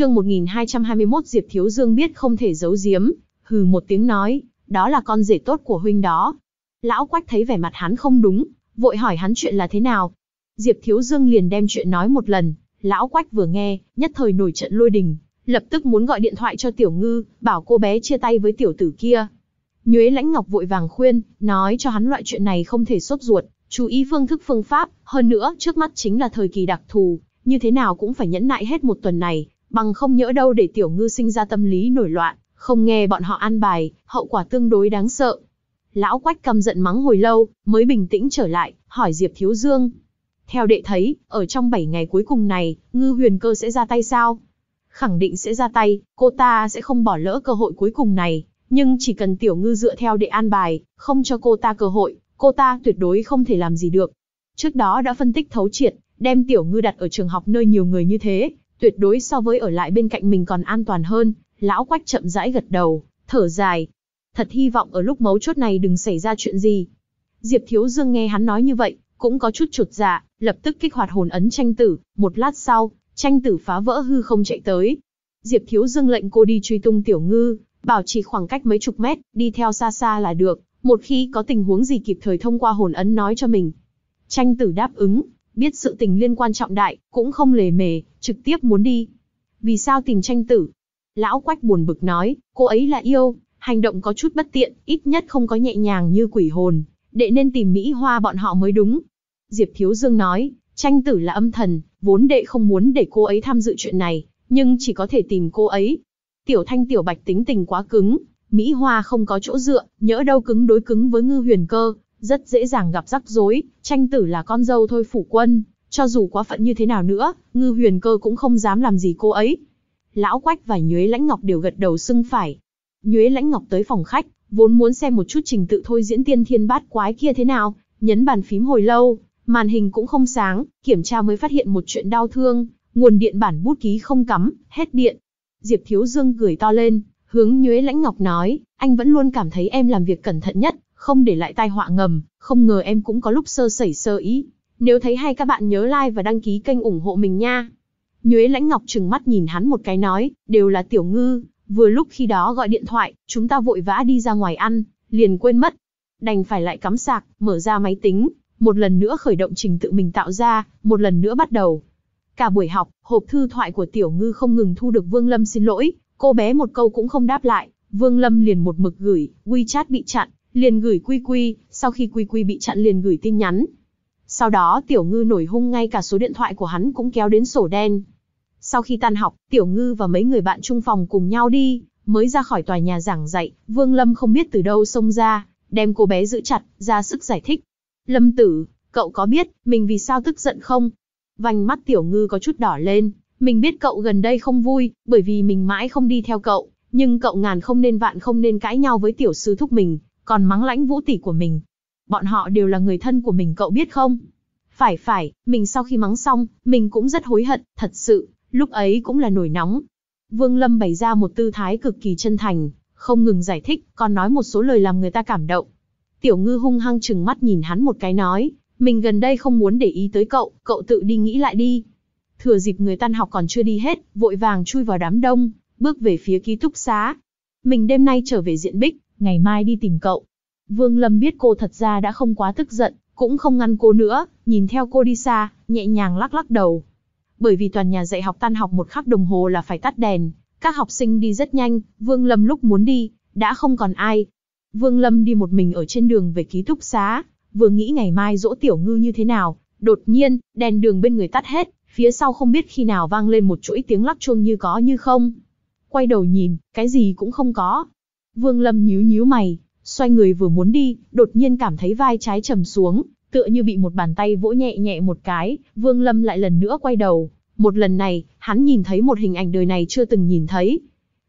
Chương 1221 Diệp Thiếu Dương biết không thể giấu giếm, hừ một tiếng nói, đó là con rể tốt của huynh đó. Lão Quách thấy vẻ mặt hắn không đúng, vội hỏi hắn chuyện là thế nào. Diệp Thiếu Dương liền đem chuyện nói một lần, lão Quách vừa nghe, nhất thời nổi trận lôi đình, lập tức muốn gọi điện thoại cho Tiểu Ngư, bảo cô bé chia tay với tiểu tử kia. Nhuế Lãnh Ngọc vội vàng khuyên, nói cho hắn loại chuyện này không thể sốt ruột, chú ý phương thức phương pháp, hơn nữa trước mắt chính là thời kỳ đặc thù, như thế nào cũng phải nhẫn nại hết một tuần này, bằng không nhỡ đâu để tiểu ngư sinh ra tâm lý nổi loạn, không nghe bọn họ an bài, hậu quả tương đối đáng sợ. Lão Quách căm giận mắng hồi lâu, mới bình tĩnh trở lại, hỏi Diệp Thiếu Dương. Theo đệ thấy, ở trong 7 ngày cuối cùng này, ngư huyền cơ sẽ ra tay sao? Khẳng định sẽ ra tay, cô ta sẽ không bỏ lỡ cơ hội cuối cùng này, nhưng chỉ cần tiểu ngư dựa theo đệ an bài, không cho cô ta cơ hội, cô ta tuyệt đối không thể làm gì được. Trước đó đã phân tích thấu triệt, đem tiểu ngư đặt ở trường học nơi nhiều người như thế, tuyệt đối so với ở lại bên cạnh mình còn an toàn hơn, lão quách chậm rãi gật đầu, thở dài. Thật hy vọng ở lúc mấu chốt này đừng xảy ra chuyện gì. Diệp Thiếu Dương nghe hắn nói như vậy, cũng có chút chột dạ, lập tức kích hoạt hồn ấn tranh tử, một lát sau, tranh tử phá vỡ hư không chạy tới. Diệp Thiếu Dương lệnh cô đi truy tung tiểu ngư, bảo trì khoảng cách mấy chục mét, đi theo xa xa là được, một khi có tình huống gì kịp thời thông qua hồn ấn nói cho mình. Tranh tử đáp ứng, biết sự tình liên quan trọng đại, cũng không lề mề, trực tiếp muốn đi. Vì sao tìm tranh tử? Lão Quách buồn bực nói, cô ấy là yêu, hành động có chút bất tiện, ít nhất không có nhẹ nhàng như quỷ hồn, đệ nên tìm Mỹ Hoa bọn họ mới đúng. Diệp Thiếu Dương nói, tranh tử là âm thần, vốn đệ không muốn để cô ấy tham dự chuyện này, nhưng chỉ có thể tìm cô ấy. Tiểu Thanh Tiểu Bạch tính tình quá cứng, Mỹ Hoa không có chỗ dựa, nhỡ đâu cứng đối cứng với ngư huyền cơ, rất dễ dàng gặp rắc rối, tranh tử là con dâu thôi phủ quân, cho dù quá phận như thế nào nữa, ngư huyền cơ cũng không dám làm gì cô ấy. Lão Quách và Nhuế Lãnh Ngọc đều gật đầu xưng phải. Nhuế Lãnh Ngọc tới phòng khách, vốn muốn xem một chút trình tự thôi diễn tiên thiên bát quái kia thế nào, nhấn bàn phím hồi lâu, màn hình cũng không sáng, kiểm tra mới phát hiện một chuyện đau thương, nguồn điện bản bút ký không cắm, hết điện. Diệp Thiếu Dương cười to lên, hướng Nhuế Lãnh Ngọc nói, anh vẫn luôn cảm thấy em làm việc cẩn thận nhất, không để lại tai họa ngầm, không ngờ em cũng có lúc sơ sẩy sơ ý. Nếu thấy hay các bạn nhớ like và đăng ký kênh ủng hộ mình nha. Nhuế Lãnh Ngọc trừng mắt nhìn hắn một cái nói, đều là tiểu ngư, vừa lúc khi đó gọi điện thoại, chúng ta vội vã đi ra ngoài ăn, liền quên mất. Đành phải lại cắm sạc, mở ra máy tính, một lần nữa khởi động trình tự mình tạo ra, một lần nữa bắt đầu. Cả buổi học, hộp thư thoại của tiểu ngư không ngừng thu được Vương Lâm xin lỗi, cô bé một câu cũng không đáp lại, Vương Lâm liền một mực gửi, WeChat bị chặn, liền gửi quy quy, sau khi quy quy bị chặn liền gửi tin nhắn. Sau đó tiểu ngư nổi hung ngay cả số điện thoại của hắn cũng kéo đến sổ đen. Sau khi tan học, tiểu ngư và mấy người bạn chung phòng cùng nhau đi, mới ra khỏi tòa nhà giảng dạy, Vương Lâm không biết từ đâu xông ra, đem cô bé giữ chặt, ra sức giải thích. Lâm tử, cậu có biết, mình vì sao tức giận không? Vành mắt tiểu ngư có chút đỏ lên, mình biết cậu gần đây không vui, bởi vì mình mãi không đi theo cậu, nhưng cậu ngàn không nên vạn không nên cãi nhau với tiểu sư thúc mình, còn mắng lãnh vũ tỷ của mình. Bọn họ đều là người thân của mình cậu biết không? Phải phải, mình sau khi mắng xong, mình cũng rất hối hận, thật sự, lúc ấy cũng là nổi nóng. Vương Lâm bày ra một tư thái cực kỳ chân thành, không ngừng giải thích, còn nói một số lời làm người ta cảm động. Tiểu ngư hung hăng chừng mắt nhìn hắn một cái nói, mình gần đây không muốn để ý tới cậu, cậu tự đi nghĩ lại đi. Thừa dịp người tan học còn chưa đi hết, vội vàng chui vào đám đông, bước về phía ký túc xá. Mình đêm nay trở về diện bích, ngày mai đi tìm cậu. Vương Lâm biết cô thật ra đã không quá tức giận, cũng không ngăn cô nữa, nhìn theo cô đi xa, nhẹ nhàng lắc lắc đầu. Bởi vì toàn nhà dạy học tan học một khắc đồng hồ là phải tắt đèn, các học sinh đi rất nhanh, Vương Lâm lúc muốn đi, đã không còn ai. Vương Lâm đi một mình ở trên đường về ký túc xá, vừa nghĩ ngày mai dỗ tiểu ngư như thế nào, đột nhiên, đèn đường bên người tắt hết, phía sau không biết khi nào vang lên một chuỗi tiếng lắc chuông như có như không. Quay đầu nhìn, cái gì cũng không có, Vương Lâm nhíu nhíu mày, xoay người vừa muốn đi, đột nhiên cảm thấy vai trái trầm xuống, tựa như bị một bàn tay vỗ nhẹ nhẹ một cái, Vương Lâm lại lần nữa quay đầu, một lần này, hắn nhìn thấy một hình ảnh đời này chưa từng nhìn thấy.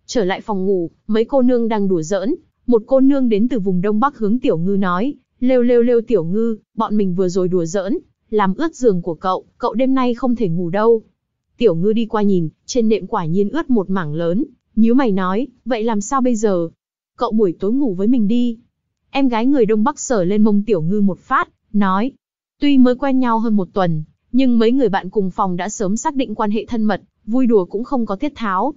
Trở lại phòng ngủ, mấy cô nương đang đùa giỡn, một cô nương đến từ vùng đông bắc hướng Tiểu Ngư nói, "Lêu lêu lêu Tiểu Ngư, bọn mình vừa rồi đùa giỡn, làm ướt giường của cậu, cậu đêm nay không thể ngủ đâu." Tiểu Ngư đi qua nhìn, trên nệm quả nhiên ướt một mảng lớn, nhíu mày nói, "Vậy làm sao bây giờ?" cậu buổi tối ngủ với mình đi. Em gái người Đông Bắc sở lên mông tiểu ngư một phát, nói. Tuy mới quen nhau hơn một tuần, nhưng mấy người bạn cùng phòng đã sớm xác định quan hệ thân mật, vui đùa cũng không có tiết tháo.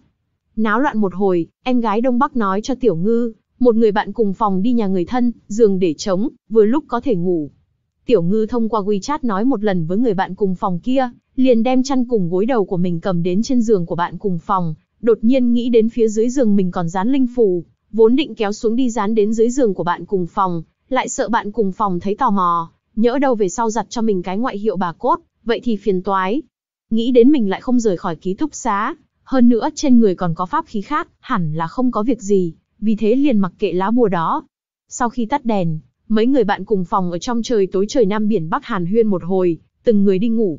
Náo loạn một hồi, em gái Đông Bắc nói cho tiểu ngư, một người bạn cùng phòng đi nhà người thân, giường để trống, vừa lúc có thể ngủ. Tiểu ngư thông qua WeChat nói một lần với người bạn cùng phòng kia, liền đem chăn cùng gối đầu của mình cầm đến trên giường của bạn cùng phòng, đột nhiên nghĩ đến phía dưới giường mình còn dán linh phù, vốn định kéo xuống đi dán đến dưới giường của bạn cùng phòng, lại sợ bạn cùng phòng thấy tò mò, nhỡ đâu về sau giặt cho mình cái ngoại hiệu bà cốt, vậy thì phiền toái. Nghĩ đến mình lại không rời khỏi ký túc xá, hơn nữa trên người còn có pháp khí khác, hẳn là không có việc gì, vì thế liền mặc kệ lá bùa đó. Sau khi tắt đèn, mấy người bạn cùng phòng ở trong trời tối trời Nam Biển Bắc Hàn huyên một hồi, từng người đi ngủ.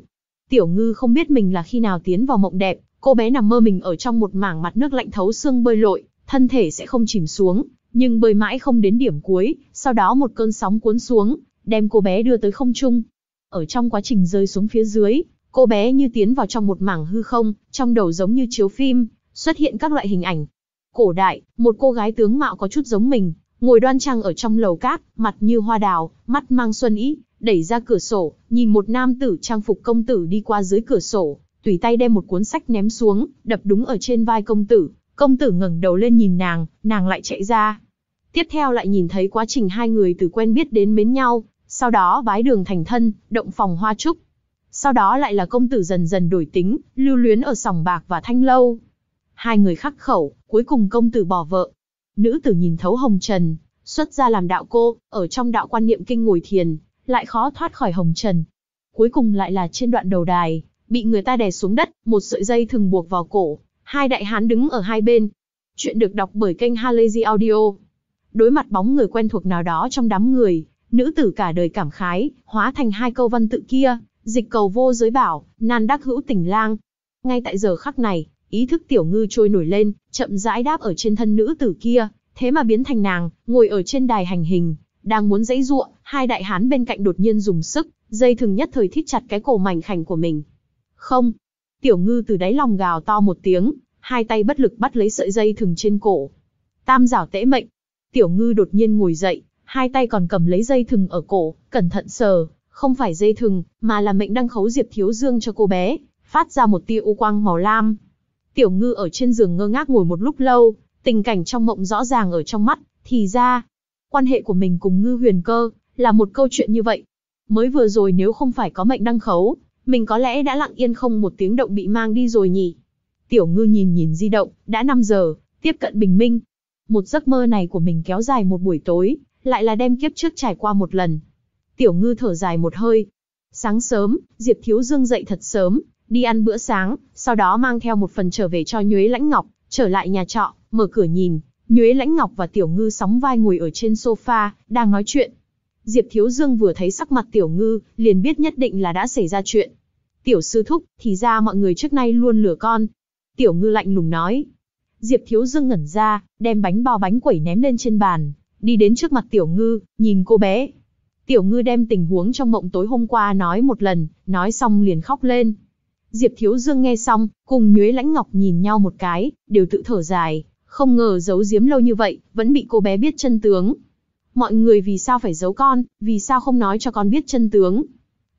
Tiểu ngư không biết mình là khi nào tiến vào mộng đẹp, cô bé nằm mơ mình ở trong một mảng mặt nước lạnh thấu xương bơi lội, thân thể sẽ không chìm xuống, nhưng bơi mãi không đến điểm cuối, sau đó một cơn sóng cuốn xuống, đem cô bé đưa tới không trung. Ở trong quá trình rơi xuống phía dưới, cô bé như tiến vào trong một mảng hư không, trong đầu giống như chiếu phim, xuất hiện các loại hình ảnh. Cổ đại, một cô gái tướng mạo có chút giống mình, ngồi đoan trang ở trong lầu cát, mặt như hoa đào, mắt mang xuân ý, đẩy ra cửa sổ, nhìn một nam tử trang phục công tử đi qua dưới cửa sổ, tùy tay đem một cuốn sách ném xuống, đập đúng ở trên vai công tử, Công tử ngẩng đầu lên nhìn nàng, nàng lại chạy ra. Tiếp theo lại nhìn thấy quá trình hai người từ quen biết đến mến nhau, sau đó vái đường thành thân, động phòng hoa trúc. Sau đó lại là công tử dần dần đổi tính, lưu luyến ở sòng bạc và thanh lâu. Hai người khắc khẩu, cuối cùng công tử bỏ vợ. Nữ tử nhìn thấu hồng trần, xuất ra làm đạo cô, ở trong đạo quan niệm kinh ngồi thiền, lại khó thoát khỏi hồng trần. Cuối cùng lại là trên đoạn đầu đài, bị người ta đè xuống đất, một sợi dây thường buộc vào cổ, Hai đại hán đứng ở hai bên. Chuyện được đọc bởi kênh Halazy Audio. Đối mặt bóng người quen thuộc nào đó trong đám người, nữ tử cả đời cảm khái, hóa thành hai câu văn tự kia, dịch cầu vô giới bảo, nan đắc hữu tình lang. Ngay tại giờ khắc này, ý thức tiểu ngư trôi nổi lên, chậm rãi đáp ở trên thân nữ tử kia, thế mà biến thành nàng, ngồi ở trên đài hành hình, đang muốn dãy ruộng, hai đại hán bên cạnh đột nhiên dùng sức, dây thừng nhất thời thít chặt cái cổ mảnh khảnh của mình. Không, Tiểu ngư từ đáy lòng gào to một tiếng, hai tay bất lực bắt lấy sợi dây thừng trên cổ. Tam giảo tễ mệnh. Tiểu ngư đột nhiên ngồi dậy, hai tay còn cầm lấy dây thừng ở cổ, cẩn thận sờ, không phải dây thừng, mà là mệnh đang khấu Diệp Thiếu Dương cho cô bé, phát ra một tia u quang màu lam. Tiểu ngư ở trên giường ngơ ngác ngồi một lúc lâu, tình cảnh trong mộng rõ ràng ở trong mắt, thì ra, quan hệ của mình cùng ngư huyền cơ, là một câu chuyện như vậy. Mới vừa rồi nếu không phải có mệnh đăng khấu, mình có lẽ đã lặng yên không một tiếng động bị mang đi rồi nhỉ. Tiểu ngư nhìn nhìn di động, đã 5 giờ, tiếp cận bình minh. Một giấc mơ này của mình kéo dài một buổi tối, lại là đem kiếp trước trải qua một lần. Tiểu ngư thở dài một hơi. Sáng sớm, Diệp Thiếu Dương dậy thật sớm, đi ăn bữa sáng, sau đó mang theo một phần trở về cho Nhuế Lãnh Ngọc, trở lại nhà trọ, mở cửa nhìn, Nhuế Lãnh Ngọc và Tiểu Ngư sóng vai ngồi ở trên sofa, đang nói chuyện. Diệp Thiếu Dương vừa thấy sắc mặt Tiểu Ngư, liền biết nhất định là đã xảy ra chuyện. Tiểu sư thúc, thì ra mọi người trước nay luôn lừa con. Tiểu Ngư lạnh lùng nói. Diệp Thiếu Dương ngẩn ra, đem bánh bao bánh quẩy ném lên trên bàn, đi đến trước mặt Tiểu Ngư, nhìn cô bé. Tiểu Ngư đem tình huống trong mộng tối hôm qua nói một lần, nói xong liền khóc lên. Diệp Thiếu Dương nghe xong, cùng Nhuế Lãnh Ngọc nhìn nhau một cái, đều tự thở dài, không ngờ giấu giếm lâu như vậy, vẫn bị cô bé biết chân tướng, mọi người vì sao phải giấu con, vì sao không nói cho con biết chân tướng.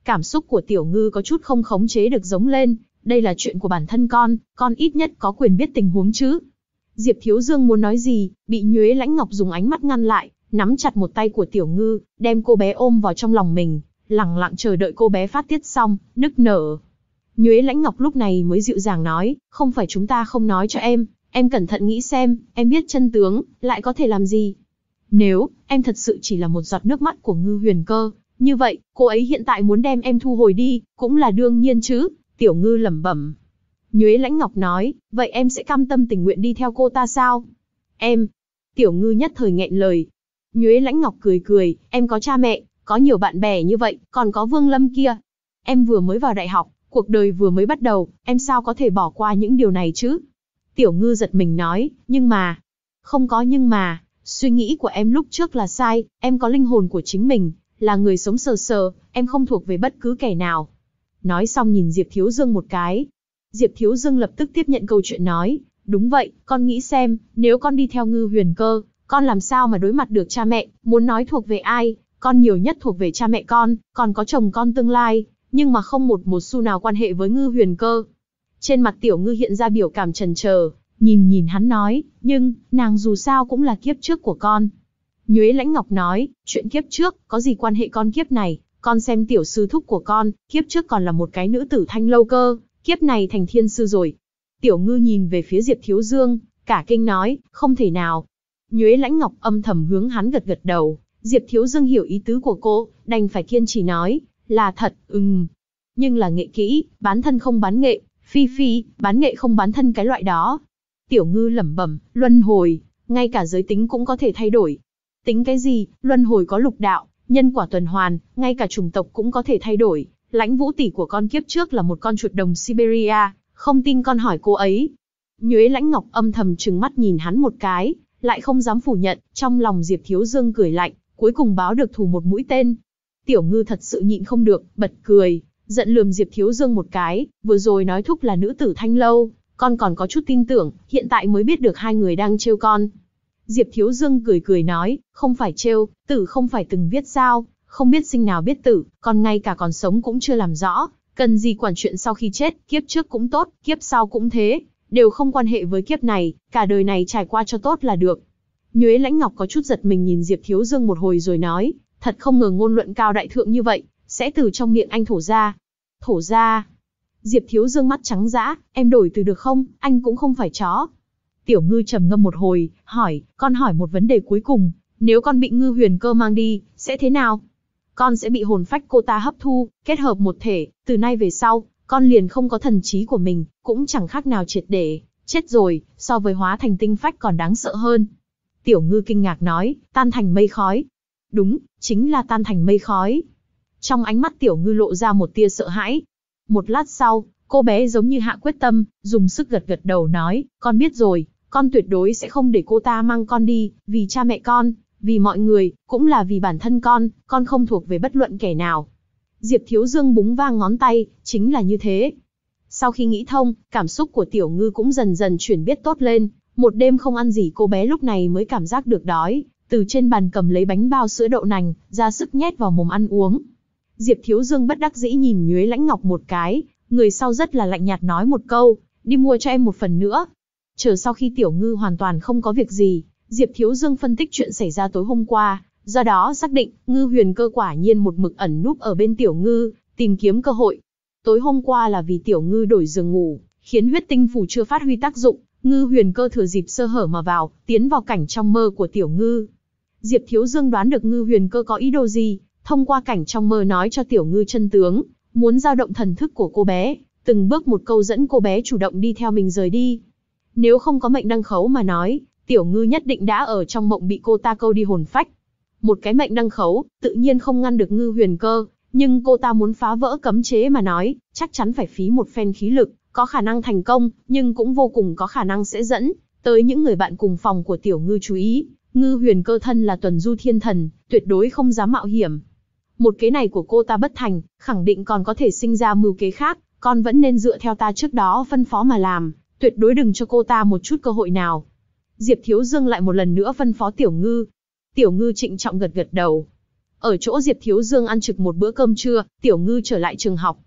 Cảm xúc của tiểu ngư có chút không khống chế được giống lên, đây là chuyện của bản thân con, con ít nhất có quyền biết tình huống chứ. Diệp Thiếu Dương muốn nói gì, bị Nhuế Lãnh Ngọc dùng ánh mắt ngăn lại, nắm chặt một tay của tiểu ngư, đem cô bé ôm vào trong lòng mình, lặng lặng chờ đợi cô bé phát tiết xong, nức nở. Nhuế Lãnh Ngọc lúc này mới dịu dàng nói, không phải chúng ta không nói cho em, em cẩn thận nghĩ xem, em biết chân tướng, lại có thể làm gì. Nếu, em thật sự chỉ là một giọt nước mắt của ngư huyền cơ, như vậy, cô ấy hiện tại muốn đem em thu hồi đi, cũng là đương nhiên chứ, tiểu ngư lẩm bẩm. Nhuế lãnh ngọc nói, vậy em sẽ cam tâm tình nguyện đi theo cô ta sao? Em, tiểu ngư nhất thời nghẹn lời. Nhuế lãnh ngọc cười cười, em có cha mẹ, có nhiều bạn bè như vậy, còn có vương lâm kia. Em vừa mới vào đại học, cuộc đời vừa mới bắt đầu, em sao có thể bỏ qua những điều này chứ? Tiểu ngư giật mình nói, nhưng mà, không có nhưng mà, Suy nghĩ của em lúc trước là sai, em có linh hồn của chính mình, là người sống sờ sờ, em không thuộc về bất cứ kẻ nào. Nói xong nhìn Diệp Thiếu Dương một cái. Diệp Thiếu Dương lập tức tiếp nhận câu chuyện nói, đúng vậy, con nghĩ xem, nếu con đi theo ngư huyền cơ, con làm sao mà đối mặt được cha mẹ, muốn nói thuộc về ai, con nhiều nhất thuộc về cha mẹ con, còn có chồng con tương lai, nhưng mà không một một xu nào quan hệ với ngư huyền cơ. Trên mặt tiểu ngư hiện ra biểu cảm trần chờ nhìn nhìn hắn nói, nhưng, nàng dù sao cũng là kiếp trước của con. Nhuế Lãnh Ngọc nói, chuyện kiếp trước, có gì quan hệ con kiếp này, con xem tiểu sư thúc của con, kiếp trước còn là một cái nữ tử thanh lâu cơ, kiếp này thành thiên sư rồi. Tiểu ngư nhìn về phía Diệp Thiếu Dương, cả kinh nói, không thể nào. Nhuế Lãnh Ngọc âm thầm hướng hắn gật gật đầu, Diệp Thiếu Dương hiểu ý tứ của cô, đành phải kiên trì nói, là thật, ừm. Nhưng là nghệ kỹ, bán thân không bán nghệ, phi phi, bán nghệ không bán thân cái loại đó, Tiểu ngư lẩm bẩm, luân hồi, ngay cả giới tính cũng có thể thay đổi. Tính cái gì, luân hồi có lục đạo, nhân quả tuần hoàn, ngay cả chủng tộc cũng có thể thay đổi. Lãnh vũ tỷ của con kiếp trước là một con chuột đồng Siberia, không tin con hỏi cô ấy. Nhuế lãnh ngọc âm thầm trừng mắt nhìn hắn một cái, lại không dám phủ nhận, trong lòng Diệp Thiếu Dương cười lạnh, cuối cùng báo được thù một mũi tên. Tiểu ngư thật sự nhịn không được, bật cười, giận lườm Diệp Thiếu Dương một cái, vừa rồi nói thúc là nữ tử thanh lâu, con còn có chút tin tưởng, hiện tại mới biết được hai người đang trêu con. Diệp Thiếu Dương cười cười nói, không phải trêu, tử không phải từng viết sao, không biết sinh nào biết tử, còn ngay cả còn sống cũng chưa làm rõ, cần gì quản chuyện sau khi chết, kiếp trước cũng tốt, kiếp sau cũng thế, đều không quan hệ với kiếp này, cả đời này trải qua cho tốt là được. Nhuế Lãnh Ngọc có chút giật mình nhìn Diệp Thiếu Dương một hồi rồi nói, thật không ngờ ngôn luận cao đại thượng như vậy, sẽ từ trong miệng anh thổ ra. Thổ ra, Diệp Thiếu Dương mắt trắng dã, em đổi từ được không, anh cũng không phải chó. Tiểu ngư trầm ngâm một hồi, hỏi, con hỏi một vấn đề cuối cùng, nếu con bị ngư huyền cơ mang đi, sẽ thế nào? Con sẽ bị hồn phách cô ta hấp thu, kết hợp một thể, từ nay về sau, con liền không có thần trí của mình, cũng chẳng khác nào triệt để, chết rồi, so với hóa thành tinh phách còn đáng sợ hơn. Tiểu ngư kinh ngạc nói, tan thành mây khói. Đúng, chính là tan thành mây khói. Trong ánh mắt tiểu ngư lộ ra một tia sợ hãi, một lát sau, cô bé giống như hạ quyết tâm, dùng sức gật gật đầu nói, con biết rồi, con tuyệt đối sẽ không để cô ta mang con đi, vì cha mẹ con, vì mọi người, cũng là vì bản thân con, con không thuộc về bất luận kẻ nào. Diệp Thiếu Dương búng vang ngón tay, chính là như thế. Sau khi nghĩ thông, cảm xúc của tiểu ngư cũng dần dần chuyển biết tốt lên, một đêm không ăn gì cô bé lúc này mới cảm giác được đói, từ trên bàn cầm lấy bánh bao sữa đậu nành, ra sức nhét vào mồm ăn uống. Diệp Thiếu Dương bất đắc dĩ nhìn Nhuế Lãnh Ngọc một cái, người sau rất là lạnh nhạt nói một câu, đi mua cho em một phần nữa. Chờ sau khi Tiểu Ngư hoàn toàn không có việc gì, Diệp Thiếu Dương phân tích chuyện xảy ra tối hôm qua, do đó xác định Ngư Huyền cơ quả nhiên một mực ẩn núp ở bên Tiểu Ngư, tìm kiếm cơ hội. Tối hôm qua là vì Tiểu Ngư đổi giường ngủ, khiến huyết tinh phủ chưa phát huy tác dụng, Ngư Huyền cơ thừa dịp sơ hở mà vào, tiến vào cảnh trong mơ của Tiểu Ngư. Diệp Thiếu Dương đoán được Ngư Huyền cơ có ý đồ gì, thông qua cảnh trong mơ nói cho tiểu ngư chân tướng, muốn dao động thần thức của cô bé, từng bước một câu dẫn cô bé chủ động đi theo mình rời đi. Nếu không có mệnh đăng khấu mà nói, tiểu ngư nhất định đã ở trong mộng bị cô ta câu đi hồn phách. Một cái mệnh đăng khấu, tự nhiên không ngăn được ngư huyền cơ, nhưng cô ta muốn phá vỡ cấm chế mà nói, chắc chắn phải phí một phen khí lực, có khả năng thành công, nhưng cũng vô cùng có khả năng sẽ dẫn tới những người bạn cùng phòng của tiểu ngư chú ý. Ngư huyền cơ thân là tuần du thiên thần, tuyệt đối không dám mạo hiểm một kế này của cô ta bất thành, khẳng định còn có thể sinh ra mưu kế khác, con vẫn nên dựa theo ta trước đó phân phó mà làm, tuyệt đối đừng cho cô ta một chút cơ hội nào. Diệp Thiếu Dương lại một lần nữa phân phó Tiểu Ngư. Tiểu Ngư trịnh trọng gật gật đầu. Ở chỗ Diệp Thiếu Dương ăn trực một bữa cơm trưa, Tiểu Ngư trở lại trường học.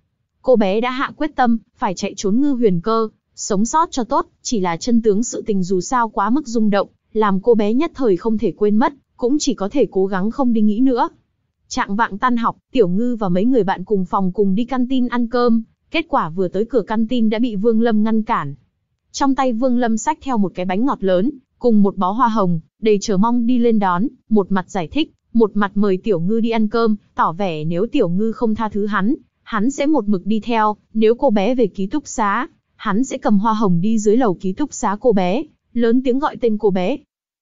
Cô bé đã hạ quyết tâm, phải chạy trốn ngư huyền cơ, sống sót cho tốt, chỉ là chân tướng sự tình dù sao quá mức rung động, làm cô bé nhất thời không thể quên mất, cũng chỉ có thể cố gắng không đi nghĩ nữa. Trạng vạng tan học, Tiểu Ngư và mấy người bạn cùng phòng cùng đi căn tin ăn cơm, kết quả vừa tới cửa căn tin đã bị Vương Lâm ngăn cản. Trong tay Vương Lâm xách theo một cái bánh ngọt lớn, cùng một bó hoa hồng, đầy chờ mong đi lên đón, một mặt giải thích, một mặt mời Tiểu Ngư đi ăn cơm, tỏ vẻ nếu Tiểu Ngư không tha thứ hắn, hắn sẽ một mực đi theo, nếu cô bé về ký túc xá, hắn sẽ cầm hoa hồng đi dưới lầu ký túc xá cô bé, lớn tiếng gọi tên cô bé.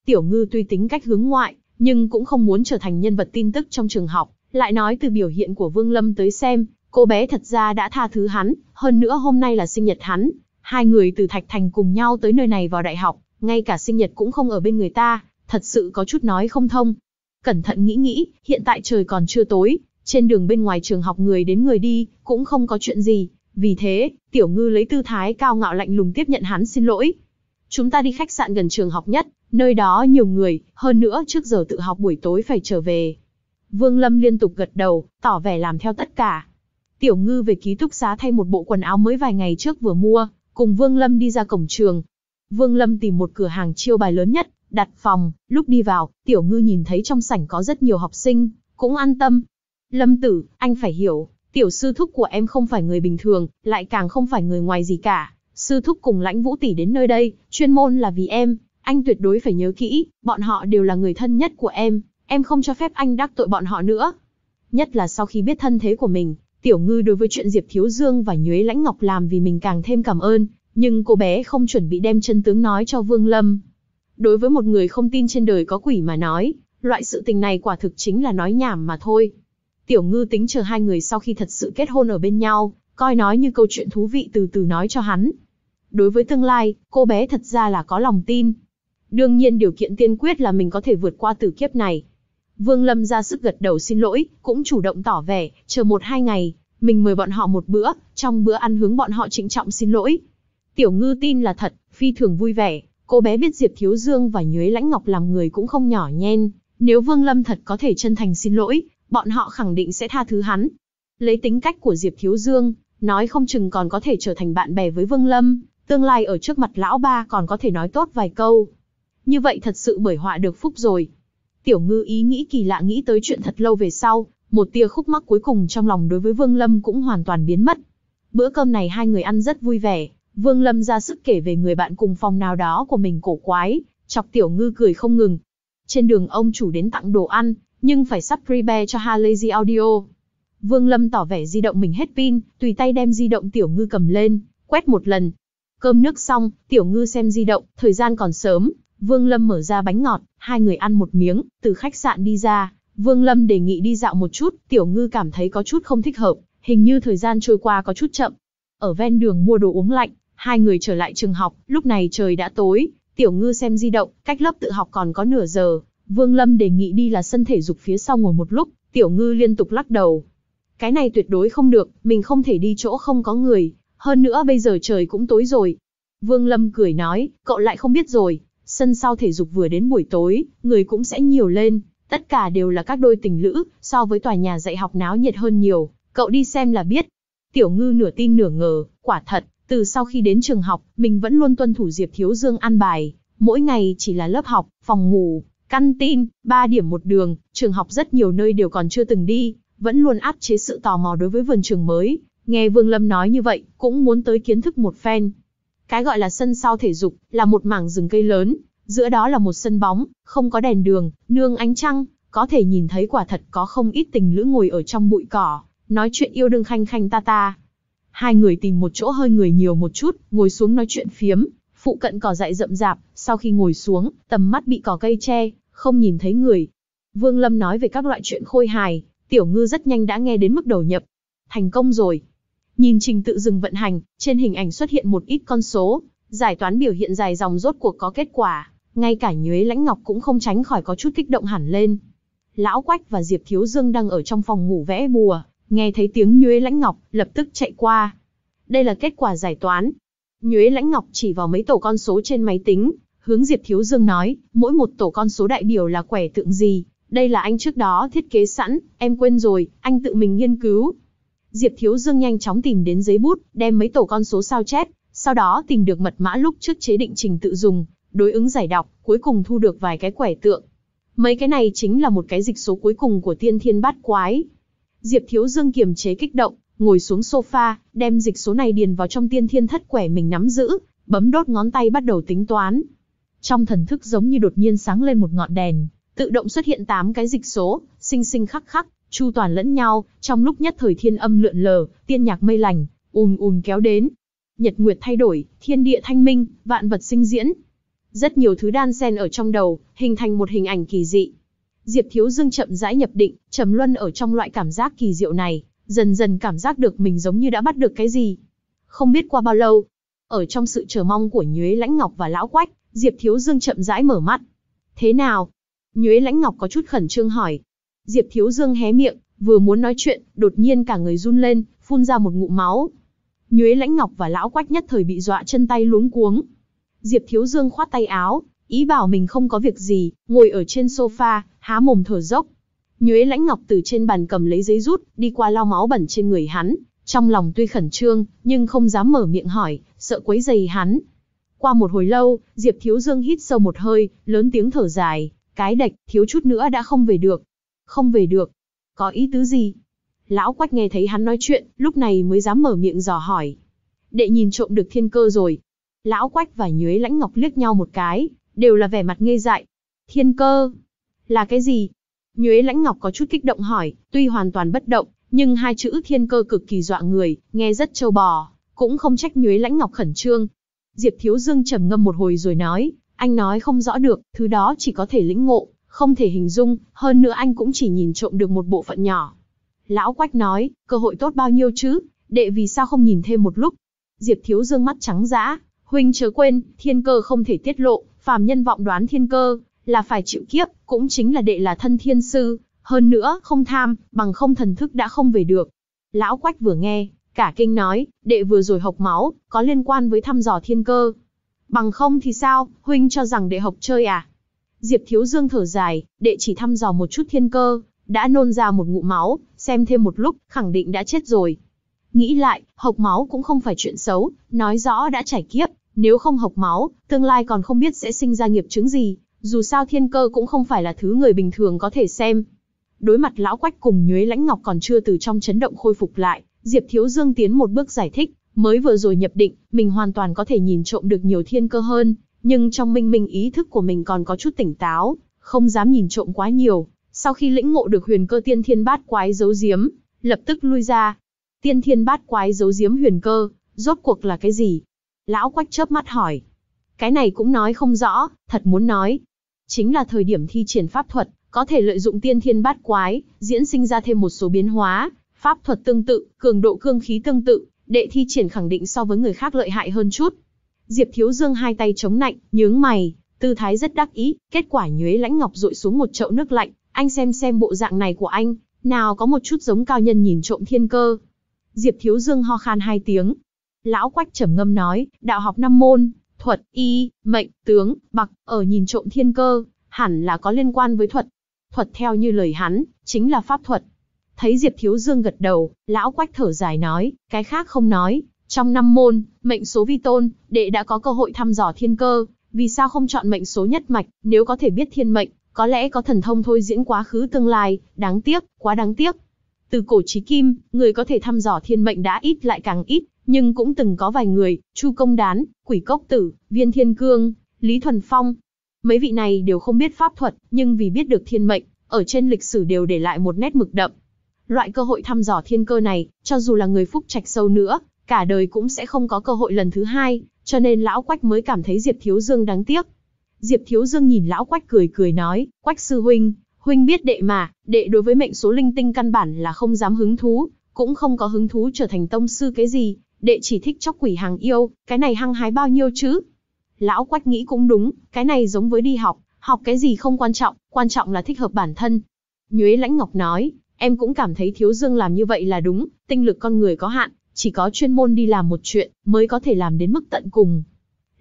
Tiểu Ngư tuy tính cách hướng ngoại, nhưng cũng không muốn trở thành nhân vật tin tức trong trường học. Lại nói từ biểu hiện của Vương Lâm tới xem, cô bé thật ra đã tha thứ hắn, hơn nữa hôm nay là sinh nhật hắn. Hai người từ Thạch Thành cùng nhau tới nơi này vào đại học, ngay cả sinh nhật cũng không ở bên người ta, thật sự có chút nói không thông. Cẩn thận nghĩ nghĩ, hiện tại trời còn chưa tối, trên đường bên ngoài trường học người đến người đi, cũng không có chuyện gì. Vì thế, Tiểu Ngư lấy tư thái cao ngạo lạnh lùng tiếp nhận hắn xin lỗi. Chúng ta đi khách sạn gần trường học nhất, Nơi đó nhiều người, hơn nữa trước giờ tự học buổi tối phải trở về. Vương Lâm liên tục gật đầu, tỏ vẻ làm theo tất cả. Tiểu Ngư về ký túc xá thay một bộ quần áo mới vài ngày trước vừa mua, cùng Vương Lâm đi ra cổng trường. Vương Lâm tìm một cửa hàng chiêu bài lớn nhất, đặt phòng, lúc đi vào, Tiểu Ngư nhìn thấy trong sảnh có rất nhiều học sinh, cũng an tâm. Lâm tử, anh phải hiểu, tiểu sư thúc của em không phải người bình thường, lại càng không phải người ngoài gì cả. Sư thúc cùng lãnh vũ tỷ đến nơi đây, chuyên môn là vì em, anh tuyệt đối phải nhớ kỹ, bọn họ đều là người thân nhất của em, em không cho phép anh đắc tội bọn họ nữa. Nhất là sau khi biết thân thế của mình, Tiểu Ngư đối với chuyện Diệp Thiếu Dương và Nhuế Lãnh Ngọc làm vì mình càng thêm cảm ơn, nhưng cô bé không chuẩn bị đem chân tướng nói cho Vương Lâm. Đối với một người không tin trên đời có quỷ mà nói, loại sự tình này quả thực chính là nói nhảm mà thôi. Tiểu Ngư tính chờ hai người sau khi thật sự kết hôn ở bên nhau, coi nói như câu chuyện thú vị từ từ nói cho hắn. Đối với tương lai, cô bé thật ra là có lòng tin, Đương nhiên điều kiện tiên quyết là mình có thể vượt qua tử kiếp này. Vương Lâm ra sức gật đầu xin lỗi, cũng chủ động tỏ vẻ, chờ một hai ngày, mình mời bọn họ một bữa, trong bữa ăn hướng bọn họ trịnh trọng xin lỗi. Tiểu ngư tin là thật, phi thường vui vẻ, cô bé biết Diệp Thiếu Dương và Nhuế Lãnh Ngọc làm người cũng không nhỏ nhen. Nếu Vương Lâm thật có thể chân thành xin lỗi, bọn họ khẳng định sẽ tha thứ hắn. Lấy tính cách của Diệp Thiếu Dương, nói không chừng còn có thể trở thành bạn bè với Vương Lâm, tương lai ở trước mặt lão ba còn có thể nói tốt vài câu, như vậy thật sự bởi họa được phúc rồi. Tiểu ngư ý nghĩ kỳ lạ nghĩ tới chuyện thật lâu về sau, một tia khúc mắc cuối cùng trong lòng đối với Vương Lâm cũng hoàn toàn biến mất. Bữa cơm này hai người ăn rất vui vẻ, Vương Lâm ra sức kể về người bạn cùng phòng nào đó của mình cổ quái, chọc Tiểu Ngư cười không ngừng. Trên đường ông chủ đến tặng đồ ăn, nhưng phải sắp prepare cho Halazy Audio. Vương Lâm tỏ vẻ di động mình hết pin, tùy tay đem di động Tiểu Ngư cầm lên, quét một lần. Cơm nước xong, Tiểu Ngư xem di động, thời gian còn sớm, Vương Lâm mở ra bánh ngọt, hai người ăn một miếng, từ khách sạn đi ra, Vương Lâm đề nghị đi dạo một chút, Tiểu Ngư cảm thấy có chút không thích hợp, hình như thời gian trôi qua có chút chậm. Ở ven đường mua đồ uống lạnh, hai người trở lại trường học, lúc này trời đã tối, Tiểu Ngư xem di động, cách lớp tự học còn có nửa giờ, Vương Lâm đề nghị đi là sân thể dục phía sau ngồi một lúc, Tiểu Ngư liên tục lắc đầu. Cái này tuyệt đối không được, mình không thể đi chỗ không có người, hơn nữa bây giờ trời cũng tối rồi. Vương Lâm cười nói, cậu lại không biết rồi, sân sau thể dục vừa đến buổi tối, người cũng sẽ nhiều lên, tất cả đều là các đôi tình lữ, so với tòa nhà dạy học náo nhiệt hơn nhiều, cậu đi xem là biết. Tiểu ngư nửa tin nửa ngờ, quả thật, từ sau khi đến trường học, mình vẫn luôn tuân thủ Diệp Thiếu Dương ăn bài, mỗi ngày chỉ là lớp học, phòng ngủ, căn tin, ba điểm một đường, trường học rất nhiều nơi đều còn chưa từng đi, vẫn luôn áp chế sự tò mò đối với vườn trường mới. Nghe Vương Lâm nói như vậy, cũng muốn tới kiến thức một phen, cái gọi là sân sau thể dục là một mảng rừng cây lớn, giữa đó là một sân bóng, không có đèn đường, nương ánh trăng, có thể nhìn thấy quả thật có không ít tình lữ ngồi ở trong bụi cỏ, nói chuyện yêu đương khanh khanh ta ta. Hai người tìm một chỗ hơi người nhiều một chút, ngồi xuống nói chuyện phiếm, phụ cận cỏ dại rậm rạp, sau khi ngồi xuống, tầm mắt bị cỏ cây che, không nhìn thấy người. Vương Lâm nói về các loại chuyện khôi hài, tiểu ngư rất nhanh đã nghe đến mức đầu nhập. Thành công rồi, Nhìn trình tự dừng vận hành, trên hình ảnh xuất hiện một ít con số, giải toán biểu hiện dài dòng rốt cuộc có kết quả, ngay cả Nhuế Lãnh Ngọc cũng không tránh khỏi có chút kích động hẳn lên. Lão Quách và Diệp Thiếu Dương đang ở trong phòng ngủ vẽ bùa, nghe thấy tiếng Nhuế Lãnh Ngọc, lập tức chạy qua. Đây là kết quả giải toán. Nhuế Lãnh Ngọc chỉ vào mấy tổ con số trên máy tính, hướng Diệp Thiếu Dương nói, mỗi một tổ con số đại biểu là quẻ tượng gì, đây là anh trước đó thiết kế sẵn, em quên rồi, anh tự mình nghiên cứu, Diệp Thiếu Dương nhanh chóng tìm đến giấy bút, đem mấy tổ con số sao chép, sau đó tìm được mật mã lúc trước chế định trình tự dùng, đối ứng giải đọc, cuối cùng thu được vài cái quẻ tượng. Mấy cái này chính là một cái dịch số cuối cùng của tiên thiên bát quái. Diệp Thiếu Dương kiềm chế kích động, ngồi xuống sofa, đem dịch số này điền vào trong tiên thiên thất quẻ mình nắm giữ, bấm đốt ngón tay bắt đầu tính toán. Trong thần thức giống như đột nhiên sáng lên một ngọn đèn, tự động xuất hiện 8 cái dịch số, sinh sinh khắc khắc, chu toàn lẫn nhau, trong lúc nhất thời thiên âm lượn lờ, tiên nhạc mây lành, ùm ùm kéo đến. Nhật nguyệt thay đổi, thiên địa thanh minh, vạn vật sinh diễn. Rất nhiều thứ đan xen ở trong đầu, hình thành một hình ảnh kỳ dị. Diệp Thiếu Dương chậm rãi nhập định, trầm luân ở trong loại cảm giác kỳ diệu này, dần dần cảm giác được mình giống như đã bắt được cái gì. Không biết qua bao lâu, ở trong sự chờ mong của Nhuế Lãnh Ngọc và Lão Quách, Diệp Thiếu Dương chậm rãi mở mắt. Thế nào? Nhuế Lãnh Ngọc có chút khẩn trương hỏi. Diệp Thiếu Dương hé miệng, vừa muốn nói chuyện, đột nhiên cả người run lên, phun ra một ngụm máu. Nhuế Lãnh Ngọc và lão Quách nhất thời bị dọa chân tay luống cuống. Diệp Thiếu Dương khoát tay áo, ý bảo mình không có việc gì, ngồi ở trên sofa, há mồm thở dốc. Nhuế Lãnh Ngọc từ trên bàn cầm lấy giấy rút, đi qua lau máu bẩn trên người hắn, trong lòng tuy khẩn trương, nhưng không dám mở miệng hỏi, sợ quấy rầy hắn. Qua một hồi lâu, Diệp Thiếu Dương hít sâu một hơi, lớn tiếng thở dài, cái đạch, thiếu chút nữa đã không về được, không về được. Có ý tứ gì? Lão Quách nghe thấy hắn nói chuyện, lúc này mới dám mở miệng dò hỏi. Đệ nhìn trộm được thiên cơ rồi. Lão Quách và Nhuế Lãnh Ngọc liếc nhau một cái, đều là vẻ mặt ngây dại. Thiên cơ? Là cái gì? Nhuế Lãnh Ngọc có chút kích động hỏi, tuy hoàn toàn bất động, nhưng hai chữ thiên cơ cực kỳ dọa người, nghe rất trâu bò, cũng không trách Nhuế Lãnh Ngọc khẩn trương. Diệp Thiếu Dương trầm ngâm một hồi rồi nói, anh nói không rõ được, thứ đó chỉ có thể lĩnh ngộ, không thể hình dung, hơn nữa anh cũng chỉ nhìn trộm được một bộ phận nhỏ. Lão Quách nói, cơ hội tốt bao nhiêu chứ, đệ vì sao không nhìn thêm một lúc. Diệp Thiếu Dương mắt trắng dã, huynh chớ quên, thiên cơ không thể tiết lộ, phàm nhân vọng đoán thiên cơ, là phải chịu kiếp, cũng chính là đệ là thân thiên sư, hơn nữa, không tham, bằng không thần thức đã không về được. Lão Quách vừa nghe, cả kinh nói, đệ vừa rồi học máu, có liên quan với thăm dò thiên cơ. Bằng không thì sao, huynh cho rằng đệ học chơi à? Diệp Thiếu Dương thở dài, đệ chỉ thăm dò một chút thiên cơ, đã nôn ra một ngụ máu, xem thêm một lúc, khẳng định đã chết rồi. Nghĩ lại, hộc máu cũng không phải chuyện xấu, nói rõ đã trải kiếp, nếu không hộc máu, tương lai còn không biết sẽ sinh ra nghiệp chứng gì, dù sao thiên cơ cũng không phải là thứ người bình thường có thể xem. Đối mặt lão quách cùng nhuế lãnh ngọc còn chưa từ trong chấn động khôi phục lại, Diệp Thiếu Dương tiến một bước giải thích, mới vừa rồi nhập định, mình hoàn toàn có thể nhìn trộm được nhiều thiên cơ hơn, nhưng trong minh minh ý thức của mình còn có chút tỉnh táo, không dám nhìn trộm quá nhiều. Sau khi lĩnh ngộ được huyền cơ tiên thiên bát quái giấu giếm, lập tức lui ra. Tiên thiên bát quái giấu giếm huyền cơ, rốt cuộc là cái gì? Lão quách chớp mắt hỏi. Cái này cũng nói không rõ, thật muốn nói. Chính là thời điểm thi triển pháp thuật, có thể lợi dụng tiên thiên bát quái, diễn sinh ra thêm một số biến hóa, pháp thuật tương tự, cường độ cương khí tương tự, đệ thi triển khẳng định so với người khác lợi hại hơn chút, Diệp Thiếu Dương hai tay chống nạnh, nhướng mày, tư thái rất đắc ý, kết quả nhuế lãnh ngọc rội xuống một chậu nước lạnh, anh xem xem bộ dạng này của anh, nào có một chút giống cao nhân nhìn trộm thiên cơ. Diệp Thiếu Dương ho khan hai tiếng. Lão Quách trầm ngâm nói, đạo học năm môn, thuật, y, mệnh, tướng, bạc, ở nhìn trộm thiên cơ, hẳn là có liên quan với thuật. Thuật theo như lời hắn, chính là pháp thuật. Thấy Diệp Thiếu Dương gật đầu, lão Quách thở dài nói, cái khác không nói, trong năm môn, mệnh số vi tôn, đệ đã có cơ hội thăm dò thiên cơ, vì sao không chọn mệnh số nhất mạch, nếu có thể biết thiên mệnh, có lẽ có thần thông thôi diễn quá khứ tương lai, đáng tiếc, quá đáng tiếc. Từ cổ chí kim, người có thể thăm dò thiên mệnh đã ít lại càng ít, nhưng cũng từng có vài người, Chu Công Đán, Quỷ Cốc Tử, Viên Thiên Cương, Lý Thuần Phong. Mấy vị này đều không biết pháp thuật, nhưng vì biết được thiên mệnh, ở trên lịch sử đều để lại một nét mực đậm. Loại cơ hội thăm dò thiên cơ này, cho dù là người phúc trạch sâu nữa, cả đời cũng sẽ không có cơ hội lần thứ hai, cho nên lão Quách mới cảm thấy Diệp Thiếu Dương đáng tiếc. Diệp Thiếu Dương nhìn lão Quách cười cười nói, Quách sư huynh, huynh biết đệ mà, đệ đối với mệnh số linh tinh căn bản là không dám hứng thú, cũng không có hứng thú trở thành tông sư cái gì, đệ chỉ thích chóc quỷ hàng yêu, cái này hăng hái bao nhiêu chứ? Lão Quách nghĩ cũng đúng, cái này giống với đi học, học cái gì không quan trọng, quan trọng là thích hợp bản thân. Nhuế Lãnh Ngọc nói, em cũng cảm thấy Thiếu Dương làm như vậy là đúng, tinh lực con người có hạn, chỉ có chuyên môn đi làm một chuyện mới có thể làm đến mức tận cùng.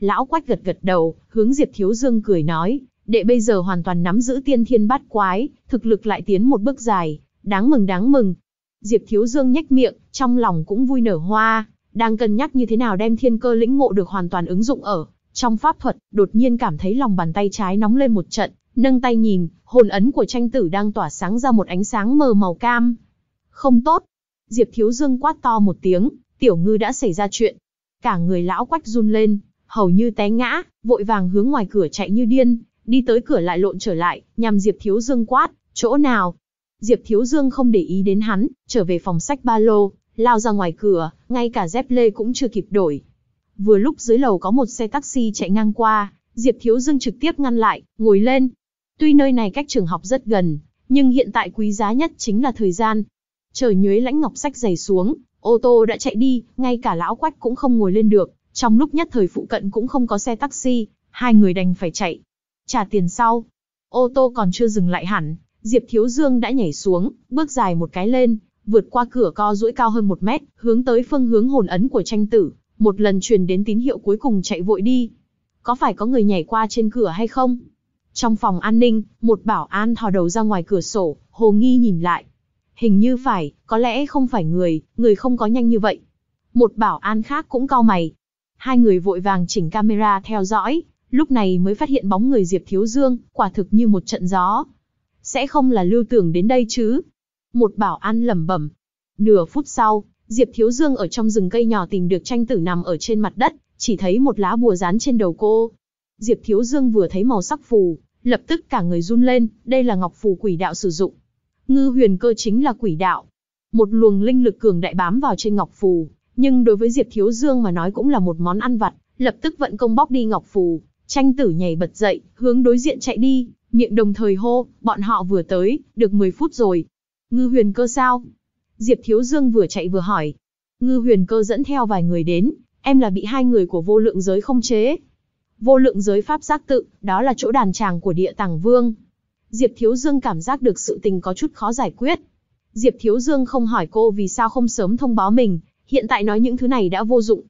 Lão Quách gật gật đầu, hướng Diệp Thiếu Dương cười nói, đệ bây giờ hoàn toàn nắm giữ tiên thiên bát quái, thực lực lại tiến một bước dài, đáng mừng đáng mừng. Diệp Thiếu Dương nhếch miệng, trong lòng cũng vui nở hoa, đang cân nhắc như thế nào đem thiên cơ lĩnh ngộ được hoàn toàn ứng dụng ở trong pháp thuật, đột nhiên cảm thấy lòng bàn tay trái nóng lên một trận, nâng tay nhìn, hồn ấn của tranh tử đang tỏa sáng ra một ánh sáng mờ màu cam. Không tốt, Diệp Thiếu Dương quát to một tiếng, tiểu ngư đã xảy ra chuyện. Cả người lão quách run lên, hầu như té ngã, vội vàng hướng ngoài cửa chạy như điên, đi tới cửa lại lộn trở lại, nhằm Diệp Thiếu Dương quát, chỗ nào? Diệp Thiếu Dương không để ý đến hắn, trở về phòng sách ba lô, lao ra ngoài cửa, ngay cả dép lê cũng chưa kịp đổi. Vừa lúc dưới lầu có một xe taxi chạy ngang qua, Diệp Thiếu Dương trực tiếp ngăn lại, ngồi lên. Tuy nơi này cách trường học rất gần, nhưng hiện tại quý giá nhất chính là thời gian, trời nhuế lãnh ngọc sách giày xuống, ô tô đã chạy đi, ngay cả lão quách cũng không ngồi lên được, trong lúc nhất thời phụ cận cũng không có xe taxi, hai người đành phải chạy. Trả tiền sau, ô tô còn chưa dừng lại hẳn, Diệp Thiếu Dương đã nhảy xuống, bước dài một cái lên, vượt qua cửa co duỗi cao hơn một mét, hướng tới phương hướng hồn ấn của tranh tử, một lần truyền đến tín hiệu cuối cùng chạy vội đi. Có phải có người nhảy qua trên cửa hay không? Trong phòng an ninh, một bảo an thò đầu ra ngoài cửa sổ, hồ nghi nhìn lại, hình như phải, có lẽ không phải người, người không có nhanh như vậy. Một bảo an khác cũng cau mày. Hai người vội vàng chỉnh camera theo dõi, lúc này mới phát hiện bóng người Diệp Thiếu Dương, quả thực như một trận gió. Sẽ không là lưu tưởng đến đây chứ? Một bảo an lẩm bẩm. Nửa phút sau, Diệp Thiếu Dương ở trong rừng cây nhỏ tìm được tranh tử nằm ở trên mặt đất, chỉ thấy một lá bùa dán trên đầu cô. Diệp Thiếu Dương vừa thấy màu sắc phù, lập tức cả người run lên, đây là ngọc phù quỷ đạo sử dụng. Ngư huyền cơ chính là quỷ đạo. Một luồng linh lực cường đại bám vào trên ngọc phù, nhưng đối với Diệp Thiếu Dương mà nói cũng là một món ăn vặt, lập tức vận công bóc đi ngọc phù, tranh tử nhảy bật dậy, hướng đối diện chạy đi, miệng đồng thời hô, bọn họ vừa tới, được 10 phút rồi. Ngư huyền cơ sao? Diệp Thiếu Dương vừa chạy vừa hỏi. Ngư huyền cơ dẫn theo vài người đến, em là bị hai người của vô lượng giới không chế. Vô lượng giới pháp giác tự, đó là chỗ đàn tràng của địa tàng vương, Diệp Thiếu Dương cảm giác được sự tình có chút khó giải quyết. Diệp Thiếu Dương không hỏi cô vì sao không sớm thông báo mình, hiện tại nói những thứ này đã vô dụng.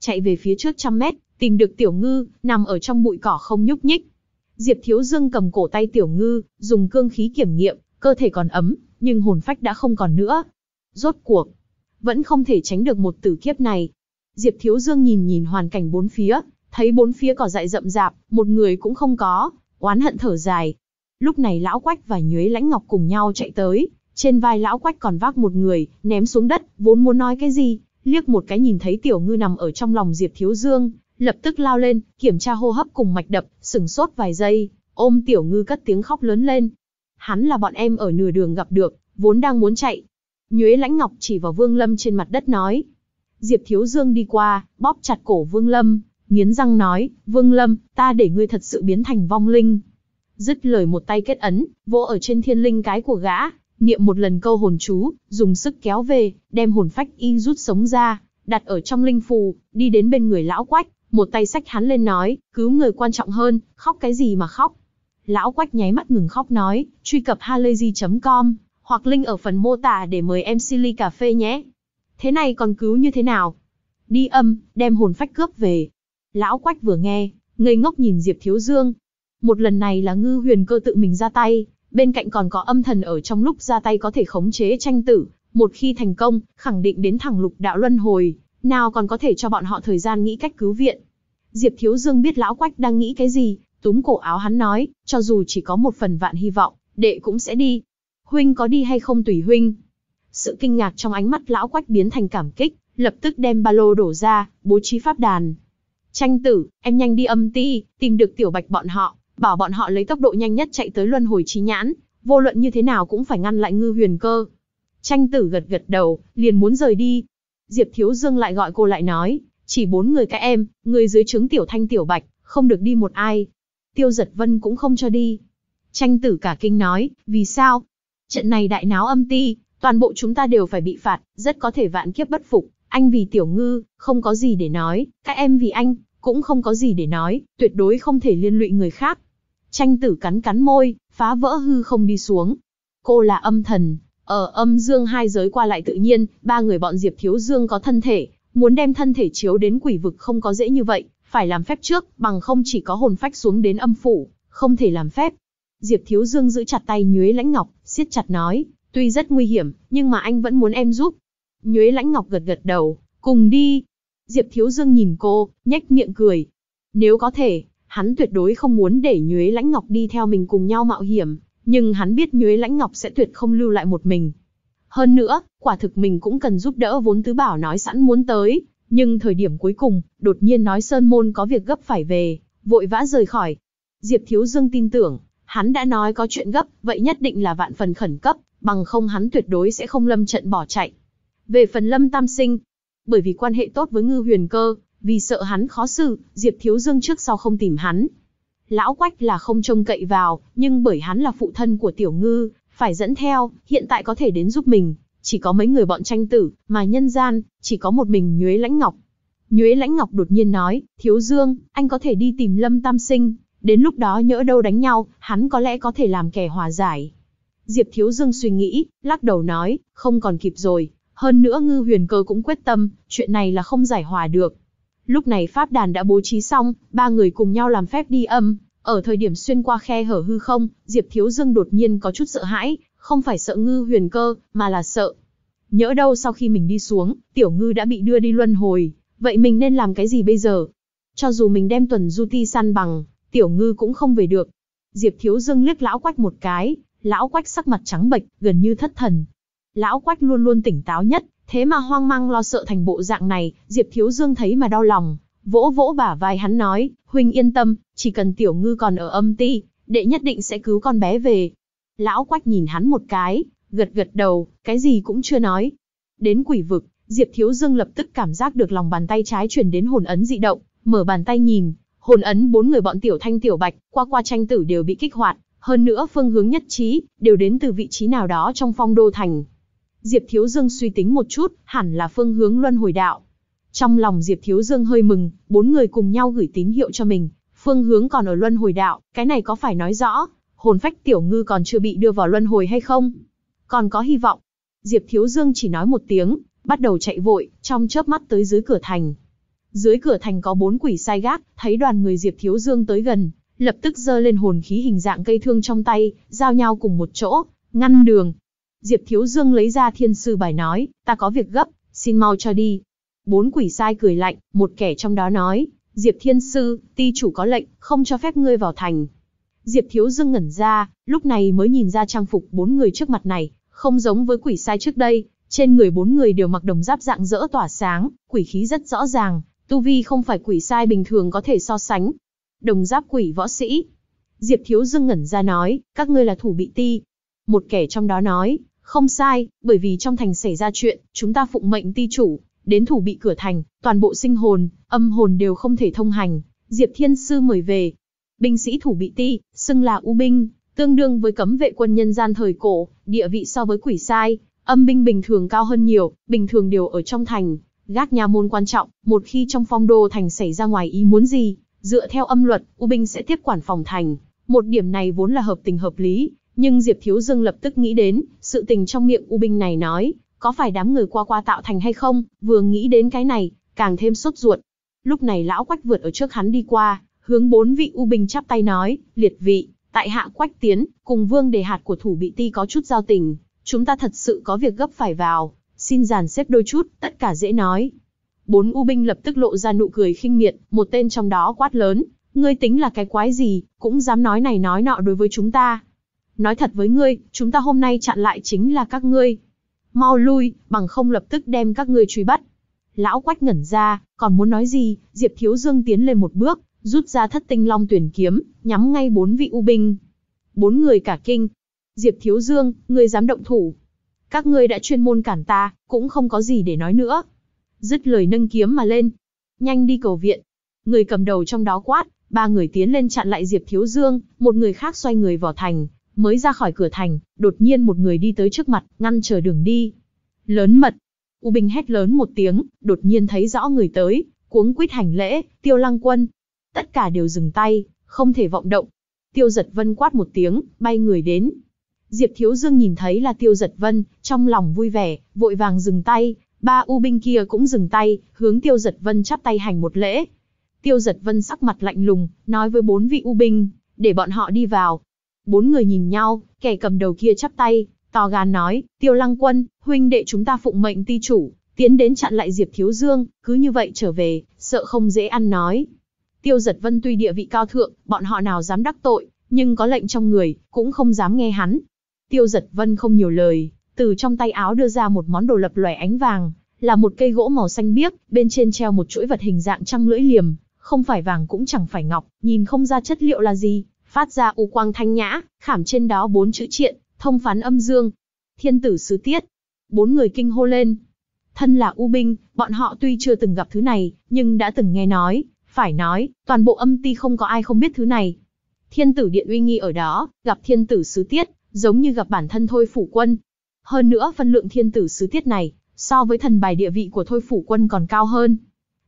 Chạy về phía trước trăm mét, tìm được Tiểu Ngư, nằm ở trong bụi cỏ không nhúc nhích. Diệp Thiếu Dương cầm cổ tay Tiểu Ngư, dùng cương khí kiểm nghiệm, cơ thể còn ấm, nhưng hồn phách đã không còn nữa. Rốt cuộc, vẫn không thể tránh được một tử kiếp này. Diệp Thiếu Dương nhìn nhìn hoàn cảnh bốn phía, thấy bốn phía cỏ dại rậm rạp, một người cũng không có, oán hận thở dài, Lúc này lão quách và nhuế lãnh ngọc cùng nhau chạy tới, trên vai lão quách còn vác một người, ném xuống đất, vốn muốn nói cái gì, liếc một cái nhìn thấy tiểu ngư nằm ở trong lòng Diệp Thiếu Dương, lập tức lao lên, kiểm tra hô hấp cùng mạch đập, sừng sốt vài giây, ôm tiểu ngư cất tiếng khóc lớn lên. Hắn là bọn em ở nửa đường gặp được, vốn đang muốn chạy. Nhuế lãnh ngọc chỉ vào Vương Lâm trên mặt đất nói. Diệp Thiếu Dương đi qua, bóp chặt cổ Vương Lâm, nghiến răng nói, Vương Lâm, ta để ngươi thật sự biến thành vong linh. Dứt lời một tay kết ấn, vỗ ở trên thiên linh cái của gã, niệm một lần câu hồn chú, dùng sức kéo về, đem hồn phách y rút sống ra, đặt ở trong linh phù, đi đến bên người lão quách, một tay sách hắn lên nói, cứu người quan trọng hơn, khóc cái gì mà khóc. Lão quách nháy mắt ngừng khóc nói, truy cập halayzi.com, hoặc link ở phần mô tả để mời em Silly Cà Phê nhé. Thế này còn cứu như thế nào? Đi âm, đem hồn phách cướp về. Lão quách vừa nghe, ngây ngốc nhìn Diệp Thiếu Dương, một lần này là ngư huyền cơ tự mình ra tay, bên cạnh còn có âm thần ở trong lúc ra tay có thể khống chế tranh tử, một khi thành công, khẳng định đến thẳng lục đạo luân hồi, nào còn có thể cho bọn họ thời gian nghĩ cách cứu viện. Diệp Thiếu Dương biết lão quách đang nghĩ cái gì, túm cổ áo hắn nói, cho dù chỉ có một phần vạn hy vọng, đệ cũng sẽ đi. Huynh có đi hay không tùy huynh. Sự kinh ngạc trong ánh mắt lão quách biến thành cảm kích, lập tức đem ba lô đổ ra, bố trí pháp đàn. Tranh tử, em nhanh đi âm ti, tìm được tiểu bạch bọn họ, bảo bọn họ lấy tốc độ nhanh nhất chạy tới luân hồi trí nhãn, vô luận như thế nào cũng phải ngăn lại ngư huyền cơ. Tranh tử gật gật đầu, liền muốn rời đi. Diệp Thiếu Dương lại gọi cô lại nói, chỉ bốn người các em, người dưới trứng tiểu thanh tiểu bạch, không được đi một ai. Tiêu giật vân cũng không cho đi. Tranh tử cả kinh nói, vì sao? Trận này đại náo âm ti, toàn bộ chúng ta đều phải bị phạt, rất có thể vạn kiếp bất phục. Anh vì tiểu ngư, không có gì để nói, các em vì anh, cũng không có gì để nói, tuyệt đối không thể liên lụy người khác. Tranh tử cắn cắn môi, phá vỡ hư không đi xuống. Cô là âm thần, ở âm dương hai giới qua lại tự nhiên, ba người bọn Diệp Thiếu Dương có thân thể, muốn đem thân thể chiếu đến quỷ vực không có dễ như vậy, phải làm phép trước, bằng không chỉ có hồn phách xuống đến âm phủ, không thể làm phép. Diệp Thiếu Dương giữ chặt tay Nhuế Lãnh Ngọc, siết chặt nói, tuy rất nguy hiểm, nhưng mà anh vẫn muốn em giúp. Nhuế Lãnh Ngọc gật gật đầu, cùng đi. Diệp Thiếu Dương nhìn cô, nhếch miệng cười. Nếu có thể, hắn tuyệt đối không muốn để Nhuế Lãnh Ngọc đi theo mình cùng nhau mạo hiểm, nhưng hắn biết Nhuế Lãnh Ngọc sẽ tuyệt không lưu lại một mình. Hơn nữa, quả thực mình cũng cần giúp đỡ vốn tứ bảo nói sẵn muốn tới, nhưng thời điểm cuối cùng, đột nhiên nói Sơn Môn có việc gấp phải về, vội vã rời khỏi. Diệp Thiếu Dương tin tưởng, hắn đã nói có chuyện gấp, vậy nhất định là vạn phần khẩn cấp, bằng không hắn tuyệt đối sẽ không lâm trận bỏ chạy. Về phần Lâm Tam Sinh, bởi vì quan hệ tốt với Ngư Huyền Cơ, vì sợ hắn khó xử, Diệp Thiếu Dương trước sau không tìm hắn. Lão Quách là không trông cậy vào, nhưng bởi hắn là phụ thân của Tiểu Ngư, phải dẫn theo, hiện tại có thể đến giúp mình. Chỉ có mấy người bọn tranh tử, mà nhân gian, chỉ có một mình Nhuế Lãnh Ngọc. Nhuế Lãnh Ngọc đột nhiên nói, Thiếu Dương, anh có thể đi tìm Lâm Tam Sinh, đến lúc đó nhỡ đâu đánh nhau, hắn có lẽ có thể làm kẻ hòa giải. Diệp Thiếu Dương suy nghĩ, lắc đầu nói, không còn kịp rồi, hơn nữa ngư huyền cơ cũng quyết tâm, chuyện này là không giải hòa được. Lúc này pháp đàn đã bố trí xong, ba người cùng nhau làm phép đi âm. Ở thời điểm xuyên qua khe hở hư không, Diệp Thiếu Dương đột nhiên có chút sợ hãi, không phải sợ ngư huyền cơ, mà là sợ. Nhỡ đâu sau khi mình đi xuống, tiểu ngư đã bị đưa đi luân hồi, vậy mình nên làm cái gì bây giờ? Cho dù mình đem tuần du ti săn bằng, tiểu ngư cũng không về được. Diệp Thiếu Dương liếc lão quách một cái, lão quách sắc mặt trắng bệch, gần như thất thần. Lão quách luôn luôn tỉnh táo nhất, Thế mà hoang mang lo sợ thành bộ dạng này, Diệp Thiếu Dương thấy mà đau lòng, vỗ vỗ bả vai hắn nói, huynh yên tâm, chỉ cần tiểu ngư còn ở âm ti, đệ nhất định sẽ cứu con bé về. Lão quách nhìn hắn một cái, gật gật đầu, cái gì cũng chưa nói. Đến quỷ vực, Diệp Thiếu Dương lập tức cảm giác được lòng bàn tay trái chuyển đến hồn ấn dị động, mở bàn tay nhìn, hồn ấn bốn người bọn tiểu thanh tiểu bạch, qua qua tranh tử đều bị kích hoạt, hơn nữa phương hướng nhất trí, đều đến từ vị trí nào đó trong phong đô thành. Diệp Thiếu Dương suy tính một chút, hẳn là phương hướng luân hồi đạo. Trong lòng Diệp Thiếu Dương hơi mừng, bốn người cùng nhau gửi tín hiệu cho mình, phương hướng còn ở luân hồi đạo, cái này có phải nói rõ, hồn phách tiểu ngư còn chưa bị đưa vào luân hồi hay không? Còn có hy vọng. Diệp Thiếu Dương chỉ nói một tiếng, bắt đầu chạy vội, trong chớp mắt tới dưới cửa thành. Dưới cửa thành có bốn quỷ sai gác, thấy đoàn người Diệp Thiếu Dương tới gần, lập tức giơ lên hồn khí hình dạng cây thương trong tay, giao nhau cùng một chỗ, ngăn đường, Diệp Thiếu Dương lấy ra thiên sư bài nói, ta có việc gấp, xin mau cho đi. Bốn quỷ sai cười lạnh, một kẻ trong đó nói, Diệp Thiên Sư, ti chủ có lệnh, không cho phép ngươi vào thành. Diệp Thiếu Dương ngẩn ra, lúc này mới nhìn ra trang phục bốn người trước mặt này, không giống với quỷ sai trước đây, trên người bốn người đều mặc đồng giáp dạng dỡ tỏa sáng, quỷ khí rất rõ ràng, tu vi không phải quỷ sai bình thường có thể so sánh. Đồng giáp quỷ võ sĩ. Diệp Thiếu Dương ngẩn ra nói, các ngươi là thủ bị ti, một kẻ trong đó nói, không sai, bởi vì trong thành xảy ra chuyện, chúng ta phụng mệnh ti chủ, đến thủ bị cửa thành, toàn bộ sinh hồn, âm hồn đều không thể thông hành, Diệp Thiên Sư mời về. Binh sĩ thủ bị ti, xưng là U Binh, tương đương với cấm vệ quân nhân gian thời cổ, địa vị so với quỷ sai, âm binh bình thường cao hơn nhiều, bình thường đều ở trong thành, gác nhà môn quan trọng, một khi trong phong đô thành xảy ra ngoài ý muốn gì, dựa theo âm luật, U binh sẽ tiếp quản phòng thành, một điểm này vốn là hợp tình hợp lý, nhưng Diệp Thiếu Dương lập tức nghĩ đến, sự tình trong miệng U binh này nói, có phải đám người qua qua tạo thành hay không, vừa nghĩ đến cái này, càng thêm sốt ruột. Lúc này lão quách vượt ở trước hắn đi qua, hướng bốn vị U binh chắp tay nói, liệt vị, tại hạ quách tiến, cùng vương đề hạt của thủ bị ti có chút giao tình, chúng ta thật sự có việc gấp phải vào, xin giàn xếp đôi chút, tất cả dễ nói. Bốn U binh lập tức lộ ra nụ cười khinh miệt, một tên trong đó quát lớn, ngươi tính là cái quái gì, cũng dám nói này nói nọ đối với chúng ta nói thật với ngươi, chúng ta hôm nay chặn lại chính là các ngươi. Mau lui, bằng không lập tức đem các ngươi truy bắt. Lão quách ngẩn ra, còn muốn nói gì, Diệp Thiếu Dương tiến lên một bước, rút ra thất tinh long tuyển kiếm, nhắm ngay bốn vị u binh. Bốn người cả kinh. Diệp Thiếu Dương, ngươi dám động thủ. Các ngươi đã chuyên môn cản ta, cũng không có gì để nói nữa. Dứt lời nâng kiếm mà lên. Nhanh đi cầu viện. Người cầm đầu trong đó quát, ba người tiến lên chặn lại Diệp Thiếu Dương, một người khác xoay người vào thành, Mới ra khỏi cửa thành, đột nhiên một người đi tới trước mặt, ngăn chờ đường đi. Lớn mật. U Bình hét lớn một tiếng, đột nhiên thấy rõ người tới, cuống quýt hành lễ, tiêu lăng quân. Tất cả đều dừng tay, không thể vọng động. Tiêu giật vân quát một tiếng, bay người đến. Diệp Thiếu Dương nhìn thấy là tiêu giật vân, trong lòng vui vẻ, vội vàng dừng tay. Ba U binh kia cũng dừng tay, hướng tiêu giật vân chắp tay hành một lễ. Tiêu giật vân sắc mặt lạnh lùng, nói với bốn vị U binh, để bọn họ đi vào, Bốn người nhìn nhau, kẻ cầm đầu kia chắp tay, to gan nói, tiêu lăng quân, huynh đệ chúng ta phụng mệnh ti chủ, tiến đến chặn lại Diệp Thiếu Dương, cứ như vậy trở về, sợ không dễ ăn nói. Tiêu giật vân tuy địa vị cao thượng, bọn họ nào dám đắc tội, nhưng có lệnh trong người, cũng không dám nghe hắn. Tiêu giật vân không nhiều lời, từ trong tay áo đưa ra một món đồ lập lòe ánh vàng, là một cây gỗ màu xanh biếc, bên trên treo một chuỗi vật hình dạng trăng lưỡi liềm, không phải vàng cũng chẳng phải ngọc, nhìn không ra chất liệu là gì, phát ra u quang thanh nhã, khảm trên đó bốn chữ triện, thông phán âm dương. Thiên tử sứ tiết. Bốn người kinh hô lên. Thân là u binh, bọn họ tuy chưa từng gặp thứ này, nhưng đã từng nghe nói, phải nói, toàn bộ âm ti không có ai không biết thứ này. Thiên tử điện uy nghi ở đó, gặp thiên tử sứ tiết, giống như gặp bản thân thôi phủ quân. Hơn nữa phân lượng thiên tử sứ tiết này, so với thần bài địa vị của thôi phủ quân còn cao hơn.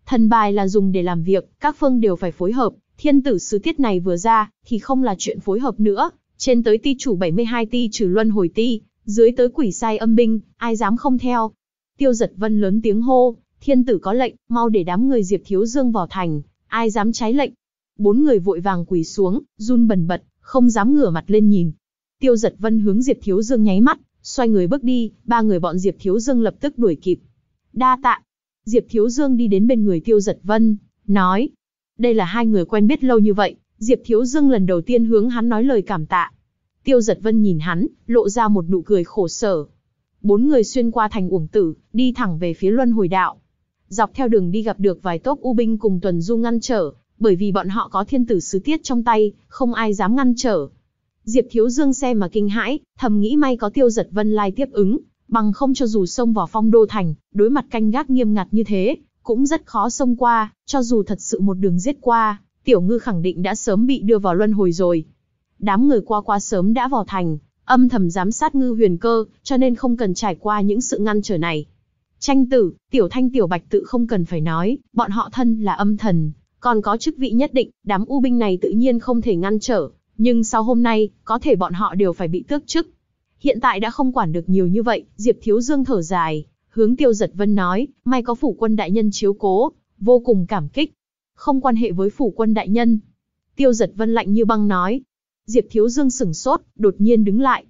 Thần bài là dùng để làm việc, các phương đều phải phối hợp, Thiên tử sứ tiết này vừa ra, thì không là chuyện phối hợp nữa, trên tới ti chủ 72 ti trừ luân hồi ti, dưới tới quỷ sai âm binh, ai dám không theo. Tiêu giật vân lớn tiếng hô, thiên tử có lệnh, mau để đám người Diệp Thiếu Dương vào thành, ai dám trái lệnh. Bốn người vội vàng quỳ xuống, run bần bật, không dám ngửa mặt lên nhìn. Tiêu giật vân hướng Diệp Thiếu Dương nháy mắt, xoay người bước đi, ba người bọn Diệp Thiếu Dương lập tức đuổi kịp. Đa tạ. Diệp Thiếu Dương đi đến bên người Tiêu giật vân, nói, đây là hai người quen biết lâu như vậy, Diệp Thiếu Dương lần đầu tiên hướng hắn nói lời cảm tạ. Tiêu Giật Vân nhìn hắn, lộ ra một nụ cười khổ sở. Bốn người xuyên qua thành uổng tử, đi thẳng về phía luân hồi đạo. Dọc theo đường đi gặp được vài tốp u binh cùng tuần du ngăn trở, bởi vì bọn họ có thiên tử sứ tiết trong tay, không ai dám ngăn trở. Diệp Thiếu Dương xem mà kinh hãi, thầm nghĩ may có Tiêu Giật Vân lai tiếp ứng, bằng không cho dù xông vào phong đô thành, đối mặt canh gác nghiêm ngặt như thế, cũng rất khó xông qua, cho dù thật sự một đường giết qua, tiểu ngư khẳng định đã sớm bị đưa vào luân hồi rồi. Đám người qua qua sớm đã vào thành, âm thầm giám sát ngư huyền cơ, cho nên không cần trải qua những sự ngăn trở này. Tranh tử, tiểu thanh tiểu bạch tự không cần phải nói, bọn họ thân là âm thần, còn có chức vị nhất định, đám u binh này tự nhiên không thể ngăn trở, nhưng sau hôm nay, có thể bọn họ đều phải bị tước chức. Hiện tại đã không quản được nhiều như vậy, Diệp Thiếu Dương thở dài, Hướng tiêu giật vân nói, may có phủ quân đại nhân chiếu cố, vô cùng cảm kích. Không quan hệ với phủ quân đại nhân. Tiêu giật vân lạnh như băng nói. Diệp Thiếu Dương sửng sốt, đột nhiên đứng lại.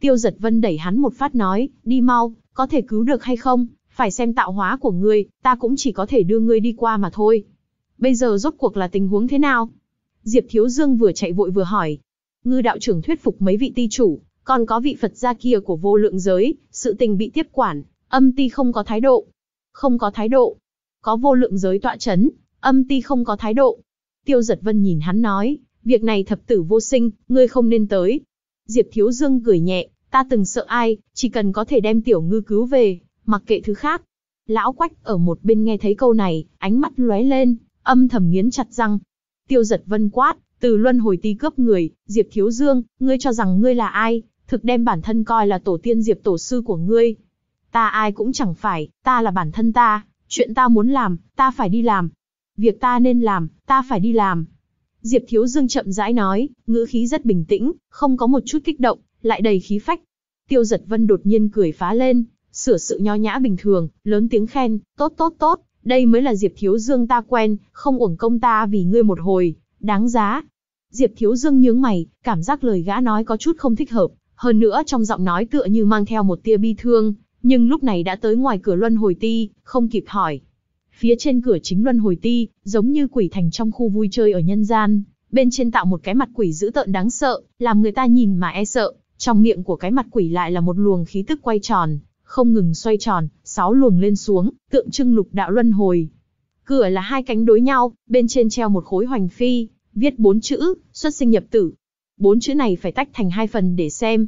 Tiêu giật vân đẩy hắn một phát nói, đi mau, có thể cứu được hay không, phải xem tạo hóa của ngươi, ta cũng chỉ có thể đưa ngươi đi qua mà thôi. Bây giờ rốt cuộc là tình huống thế nào? Diệp Thiếu Dương vừa chạy vội vừa hỏi. Ngư đạo trưởng thuyết phục mấy vị ti chủ, còn có vị Phật gia kia của vô lượng giới, sự tình bị tiếp quản, âm ti không có thái độ. Không có thái độ. Có vô lượng giới tọa chấn, âm ti không có thái độ. Tiêu giật vân nhìn hắn nói, việc này thập tử vô sinh, ngươi không nên tới. Diệp Thiếu Dương gửi nhẹ, ta từng sợ ai, chỉ cần có thể đem tiểu ngư cứu về, mặc kệ thứ khác. Lão Quách ở một bên nghe thấy câu này, ánh mắt lóe lên, âm thầm nghiến chặt răng. Tiêu giật vân quát, từ luân hồi ti cướp người, Diệp Thiếu Dương, ngươi cho rằng ngươi là ai, thực đem bản thân coi là tổ tiên Diệp tổ sư của ngươi, Ta ai cũng chẳng phải, ta là bản thân ta, chuyện ta muốn làm, ta phải đi làm. Việc ta nên làm, ta phải đi làm. Diệp Thiếu Dương chậm rãi nói, ngữ khí rất bình tĩnh, không có một chút kích động, lại đầy khí phách. Tiêu giật vân đột nhiên cười phá lên, sửa sự nho nhã bình thường, lớn tiếng khen, tốt tốt tốt, đây mới là Diệp Thiếu Dương ta quen, không uổng công ta vì ngươi một hồi, đáng giá. Diệp Thiếu Dương nhướng mày, cảm giác lời gã nói có chút không thích hợp, hơn nữa trong giọng nói tựa như mang theo một tia bi thương, nhưng lúc này đã tới ngoài cửa luân hồi ti, không kịp hỏi. Phía trên cửa chính luân hồi ti, giống như quỷ thành trong khu vui chơi ở nhân gian, bên trên tạo một cái mặt quỷ dữ tợn đáng sợ, làm người ta nhìn mà e sợ, trong miệng của cái mặt quỷ lại là một luồng khí tức quay tròn, không ngừng xoay tròn, sáu luồng lên xuống, tượng trưng lục đạo luân hồi. Cửa là hai cánh đối nhau, bên trên treo một khối hoành phi, viết bốn chữ, xuất sinh nhập tử. Bốn chữ này phải tách thành hai phần để xem,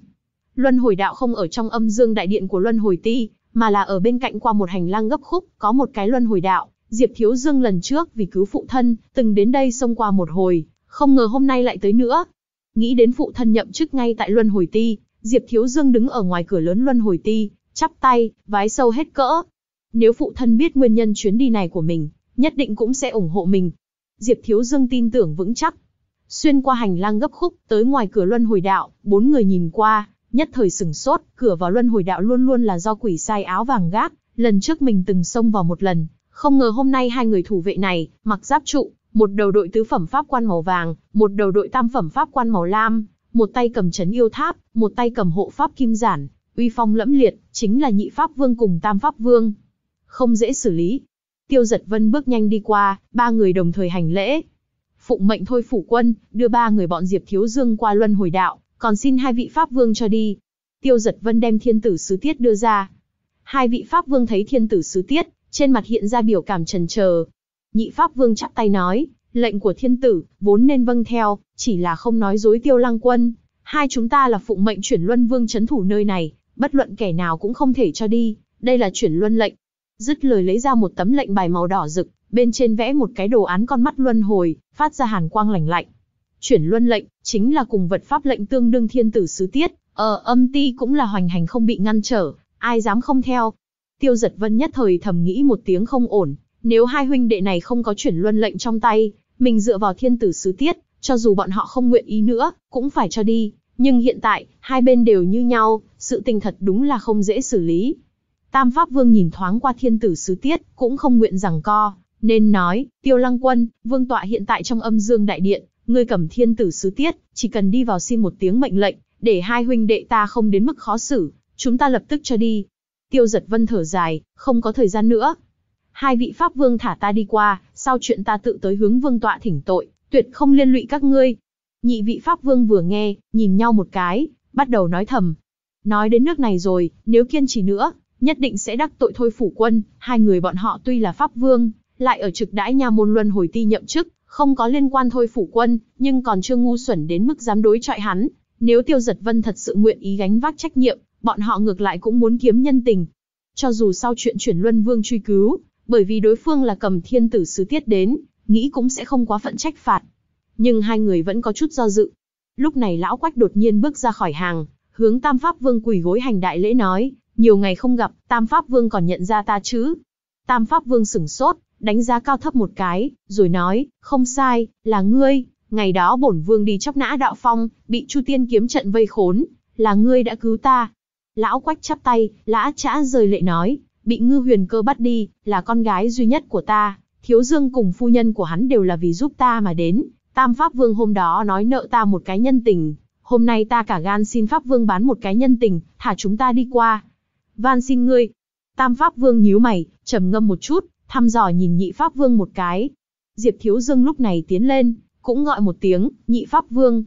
Luân hồi đạo không ở trong âm dương đại điện của luân hồi ti, mà là ở bên cạnh qua một hành lang gấp khúc, có một cái luân hồi đạo. Diệp Thiếu Dương lần trước vì cứu phụ thân, từng đến đây xông qua một hồi, không ngờ hôm nay lại tới nữa. Nghĩ đến phụ thân nhậm chức ngay tại luân hồi ti, Diệp Thiếu Dương đứng ở ngoài cửa lớn luân hồi ti, chắp tay, vái sâu hết cỡ. Nếu phụ thân biết nguyên nhân chuyến đi này của mình, nhất định cũng sẽ ủng hộ mình. Diệp Thiếu Dương tin tưởng vững chắc. Xuyên qua hành lang gấp khúc, tới ngoài cửa luân hồi đạo, bốn người nhìn qua, nhất thời sừng sốt, cửa vào luân hồi đạo luôn luôn là do quỷ sai áo vàng gác, lần trước mình từng xông vào một lần, không ngờ hôm nay hai người thủ vệ này, mặc giáp trụ, một đầu đội tứ phẩm pháp quan màu vàng, một đầu đội tam phẩm pháp quan màu lam, một tay cầm chấn yêu tháp, một tay cầm hộ pháp kim giản, uy phong lẫm liệt, chính là nhị pháp vương cùng tam pháp vương. Không dễ xử lý. Tiêu giật vân bước nhanh đi qua, ba người đồng thời hành lễ. Phụ mệnh thôi phủ quân, đưa ba người bọn Diệp Thiếu Dương qua luân hồi đạo, còn xin hai vị Pháp Vương cho đi. Tiêu giật vân đem thiên tử sứ tiết đưa ra. Hai vị Pháp Vương thấy thiên tử sứ tiết, trên mặt hiện ra biểu cảm trần chờ Nhị Pháp Vương chắp tay nói, lệnh của thiên tử, vốn nên vâng theo, chỉ là không nói dối tiêu lăng quân. Hai chúng ta là phụ mệnh chuyển luân vương chấn thủ nơi này, bất luận kẻ nào cũng không thể cho đi, đây là chuyển luân lệnh. Dứt lời lấy ra một tấm lệnh bài màu đỏ rực, bên trên vẽ một cái đồ án con mắt luân hồi, phát ra hàn quang lạnh lạnh chuyển luân lệnh, chính là cùng vật pháp lệnh tương đương thiên tử sứ tiết, ở ờ, âm ti cũng là hoành hành không bị ngăn trở, ai dám không theo. Tiêu giật vân nhất thời thầm nghĩ một tiếng không ổn, nếu hai huynh đệ này không có chuyển luân lệnh trong tay, mình dựa vào thiên tử sứ tiết, cho dù bọn họ không nguyện ý nữa, cũng phải cho đi. Nhưng hiện tại, hai bên đều như nhau, sự tình thật đúng là không dễ xử lý. Tam Pháp Vương nhìn thoáng qua thiên tử sứ tiết, cũng không nguyện rằng co, nên nói, tiêu lăng quân, vương tọa hiện tại trong âm dương đại điện, Ngươi cầm thiên tử sứ tiết, chỉ cần đi vào xin một tiếng mệnh lệnh, để hai huynh đệ ta không đến mức khó xử, chúng ta lập tức cho đi. Tiêu giật vân thở dài, không có thời gian nữa. Hai vị pháp vương thả ta đi qua, sau chuyện ta tự tới hướng vương tọa thỉnh tội, tuyệt không liên lụy các ngươi. Nhị vị pháp vương vừa nghe, nhìn nhau một cái, bắt đầu nói thầm. Nói đến nước này rồi, nếu kiên trì nữa, nhất định sẽ đắc tội thôi phủ quân, hai người bọn họ tuy là pháp vương, lại ở trực đãi nha môn luân hồi ti nhậm chức, không có liên quan thôi phủ quân, nhưng còn chưa ngu xuẩn đến mức dám đối chọi hắn. Nếu Tiêu Giật Vân thật sự nguyện ý gánh vác trách nhiệm, bọn họ ngược lại cũng muốn kiếm nhân tình. Cho dù sau chuyện chuyển Luân Vương truy cứu, bởi vì đối phương là cầm thiên tử sứ tiết đến, nghĩ cũng sẽ không quá phận trách phạt. Nhưng hai người vẫn có chút do dự. Lúc này lão quách đột nhiên bước ra khỏi hàng, hướng Tam Pháp Vương quỳ gối hành đại lễ nói, nhiều ngày không gặp, Tam Pháp Vương còn nhận ra ta chứ. Tam Pháp Vương sửng sốt, đánh giá cao thấp một cái, rồi nói, không sai, là ngươi, ngày đó bổn vương đi chóc nã đạo phong, bị Chu Tiên kiếm trận vây khốn, là ngươi đã cứu ta. Lão quách chắp tay, lã chã rời lệ nói, bị ngư huyền cơ bắt đi, là con gái duy nhất của ta, thiếu dương cùng phu nhân của hắn đều là vì giúp ta mà đến, tam pháp vương hôm đó nói nợ ta một cái nhân tình, hôm nay ta cả gan xin pháp vương bán một cái nhân tình, thả chúng ta đi qua. Van xin ngươi. Tam pháp vương nhíu mày, trầm ngâm một chút, thăm dò nhìn nhị pháp vương một cái. Diệp Thiếu Dương lúc này tiến lên, cũng gọi một tiếng, nhị pháp vương.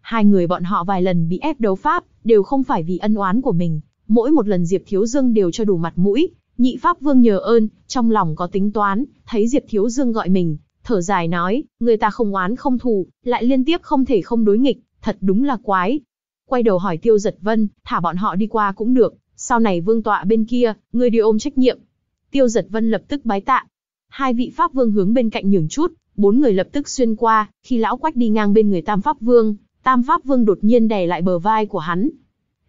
Hai người bọn họ vài lần bị ép đấu pháp, đều không phải vì ân oán của mình. Mỗi một lần Diệp Thiếu Dương đều cho đủ mặt mũi, nhị pháp vương nhờ ơn, trong lòng có tính toán, thấy Diệp Thiếu Dương gọi mình, thở dài nói, người ta không oán không thù, lại liên tiếp không thể không đối nghịch, thật đúng là quái. Quay đầu hỏi tiêu giật vân, thả bọn họ đi qua cũng được, sau này vương tọa bên kia, người đi ôm trách nhiệm. Tiêu Giật Vân lập tức bái tạ. Hai vị Pháp Vương hướng bên cạnh nhường chút, bốn người lập tức xuyên qua, khi lão Quách đi ngang bên người Tam Pháp Vương, Tam Pháp Vương đột nhiên đè lại bờ vai của hắn.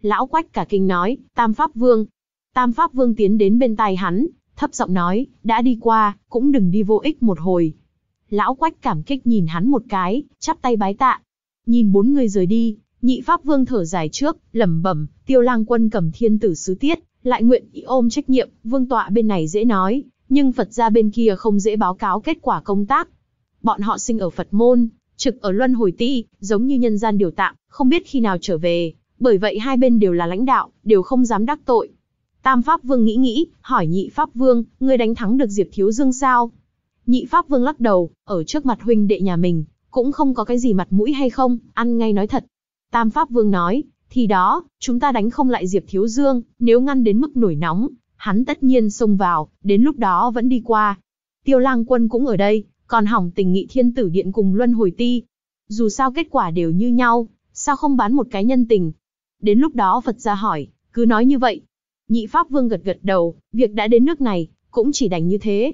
Lão Quách cả kinh nói, Tam Pháp Vương. Tam Pháp Vương tiến đến bên tai hắn, thấp giọng nói, đã đi qua, cũng đừng đi vô ích một hồi. Lão Quách cảm kích nhìn hắn một cái, chắp tay bái tạ. Nhìn bốn người rời đi, nhị Pháp Vương thở dài trước, lẩm bẩm, tiêu lang quân cầm thiên tử sứ tiết, lại nguyện ý ôm trách nhiệm, vương tọa bên này dễ nói, nhưng Phật gia bên kia không dễ báo cáo kết quả công tác. Bọn họ sinh ở Phật môn, trực ở Luân Hồi Ti, giống như nhân gian điều tạm, không biết khi nào trở về, bởi vậy hai bên đều là lãnh đạo, đều không dám đắc tội. Tam Pháp Vương nghĩ nghĩ, hỏi Nhị Pháp Vương, ngươi đánh thắng được Diệp Thiếu Dương sao? Nhị Pháp Vương lắc đầu, ở trước mặt huynh đệ nhà mình, cũng không có cái gì mặt mũi hay không, ăn ngay nói thật. Tam Pháp Vương nói, thì đó, chúng ta đánh không lại Diệp Thiếu Dương, nếu ngăn đến mức nổi nóng, hắn tất nhiên xông vào, đến lúc đó vẫn đi qua. Tiêu lang quân cũng ở đây, còn hỏng tình nghị thiên tử điện cùng luân hồi ti. Dù sao kết quả đều như nhau, sao không bán một cái nhân tình? Đến lúc đó Phật ra hỏi, cứ nói như vậy. Nhị Pháp Vương gật gật đầu, việc đã đến nước này, cũng chỉ đành như thế.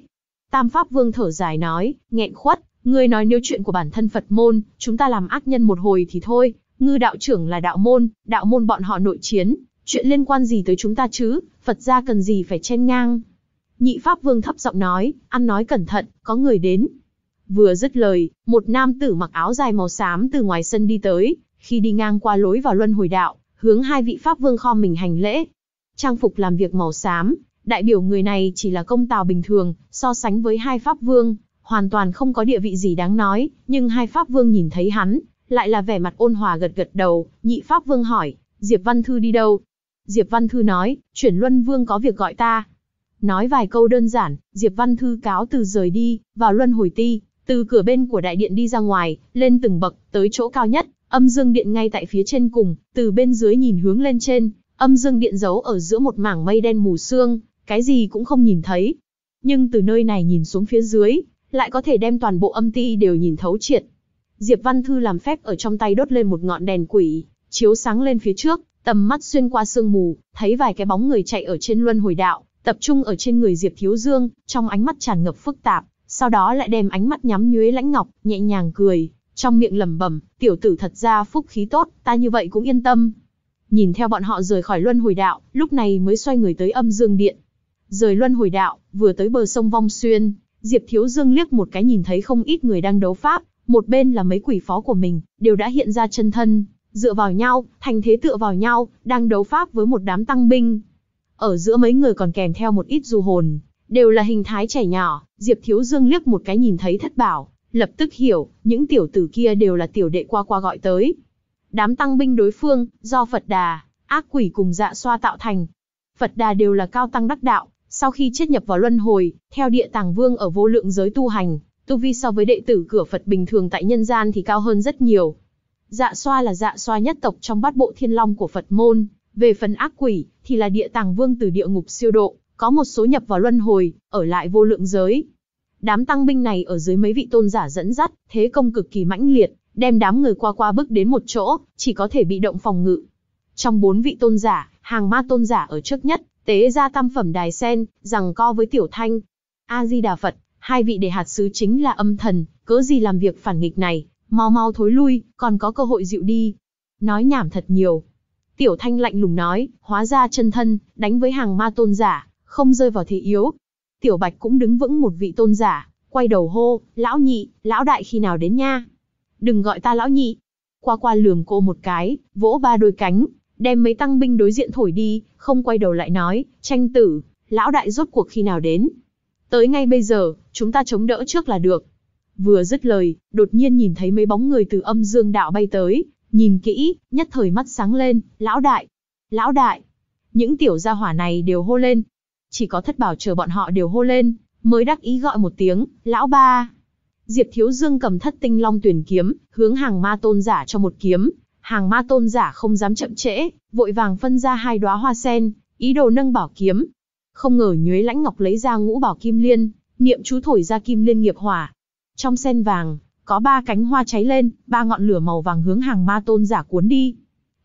Tam Pháp Vương thở dài nói, nghẹn khuất, người nói nếu chuyện của bản thân Phật môn, chúng ta làm ác nhân một hồi thì thôi, ngư đạo trưởng là đạo môn, đạo môn bọn họ nội chiến, chuyện liên quan gì tới chúng ta chứ, Phật gia cần gì phải chen ngang. Nhị Pháp Vương thấp giọng nói, ăn nói cẩn thận, có người đến. Vừa dứt lời, một nam tử mặc áo dài màu xám từ ngoài sân đi tới, khi đi ngang qua lối vào luân hồi đạo, hướng hai vị Pháp Vương kho mình hành lễ. Trang phục làm việc màu xám, đại biểu người này chỉ là công tào bình thường, so sánh với hai Pháp Vương, hoàn toàn không có địa vị gì đáng nói, nhưng hai Pháp Vương nhìn thấy hắn, lại là vẻ mặt ôn hòa gật gật đầu, nhị Pháp Vương hỏi, Diệp Văn Thư đi đâu? Diệp Văn Thư nói, chuyển Luân Vương có việc gọi ta. Nói vài câu đơn giản, Diệp Văn Thư cáo từ rời đi, vào Luân Hồi Ti, từ cửa bên của đại điện đi ra ngoài, lên từng bậc, tới chỗ cao nhất, âm dương điện ngay tại phía trên cùng, từ bên dưới nhìn hướng lên trên, âm dương điện giấu ở giữa một mảng mây đen mù sương, cái gì cũng không nhìn thấy. Nhưng từ nơi này nhìn xuống phía dưới, lại có thể đem toàn bộ âm ti đều nhìn thấu triệt. Diệp Văn Thư làm phép ở trong tay đốt lên một ngọn đèn quỷ, chiếu sáng lên phía trước, tầm mắt xuyên qua sương mù, thấy vài cái bóng người chạy ở trên luân hồi đạo, tập trung ở trên người Diệp Thiếu Dương, trong ánh mắt tràn ngập phức tạp, sau đó lại đem ánh mắt nhắm nhuế lãnh ngọc, nhẹ nhàng cười, trong miệng lẩm bẩm, tiểu tử thật ra phúc khí tốt, ta như vậy cũng yên tâm. Nhìn theo bọn họ rời khỏi luân hồi đạo, lúc này mới xoay người tới âm dương điện. Rời luân hồi đạo, vừa tới bờ sông Vong Xuyên, Diệp Thiếu Dương liếc một cái nhìn thấy không ít người đang đấu pháp, một bên là mấy quỷ phó của mình, đều đã hiện ra chân thân, dựa vào nhau, thành thế tựa vào nhau, đang đấu pháp với một đám tăng binh. Ở giữa mấy người còn kèm theo một ít du hồn, đều là hình thái trẻ nhỏ, Diệp Thiếu Dương liếc một cái nhìn thấy thất bảo, lập tức hiểu, những tiểu tử kia đều là tiểu đệ qua qua gọi tới. Đám tăng binh đối phương, do Phật Đà, ác quỷ cùng dạ xoa tạo thành. Phật Đà đều là cao tăng đắc đạo, sau khi chết nhập vào luân hồi, theo địa tàng vương ở vô lượng giới tu hành, tu vi so với đệ tử cửa Phật bình thường tại nhân gian thì cao hơn rất nhiều. Dạ xoa là dạ xoa nhất tộc trong bát bộ thiên long của Phật môn, về phần ác quỷ, thì là địa tàng vương từ địa ngục siêu độ, có một số nhập vào luân hồi, ở lại vô lượng giới. Đám tăng binh này ở dưới mấy vị tôn giả dẫn dắt, thế công cực kỳ mãnh liệt, đem đám người qua qua bước đến một chỗ, chỉ có thể bị động phòng ngự. Trong bốn vị tôn giả, hàng ma tôn giả ở trước nhất, tế ra tam phẩm đài sen, rằng co với tiểu thanh. A-di-đà Phật, hai vị để hạt sứ chính là âm thần, cớ gì làm việc phản nghịch này, mau mau thối lui, còn có cơ hội dịu đi. Nói nhảm thật nhiều. Tiểu thanh lạnh lùng nói, hóa ra chân thân, đánh với hàng ma tôn giả, không rơi vào thị yếu. Tiểu bạch cũng đứng vững một vị tôn giả, quay đầu hô, lão nhị, lão đại khi nào đến nha. Đừng gọi ta lão nhị. Qua qua lườm cô một cái, vỗ ba đôi cánh, đem mấy tăng binh đối diện thổi đi, không quay đầu lại nói, tranh tử, lão đại rốt cuộc khi nào đến. Tới ngay bây giờ, chúng ta chống đỡ trước là được. Vừa dứt lời, đột nhiên nhìn thấy mấy bóng người từ âm dương đạo bay tới, nhìn kỹ, nhất thời mắt sáng lên, lão đại, lão đại. Những tiểu gia hỏa này đều hô lên. Chỉ có thất bảo chờ bọn họ đều hô lên, mới đắc ý gọi một tiếng, lão ba. Diệp Thiếu Dương cầm thất tinh long tuyển kiếm, hướng hàng ma tôn giả cho một kiếm. Hàng ma tôn giả không dám chậm trễ, vội vàng phân ra hai đóa hoa sen, ý đồ nâng bảo kiếm, không ngờ Nhuế Lãnh Ngọc lấy ra ngũ bảo kim liên, niệm chú thổi ra kim liên nghiệp hỏa. Trong sen vàng, có ba cánh hoa cháy lên, ba ngọn lửa màu vàng hướng hàng ma tôn giả cuốn đi.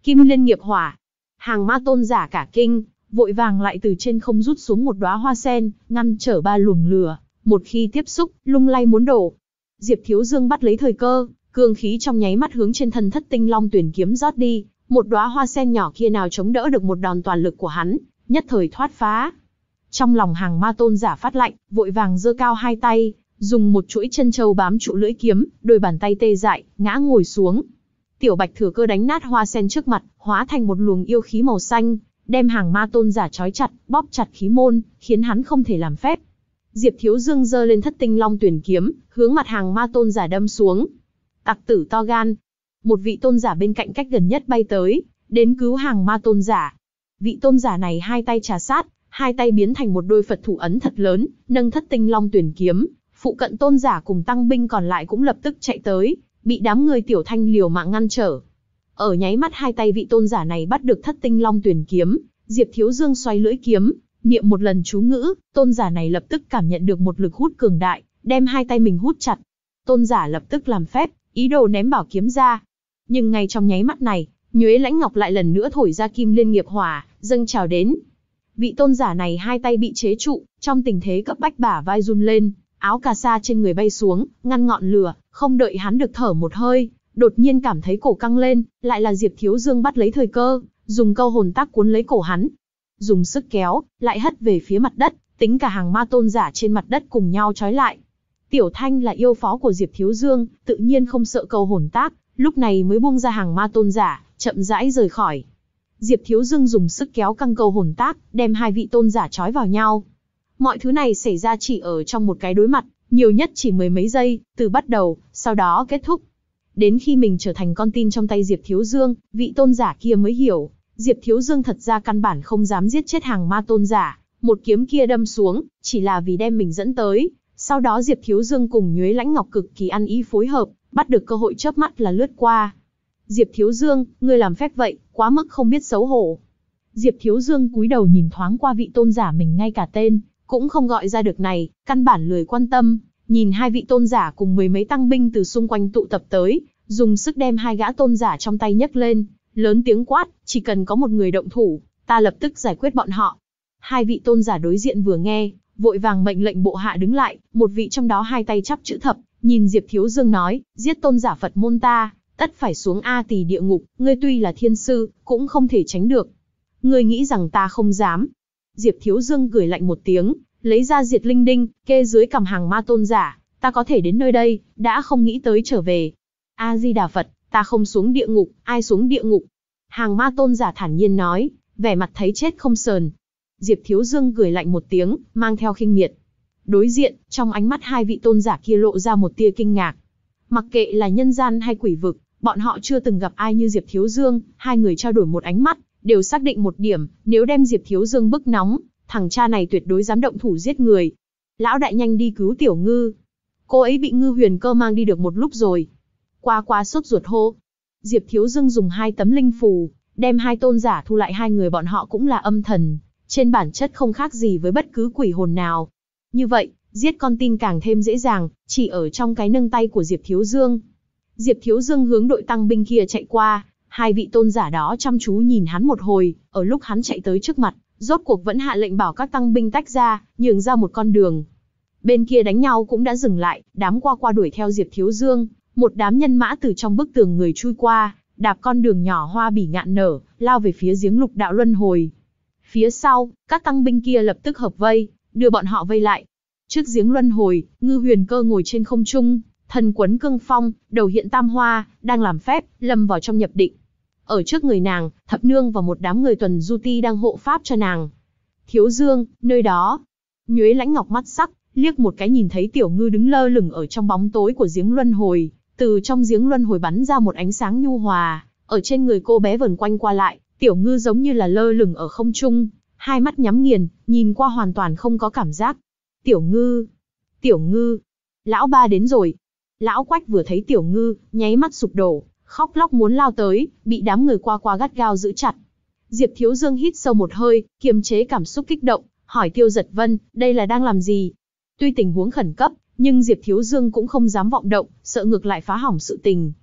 Kim liên nghiệp hỏa. Hàng ma tôn giả cả kinh, vội vàng lại từ trên không rút xuống một đóa hoa sen, ngăn trở ba luồng lửa, một khi tiếp xúc, lung lay muốn đổ. Diệp Thiếu Dương bắt lấy thời cơ, cương khí trong nháy mắt hướng trên thân thất tinh long tuyển kiếm rót đi, một đóa hoa sen nhỏ kia nào chống đỡ được một đòn toàn lực của hắn, nhất thời thoát phá, trong lòng hàng ma tôn giả phát lạnh, vội vàng giơ cao hai tay, dùng một chuỗi chân châu bám trụ lưỡi kiếm, đôi bàn tay tê dại, ngã ngồi xuống. Tiểu bạch thừa cơ đánh nát hoa sen trước mặt, hóa thành một luồng yêu khí màu xanh, đem hàng ma tôn giả trói chặt, bóp chặt khí môn, khiến hắn không thể làm phép. Diệp Thiếu Dương giơ lên thất tinh long tuyển kiếm, hướng mặt hàng ma tôn giả đâm xuống. Tặc tử to gan. Một vị tôn giả bên cạnh cách gần nhất bay tới, đến cứu hàng ma tôn giả. Vị tôn giả này hai tay trà sát, hai tay biến thành một đôi Phật thủ ấn thật lớn, nâng thất tinh long tuyển kiếm, phụ cận tôn giả cùng tăng binh còn lại cũng lập tức chạy tới, bị đám người tiểu thanh liều mạng ngăn trở. Ở nháy mắt hai tay vị tôn giả này bắt được thất tinh long tuyển kiếm, Diệp Thiếu Dương xoay lưỡi kiếm, niệm một lần chú ngữ, tôn giả này lập tức cảm nhận được một lực hút cường đại, đem hai tay mình hút chặt. Tôn giả lập tức làm phép, ý đồ ném bảo kiếm ra. Nhưng ngay trong nháy mắt này, Nhuế Lãnh Ngọc lại lần nữa thổi ra kim liên nghiệp hỏa, dâng chào đến. Vị tôn giả này hai tay bị chế trụ, trong tình thế cấp bách bả vai run lên, áo cà sa trên người bay xuống, ngăn ngọn lửa, không đợi hắn được thở một hơi, đột nhiên cảm thấy cổ căng lên, lại là Diệp Thiếu Dương bắt lấy thời cơ, dùng câu hồn tác cuốn lấy cổ hắn, dùng sức kéo, lại hất về phía mặt đất, tính cả hàng ma tôn giả trên mặt đất cùng nhau trói lại. Tiểu Thanh là yêu phó của Diệp Thiếu Dương, tự nhiên không sợ câu hồn tác, lúc này mới buông ra hàng ma tôn giả, chậm rãi rời khỏi. Diệp Thiếu Dương dùng sức kéo căng cầu hồn tác, đem hai vị tôn giả trói vào nhau. Mọi thứ này xảy ra chỉ ở trong một cái đối mặt, nhiều nhất chỉ mười mấy giây, từ bắt đầu, sau đó kết thúc. Đến khi mình trở thành con tin trong tay Diệp Thiếu Dương, vị tôn giả kia mới hiểu, Diệp Thiếu Dương thật ra căn bản không dám giết chết hàng ma tôn giả, một kiếm kia đâm xuống, chỉ là vì đem mình dẫn tới. Sau đó Diệp Thiếu Dương cùng Nhuế Lãnh Ngọc cực kỳ ăn ý phối hợp, bắt được cơ hội chớp mắt là lướt qua. Diệp Thiếu Dương, ngươi làm phép vậy, quá mức không biết xấu hổ. Diệp Thiếu Dương cúi đầu nhìn thoáng qua vị tôn giả mình ngay cả tên, cũng không gọi ra được này, căn bản lười quan tâm, nhìn hai vị tôn giả cùng mười mấy tăng binh từ xung quanh tụ tập tới, dùng sức đem hai gã tôn giả trong tay nhấc lên, lớn tiếng quát, chỉ cần có một người động thủ, ta lập tức giải quyết bọn họ. Hai vị tôn giả đối diện vừa nghe, vội vàng mệnh lệnh bộ hạ đứng lại, một vị trong đó hai tay chắp chữ thập, nhìn Diệp Thiếu Dương nói, giết tôn giả Phật môn ta tất phải xuống A tỳ địa ngục, ngươi tuy là thiên sư, cũng không thể tránh được. Ngươi nghĩ rằng ta không dám. Diệp Thiếu Dương cười lạnh một tiếng, lấy ra diệt linh đinh, kê dưới cầm hàng ma tôn giả, ta có thể đến nơi đây, đã không nghĩ tới trở về. A-di-đà Phật, ta không xuống địa ngục, ai xuống địa ngục? Hàng ma tôn giả thản nhiên nói, vẻ mặt thấy chết không sờn. Diệp Thiếu Dương cười lạnh một tiếng, mang theo khinh miệt. Đối diện, trong ánh mắt hai vị tôn giả kia lộ ra một tia kinh ngạc. Mặc kệ là nhân gian hay quỷ vực, Bọn họ chưa từng gặp ai như Diệp Thiếu Dương, hai người trao đổi một ánh mắt, đều xác định một điểm, nếu đem Diệp Thiếu Dương bức nóng, thằng cha này tuyệt đối dám động thủ giết người. Lão đại nhanh đi cứu Tiểu Ngư. Cô ấy bị Ngư Huyền Cơ mang đi được một lúc rồi. Qua qua sốt ruột hô. Diệp Thiếu Dương dùng hai tấm linh phù, đem hai tôn giả thu lại hai người bọn họ cũng là âm thần, trên bản chất không khác gì với bất cứ quỷ hồn nào. Như vậy, giết con tin càng thêm dễ dàng, chỉ ở trong cái nâng tay của Diệp Thiếu Dương. Diệp Thiếu Dương hướng đội tăng binh kia chạy qua, hai vị tôn giả đó chăm chú nhìn hắn một hồi, ở lúc hắn chạy tới trước mặt, rốt cuộc vẫn hạ lệnh bảo các tăng binh tách ra, nhường ra một con đường. Bên kia đánh nhau cũng đã dừng lại, đám qua qua đuổi theo Diệp Thiếu Dương, một đám nhân mã từ trong bức tường người chui qua, đạp con đường nhỏ hoa bỉ ngạn nở, lao về phía giếng lục đạo luân hồi. Phía sau, các tăng binh kia lập tức hợp vây, đưa bọn họ vây lại. Trước giếng luân hồi, ngư huyền cơ ngồi trên không trung, Thần quấn cương phong, đầu hiện tam hoa, đang làm phép, lâm vào trong nhập định. Ở trước người nàng, thập nương và một đám người tuần du ti đang hộ pháp cho nàng. Thiếu dương, nơi đó. Nhuế lãnh ngọc mắt sắc, liếc một cái nhìn thấy tiểu ngư đứng lơ lửng ở trong bóng tối của giếng luân hồi. Từ trong giếng luân hồi bắn ra một ánh sáng nhu hòa, ở trên người cô bé vần quanh qua lại, tiểu ngư giống như là lơ lửng ở không trung, hai mắt nhắm nghiền, nhìn qua hoàn toàn không có cảm giác. Tiểu ngư, tiểu ngư, lão ba đến rồi, Lão Quách vừa thấy Tiểu Ngư, nháy mắt sụp đổ, khóc lóc muốn lao tới, bị đám người qua qua gắt gao giữ chặt. Diệp Thiếu Dương hít sâu một hơi, kiềm chế cảm xúc kích động, hỏi Tiêu Giật Vân, đây là đang làm gì? Tuy tình huống khẩn cấp, nhưng Diệp Thiếu Dương cũng không dám vọng động, sợ ngược lại phá hỏng sự tình.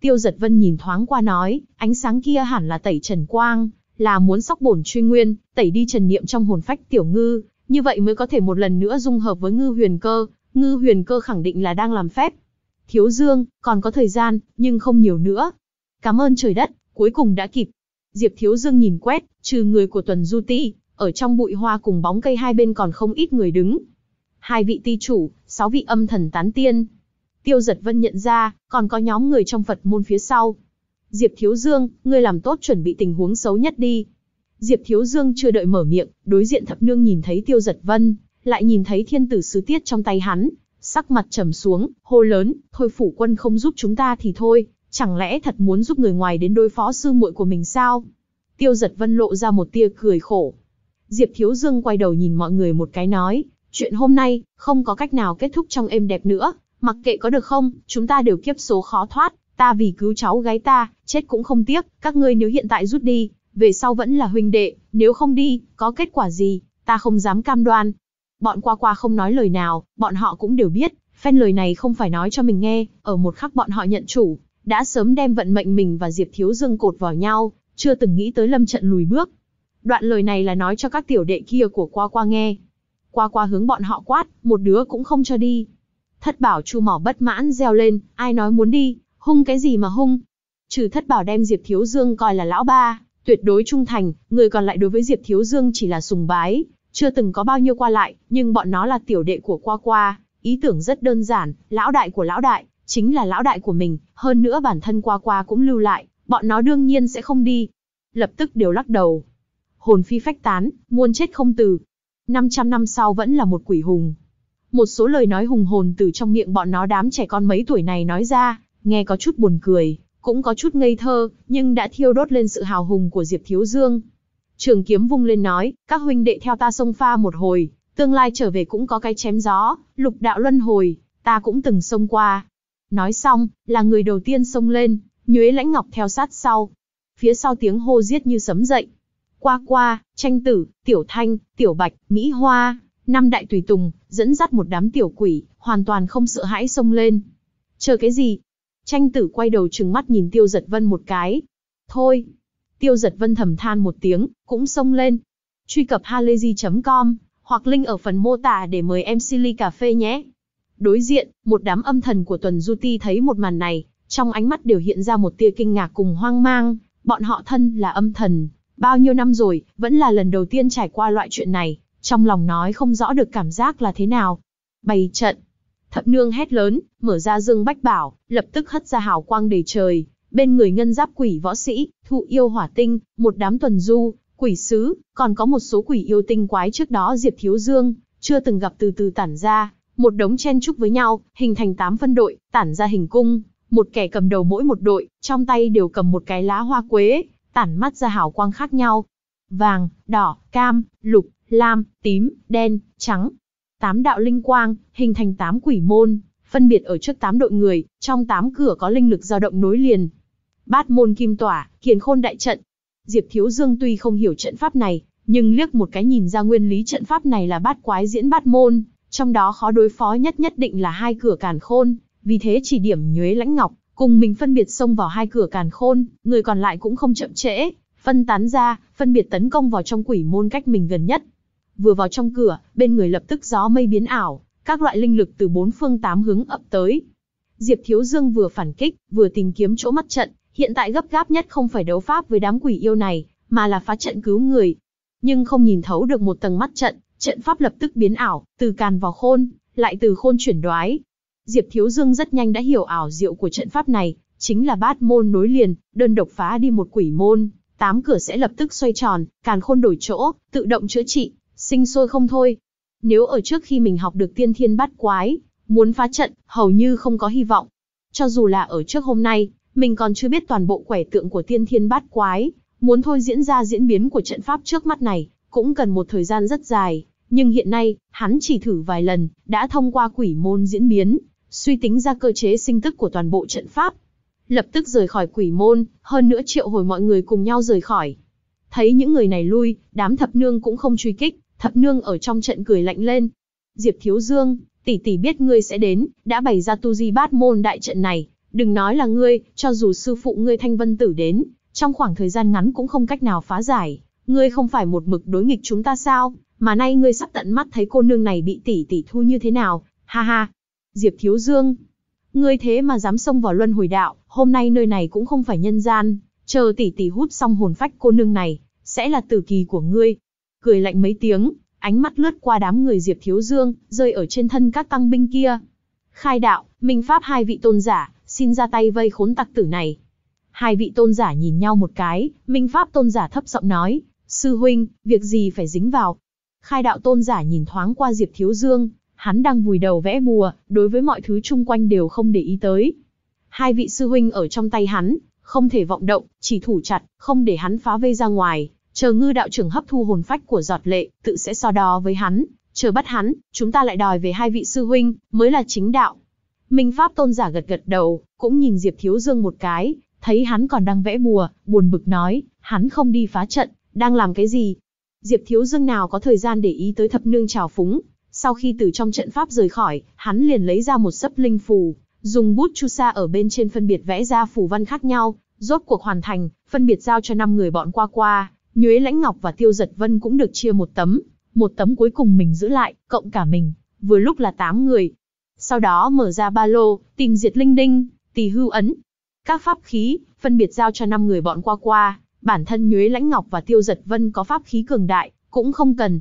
Tiêu Giật Vân nhìn thoáng qua nói, ánh sáng kia hẳn là tẩy Trần Quang, là muốn sóc bổn truy nguyên, tẩy đi trần niệm trong hồn phách Tiểu Ngư, như vậy mới có thể một lần nữa dung hợp với Ngư Huyền Cơ, Ngư Huyền Cơ khẳng định là đang làm phép. Thiếu Dương, còn có thời gian, nhưng không nhiều nữa. Cảm ơn trời đất, cuối cùng đã kịp. Diệp Thiếu Dương nhìn quét, trừ người của Tuần Du Ti, ở trong bụi hoa cùng bóng cây hai bên còn không ít người đứng. Hai vị ti chủ, sáu vị âm thần tán tiên. Tiêu Giật Vân nhận ra, còn có nhóm người trong Phật môn phía sau. Diệp Thiếu Dương, ngươi làm tốt chuẩn bị tình huống xấu nhất đi. Diệp Thiếu Dương chưa đợi mở miệng, đối diện thập nương nhìn thấy Tiêu Giật Vân, lại nhìn thấy thiên tử sứ tiết trong tay hắn, sắc mặt trầm xuống, hô lớn, thôi phủ quân không giúp chúng ta thì thôi, chẳng lẽ thật muốn giúp người ngoài đến đối phó sư muội của mình sao? Tiêu giật vân lộ ra một tia cười khổ. Diệp Thiếu Dương quay đầu nhìn mọi người một cái nói, chuyện hôm nay, không có cách nào kết thúc trong êm đẹp nữa, mặc kệ có được không, chúng ta đều kiếp số khó thoát, ta vì cứu cháu gái ta, chết cũng không tiếc, các ngươi nếu hiện tại rút đi, về sau vẫn là huynh đệ, nếu không đi, có kết quả gì, ta không dám cam đoan, Bọn qua qua không nói lời nào, bọn họ cũng đều biết, phen lời này không phải nói cho mình nghe, ở một khắc bọn họ nhận chủ, đã sớm đem vận mệnh mình và Diệp Thiếu Dương cột vào nhau, chưa từng nghĩ tới lâm trận lùi bước. Đoạn lời này là nói cho các tiểu đệ kia của qua qua nghe. Qua qua hướng bọn họ quát, một đứa cũng không cho đi. Thất bảo chu mỏ bất mãn reo lên, ai nói muốn đi, hung cái gì mà hung. Trừ thất bảo đem Diệp Thiếu Dương coi là lão ba, tuyệt đối trung thành, người còn lại đối với Diệp Thiếu Dương chỉ là sùng bái, chưa từng có bao nhiêu qua lại, nhưng bọn nó là tiểu đệ của qua qua, ý tưởng rất đơn giản, lão đại của lão đại, chính là lão đại của mình, hơn nữa bản thân qua qua cũng lưu lại, bọn nó đương nhiên sẽ không đi. Lập tức đều lắc đầu. Hồn phi phách tán, muôn chết không từ. 500 năm sau vẫn là một quỷ hùng. Một số lời nói hùng hồn từ trong miệng bọn nó đám trẻ con mấy tuổi này nói ra, nghe có chút buồn cười, cũng có chút ngây thơ, nhưng đã thiêu đốt lên sự hào hùng của Diệp Thiếu Dương. Trường kiếm vung lên nói, các huynh đệ theo ta sông pha một hồi, tương lai trở về cũng có cái chém gió, lục đạo luân hồi, ta cũng từng sông qua. Nói xong, là người đầu tiên sông lên, nhuế lãnh ngọc theo sát sau. Phía sau tiếng hô giết như sấm dậy. Qua qua, tranh tử, tiểu thanh, tiểu bạch, mỹ hoa, năm đại tùy tùng, dẫn dắt một đám tiểu quỷ, hoàn toàn không sợ hãi xông lên. Chờ cái gì? Tranh tử quay đầu trừng mắt nhìn tiêu giật vân một cái. Thôi, Tiêu giật vân thầm than một tiếng, cũng xông lên. Truy cập halayzi.com, hoặc link ở phần mô tả để mời em Silly Cà Phê nhé. Đối diện, một đám âm thần của tuần du ti thấy một màn này, trong ánh mắt đều hiện ra một tia kinh ngạc cùng hoang mang. Bọn họ thân là âm thần, bao nhiêu năm rồi, vẫn là lần đầu tiên trải qua loại chuyện này, trong lòng nói không rõ được cảm giác là thế nào. Bày trận, thập nương hét lớn, mở ra dương bách bảo, lập tức hất ra hào quang đầy trời, bên người ngân giáp quỷ võ sĩ, thụ yêu hỏa tinh, một đám tuần du, quỷ sứ, còn có một số quỷ yêu tinh quái trước đó Diệp Thiếu Dương, chưa từng gặp từ từ tản ra, một đống chen chúc với nhau, hình thành tám phân đội, tản ra hình cung, một kẻ cầm đầu mỗi một đội, trong tay đều cầm một cái lá hoa quế, tản mắt ra hào quang khác nhau. Vàng, đỏ, cam, lục, lam, tím, đen, trắng. Tám đạo linh quang, hình thành tám quỷ môn, phân biệt ở trước tám đội người, trong tám cửa có linh lực dao động nối liền, bát môn kim tỏa, kiền khôn đại trận. Diệp Thiếu Dương tuy không hiểu trận pháp này, nhưng liếc một cái nhìn ra nguyên lý trận pháp này là bát quái diễn bát môn, trong đó khó đối phó nhất nhất định là hai cửa càn khôn, vì thế chỉ điểm nhuế lãnh ngọc, cùng mình phân biệt xông vào hai cửa càn khôn, người còn lại cũng không chậm trễ, phân tán ra, phân biệt tấn công vào trong quỷ môn cách mình gần nhất. Vừa vào trong cửa, bên người lập tức gió mây biến ảo, các loại linh lực từ bốn phương tám hướng ập tới. Diệp Thiếu Dương vừa phản kích, vừa tìm kiếm chỗ mắt trận, Hiện tại gấp gáp nhất không phải đấu pháp với đám quỷ yêu này, mà là phá trận cứu người. Nhưng không nhìn thấu được một tầng mắt trận, trận pháp lập tức biến ảo, từ càn vào khôn, lại từ khôn chuyển đoái. Diệp Thiếu Dương rất nhanh đã hiểu ảo diệu của trận pháp này, chính là bát môn nối liền, đơn độc phá đi một quỷ môn, tám cửa sẽ lập tức xoay tròn, càn khôn đổi chỗ, tự động chữa trị, sinh sôi không thôi. Nếu ở trước khi mình học được tiên thiên bát quái, muốn phá trận, hầu như không có hy vọng. Cho dù là ở trước hôm nay, mình còn chưa biết toàn bộ quẻ tượng của tiên thiên bát quái, muốn thôi diễn ra diễn biến của trận pháp trước mắt này, cũng cần một thời gian rất dài. Nhưng hiện nay, hắn chỉ thử vài lần, đã thông qua quỷ môn diễn biến, suy tính ra cơ chế sinh tức của toàn bộ trận pháp. Lập tức rời khỏi quỷ môn, hơn nữa triệu hồi mọi người cùng nhau rời khỏi. Thấy những người này lui, đám thập nương cũng không truy kích, thập nương ở trong trận cười lạnh lên. Diệp Thiếu Dương, tỷ tỷ biết ngươi sẽ đến, đã bày ra tu di bát môn đại trận này, Đừng nói là ngươi, cho dù sư phụ ngươi thanh vân tử đến, trong khoảng thời gian ngắn cũng không cách nào phá giải. Ngươi không phải một mực đối nghịch chúng ta sao, mà nay ngươi sắp tận mắt thấy cô nương này bị tỷ tỷ thu như thế nào, ha ha. Diệp Thiếu Dương, ngươi thế mà dám xông vào luân hồi đạo, hôm nay nơi này cũng không phải nhân gian, chờ tỷ tỷ hút xong hồn phách cô nương này, sẽ là tử kỳ của ngươi. Cười lạnh mấy tiếng, ánh mắt lướt qua đám người Diệp Thiếu Dương, rơi ở trên thân các tăng binh kia. Khai đạo, minh pháp hai vị tôn giả, xin ra tay vây khốn tặc tử này. Hai vị tôn giả nhìn nhau một cái, Minh Pháp tôn giả thấp giọng nói, sư huynh, việc gì phải dính vào. Khai đạo tôn giả nhìn thoáng qua Diệp Thiếu Dương, hắn đang vùi đầu vẽ bùa, đối với mọi thứ chung quanh đều không để ý tới. Hai vị sư huynh ở trong tay hắn, không thể vọng động, chỉ thủ chặt, không để hắn phá vây ra ngoài, chờ ngư đạo trưởng hấp thu hồn phách của giọt lệ, tự sẽ so đo với hắn, chờ bắt hắn, chúng ta lại đòi về hai vị sư huynh, mới là chính đạo. Minh Pháp tôn giả gật gật đầu, cũng nhìn Diệp Thiếu Dương một cái, thấy hắn còn đang vẽ bùa, buồn bực nói, hắn không đi phá trận, đang làm cái gì? Diệp Thiếu Dương nào có thời gian để ý tới thập nương trào phúng, sau khi từ trong trận pháp rời khỏi, hắn liền lấy ra một sấp linh phù, dùng bút chu sa ở bên trên phân biệt vẽ ra phù văn khác nhau, rốt cuộc hoàn thành, phân biệt giao cho năm người bọn qua qua, Nhuế Lãnh Ngọc và Tiêu Giật Vân cũng được chia một tấm, một tấm cuối cùng mình giữ lại, cộng cả mình, vừa lúc là 8 người, sau đó mở ra ba lô, tìm diệt linh đinh, tỳ hưu ấn. Các pháp khí, phân biệt giao cho 5 người bọn qua qua, bản thân Nhuế Lãnh Ngọc và Tiêu Giật Vân có pháp khí cường đại, cũng không cần.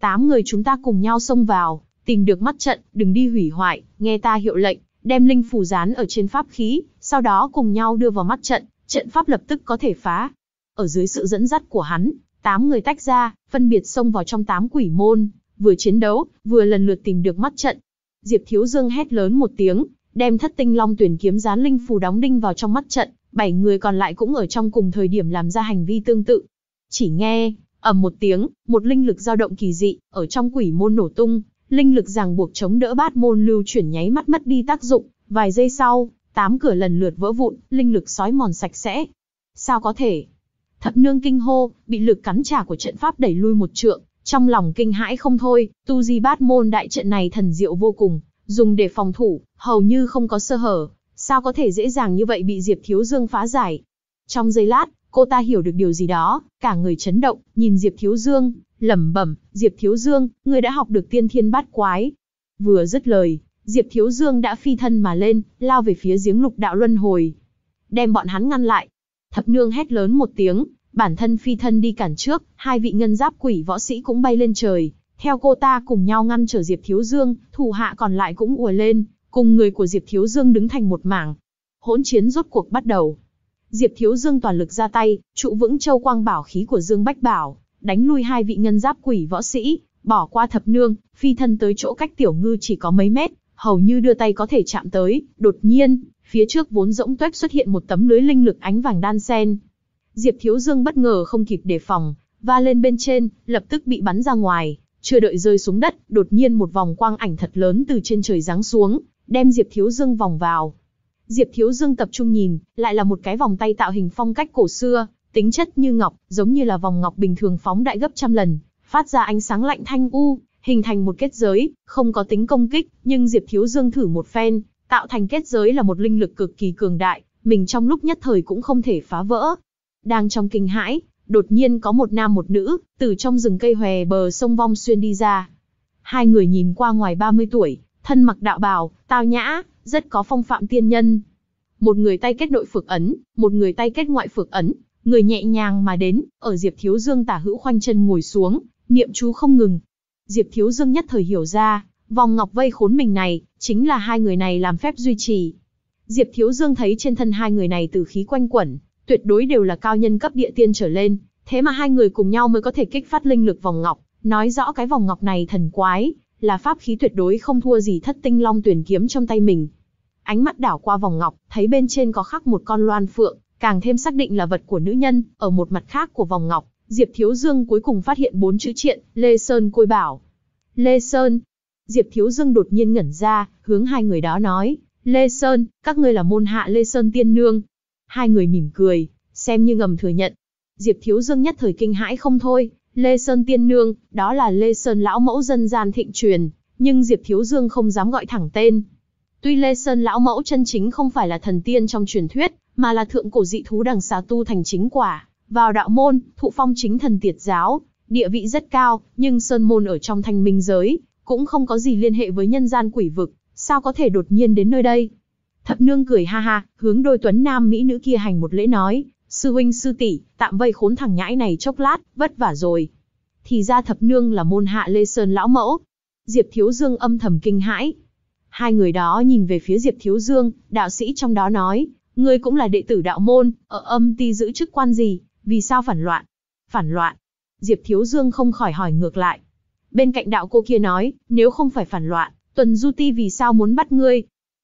8 người chúng ta cùng nhau xông vào, tìm được mắt trận, đừng đi hủy hoại, nghe ta hiệu lệnh, đem linh phù dán ở trên pháp khí, sau đó cùng nhau đưa vào mắt trận, trận pháp lập tức có thể phá. Ở dưới sự dẫn dắt của hắn, 8 người tách ra, phân biệt xông vào trong 8 quỷ môn, vừa chiến đấu, vừa lần lượt tìm được mắt trận, Diệp Thiếu Dương hét lớn một tiếng, đem thất tinh long tuyển kiếm gián linh phù đóng đinh vào trong mắt trận, bảy người còn lại cũng ở trong cùng thời điểm làm ra hành vi tương tự. Chỉ nghe, ầm một tiếng, một linh lực dao động kỳ dị, ở trong quỷ môn nổ tung, linh lực ràng buộc chống đỡ bát môn lưu chuyển nháy mắt mất đi tác dụng, vài giây sau, tám cửa lần lượt vỡ vụn, linh lực sói mòn sạch sẽ. Sao có thể? Thập nương kinh hô, bị lực cắn trả của trận pháp đẩy lui một trượng, trong lòng kinh hãi không thôi, tu di bát môn đại trận này thần diệu vô cùng, dùng để phòng thủ, hầu như không có sơ hở, sao có thể dễ dàng như vậy bị Diệp Thiếu Dương phá giải. Trong giây lát, cô ta hiểu được điều gì đó, cả người chấn động, nhìn Diệp Thiếu Dương, lẩm bẩm, Diệp Thiếu Dương, ngươi đã học được tiên thiên bát quái. Vừa dứt lời, Diệp Thiếu Dương đã phi thân mà lên, lao về phía giếng lục đạo luân hồi. Đem bọn hắn ngăn lại. Thập nương hét lớn một tiếng, Bản thân phi thân đi cản trước, hai vị ngân giáp quỷ võ sĩ cũng bay lên trời, theo cô ta cùng nhau ngăn trở Diệp Thiếu Dương, thủ hạ còn lại cũng ùa lên, cùng người của Diệp Thiếu Dương đứng thành một mảng. Hỗn chiến rốt cuộc bắt đầu. Diệp Thiếu Dương toàn lực ra tay, trụ vững châu quang bảo khí của Dương Bách Bảo, đánh lui hai vị ngân giáp quỷ võ sĩ, bỏ qua thập nương, phi thân tới chỗ cách tiểu ngư chỉ có mấy mét, hầu như đưa tay có thể chạm tới, đột nhiên, phía trước vốn rỗng tuếch xuất hiện một tấm lưới linh lực ánh vàng đan sen, Diệp Thiếu Dương bất ngờ không kịp đề phòng, va lên bên trên, lập tức bị bắn ra ngoài, chưa đợi rơi xuống đất, đột nhiên một vòng quang ảnh thật lớn từ trên trời giáng xuống, đem Diệp Thiếu Dương vòng vào. Diệp Thiếu Dương tập trung nhìn, lại là một cái vòng tay tạo hình phong cách cổ xưa, tính chất như ngọc, giống như là vòng ngọc bình thường phóng đại gấp trăm lần, phát ra ánh sáng lạnh thanh u, hình thành một kết giới, không có tính công kích, nhưng Diệp Thiếu Dương thử một phen, tạo thành kết giới là một linh lực cực kỳ cường đại, mình trong lúc nhất thời cũng không thể phá vỡ, đang trong kinh hãi, đột nhiên có một nam một nữ, từ trong rừng cây hòe bờ sông Vong Xuyên đi ra. Hai người nhìn qua ngoài 30 tuổi, thân mặc đạo bào, tao nhã, rất có phong phạm tiên nhân. Một người tay kết nội phược ấn, một người tay kết ngoại phược ấn, người nhẹ nhàng mà đến, ở Diệp Thiếu Dương tả hữu khoanh chân ngồi xuống, niệm chú không ngừng. Diệp Thiếu Dương nhất thời hiểu ra, vòng ngọc vây khốn mình này, chính là hai người này làm phép duy trì. Diệp Thiếu Dương thấy trên thân hai người này từ khí quanh quẩn, tuyệt đối đều là cao nhân cấp địa tiên trở lên, thế mà hai người cùng nhau mới có thể kích phát linh lực vòng ngọc, nói rõ cái vòng ngọc này thần quái, là pháp khí tuyệt đối không thua gì thất tinh long tuyển kiếm trong tay mình. Ánh mắt đảo qua vòng ngọc, thấy bên trên có khắc một con loan phượng, càng thêm xác định là vật của nữ nhân, ở một mặt khác của vòng ngọc, Diệp Thiếu Dương cuối cùng phát hiện bốn chữ triện, Lê Sơn côi bảo. Lê Sơn. Diệp Thiếu Dương đột nhiên ngẩn ra, hướng hai người đó nói, Lê Sơn, các ngươi là môn hạ Lê Sơn tiên nương, Hai người mỉm cười, xem như ngầm thừa nhận. Diệp Thiếu Dương nhất thời kinh hãi không thôi, Lê Sơn Tiên Nương, đó là Lê Sơn lão mẫu dân gian thịnh truyền, nhưng Diệp Thiếu Dương không dám gọi thẳng tên. Tuy Lê Sơn lão mẫu chân chính không phải là thần tiên trong truyền thuyết, mà là thượng cổ dị thú đằng xà tu thành chính quả, vào đạo môn, thụ phong chính thần tiệt giáo, địa vị rất cao, nhưng Sơn môn ở trong thanh minh giới, cũng không có gì liên hệ với nhân gian quỷ vực, sao có thể đột nhiên đến nơi đây? Thập nương cười ha ha, hướng đôi tuấn nam mỹ nữ kia hành một lễ nói, sư huynh sư tỷ, tạm vây khốn thằng nhãi này chốc lát, vất vả rồi. Thì ra thập nương là môn hạ Lê Sơn lão mẫu. Diệp Thiếu Dương âm thầm kinh hãi. Hai người đó nhìn về phía Diệp Thiếu Dương, đạo sĩ trong đó nói, ngươi cũng là đệ tử đạo môn, ở âm ti giữ chức quan gì, vì sao phản loạn? Phản loạn. Diệp Thiếu Dương không khỏi hỏi ngược lại. Bên cạnh đạo cô kia nói, nếu không phải phản loạn, Tuần Du Ti vì sao muốn bắt ngươi,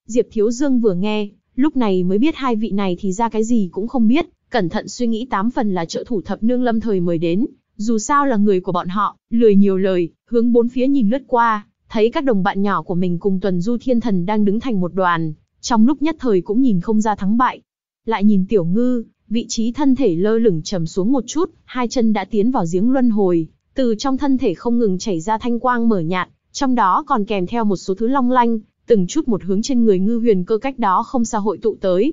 Diệp Thiếu Dương vừa nghe, lúc này mới biết hai vị này thì ra cái gì cũng không biết, cẩn thận suy nghĩ tám phần là trợ thủ thập nương lâm thời mời đến, dù sao là người của bọn họ, lười nhiều lời, hướng bốn phía nhìn lướt qua, thấy các đồng bạn nhỏ của mình cùng tuần du thiên thần đang đứng thành một đoàn, trong lúc nhất thời cũng nhìn không ra thắng bại. Lại nhìn tiểu ngư, vị trí thân thể lơ lửng trầm xuống một chút, hai chân đã tiến vào giếng luân hồi, từ trong thân thể không ngừng chảy ra thanh quang mở nhạt, trong đó còn kèm theo một số thứ long lanh, từng chút một hướng trên người ngư huyền cơ cách đó không xa hội tụ tới.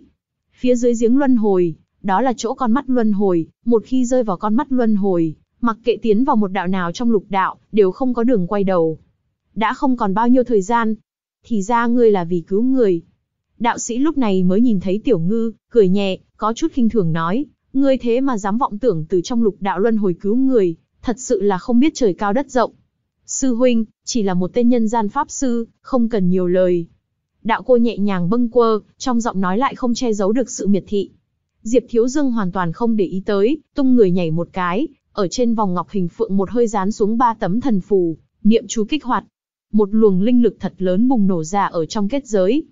Phía dưới giếng luân hồi, đó là chỗ con mắt luân hồi, một khi rơi vào con mắt luân hồi, mặc kệ tiến vào một đạo nào trong lục đạo, đều không có đường quay đầu. Đã không còn bao nhiêu thời gian, thì ra ngươi là vì cứu người. Đạo sĩ lúc này mới nhìn thấy tiểu ngư, cười nhẹ, có chút khinh thường nói, ngươi thế mà dám vọng tưởng từ trong lục đạo luân hồi cứu người, thật sự là không biết trời cao đất rộng. Sư huynh, chỉ là một tên nhân gian pháp sư, không cần nhiều lời. Đạo cô nhẹ nhàng bâng quơ, trong giọng nói lại không che giấu được sự miệt thị. Diệp Thiếu Dương hoàn toàn không để ý tới, tung người nhảy một cái, ở trên vòng ngọc hình phượng một hơi dán xuống ba tấm thần phù, niệm chú kích hoạt. Một luồng linh lực thật lớn bùng nổ ra ở trong kết giới.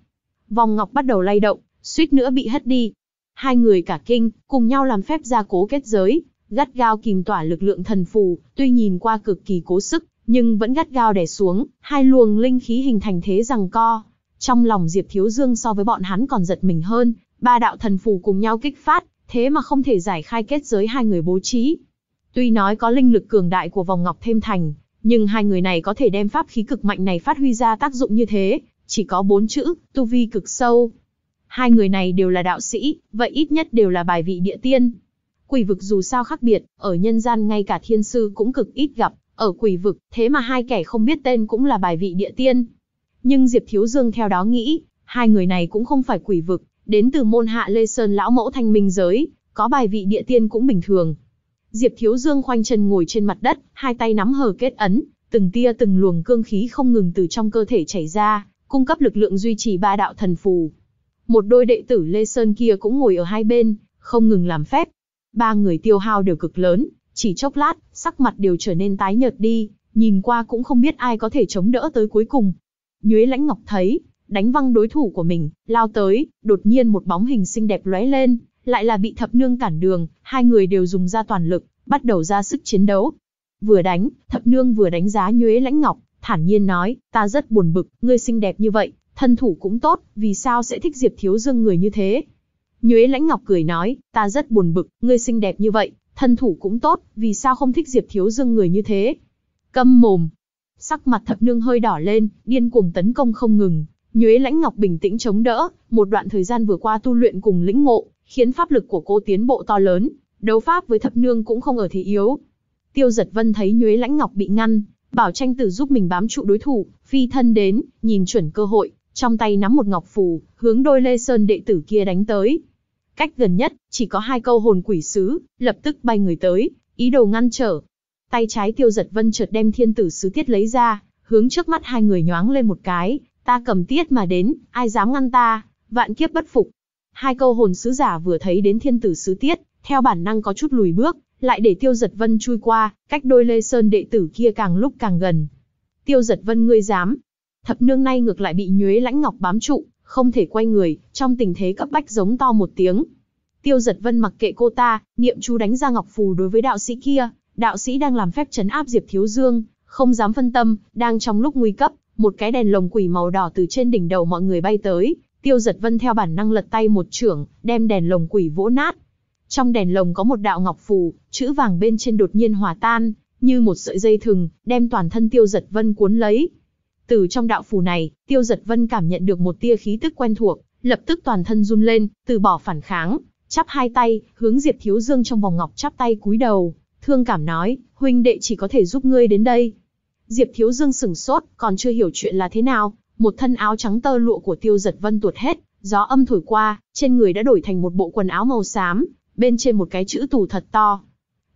Vòng ngọc bắt đầu lay động, suýt nữa bị hất đi. Hai người cả kinh, cùng nhau làm phép gia cố kết giới, gắt gao kìm tỏa lực lượng thần phù, tuy nhìn qua cực kỳ cố sức, nhưng vẫn gắt gao đè xuống, hai luồng linh khí hình thành thế rằng co. Trong lòng Diệp Thiếu Dương so với bọn hắn còn giật mình hơn, ba đạo thần phù cùng nhau kích phát, thế mà không thể giải khai kết giới hai người bố trí. Tuy nói có linh lực cường đại của vòng ngọc thêm thành, nhưng hai người này có thể đem pháp khí cực mạnh này phát huy ra tác dụng như thế, chỉ có bốn chữ, tu vi cực sâu. Hai người này đều là đạo sĩ, vậy ít nhất đều là bài vị địa tiên. Quỷ vực dù sao khác biệt, ở nhân gian ngay cả thiên sư cũng cực ít gặp, ở quỷ vực, thế mà hai kẻ không biết tên cũng là bài vị địa tiên. Nhưng Diệp Thiếu Dương theo đó nghĩ, hai người này cũng không phải quỷ vực, đến từ môn hạ Lê Sơn lão mẫu thanh minh giới, có bài vị địa tiên cũng bình thường. Diệp Thiếu Dương khoanh chân ngồi trên mặt đất, hai tay nắm hờ kết ấn, từng tia từng luồng cương khí không ngừng từ trong cơ thể chảy ra, cung cấp lực lượng duy trì ba đạo thần phù. Một đôi đệ tử Lê Sơn kia cũng ngồi ở hai bên, không ngừng làm phép. Ba người tiêu hao đều cực lớn, chỉ chốc lát, sắc mặt đều trở nên tái nhợt đi, nhìn qua cũng không biết ai có thể chống đỡ tới cuối cùng. Nhuế Lãnh Ngọc thấy, đánh văng đối thủ của mình, lao tới, đột nhiên một bóng hình xinh đẹp lóe lên, lại là bị thập nương cản đường, hai người đều dùng ra toàn lực, bắt đầu ra sức chiến đấu. Vừa đánh, thập nương vừa đánh giá Nhuế Lãnh Ngọc, thản nhiên nói, ta rất buồn bực, ngươi xinh đẹp như vậy, thân thủ cũng tốt, vì sao sẽ thích Diệp Thiếu Dương người như thế? Nhuế Lãnh Ngọc cười nói, ta rất buồn bực, ngươi xinh đẹp như vậy, Thân thủ cũng tốt, vì sao không thích Diệp Thiếu Dương người như thế? Câm mồm. Sắc mặt thập nương hơi đỏ lên, điên cuồng tấn công không ngừng. Nhuế lãnh ngọc bình tĩnh chống đỡ, một đoạn thời gian vừa qua tu luyện cùng lĩnh ngộ, khiến pháp lực của cô tiến bộ to lớn, đấu pháp với thập nương cũng không ở thế yếu. Tiêu giật vân thấy nhuế lãnh ngọc bị ngăn, bảo tranh tử giúp mình bám trụ đối thủ, phi thân đến, nhìn chuẩn cơ hội, trong tay nắm một ngọc phù, hướng đôi lê sơn đệ tử kia đánh tới. Cách gần nhất, chỉ có hai câu hồn quỷ sứ, lập tức bay người tới, ý đồ ngăn trở. Tay trái tiêu giật vân chợt đem thiên tử sứ tiết lấy ra, hướng trước mắt hai người nhoáng lên một cái, ta cầm tiết mà đến, ai dám ngăn ta, vạn kiếp bất phục. Hai câu hồn sứ giả vừa thấy đến thiên tử sứ tiết, theo bản năng có chút lùi bước, lại để tiêu giật vân chui qua, cách đôi lê sơn đệ tử kia càng lúc càng gần. Tiêu giật vân ngươi dám. Thập nương nay ngược lại bị nhuế lãnh ngọc bám trụ, không thể quay người, trong tình thế cấp bách giống to một tiếng. Tiêu giật vân mặc kệ cô ta, niệm chú đánh ra ngọc phù đối với đạo sĩ kia, đạo sĩ đang làm phép chấn áp Diệp Thiếu Dương, không dám phân tâm, đang trong lúc nguy cấp, một cái đèn lồng quỷ màu đỏ từ trên đỉnh đầu mọi người bay tới, tiêu giật vân theo bản năng lật tay một trưởng, đem đèn lồng quỷ vỗ nát. Trong đèn lồng có một đạo ngọc phù, chữ vàng bên trên đột nhiên hòa tan, như một sợi dây thừng, đem toàn thân tiêu giật vân cuốn lấy, từ trong đạo phủ này, Tiêu Giật Vân cảm nhận được một tia khí tức quen thuộc, lập tức toàn thân run lên, từ bỏ phản kháng, chắp hai tay, hướng Diệp Thiếu Dương trong vòng ngọc chắp tay cúi đầu, thương cảm nói, huynh đệ chỉ có thể giúp ngươi đến đây. Diệp Thiếu Dương sửng sốt, còn chưa hiểu chuyện là thế nào, một thân áo trắng tơ lụa của Tiêu Giật Vân tuột hết, gió âm thổi qua, trên người đã đổi thành một bộ quần áo màu xám, bên trên một cái chữ tù thật to.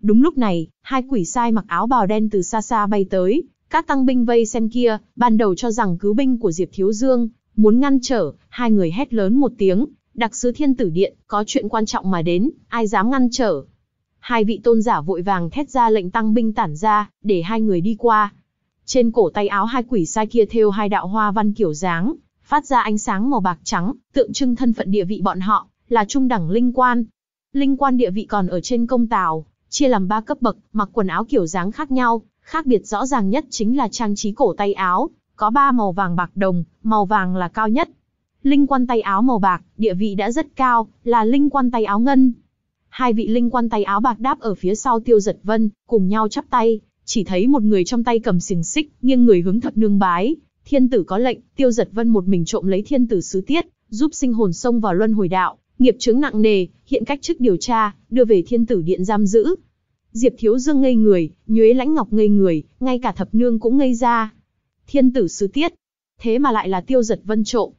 Đúng lúc này, hai quỷ sai mặc áo bào đen từ xa xa bay tới, các tăng binh vây xem kia, ban đầu cho rằng cứu binh của Diệp Thiếu Dương, muốn ngăn trở, hai người hét lớn một tiếng, đặc sứ thiên tử điện, có chuyện quan trọng mà đến, ai dám ngăn trở. Hai vị tôn giả vội vàng thét ra lệnh tăng binh tản ra, để hai người đi qua. Trên cổ tay áo hai quỷ sai kia thêu hai đạo hoa văn kiểu dáng, phát ra ánh sáng màu bạc trắng, tượng trưng thân phận địa vị bọn họ, là trung đẳng linh quan. Linh quan địa vị còn ở trên công tào, chia làm ba cấp bậc, mặc quần áo kiểu dáng khác nhau, Khác biệt rõ ràng nhất chính là trang trí cổ tay áo, có ba màu vàng bạc đồng, màu vàng là cao nhất. Linh quan tay áo màu bạc, địa vị đã rất cao, là linh quan tay áo ngân. Hai vị linh quan tay áo bạc đáp ở phía sau tiêu giật vân, cùng nhau chắp tay, chỉ thấy một người trong tay cầm xiềng xích, nghiêng người hướng thật nương bái. Thiên tử có lệnh, tiêu giật vân một mình trộm lấy thiên tử sứ tiết, giúp sinh hồn sông vào luân hồi đạo, nghiệp chứng nặng nề, hiện cách chức điều tra, đưa về thiên tử điện giam giữ, Diệp Thiếu Dương ngây người, Nhuế Lãnh Ngọc ngây người, ngay cả thập nương cũng ngây ra. Thiên tử sứ tiết, thế mà lại là Tiêu Giật Vân trộm.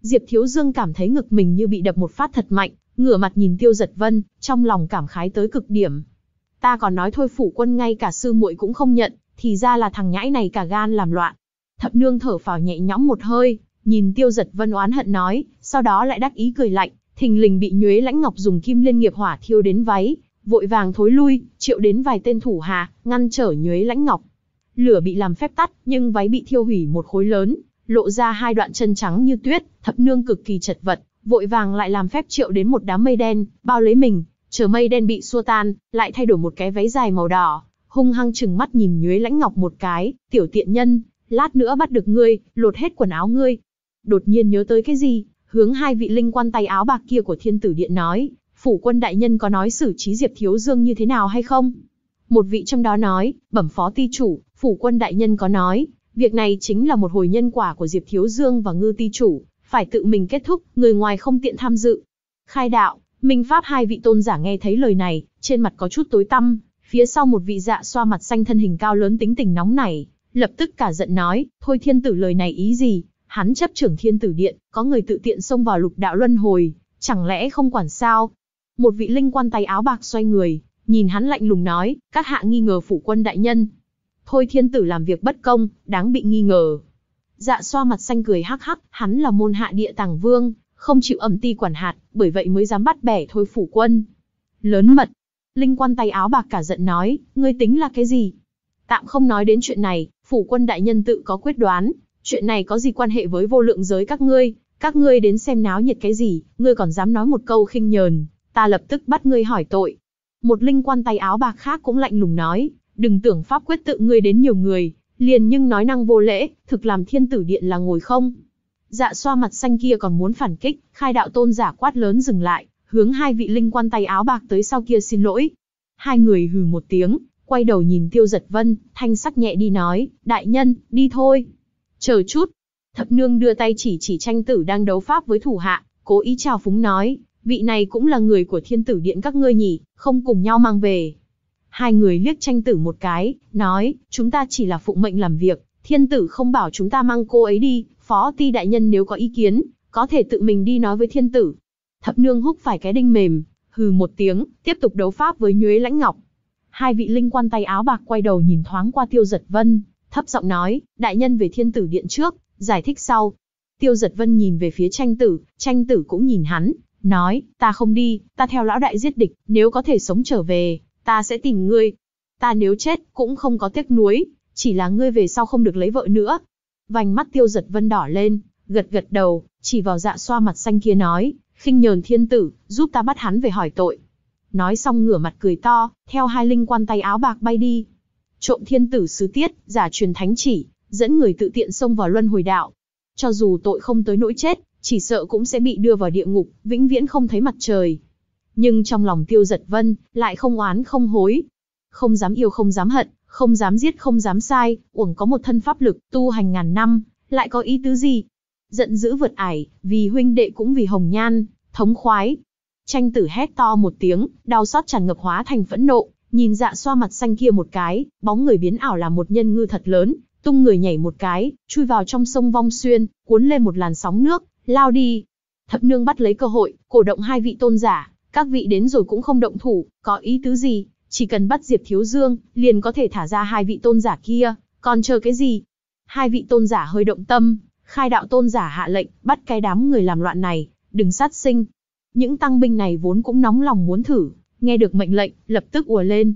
Diệp Thiếu Dương cảm thấy ngực mình như bị đập một phát thật mạnh, ngửa mặt nhìn Tiêu Giật Vân, trong lòng cảm khái tới cực điểm. Ta còn nói thôi phủ quân ngay cả sư muội cũng không nhận, thì ra là thằng nhãi này cả gan làm loạn. Thập nương thở phào nhẹ nhõm một hơi, nhìn Tiêu Giật Vân oán hận nói, sau đó lại đắc ý cười lạnh, thình lình bị Nhuế Lãnh Ngọc dùng kim liên nghiệp hỏa thiêu đến váy, vội vàng thối lui, triệu đến vài tên thủ hà, ngăn trở nhuế lãnh ngọc. Lửa bị làm phép tắt, nhưng váy bị thiêu hủy một khối lớn, lộ ra hai đoạn chân trắng như tuyết, thập nương cực kỳ chật vật, vội vàng lại làm phép triệu đến một đám mây đen, bao lấy mình, chờ mây đen bị xua tan, lại thay đổi một cái váy dài màu đỏ, hung hăng chừng mắt nhìn nhuế lãnh ngọc một cái, tiểu tiện nhân, lát nữa bắt được ngươi, lột hết quần áo ngươi. Đột nhiên nhớ tới cái gì, hướng hai vị linh quan tay áo bạc kia của thiên tử điện nói, phủ quân đại nhân có nói xử trí Diệp Thiếu Dương như thế nào hay không? Một vị trong đó nói, bẩm phó ti chủ, phủ quân đại nhân có nói, việc này chính là một hồi nhân quả của Diệp Thiếu Dương và ngư ti chủ, phải tự mình kết thúc, người ngoài không tiện tham dự. Khai đạo, Minh Pháp hai vị tôn giả nghe thấy lời này, trên mặt có chút tối tăm, phía sau một vị dạ xoa mặt xanh thân hình cao lớn tính tình nóng này, lập tức cả giận nói, thôi thiên tử lời này ý gì, hắn chấp trưởng thiên tử điện, có người tự tiện xông vào lục đạo luân hồi, chẳng lẽ không quản sao, một vị linh quan tay áo bạc xoay người, nhìn hắn lạnh lùng nói, các hạ nghi ngờ phụ quân đại nhân. Thôi thiên tử làm việc bất công, đáng bị nghi ngờ. Dạ xoa mặt xanh cười hắc hắc, hắn là môn hạ địa tàng vương, không chịu ẩm ti quản hạt, bởi vậy mới dám bắt bẻ thôi phủ quân. Lớn mật. Linh quan tay áo bạc cả giận nói, ngươi tính là cái gì? Tạm không nói đến chuyện này, phủ quân đại nhân tự có quyết đoán, chuyện này có gì quan hệ với vô lượng giới các ngươi, các ngươi đến xem náo nhiệt cái gì, ngươi còn dám nói một câu khinh nhờn, ta lập tức bắt ngươi hỏi tội. Một linh quan tay áo bạc khác cũng lạnh lùng nói, đừng tưởng pháp quyết tự ngươi đến nhiều người, liền nhưng nói năng vô lễ, thực làm thiên tử điện là ngồi không. Dạ xoa mặt xanh kia còn muốn phản kích, khai đạo tôn giả quát lớn dừng lại, hướng hai vị linh quan tay áo bạc tới sau kia xin lỗi. Hai người hừ một tiếng, quay đầu nhìn tiêu giật vân, thanh sắc nhẹ đi nói, đại nhân, đi thôi. Chờ chút. Thập nương đưa tay chỉ chỉ tranh tử đang đấu pháp với thủ hạ, cố ý chào phúng nói, vị này cũng là người của thiên tử điện các ngươi nhỉ, không cùng nhau mang về. Hai người liếc tranh tử một cái, nói, chúng ta chỉ là phụ mệnh làm việc, thiên tử không bảo chúng ta mang cô ấy đi, phó ti đại nhân nếu có ý kiến, có thể tự mình đi nói với thiên tử. Thập nương húc phải cái đinh mềm, hừ một tiếng, tiếp tục đấu pháp với nhuế lãnh ngọc. Hai vị linh quan tay áo bạc quay đầu nhìn thoáng qua tiêu giật vân, thấp giọng nói, đại nhân về thiên tử điện trước, giải thích sau. Tiêu giật vân nhìn về phía tranh tử, tranh tử cũng nhìn hắn, nói, ta không đi, ta theo lão đại giết địch, nếu có thể sống trở về, ta sẽ tìm ngươi. Ta nếu chết, cũng không có tiếc nuối, chỉ là ngươi về sau không được lấy vợ nữa. Vành mắt tiêu giật vân đỏ lên, gật gật đầu, chỉ vào dạ xoa mặt xanh kia nói, khinh nhờn thiên tử, giúp ta bắt hắn về hỏi tội. Nói xong ngửa mặt cười to, theo hai linh quan tay áo bạc bay đi. Trộm thiên tử sứ tiết, giả truyền thánh chỉ, dẫn người tự tiện xông vào luân hồi đạo. Cho dù tội không tới nỗi chết, chỉ sợ cũng sẽ bị đưa vào địa ngục, vĩnh viễn không thấy mặt trời. Nhưng trong lòng tiêu giật vân, lại không oán không hối. Không dám yêu không dám hận, không dám giết không dám sai, uổng có một thân pháp lực, tu hành ngàn năm, lại có ý tứ gì? Giận dữ vượt ải, vì huynh đệ cũng vì hồng nhan, thống khoái. Tranh tử hét to một tiếng, đau xót tràn ngập hóa thành phẫn nộ, nhìn dạ xoa mặt xanh kia một cái, bóng người biến ảo là một nhân ngư thật lớn, tung người nhảy một cái, chui vào trong sông Vong Xuyên, cuốn lên một làn sóng nước, lao đi. Thập nương bắt lấy cơ hội, cổ động hai vị tôn giả, các vị đến rồi cũng không động thủ, có ý tứ gì, chỉ cần bắt Diệp Thiếu Dương, liền có thể thả ra hai vị tôn giả kia, còn chờ cái gì? Hai vị tôn giả hơi động tâm, khai đạo tôn giả hạ lệnh, bắt cái đám người làm loạn này, đừng sát sinh. Những tăng binh này vốn cũng nóng lòng muốn thử, nghe được mệnh lệnh, lập tức ùa lên.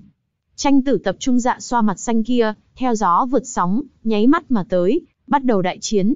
Tranh tử tập trung dạ xoa mặt xanh kia, theo gió vượt sóng, nháy mắt mà tới, bắt đầu đại chiến,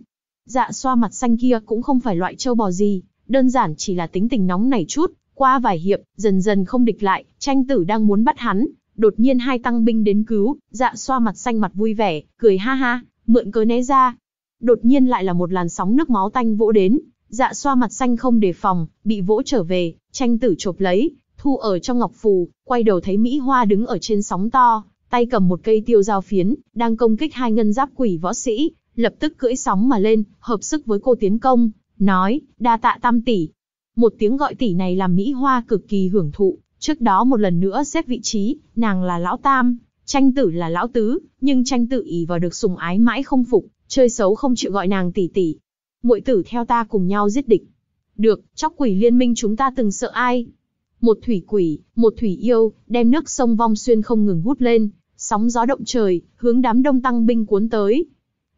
Dạ xoa mặt xanh kia cũng không phải loại trâu bò gì, đơn giản chỉ là tính tình nóng nảy chút, qua vài hiệp, dần dần không địch lại, tranh tử đang muốn bắt hắn, đột nhiên hai tăng binh đến cứu, dạ xoa mặt xanh mặt vui vẻ, cười ha ha, mượn cớ né ra. Đột nhiên lại là một làn sóng nước máu tanh vỗ đến, dạ xoa mặt xanh không đề phòng, bị vỗ trở về, tranh tử chộp lấy, thu ở trong ngọc phù, quay đầu thấy Mỹ Hoa đứng ở trên sóng to, tay cầm một cây tiêu dao phiến, đang công kích hai ngân giáp quỷ võ sĩ, lập tức cưỡi sóng mà lên, hợp sức với cô tiến công, nói, đa tạ tam tỷ. Một tiếng gọi tỷ này làm Mỹ Hoa cực kỳ hưởng thụ, trước đó một lần nữa xếp vị trí, nàng là lão tam, tranh tử là lão tứ, nhưng tranh tử ý vào được sùng ái mãi không phục, chơi xấu không chịu gọi nàng tỷ tỷ. Muội tử theo ta cùng nhau giết địch. Được, chóc quỷ liên minh chúng ta từng sợ ai? Một thủy quỷ, một thủy yêu, đem nước sông vong xuyên không ngừng hút lên, sóng gió động trời, hướng đám đông tăng binh cuốn tới,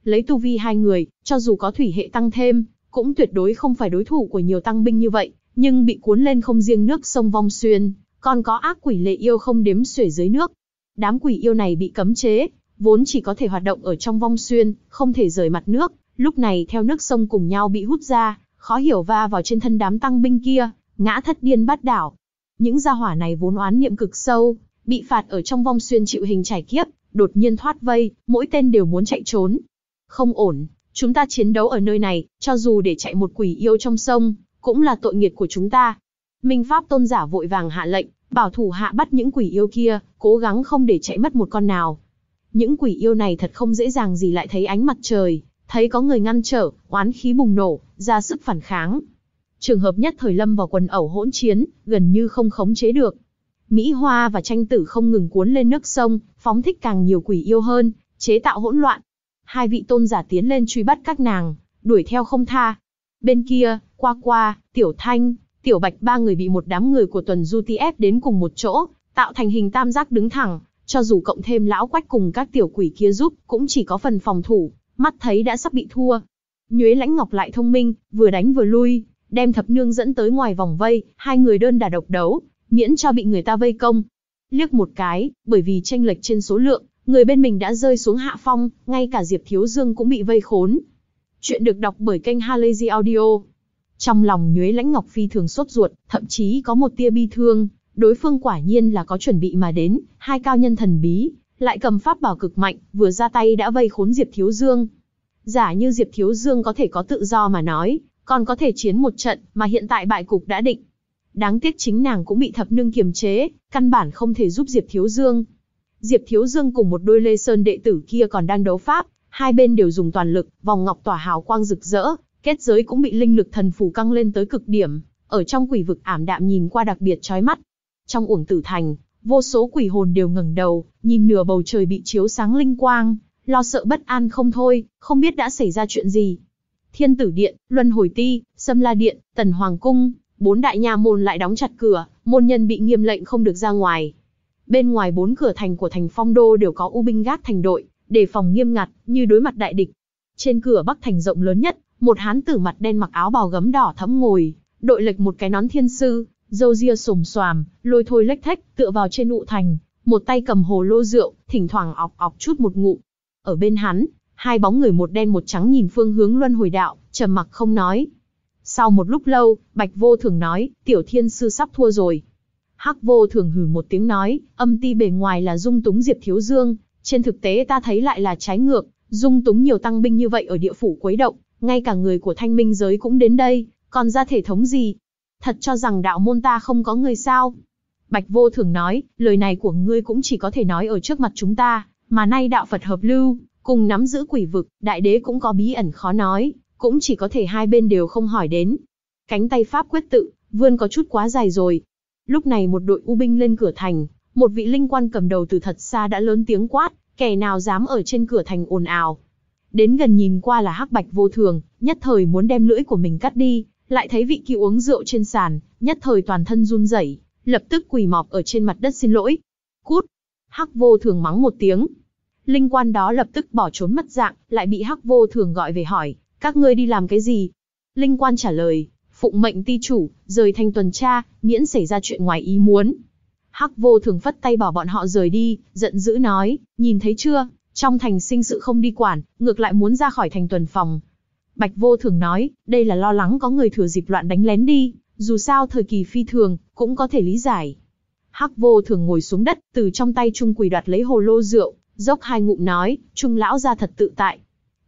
lấy tu vi hai người, cho dù có thủy hệ tăng thêm, cũng tuyệt đối không phải đối thủ của nhiều tăng binh như vậy, nhưng bị cuốn lên không riêng nước sông Vong Xuyên, còn có ác quỷ lệ yêu không đếm xuể dưới nước. Đám quỷ yêu này bị cấm chế, vốn chỉ có thể hoạt động ở trong Vong Xuyên, không thể rời mặt nước, lúc này theo nước sông cùng nhau bị hút ra, khó hiểu va vào trên thân đám tăng binh kia, ngã thất điên bát đảo. Những gia hỏa này vốn oán niệm cực sâu, bị phạt ở trong Vong Xuyên chịu hình trải kiếp, đột nhiên thoát vây, mỗi tên đều muốn chạy trốn, không ổn, chúng ta chiến đấu ở nơi này, cho dù để chạy một quỷ yêu trong sông, cũng là tội nghiệp của chúng ta. Minh Pháp tôn giả vội vàng hạ lệnh, bảo thủ hạ bắt những quỷ yêu kia, cố gắng không để chạy mất một con nào. Những quỷ yêu này thật không dễ dàng gì lại thấy ánh mặt trời, thấy có người ngăn trở, oán khí bùng nổ, ra sức phản kháng. Trường hợp nhất thời lâm vào quần ẩu hỗn chiến, gần như không khống chế được. Mỹ Hoa và tranh tử không ngừng cuốn lên nước sông, phóng thích càng nhiều quỷ yêu hơn, chế tạo hỗn loạn, hai vị tôn giả tiến lên truy bắt các nàng, đuổi theo không tha. Bên kia, qua qua, tiểu thanh, tiểu bạch ba người bị một đám người của tuần du ti ép đến cùng một chỗ, tạo thành hình tam giác đứng thẳng, cho dù cộng thêm lão quách cùng các tiểu quỷ kia giúp, cũng chỉ có phần phòng thủ, mắt thấy đã sắp bị thua. Nhuế lãnh ngọc lại thông minh, vừa đánh vừa lui, đem thập nương dẫn tới ngoài vòng vây, hai người đơn đà độc đấu, miễn cho bị người ta vây công. Liếc một cái, bởi vì tranh lệch trên số lượng, người bên mình đã rơi xuống hạ phong, ngay cả Diệp Thiếu Dương cũng bị vây khốn. Chuyện được đọc bởi kênh Halazy Audio. Trong lòng Nhuế Lãnh Ngọc phi thường sốt ruột, thậm chí có một tia bi thương, đối phương quả nhiên là có chuẩn bị mà đến, hai cao nhân thần bí, lại cầm pháp bảo cực mạnh, vừa ra tay đã vây khốn Diệp Thiếu Dương. Giả như Diệp Thiếu Dương có thể có tự do mà nói, còn có thể chiến một trận, mà hiện tại bại cục đã định. Đáng tiếc chính nàng cũng bị thập nương kiềm chế, căn bản không thể giúp Diệp Thiếu Dương. Diệp Thiếu Dương cùng một đôi Lê Sơn đệ tử kia còn đang đấu pháp, hai bên đều dùng toàn lực, vòng ngọc tỏa hào quang rực rỡ, kết giới cũng bị linh lực thần phù căng lên tới cực điểm, ở trong quỷ vực ảm đạm nhìn qua đặc biệt chói mắt. Trong uổng tử thành, vô số quỷ hồn đều ngẩng đầu, nhìn nửa bầu trời bị chiếu sáng linh quang, lo sợ bất an không thôi, không biết đã xảy ra chuyện gì. Thiên Tử Điện, Luân Hồi Ti, Sâm La Điện, Tần Hoàng Cung, bốn đại nha môn lại đóng chặt cửa, môn nhân bị nghiêm lệnh không được ra ngoài, Bên ngoài bốn cửa thành của thành Phong Đô đều có u binh gác thành đội, để phòng nghiêm ngặt, như đối mặt đại địch. Trên cửa Bắc thành rộng lớn nhất, một hán tử mặt đen mặc áo bào gấm đỏ thẫm ngồi, đội lệch một cái nón thiên sư, râu ria sồm xoàm, lôi thôi lếch thách, tựa vào trên nụ thành, một tay cầm hồ lô rượu, thỉnh thoảng ọc ọc chút một ngụ. Ở bên hắn, hai bóng người một đen một trắng nhìn phương hướng luân hồi đạo, trầm mặc không nói. Sau một lúc lâu, Bạch Vô Thường nói, tiểu thiên sư sắp thua rồi, Hắc vô thường hừ một tiếng nói, âm ti bề ngoài là dung túng Diệp Thiếu Dương, trên thực tế ta thấy lại là trái ngược, dung túng nhiều tăng binh như vậy ở địa phủ quấy động, ngay cả người của thanh minh giới cũng đến đây, còn ra thể thống gì? Thật cho rằng đạo môn ta không có người sao? Bạch vô thường nói, lời này của ngươi cũng chỉ có thể nói ở trước mặt chúng ta, mà nay đạo Phật hợp lưu, cùng nắm giữ quỷ vực, đại đế cũng có bí ẩn khó nói, cũng chỉ có thể hai bên đều không hỏi đến. Cánh tay Pháp quyết tự, vươn có chút quá dài rồi, Lúc này một đội u binh lên cửa thành, một vị linh quan cầm đầu từ thật xa đã lớn tiếng quát, kẻ nào dám ở trên cửa thành ồn ào. Đến gần nhìn qua là hắc bạch vô thường, nhất thời muốn đem lưỡi của mình cắt đi, lại thấy vị kia uống rượu trên sàn, nhất thời toàn thân run rẩy, lập tức quỳ mọp ở trên mặt đất xin lỗi. Cút! Hắc vô thường mắng một tiếng. Linh quan đó lập tức bỏ trốn mất dạng, lại bị Hắc vô thường gọi về hỏi, các ngươi đi làm cái gì? Linh quan trả lời, phụng mệnh ti chủ, rời thành tuần tra, miễn xảy ra chuyện ngoài ý muốn. Hắc vô thường phất tay bảo bọn họ rời đi, giận dữ nói, nhìn thấy chưa, trong thành sinh sự không đi quản, ngược lại muốn ra khỏi thành tuần phòng. Bạch vô thường nói, đây là lo lắng có người thừa dịp loạn đánh lén đi, dù sao thời kỳ phi thường, cũng có thể lý giải. Hắc vô thường ngồi xuống đất, từ trong tay Trung quỳ đoạt lấy hồ lô rượu, dốc hai ngụm nói, Trung lão ra thật tự tại.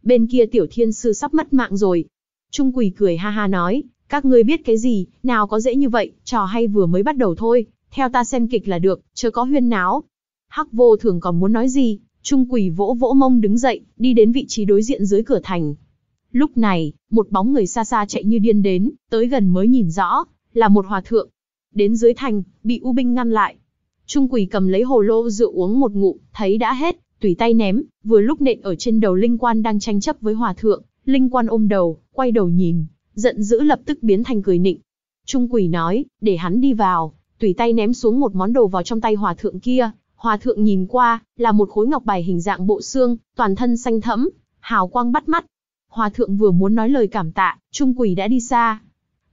Bên kia tiểu thiên sư sắp mất mạng rồi. Trung quỳ cười ha ha nói, các ngươi biết cái gì, nào có dễ như vậy, trò hay vừa mới bắt đầu thôi, theo ta xem kịch là được, chớ có huyên náo. Hắc vô thường còn muốn nói gì, trung quỷ vỗ vỗ mông đứng dậy, đi đến vị trí đối diện dưới cửa thành. Lúc này, một bóng người xa xa chạy như điên đến, tới gần mới nhìn rõ, là một hòa thượng. Đến dưới thành, bị u binh ngăn lại. Trung quỷ cầm lấy hồ lô rượu uống một ngụ, thấy đã hết, tùy tay ném, vừa lúc nện ở trên đầu linh quan đang tranh chấp với hòa thượng, linh quan ôm đầu, quay đầu nhìn, giận dữ lập tức biến thành cười nịnh. Trung quỷ nói, để hắn đi vào, tùy tay ném xuống một món đồ vào trong tay hòa thượng kia. Hòa thượng nhìn qua, là một khối ngọc bài hình dạng bộ xương, toàn thân xanh thẫm, hào quang bắt mắt. Hòa thượng vừa muốn nói lời cảm tạ, Trung quỷ đã đi xa.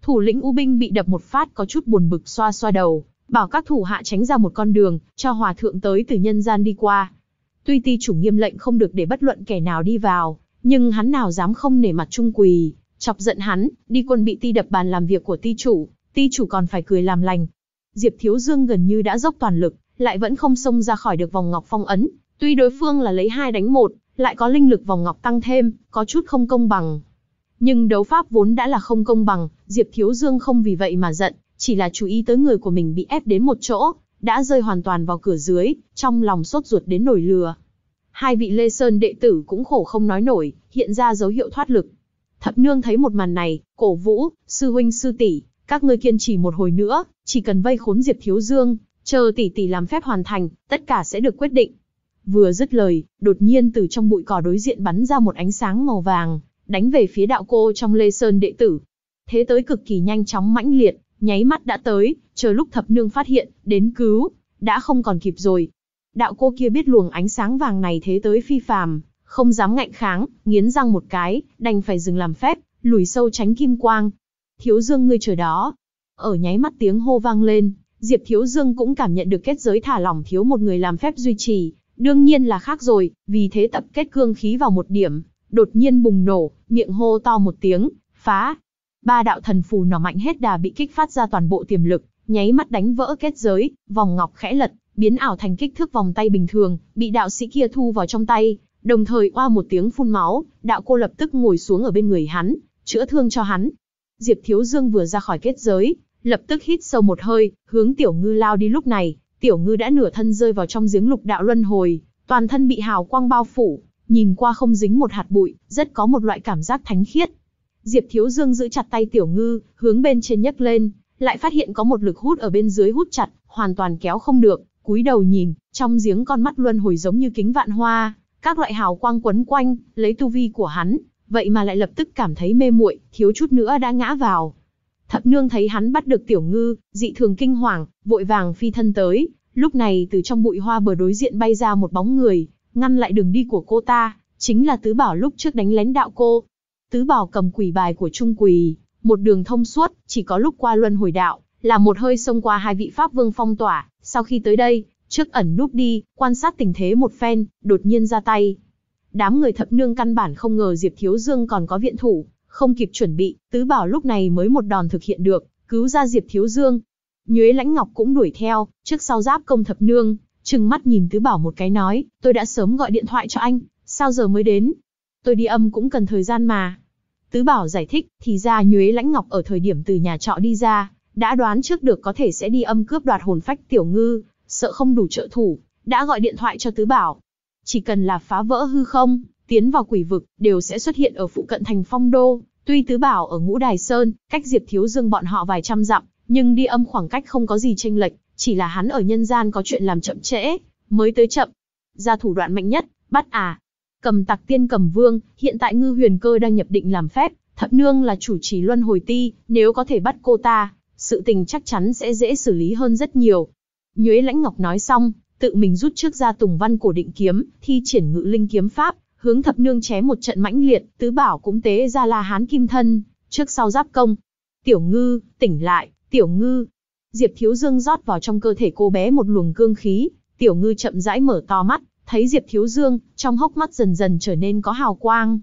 Thủ lĩnh U binh bị đập một phát có chút buồn bực xoa xoa đầu, bảo các thủ hạ tránh ra một con đường, cho hòa thượng tới từ nhân gian đi qua. Tuy ti chủ nghiêm lệnh không được để bất luận kẻ nào đi vào, nhưng hắn nào dám không nể mặt Trung quỷ, Chọc giận hắn, đi quân bị ti đập bàn làm việc của ti chủ, ti chủ còn phải cười làm lành. Diệp Thiếu Dương gần như đã dốc toàn lực, lại vẫn không xông ra khỏi được vòng ngọc phong ấn. Tuy đối phương là lấy hai đánh một, lại có linh lực vòng ngọc tăng thêm, có chút không công bằng. Nhưng đấu pháp vốn đã là không công bằng, Diệp Thiếu Dương không vì vậy mà giận, chỉ là chú ý tới người của mình bị ép đến một chỗ, đã rơi hoàn toàn vào cửa dưới, trong lòng sốt ruột đến nổi lừa. Hai vị Lê Sơn đệ tử cũng khổ không nói nổi, hiện ra dấu hiệu thoát lực. Thập nương thấy một màn này, cổ vũ, sư huynh sư tỷ, các ngươi kiên trì một hồi nữa, chỉ cần vây khốn Diệp Thiếu Dương, chờ tỷ tỷ làm phép hoàn thành, tất cả sẽ được quyết định. Vừa dứt lời, đột nhiên từ trong bụi cỏ đối diện bắn ra một ánh sáng màu vàng, đánh về phía đạo cô trong Lê Sơn đệ tử. Thế tới cực kỳ nhanh chóng mãnh liệt, nháy mắt đã tới, chờ lúc thập nương phát hiện, đến cứu, đã không còn kịp rồi. Đạo cô kia biết luồng ánh sáng vàng này thế tới phi phàm, không dám ngạnh kháng, nghiến răng một cái, đành phải dừng làm phép, lùi sâu tránh kim quang. Thiếu Dương ngươi chờ đó. Ở nháy mắt tiếng hô vang lên, Diệp Thiếu Dương cũng cảm nhận được kết giới thả lỏng thiếu một người làm phép duy trì, đương nhiên là khác rồi, vì thế tập kết cương khí vào một điểm, đột nhiên bùng nổ, miệng hô to một tiếng, phá. Ba đạo thần phù nỏ mạnh hết đà bị kích phát ra toàn bộ tiềm lực, nháy mắt đánh vỡ kết giới, vòng ngọc khẽ lật, biến ảo thành kích thước vòng tay bình thường, bị đạo sĩ kia thu vào trong tay, đồng thời oa một tiếng phun máu, đạo cô lập tức ngồi xuống ở bên người hắn, chữa thương cho hắn. Diệp Thiếu Dương vừa ra khỏi kết giới, lập tức hít sâu một hơi, hướng Tiểu Ngư lao đi lúc này, Tiểu Ngư đã nửa thân rơi vào trong giếng lục đạo luân hồi, toàn thân bị hào quang bao phủ, nhìn qua không dính một hạt bụi, rất có một loại cảm giác thánh khiết. Diệp Thiếu Dương giữ chặt tay Tiểu Ngư, hướng bên trên nhấc lên, lại phát hiện có một lực hút ở bên dưới hút chặt, hoàn toàn kéo không được, cúi đầu nhìn, trong giếng con mắt luân hồi giống như kính vạn hoa, các loại hào quang quấn quanh, lấy tu vi của hắn, vậy mà lại lập tức cảm thấy mê muội, thiếu chút nữa đã ngã vào. Thập nương thấy hắn bắt được tiểu ngư, dị thường kinh hoàng, vội vàng phi thân tới, lúc này từ trong bụi hoa bờ đối diện bay ra một bóng người, ngăn lại đường đi của cô ta, chính là tứ bảo lúc trước đánh lén đạo cô. Tứ bảo cầm quỷ bài của Trung Quỳ, một đường thông suốt, chỉ có lúc qua luân hồi đạo, là một hơi xông qua hai vị Pháp Vương phong tỏa, sau khi tới đây, Trước ẩn núp đi, quan sát tình thế một phen, đột nhiên ra tay. Đám người thập nương căn bản không ngờ Diệp Thiếu Dương còn có viện thủ, không kịp chuẩn bị, tứ bảo lúc này mới một đòn thực hiện được, cứu ra Diệp Thiếu Dương. Nhuế Lãnh Ngọc cũng đuổi theo, trước sau giáp công thập nương, trừng mắt nhìn tứ bảo một cái nói, tôi đã sớm gọi điện thoại cho anh, sao giờ mới đến? Tôi đi âm cũng cần thời gian mà. Tứ bảo giải thích, thì ra Nhuế Lãnh Ngọc ở thời điểm từ nhà trọ đi ra, đã đoán trước được có thể sẽ đi âm cướp đoạt hồn phách tiểu ngư, sợ không đủ trợ thủ, đã gọi điện thoại cho Tứ Bảo. Chỉ cần là phá vỡ hư không, tiến vào quỷ vực, đều sẽ xuất hiện ở phụ cận thành phong đô. Tuy Tứ Bảo ở Ngũ Đài Sơn, cách Diệp Thiếu Dương bọn họ vài trăm dặm, nhưng đi âm khoảng cách không có gì tranh lệch, chỉ là hắn ở nhân gian có chuyện làm chậm trễ, mới tới chậm. Ra thủ đoạn mạnh nhất, bắt à. Cầm tặc tiên cầm vương, hiện tại ngư huyền cơ đang nhập định làm phép, thập nương là chủ trì luân hồi ti, nếu có thể bắt cô ta, sự tình chắc chắn sẽ dễ xử lý hơn rất nhiều. Nhuế Lãnh Ngọc nói xong, tự mình rút trước ra Tùng Văn Cổ Định kiếm, thi triển Ngự Linh kiếm pháp, hướng thập nương chém một trận mãnh liệt, tứ bảo cũng tế ra La Hán kim thân, trước sau giáp công. Tiểu Ngư, tỉnh lại, Tiểu Ngư. Diệp Thiếu Dương rót vào trong cơ thể cô bé một luồng cương khí, Tiểu Ngư chậm rãi mở to mắt, thấy Diệp Thiếu Dương, trong hốc mắt dần dần trở nên có hào quang.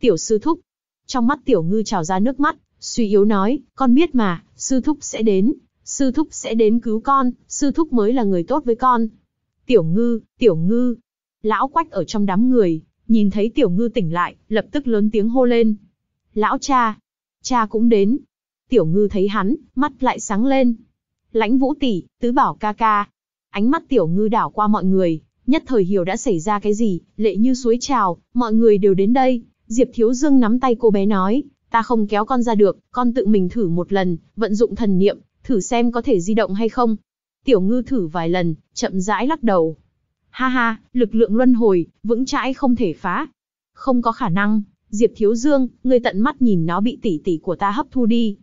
Tiểu sư thúc. Trong mắt Tiểu Ngư trào ra nước mắt, suy yếu nói, con biết mà, sư thúc sẽ đến, sư thúc sẽ đến cứu con, sư thúc mới là người tốt với con. Tiểu ngư, tiểu ngư. Lão quách ở trong đám người, nhìn thấy tiểu ngư tỉnh lại, lập tức lớn tiếng hô lên. Lão cha, cha cũng đến. Tiểu ngư thấy hắn, mắt lại sáng lên. Lãnh vũ tỷ, tứ bảo ca ca. Ánh mắt tiểu ngư đảo qua mọi người, nhất thời hiểu đã xảy ra cái gì, lệ như suối trào, mọi người đều đến đây. Diệp Thiếu Dương nắm tay cô bé nói, ta không kéo con ra được, con tự mình thử một lần, vận dụng thần niệm, thử xem có thể di động hay không. Tiểu ngư thử vài lần, chậm rãi lắc đầu. Ha ha, lực lượng luân hồi, vững chãi không thể phá. Không có khả năng, Diệp Thiếu Dương, ngươi tận mắt nhìn nó bị tỷ tỷ của ta hấp thu đi.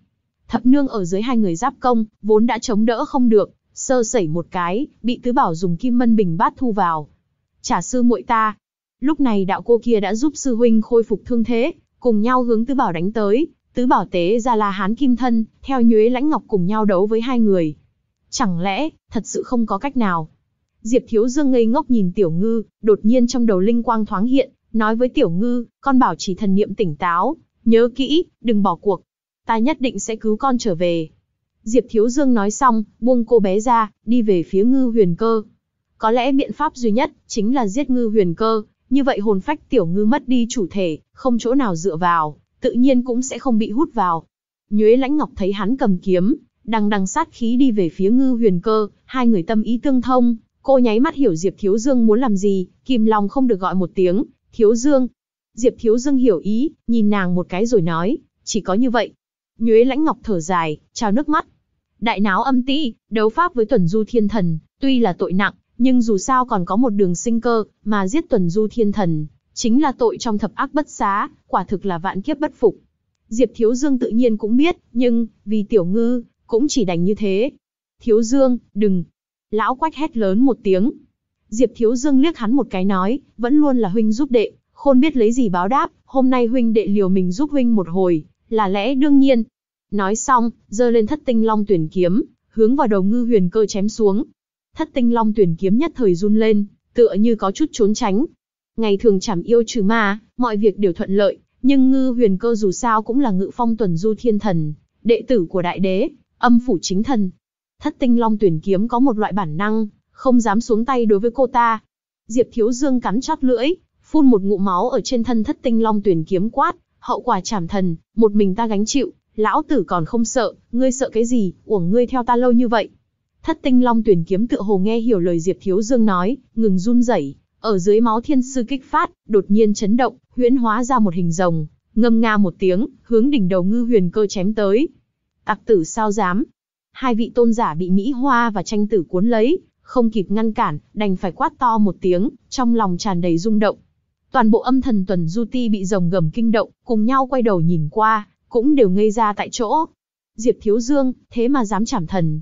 Thập nương ở dưới hai người giáp công, vốn đã chống đỡ không được, sơ sẩy một cái, bị tứ bảo dùng kim mân bình bát thu vào. Trả sư muội ta. Lúc này đạo cô kia đã giúp sư huynh khôi phục thương thế, cùng nhau hướng tứ bảo đánh tới, tứ bảo tế ra là hán kim thân, theo nhuế lãnh ngọc cùng nhau đấu với hai người. Chẳng lẽ, thật sự không có cách nào? Diệp Thiếu Dương ngây ngốc nhìn Tiểu Ngư, đột nhiên trong đầu linh quang thoáng hiện, nói với Tiểu Ngư, con bảo trì thần niệm tỉnh táo, nhớ kỹ, đừng bỏ cuộc. Ta nhất định sẽ cứu con trở về. Diệp Thiếu Dương nói xong, buông cô bé ra, đi về phía ngư huyền cơ. Có lẽ biện pháp duy nhất, chính là giết ngư huyền cơ, như vậy hồn phách Tiểu Ngư mất đi chủ thể, không chỗ nào dựa vào, tự nhiên cũng sẽ không bị hút vào. Nhuế Lãnh Ngọc thấy hắn cầm kiếm, đằng đằng sát khí đi về phía Ngư Huyền Cơ, hai người tâm ý tương thông, cô nháy mắt hiểu Diệp Thiếu Dương muốn làm gì, kìm lòng không được gọi một tiếng, "Thiếu Dương." Diệp Thiếu Dương hiểu ý, nhìn nàng một cái rồi nói, "Chỉ có như vậy." Nhuế Lãnh Ngọc thở dài, trao nước mắt. Đại náo âm ti, đấu pháp với Tuần Du Thiên Thần, tuy là tội nặng, nhưng dù sao còn có một đường sinh cơ, mà giết Tuần Du Thiên Thần, chính là tội trong thập ác bất xá, quả thực là vạn kiếp bất phục. Diệp Thiếu Dương tự nhiên cũng biết, nhưng, vì tiểu ngư, cũng chỉ đành như thế. Thiếu Dương, đừng. Lão quách hét lớn một tiếng. Diệp Thiếu Dương liếc hắn một cái nói, vẫn luôn là huynh giúp đệ, khôn biết lấy gì báo đáp, hôm nay huynh đệ liều mình giúp huynh một hồi, là lẽ đương nhiên. Nói xong, giơ lên thất tinh long tuyển kiếm, hướng vào đầu ngư huyền cơ chém xuống. Thất tinh long tuyển kiếm nhất thời run lên, tựa như có chút trốn tránh, ngày thường chảm yêu trừ ma, mọi việc đều thuận lợi, nhưng ngư huyền cơ dù sao cũng là ngự phong tuần du thiên thần, đệ tử của đại đế, âm phủ chính thần. Thất tinh long tuyển kiếm có một loại bản năng, không dám xuống tay đối với cô ta. Diệp Thiếu Dương cắn chót lưỡi, phun một ngụ máu ở trên thân thất tinh long tuyển kiếm quát, hậu quả chảm thần, một mình ta gánh chịu, lão tử còn không sợ, ngươi sợ cái gì, uổng ngươi theo ta lâu như vậy. Thất tinh long tuyển kiếm tựa hồ nghe hiểu lời Diệp Thiếu Dương nói, ngừng run rẩy, ở dưới máu thiên sư kích phát, đột nhiên chấn động, huyễn hóa ra một hình rồng, ngâm nga một tiếng, hướng đỉnh đầu ngư huyền cơ chém tới. Tặc tử sao dám? Hai vị tôn giả bị Mỹ Hoa và tranh tử cuốn lấy, không kịp ngăn cản, đành phải quát to một tiếng, trong lòng tràn đầy rung động. Toàn bộ âm thần tuần du ti bị rồng gầm kinh động, cùng nhau quay đầu nhìn qua, cũng đều ngây ra tại chỗ. Diệp Thiếu Dương, thế mà dám chảm thần.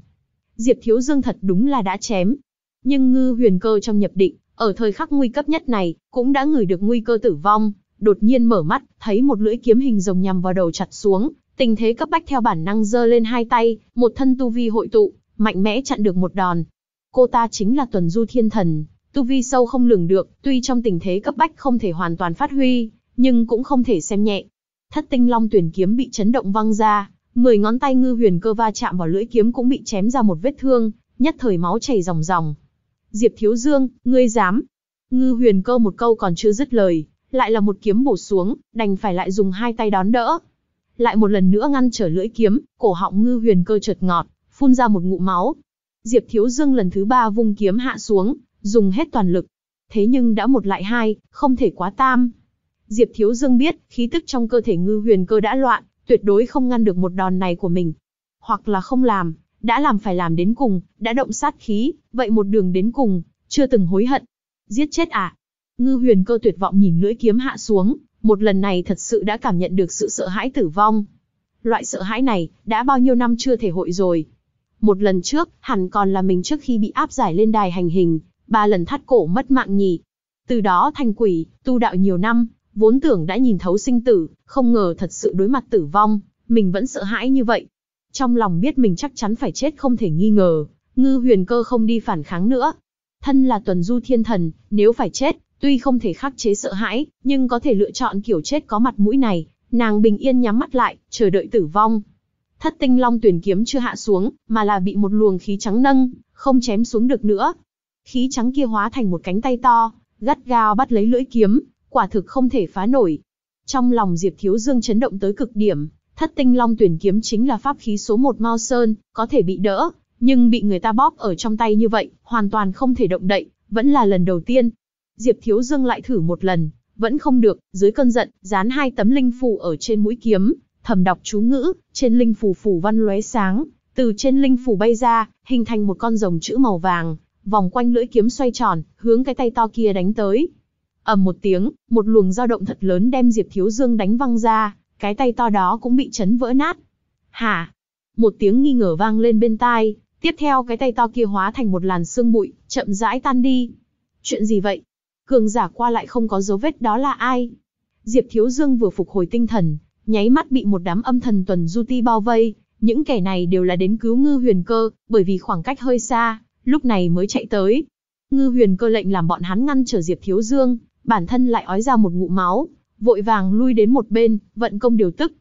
Diệp Thiếu Dương thật đúng là đã chém. Nhưng ngư huyền cơ trong nhập định, ở thời khắc nguy cấp nhất này, cũng đã ngửi được nguy cơ tử vong, đột nhiên mở mắt, thấy một lưỡi kiếm hình rồng nhằm vào đầu chặt xuống, tình thế cấp bách theo bản năng giơ lên hai tay, một thân tu vi hội tụ, mạnh mẽ chặn được một đòn. Cô ta chính là Tuần Du Thiên Thần, tu vi sâu không lường được, tuy trong tình thế cấp bách không thể hoàn toàn phát huy, nhưng cũng không thể xem nhẹ. Thất tinh long tuyển kiếm bị chấn động văng ra, mười ngón tay ngư huyền cơ va chạm vào lưỡi kiếm cũng bị chém ra một vết thương, nhất thời máu chảy ròng ròng, Diệp Thiếu Dương, ngươi dám. Ngư huyền cơ một câu còn chưa dứt lời, lại là một kiếm bổ xuống, đành phải lại dùng hai tay đón đỡ. Lại một lần nữa ngăn trở lưỡi kiếm, cổ họng ngư huyền cơ chợt ngọt, phun ra một ngụ máu. Diệp Thiếu Dương lần thứ ba vung kiếm hạ xuống, dùng hết toàn lực. Thế nhưng đã một lại hai, không thể quá tam. Diệp Thiếu Dương biết, khí tức trong cơ thể ngư huyền cơ đã loạn, tuyệt đối không ngăn được một đòn này của mình. Hoặc là không làm, đã làm phải làm đến cùng, đã động sát khí, vậy một đường đến cùng, chưa từng hối hận. Giết chết à? Ngư huyền cơ tuyệt vọng nhìn lưỡi kiếm hạ xuống, một lần này thật sự đã cảm nhận được sự sợ hãi tử vong. Loại sợ hãi này, đã bao nhiêu năm chưa thể hội rồi. Một lần trước, hẳn còn là mình trước khi bị áp giải lên đài hành hình, ba lần thắt cổ mất mạng nhỉ. Từ đó thành quỷ, tu đạo nhiều năm, vốn tưởng đã nhìn thấu sinh tử, không ngờ thật sự đối mặt tử vong, mình vẫn sợ hãi như vậy. Trong lòng biết mình chắc chắn phải chết không thể nghi ngờ, ngư huyền cơ không đi phản kháng nữa. Thân là tuần du thiên thần, nếu phải chết, tuy không thể khắc chế sợ hãi, nhưng có thể lựa chọn kiểu chết có mặt mũi này, nàng bình yên nhắm mắt lại, chờ đợi tử vong. Thất tinh long tuyển kiếm chưa hạ xuống, mà là bị một luồng khí trắng nâng, không chém xuống được nữa. Khí trắng kia hóa thành một cánh tay to, gắt gao bắt lấy lưỡi kiếm, quả thực không thể phá nổi. Trong lòng Diệp Thiếu Dương chấn động tới cực điểm, Thất tinh long tuyển kiếm chính là pháp khí số một Mao Sơn, có thể bị đỡ, nhưng bị người ta bóp ở trong tay như vậy, hoàn toàn không thể động đậy, vẫn là lần đầu tiên. Diệp Thiếu Dương lại thử một lần, vẫn không được, dưới cơn giận, dán hai tấm linh phù ở trên mũi kiếm, thầm đọc chú ngữ, trên linh phù phù văn lóe sáng, từ trên linh phù bay ra, hình thành một con rồng chữ màu vàng, vòng quanh lưỡi kiếm xoay tròn, hướng cái tay to kia đánh tới. ầm một tiếng, một luồng dao động thật lớn đem Diệp Thiếu Dương đánh văng ra, cái tay to đó cũng bị chấn vỡ nát. Hả? Một tiếng nghi ngờ vang lên bên tai, tiếp theo cái tay to kia hóa thành một làn sương bụi, chậm rãi tan đi. Chuyện gì vậy? Cường giả qua lại không có dấu vết đó là ai? Diệp Thiếu Dương vừa phục hồi tinh thần, nháy mắt bị một đám âm thần tuần du ti bao vây, những kẻ này đều là đến cứu ngư huyền cơ, bởi vì khoảng cách hơi xa, lúc này mới chạy tới. Ngư huyền cơ lệnh làm bọn hắn ngăn trở Diệp Thiếu Dương, bản thân lại ói ra một ngụ máu, vội vàng lui đến một bên, vận công điều tức.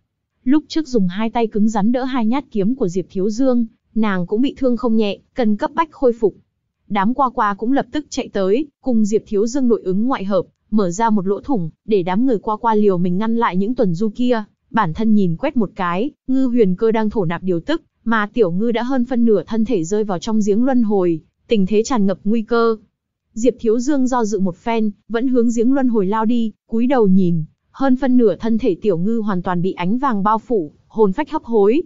Lúc trước dùng hai tay cứng rắn đỡ hai nhát kiếm của Diệp Thiếu Dương, nàng cũng bị thương không nhẹ, cần cấp bách khôi phục. Đám qua qua cũng lập tức chạy tới, cùng Diệp Thiếu Dương nội ứng ngoại hợp, mở ra một lỗ thủng, để đám người qua qua liều mình ngăn lại những tuần du kia. Bản thân nhìn quét một cái, ngư huyền cơ đang thổ nạp điều tức, mà tiểu ngư đã hơn phân nửa thân thể rơi vào trong giếng luân hồi, tình thế tràn ngập nguy cơ. Diệp Thiếu Dương do dự một phen, vẫn hướng giếng luân hồi lao đi, cúi đầu nhìn, hơn phân nửa thân thể tiểu ngư hoàn toàn bị ánh vàng bao phủ, hồn phách hấp hối.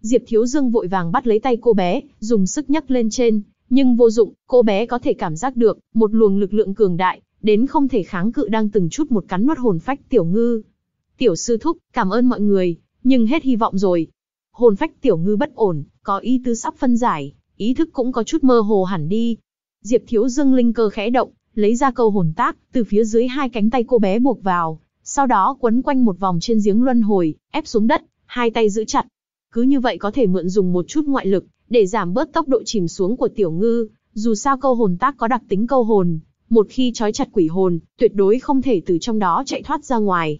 Diệp Thiếu Dương vội vàng bắt lấy tay cô bé, dùng sức nhấc lên trên, nhưng vô dụng, cô bé có thể cảm giác được một luồng lực lượng cường đại, đến không thể kháng cự đang từng chút một cắn nuốt hồn phách tiểu ngư. Tiểu sư thúc, cảm ơn mọi người, nhưng hết hy vọng rồi. Hồn phách tiểu ngư bất ổn, có ý tứ sắp phân giải, ý thức cũng có chút mơ hồ hẳn đi, Diệp Thiếu Dương linh cơ khẽ động, lấy ra câu hồn tác, từ phía dưới hai cánh tay cô bé buộc vào, sau đó quấn quanh một vòng trên giếng luân hồi, ép xuống đất, hai tay giữ chặt. Cứ như vậy có thể mượn dùng một chút ngoại lực, để giảm bớt tốc độ chìm xuống của tiểu ngư, dù sao câu hồn tác có đặc tính câu hồn, một khi trói chặt quỷ hồn, tuyệt đối không thể từ trong đó chạy thoát ra ngoài.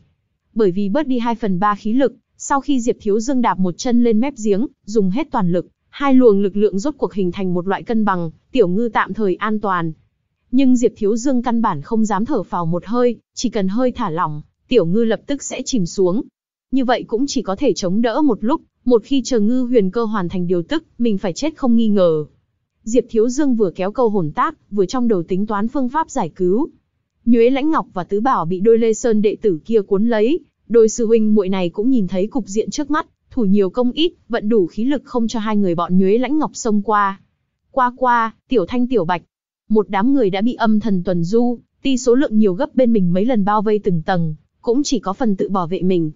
Bởi vì bớt đi 2 phần 3 khí lực, sau khi Diệp Thiếu Dương đạp một chân lên mép giếng, dùng hết toàn lực, hai luồng lực lượng rốt cuộc hình thành một loại cân bằng, tiểu ngư tạm thời an toàn. Nhưng Diệp Thiếu Dương căn bản không dám thở phào một hơi, chỉ cần hơi thả lỏng, tiểu ngư lập tức sẽ chìm xuống. Như vậy cũng chỉ có thể chống đỡ một lúc, một khi chờ ngư huyền cơ hoàn thành điều tức, mình phải chết không nghi ngờ. Diệp Thiếu Dương vừa kéo câu hồn tác, vừa trong đầu tính toán phương pháp giải cứu. Nhuế Lãnh Ngọc và Tứ Bảo bị đôi Lê Sơn đệ tử kia cuốn lấy, đôi sư huynh muội này cũng nhìn thấy cục diện trước mắt, thủ nhiều công ít, vận đủ khí lực không cho hai người bọn nhuế lãnh ngọc sông qua. Qua qua, tiểu thanh tiểu bạch. Một đám người đã bị âm thần tuần du, ti số lượng nhiều gấp bên mình mấy lần bao vây từng tầng, cũng chỉ có phần tự bảo vệ mình.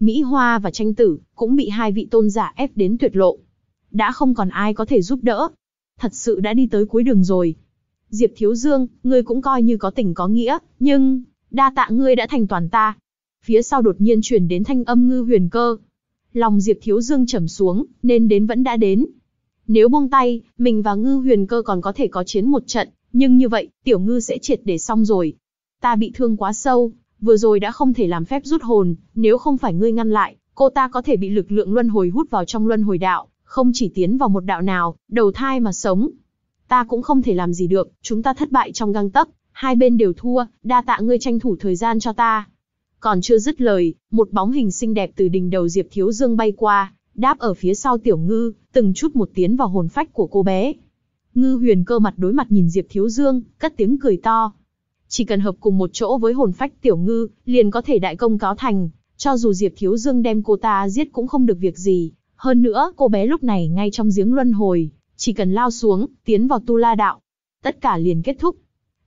Mỹ Hoa và tranh tử, cũng bị hai vị tôn giả ép đến tuyệt lộ. Đã không còn ai có thể giúp đỡ. Thật sự đã đi tới cuối đường rồi. Diệp Thiếu Dương, ngươi cũng coi như có tình có nghĩa, nhưng, đa tạ ngươi đã thành toàn ta. Phía sau đột nhiên truyền đến thanh âm ngư huyền cơ, lòng Diệp Thiếu Dương trầm xuống, nên đến vẫn đã đến. Nếu buông tay, mình và Ngư Huyền Cơ còn có thể có chiến một trận, nhưng như vậy, tiểu ngư sẽ triệt để xong rồi. Ta bị thương quá sâu, vừa rồi đã không thể làm phép rút hồn, nếu không phải ngươi ngăn lại, cô ta có thể bị lực lượng luân hồi hút vào trong luân hồi đạo, không chỉ tiến vào một đạo nào, đầu thai mà sống. Ta cũng không thể làm gì được, chúng ta thất bại trong găng tấc, hai bên đều thua, đa tạ ngươi tranh thủ thời gian cho ta. Còn chưa dứt lời, một bóng hình xinh đẹp từ đỉnh đầu Diệp Thiếu Dương bay qua, đáp ở phía sau Tiểu Ngư, từng chút một tiến vào hồn phách của cô bé. Ngư huyền cơ mặt đối mặt nhìn Diệp Thiếu Dương, cất tiếng cười to. Chỉ cần hợp cùng một chỗ với hồn phách Tiểu Ngư, liền có thể đại công cáo thành, cho dù Diệp Thiếu Dương đem cô ta giết cũng không được việc gì. Hơn nữa, cô bé lúc này ngay trong giếng luân hồi, chỉ cần lao xuống, tiến vào tu la đạo. Tất cả liền kết thúc.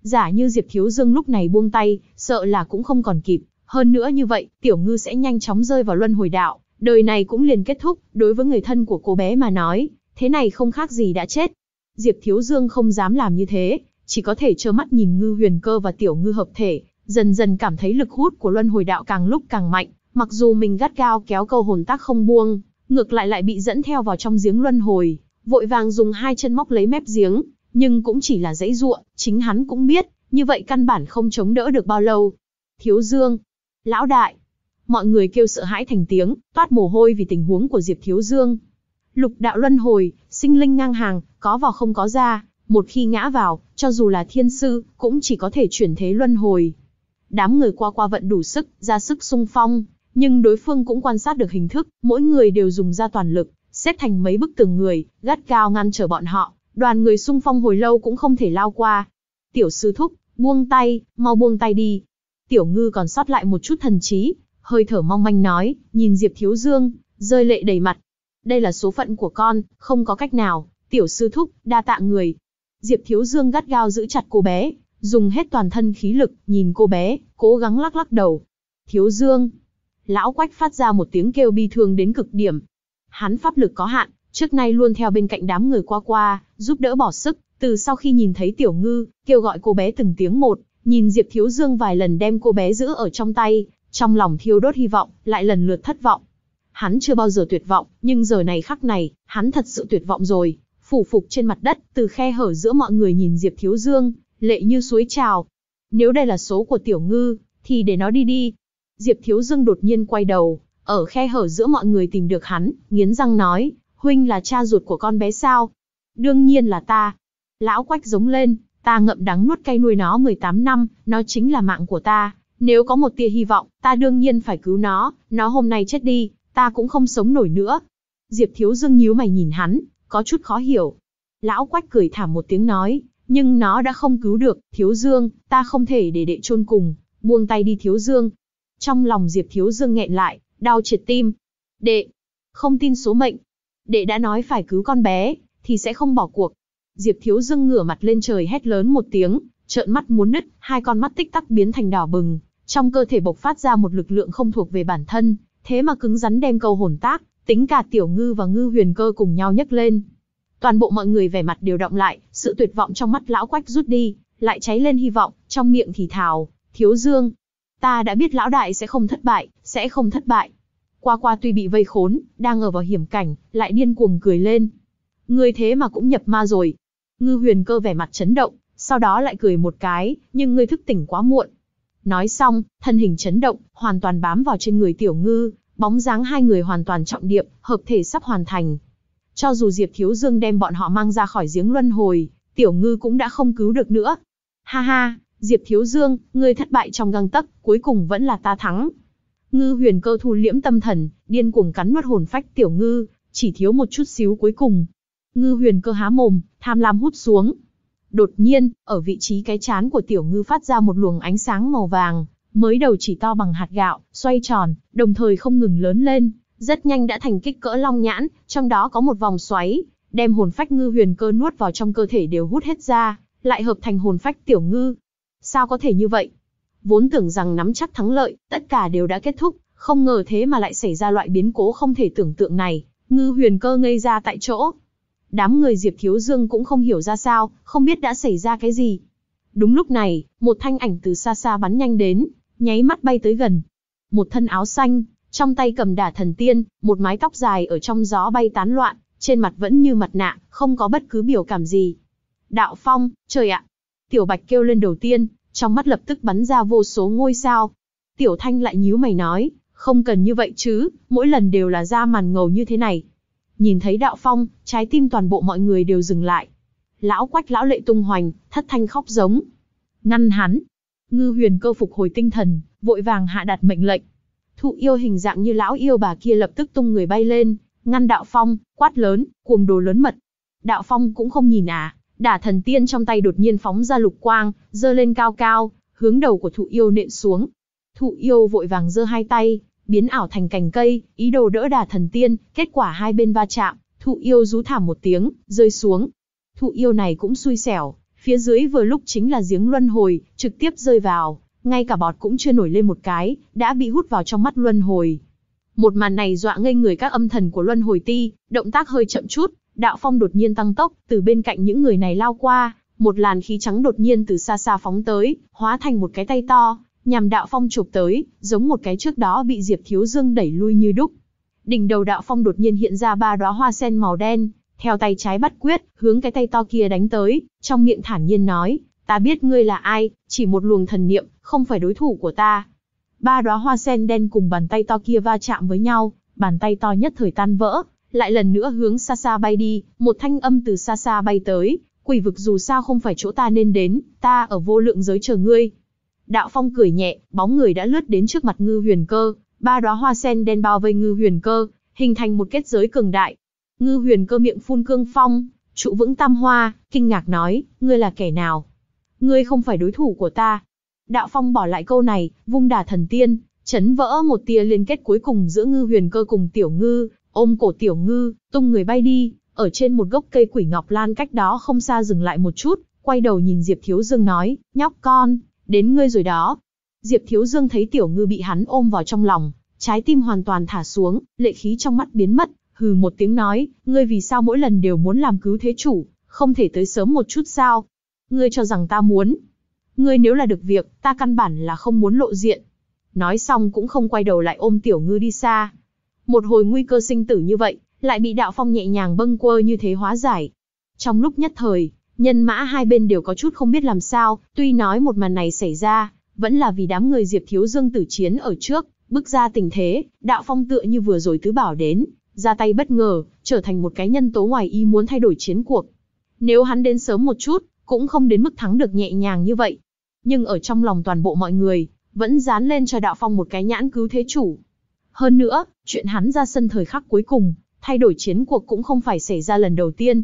Giả như Diệp Thiếu Dương lúc này buông tay, sợ là cũng không còn kịp, hơn nữa như vậy, tiểu ngư sẽ nhanh chóng rơi vào luân hồi đạo, đời này cũng liền kết thúc, đối với người thân của cô bé mà nói, thế này không khác gì đã chết. Diệp Thiếu Dương không dám làm như thế, chỉ có thể trơ mắt nhìn ngư huyền cơ và tiểu ngư hợp thể, dần dần cảm thấy lực hút của luân hồi đạo càng lúc càng mạnh, mặc dù mình gắt gao kéo câu hồn tác không buông, ngược lại lại bị dẫn theo vào trong giếng luân hồi, vội vàng dùng hai chân móc lấy mép giếng, nhưng cũng chỉ là dãy ruộng, chính hắn cũng biết, như vậy căn bản không chống đỡ được bao lâu. Thiếu Dương, lão đại. Mọi người kêu sợ hãi thành tiếng, toát mồ hôi vì tình huống của Diệp Thiếu Dương. Lục đạo luân hồi, sinh linh ngang hàng, có vào không có ra, một khi ngã vào, cho dù là thiên sư, cũng chỉ có thể chuyển thế luân hồi. Đám người qua qua vận đủ sức, ra sức sung phong, nhưng đối phương cũng quan sát được hình thức, mỗi người đều dùng ra toàn lực, xếp thành mấy bức tường người, gắt cao ngăn trở bọn họ, đoàn người sung phong hồi lâu cũng không thể lao qua. Tiểu sư thúc, buông tay, mau buông tay đi, Tiểu ngư còn sót lại một chút thần trí, hơi thở mong manh nói, nhìn Diệp Thiếu Dương, rơi lệ đầy mặt. Đây là số phận của con, không có cách nào, tiểu sư thúc, đa tạ người. Diệp Thiếu Dương gắt gao giữ chặt cô bé, dùng hết toàn thân khí lực, nhìn cô bé, cố gắng lắc lắc đầu. Thiếu Dương, lão quách phát ra một tiếng kêu bi thương đến cực điểm. Hắn pháp lực có hạn, trước nay luôn theo bên cạnh đám người qua qua, giúp đỡ bỏ sức, từ sau khi nhìn thấy tiểu ngư, kêu gọi cô bé từng tiếng một, Nhìn Diệp Thiếu Dương vài lần đem cô bé giữ ở trong tay, trong lòng thiêu đốt hy vọng, lại lần lượt thất vọng. Hắn chưa bao giờ tuyệt vọng, nhưng giờ này khắc này, hắn thật sự tuyệt vọng rồi. Phủ phục trên mặt đất, từ khe hở giữa mọi người nhìn Diệp Thiếu Dương, lệ như suối trào. Nếu đây là số của Tiểu Ngư, thì để nó đi đi. Diệp Thiếu Dương đột nhiên quay đầu, ở khe hở giữa mọi người tìm được hắn, nghiến răng nói, huynh là cha ruột của con bé sao? Đương nhiên là ta. Lão quách giống lên, ta ngậm đắng nuốt cay nuôi nó 18 năm, nó chính là mạng của ta, nếu có một tia hy vọng, ta đương nhiên phải cứu nó, nó hôm nay chết đi, ta cũng không sống nổi nữa. Diệp Thiếu Dương nhíu mày nhìn hắn, có chút khó hiểu. Lão Quách cười thảm một tiếng nói, nhưng nó đã không cứu được, Thiếu Dương, ta không thể để đệ chôn cùng, buông tay đi Thiếu Dương. Trong lòng Diệp Thiếu Dương nghẹn lại, đau triệt tim. Đệ, không tin số mệnh. Đệ đã nói phải cứu con bé, thì sẽ không bỏ cuộc. Diệp Thiếu Dương ngửa mặt lên trời hét lớn một tiếng, trợn mắt muốn nứt, hai con mắt tích tắc biến thành đỏ bừng, trong cơ thể bộc phát ra một lực lượng không thuộc về bản thân, thế mà cứng rắn đem câu hồn tác, tính cả Tiểu Ngư và Ngư Huyền Cơ cùng nhau nhấc lên. Toàn bộ mọi người vẻ mặt đều động lại, sự tuyệt vọng trong mắt lão quách rút đi, lại cháy lên hy vọng, trong miệng thì thào, Thiếu Dương, ta đã biết lão đại sẽ không thất bại, sẽ không thất bại. Qua qua tuy bị vây khốn, đang ở vào hiểm cảnh, lại điên cuồng cười lên. Người thế mà cũng nhập ma rồi, Ngư huyền cơ vẻ mặt chấn động, sau đó lại cười một cái, nhưng ngươi thức tỉnh quá muộn. Nói xong, thân hình chấn động, hoàn toàn bám vào trên người tiểu ngư, bóng dáng hai người hoàn toàn trọng điệp, hợp thể sắp hoàn thành. Cho dù Diệp Thiếu Dương đem bọn họ mang ra khỏi giếng luân hồi, tiểu ngư cũng đã không cứu được nữa. Ha ha, Diệp Thiếu Dương, ngươi thất bại trong găng tấc, cuối cùng vẫn là ta thắng. Ngư huyền cơ thu liễm tâm thần, điên cuồng cắn nuốt hồn phách tiểu ngư, chỉ thiếu một chút xíu cuối cùng, Ngư huyền cơ há mồm, tham lam hút xuống. Đột nhiên, ở vị trí cái chán của tiểu ngư phát ra một luồng ánh sáng màu vàng, mới đầu chỉ to bằng hạt gạo, xoay tròn, đồng thời không ngừng lớn lên, rất nhanh đã thành kích cỡ long nhãn, trong đó có một vòng xoáy, đem hồn phách ngư huyền cơ nuốt vào trong cơ thể đều hút hết ra, lại hợp thành hồn phách tiểu ngư. Sao có thể như vậy? Vốn tưởng rằng nắm chắc thắng lợi, tất cả đều đã kết thúc, không ngờ thế mà lại xảy ra loại biến cố không thể tưởng tượng này, ngư huyền cơ ngây ra tại chỗ đám người Diệp Thiếu Dương cũng không hiểu ra sao, không biết đã xảy ra cái gì. Đúng lúc này, một thanh ảnh từ xa xa bắn nhanh đến, nháy mắt bay tới gần. Một thân áo xanh, trong tay cầm đả thần tiên, một mái tóc dài ở trong gió bay tán loạn, trên mặt vẫn như mặt nạ, không có bất cứ biểu cảm gì. Đạo Phong, trời ạ! Tiểu Bạch kêu lên đầu tiên, trong mắt lập tức bắn ra vô số ngôi sao. Tiểu Thanh lại nhíu mày nói, không cần như vậy chứ, mỗi lần đều là ra màn ngầu như thế này, Nhìn thấy đạo phong, trái tim toàn bộ mọi người đều dừng lại. Lão quách lão lệ tung hoành, thất thanh khóc giống. Ngăn hắn. Ngư huyền cơ phục hồi tinh thần, vội vàng hạ đặt mệnh lệnh. Thụ yêu hình dạng như lão yêu bà kia lập tức tung người bay lên, ngăn đạo phong, quát lớn, cuồng đồ lớn mật. Đạo phong cũng không nhìn à, đả thần tiên trong tay đột nhiên phóng ra lục quang, dơ lên cao cao, hướng đầu của thụ yêu nện xuống. Thụ yêu vội vàng dơ hai tay, biến ảo thành cành cây, ý đồ đỡ đà thần tiên, kết quả hai bên va chạm, thụ yêu rú thảm một tiếng, rơi xuống. Thụ yêu này cũng xui xẻo, phía dưới vừa lúc chính là giếng luân hồi, trực tiếp rơi vào, ngay cả bọt cũng chưa nổi lên một cái, đã bị hút vào trong mắt luân hồi. Một màn này dọa ngây người các âm thần của luân hồi ti, động tác hơi chậm chút, đạo phong đột nhiên tăng tốc, từ bên cạnh những người này lao qua, một làn khí trắng đột nhiên từ xa xa phóng tới, hóa thành một cái tay to, nhằm đạo phong chụp tới, giống một cái trước đó bị Diệp Thiếu Dương đẩy lui như đúc. Đỉnh đầu đạo phong đột nhiên hiện ra ba đóa hoa sen màu đen, theo tay trái bắt quyết, hướng cái tay to kia đánh tới, trong miệng thản nhiên nói, ta biết ngươi là ai, chỉ một luồng thần niệm, không phải đối thủ của ta. Ba đóa hoa sen đen cùng bàn tay to kia va chạm với nhau, bàn tay to nhất thời tan vỡ, lại lần nữa hướng xa xa bay đi, một thanh âm từ xa xa bay tới, quỷ vực dù sao không phải chỗ ta nên đến, ta ở vô lượng giới chờ ngươi, Đạo phong cười nhẹ, bóng người đã lướt đến trước mặt ngư huyền cơ, ba đóa hoa sen đen bao vây ngư huyền cơ, hình thành một kết giới cường đại. Ngư huyền cơ miệng phun cương phong, trụ vững tam hoa, kinh ngạc nói, ngươi là kẻ nào? Ngươi không phải đối thủ của ta. Đạo phong bỏ lại câu này, vung đà thần tiên, chấn vỡ một tia liên kết cuối cùng giữa ngư huyền cơ cùng tiểu ngư, ôm cổ tiểu ngư, tung người bay đi, ở trên một gốc cây quỷ ngọc lan cách đó không xa dừng lại một chút, quay đầu nhìn Diệp Thiếu Dương nói, nhóc con, Đến ngươi rồi đó. Diệp Thiếu Dương thấy Tiểu Ngư bị hắn ôm vào trong lòng, trái tim hoàn toàn thả xuống, lệ khí trong mắt biến mất, hừ một tiếng nói, ngươi vì sao mỗi lần đều muốn làm cứu thế chủ, không thể tới sớm một chút sao? Ngươi cho rằng ta muốn. Ngươi nếu là được việc, ta căn bản là không muốn lộ diện. Nói xong cũng không quay đầu lại ôm Tiểu Ngư đi xa. Một hồi nguy cơ sinh tử như vậy, lại bị đạo phong nhẹ nhàng bâng quơ như thế hóa giải. Trong lúc nhất thời, Nhân mã hai bên đều có chút không biết làm sao, tuy nói một màn này xảy ra, vẫn là vì đám người Diệp Thiếu Dương tử chiến ở trước, bước ra tình thế, đạo phong tựa như vừa rồi tứ bảo đến, ra tay bất ngờ, trở thành một cái nhân tố ngoài ý muốn thay đổi chiến cuộc. Nếu hắn đến sớm một chút, cũng không đến mức thắng được nhẹ nhàng như vậy. Nhưng ở trong lòng toàn bộ mọi người, vẫn dán lên cho đạo phong một cái nhãn cứu thế chủ. Hơn nữa, chuyện hắn ra sân thời khắc cuối cùng, thay đổi chiến cuộc cũng không phải xảy ra lần đầu tiên.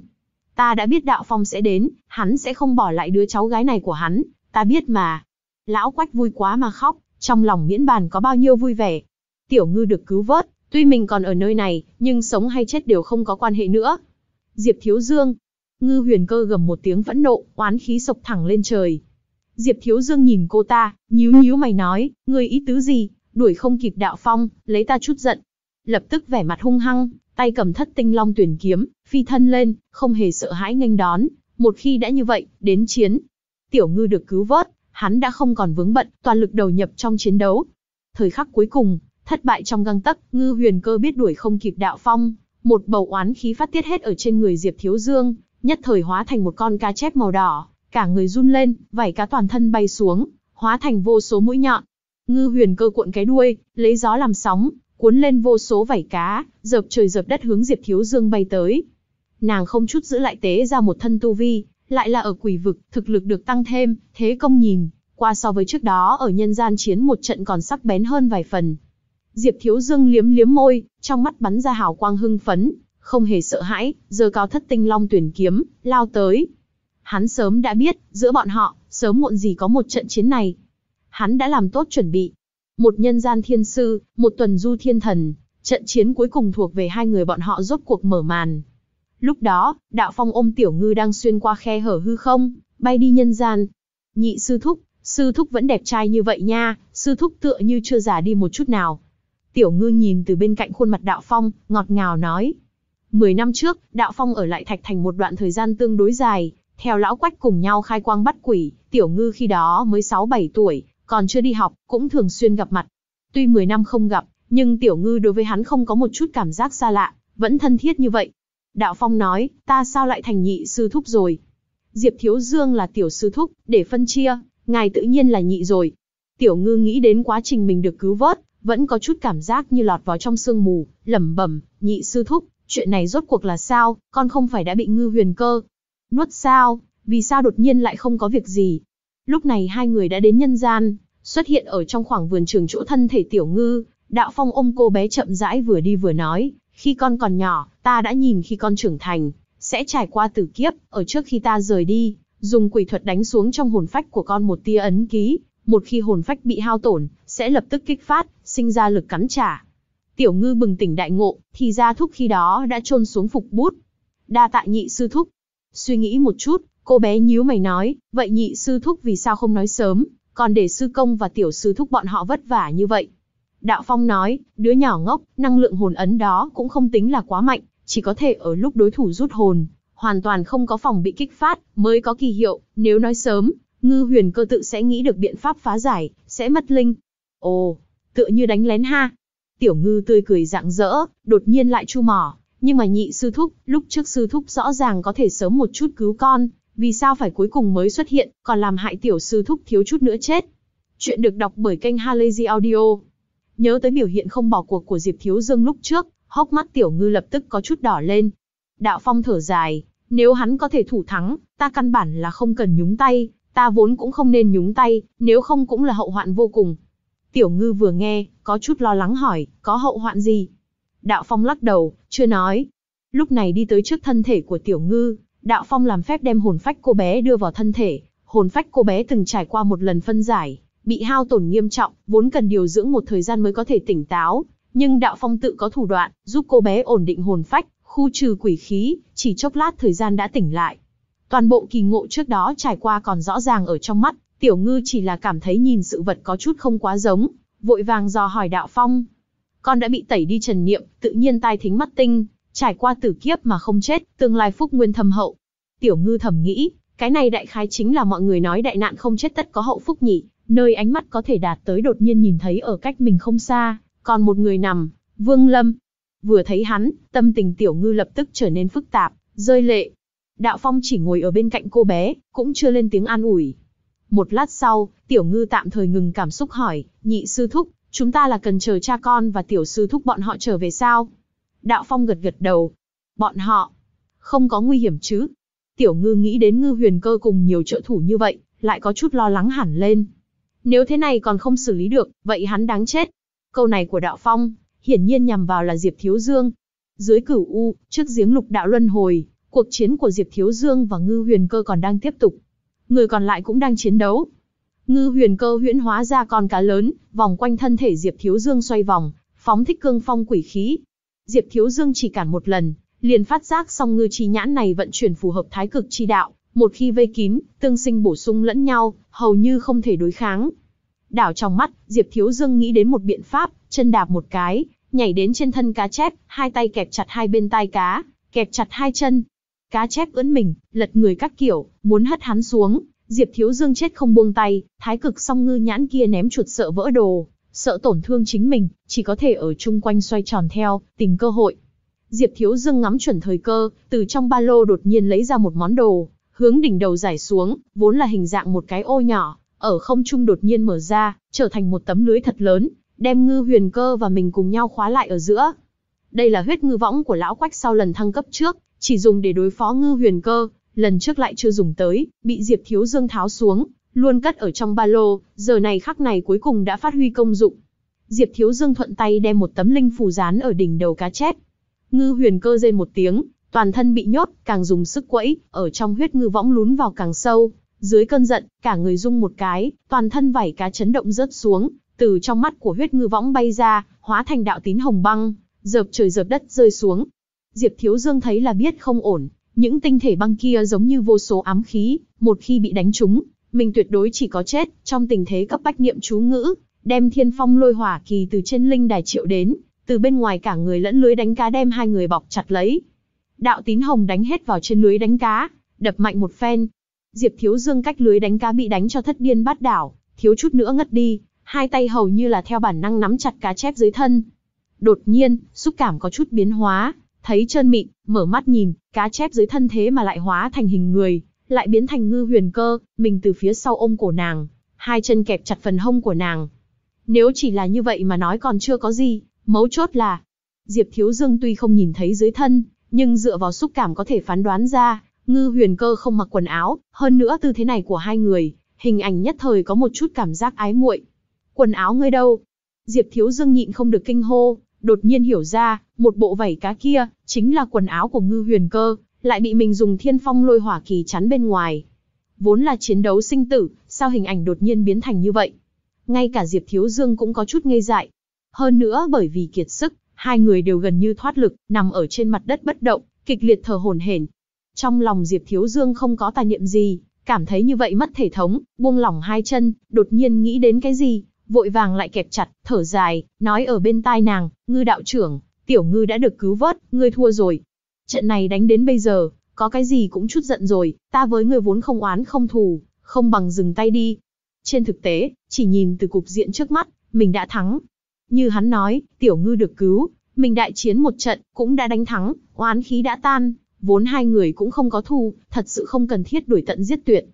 Ta đã biết đạo phong sẽ đến, hắn sẽ không bỏ lại đứa cháu gái này của hắn, ta biết mà. Lão quách vui quá mà khóc, trong lòng miễn bàn có bao nhiêu vui vẻ. Tiểu ngư được cứu vớt, tuy mình còn ở nơi này, nhưng sống hay chết đều không có quan hệ nữa. Diệp Thiếu Dương. Ngư huyền cơ gầm một tiếng phẫn nộ, oán khí sộc thẳng lên trời. Diệp Thiếu Dương nhìn cô ta, nhíu nhíu mày nói, ngươi ý tứ gì, đuổi không kịp đạo phong, lấy ta chút giận. Lập tức vẻ mặt hung hăng, tay cầm thất tinh long tuyển kiếm, phi thân lên, không hề sợ hãi nghênh đón, một khi đã như vậy, đến chiến. Tiểu ngư được cứu vớt, hắn đã không còn vướng bận, toàn lực đầu nhập trong chiến đấu. Thời khắc cuối cùng, thất bại trong găng tấc, ngư huyền cơ biết đuổi không kịp đạo phong, một bầu oán khí phát tiết hết ở trên người Diệp Thiếu Dương, nhất thời hóa thành một con cá chép màu đỏ, cả người run lên, vảy cá toàn thân bay xuống, hóa thành vô số mũi nhọn. Ngư huyền cơ cuộn cái đuôi, lấy gió làm sóng, cuốn lên vô số vảy cá, dợp trời dợp đất hướng Diệp Thiếu Dương bay tới nàng không chút giữ lại tế ra một thân tu vi, lại là ở quỷ vực, thực lực được tăng thêm, thế công nhìn, qua so với trước đó ở nhân gian chiến một trận còn sắc bén hơn vài phần. Diệp Thiếu Dương liếm liếm môi, trong mắt bắn ra hào quang hưng phấn, không hề sợ hãi, giờ cao thất tinh long tuyển kiếm, lao tới. Hắn sớm đã biết, giữa bọn họ, sớm muộn gì có một trận chiến này. Hắn đã làm tốt chuẩn bị. Một nhân gian thiên sư, một tuần du thiên thần, trận chiến cuối cùng thuộc về hai người bọn họ rốt cuộc mở màn. Lúc đó, đạo phong ôm tiểu ngư đang xuyên qua khe hở hư không, bay đi nhân gian. Nhị sư thúc, sư thúc vẫn đẹp trai như vậy nha, sư thúc tựa như chưa già đi một chút nào. Tiểu ngư nhìn từ bên cạnh khuôn mặt đạo phong, ngọt ngào nói. Mười năm trước, đạo phong ở lại thạch thành một đoạn thời gian tương đối dài, theo lão quách cùng nhau khai quang bắt quỷ, tiểu ngư khi đó mới 6-7 tuổi, còn chưa đi học, cũng thường xuyên gặp mặt. Tuy 10 năm không gặp, nhưng tiểu ngư đối với hắn không có một chút cảm giác xa lạ, vẫn thân thiết như vậy, Đạo Phong nói, ta sao lại thành nhị sư thúc rồi? Diệp Thiếu Dương là tiểu sư thúc, để phân chia, ngài tự nhiên là nhị rồi. Tiểu ngư nghĩ đến quá trình mình được cứu vớt, vẫn có chút cảm giác như lọt vào trong sương mù, lẩm bẩm, nhị sư thúc, chuyện này rốt cuộc là sao, con không phải đã bị ngư huyền cơ. Nuốt sao, vì sao đột nhiên lại không có việc gì. Lúc này hai người đã đến nhân gian, xuất hiện ở trong khoảng vườn trường chỗ thân thể tiểu ngư, đạo phong ôm cô bé chậm rãi vừa đi vừa nói, khi con còn nhỏ, ta đã nhìn khi con trưởng thành, sẽ trải qua tử kiếp, ở trước khi ta rời đi, dùng quỷ thuật đánh xuống trong hồn phách của con một tia ấn ký, một khi hồn phách bị hao tổn, sẽ lập tức kích phát, sinh ra lực cắn trả. Tiểu ngư bừng tỉnh đại ngộ, thì ra thúc khi đó đã trôn xuống phục bút. Đa tạ nhị sư thúc. Suy nghĩ một chút, cô bé nhíu mày nói, vậy nhị sư thúc vì sao không nói sớm, còn để sư công và tiểu sư thúc bọn họ vất vả như vậy. Đạo Phong nói, đứa nhỏ ngốc, năng lượng hồn ấn đó cũng không tính là quá mạnh, chỉ có thể ở lúc đối thủ rút hồn, hoàn toàn không có phòng bị kích phát, mới có kỳ hiệu, nếu nói sớm, ngư huyền cơ tự sẽ nghĩ được biện pháp phá giải, sẽ mất linh. Ồ, tựa như đánh lén ha. Tiểu ngư tươi cười rạng rỡ, đột nhiên lại chu mỏ, nhưng mà nhị sư thúc, lúc trước sư thúc rõ ràng có thể sớm một chút cứu con, vì sao phải cuối cùng mới xuất hiện, còn làm hại tiểu sư thúc thiếu chút nữa chết. Chuyện được đọc bởi kênh Halazy Audio Nhớ tới biểu hiện không bỏ cuộc của Diệp Thiếu Dương lúc trước, hốc mắt tiểu ngư lập tức có chút đỏ lên. Đạo Phong thở dài, nếu hắn có thể thủ thắng, ta căn bản là không cần nhúng tay, ta vốn cũng không nên nhúng tay, nếu không cũng là hậu hoạn vô cùng. Tiểu ngư vừa nghe, có chút lo lắng hỏi, có hậu hoạn gì? Đạo Phong lắc đầu, chưa nói. Lúc này đi tới trước thân thể của tiểu ngư, Đạo Phong làm phép đem hồn phách cô bé đưa vào thân thể, hồn phách cô bé từng trải qua một lần phân giải, bị hao tổn nghiêm trọng, vốn cần điều dưỡng một thời gian mới có thể tỉnh táo, nhưng Đạo Phong tự có thủ đoạn, giúp cô bé ổn định hồn phách, khu trừ quỷ khí, chỉ chốc lát thời gian đã tỉnh lại. Toàn bộ kỳ ngộ trước đó trải qua còn rõ ràng ở trong mắt, Tiểu Ngư chỉ là cảm thấy nhìn sự vật có chút không quá giống, vội vàng dò hỏi Đạo Phong. Con đã bị tẩy đi trần niệm, tự nhiên tai thính mắt tinh, trải qua tử kiếp mà không chết, tương lai phúc nguyên thâm hậu. Tiểu Ngư thầm nghĩ, cái này đại khái chính là mọi người nói đại nạn không chết tất có hậu phúc nhỉ, nơi ánh mắt có thể đạt tới đột nhiên nhìn thấy ở cách mình không xa, còn một người nằm, Vương Lâm. Vừa thấy hắn, tâm tình tiểu ngư lập tức trở nên phức tạp, rơi lệ. Đạo Phong chỉ ngồi ở bên cạnh cô bé, cũng chưa lên tiếng an ủi. Một lát sau, tiểu ngư tạm thời ngừng cảm xúc hỏi, nhị sư thúc, chúng ta là cần chờ cha con và tiểu sư thúc bọn họ trở về sao? Đạo Phong gật gật đầu. Bọn họ, không có nguy hiểm chứ. Tiểu ngư nghĩ đến ngư huyền cơ cùng nhiều trợ thủ như vậy, lại có chút lo lắng hẳn lên. Nếu thế này còn không xử lý được, vậy hắn đáng chết. Câu này của Đạo Phong, hiển nhiên nhằm vào là Diệp Thiếu Dương. Dưới cửu U, trước giếng lục đạo luân hồi, cuộc chiến của Diệp Thiếu Dương và Ngư Huyền Cơ còn đang tiếp tục. Người còn lại cũng đang chiến đấu. Ngư Huyền Cơ huyễn hóa ra con cá lớn, vòng quanh thân thể Diệp Thiếu Dương xoay vòng, phóng thích cương phong quỷ khí. Diệp Thiếu Dương chỉ cản một lần, liền phát giác xong ngư chi nhãn này vận chuyển phù hợp thái cực chi đạo, một khi vây kín, tương sinh bổ sung lẫn nhau, hầu như không thể đối kháng. Đảo trong mắt, Diệp Thiếu Dương nghĩ đến một biện pháp, chân đạp một cái, nhảy đến trên thân cá chép, hai tay kẹp chặt hai bên tai cá, kẹp chặt hai chân. Cá chép ưỡn mình, lật người các kiểu, muốn hất hắn xuống, Diệp Thiếu Dương chết không buông tay, thái cực song ngư nhãn kia ném chuột sợ vỡ đồ, sợ tổn thương chính mình, chỉ có thể ở chung quanh xoay tròn theo, tìm cơ hội. Diệp Thiếu Dương ngắm chuẩn thời cơ, từ trong ba lô đột nhiên lấy ra một món đồ, hướng đỉnh đầu giải xuống, vốn là hình dạng một cái ô nhỏ, ở không trung đột nhiên mở ra, trở thành một tấm lưới thật lớn, đem ngư huyền cơ và mình cùng nhau khóa lại ở giữa. Đây là huyết ngư võng của lão quách sau lần thăng cấp trước, chỉ dùng để đối phó ngư huyền cơ, lần trước lại chưa dùng tới, bị Diệp Thiếu Dương tháo xuống, luôn cất ở trong ba lô, giờ này khắc này cuối cùng đã phát huy công dụng. Diệp Thiếu Dương thuận tay đem một tấm linh phù dán ở đỉnh đầu cá chép. Ngư huyền cơ rên một tiếng, toàn thân bị nhốt, càng dùng sức quẫy, ở trong huyết ngư võng lún vào càng sâu, dưới cơn giận, cả người rung một cái, toàn thân vảy cá chấn động rớt xuống, từ trong mắt của huyết ngư võng bay ra, hóa thành đạo tín hồng băng, dợp trời dợp đất rơi xuống. Diệp Thiếu Dương thấy là biết không ổn, những tinh thể băng kia giống như vô số ám khí, một khi bị đánh trúng, mình tuyệt đối chỉ có chết, trong tình thế cấp bách niệm chú ngữ, đem thiên phong lôi hỏa kỳ từ trên linh đài triệu đến, từ bên ngoài cả người lẫn lưới đánh cá đem hai người bọc chặt lấy, Đạo tín hồng đánh hết vào trên lưới đánh cá, đập mạnh một phen. Diệp Thiếu Dương cách lưới đánh cá bị đánh cho thất điên bát đảo, thiếu chút nữa ngất đi, hai tay hầu như là theo bản năng nắm chặt cá chép dưới thân. Đột nhiên, xúc cảm có chút biến hóa, thấy trơn mịn, mở mắt nhìn, cá chép dưới thân thế mà lại hóa thành hình người, lại biến thành ngư huyền cơ, mình từ phía sau ôm cổ nàng, hai chân kẹp chặt phần hông của nàng. Nếu chỉ là như vậy mà nói còn chưa có gì, mấu chốt là, Diệp Thiếu Dương tuy không nhìn thấy dưới thân, nhưng dựa vào xúc cảm có thể phán đoán ra, ngư huyền cơ không mặc quần áo, hơn nữa tư thế này của hai người, hình ảnh nhất thời có một chút cảm giác ái muội. Quần áo ngươi đâu? Diệp Thiếu Dương nhịn không được kinh hô, đột nhiên hiểu ra, một bộ vảy cá kia, chính là quần áo của ngư huyền cơ, lại bị mình dùng thiên phong lôi hỏa kỳ chắn bên ngoài. Vốn là chiến đấu sinh tử, sao hình ảnh đột nhiên biến thành như vậy? Ngay cả Diệp Thiếu Dương cũng có chút ngây dại. Hơn nữa bởi vì kiệt sức, Hai người đều gần như thoát lực, nằm ở trên mặt đất bất động, kịch liệt thở hổn hển. Trong lòng Diệp Thiếu Dương không có tài niệm gì, cảm thấy như vậy mất thể thống, buông lỏng hai chân, đột nhiên nghĩ đến cái gì, vội vàng lại kẹp chặt, thở dài, nói ở bên tai nàng, ngư đạo trưởng, tiểu ngư đã được cứu vớt, ngươi thua rồi. Trận này đánh đến bây giờ, có cái gì cũng chút giận rồi, ta với ngươi vốn không oán không thù, không bằng dừng tay đi. Trên thực tế, chỉ nhìn từ cục diện trước mắt, mình đã thắng, như hắn nói, tiểu ngư được cứu, mình đại chiến một trận, cũng đã đánh thắng, oán khí đã tan, vốn hai người cũng không có thù, thật sự không cần thiết đuổi tận giết tuyệt.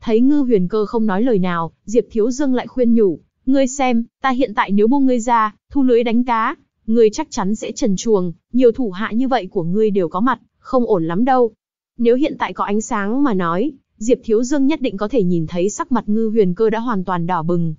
Thấy ngư huyền cơ không nói lời nào, Diệp Thiếu Dương lại khuyên nhủ, ngươi xem, ta hiện tại nếu buông ngươi ra, thu lưới đánh cá, ngươi chắc chắn sẽ trần chuồng, nhiều thủ hạ như vậy của ngươi đều có mặt, không ổn lắm đâu. Nếu hiện tại có ánh sáng mà nói, Diệp Thiếu Dương nhất định có thể nhìn thấy sắc mặt ngư huyền cơ đã hoàn toàn đỏ bừng,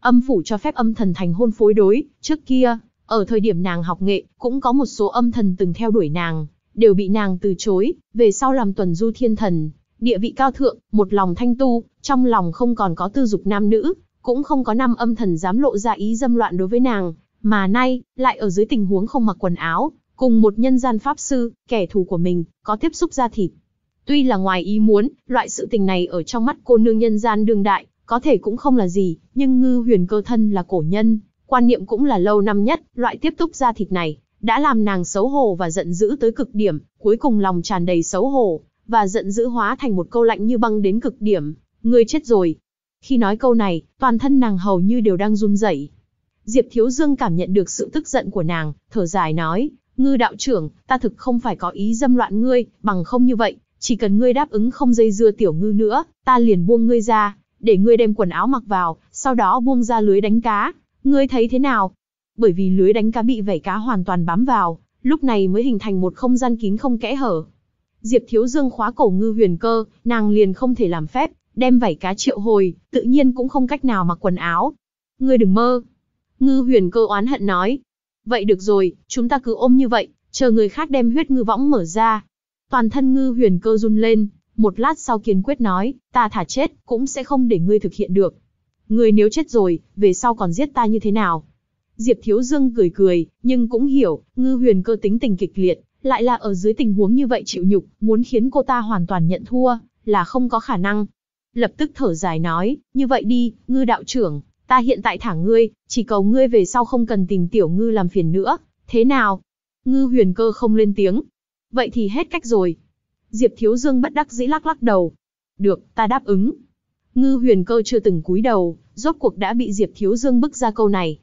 Âm phủ cho phép âm thần thành hôn phối đối, trước kia, ở thời điểm nàng học nghệ, cũng có một số âm thần từng theo đuổi nàng, đều bị nàng từ chối, về sau làm tuần du thiên thần, địa vị cao thượng, một lòng thanh tu, trong lòng không còn có tư dục nam nữ, cũng không có năm âm thần dám lộ ra ý dâm loạn đối với nàng, mà nay, lại ở dưới tình huống không mặc quần áo, cùng một nhân gian pháp sư, kẻ thù của mình, có tiếp xúc ra thịt. Tuy là ngoài ý muốn, loại sự tình này ở trong mắt cô nương nhân gian đương đại, có thể cũng không là gì, nhưng ngư huyền cơ thân là cổ nhân, quan niệm cũng là lâu năm nhất, loại tiếp túc ra thịt này, đã làm nàng xấu hổ và giận dữ tới cực điểm, cuối cùng lòng tràn đầy xấu hổ, và giận dữ hóa thành một câu lạnh như băng đến cực điểm, người chết rồi. Khi nói câu này, toàn thân nàng hầu như đều đang run rẩy. Diệp Thiếu Dương cảm nhận được sự tức giận của nàng, thở dài nói, ngư đạo trưởng, ta thực không phải có ý dâm loạn ngươi, bằng không như vậy, chỉ cần ngươi đáp ứng không dây dưa tiểu ngư nữa, ta liền buông ngươi ra, để ngươi đem quần áo mặc vào, sau đó buông ra lưới đánh cá, ngươi thấy thế nào? Bởi vì lưới đánh cá bị vảy cá hoàn toàn bám vào, lúc này mới hình thành một không gian kín không kẽ hở. Diệp Thiếu Dương khóa cổ ngư huyền cơ, nàng liền không thể làm phép, đem vảy cá triệu hồi, tự nhiên cũng không cách nào mặc quần áo. Ngươi đừng mơ. Ngư huyền cơ oán hận nói. Vậy được rồi, chúng ta cứ ôm như vậy, chờ người khác đem huyết ngư võng mở ra. Toàn thân ngư huyền cơ run lên, một lát sau kiên quyết nói, ta thả chết, cũng sẽ không để ngươi thực hiện được. Ngươi nếu chết rồi, về sau còn giết ta như thế nào? Diệp Thiếu Dương cười cười, nhưng cũng hiểu, ngư huyền cơ tính tình kịch liệt, lại là ở dưới tình huống như vậy chịu nhục, muốn khiến cô ta hoàn toàn nhận thua, là không có khả năng. Lập tức thở dài nói, như vậy đi, ngư đạo trưởng, ta hiện tại thả ngươi, chỉ cầu ngươi về sau không cần tìm tiểu ngư làm phiền nữa, thế nào? Ngư huyền cơ không lên tiếng. Vậy thì hết cách rồi, Diệp Thiếu Dương bất đắc dĩ lắc lắc đầu. Được, ta đáp ứng. Ngư huyền cơ chưa từng cúi đầu, rốt cuộc đã bị Diệp Thiếu Dương bức ra câu này.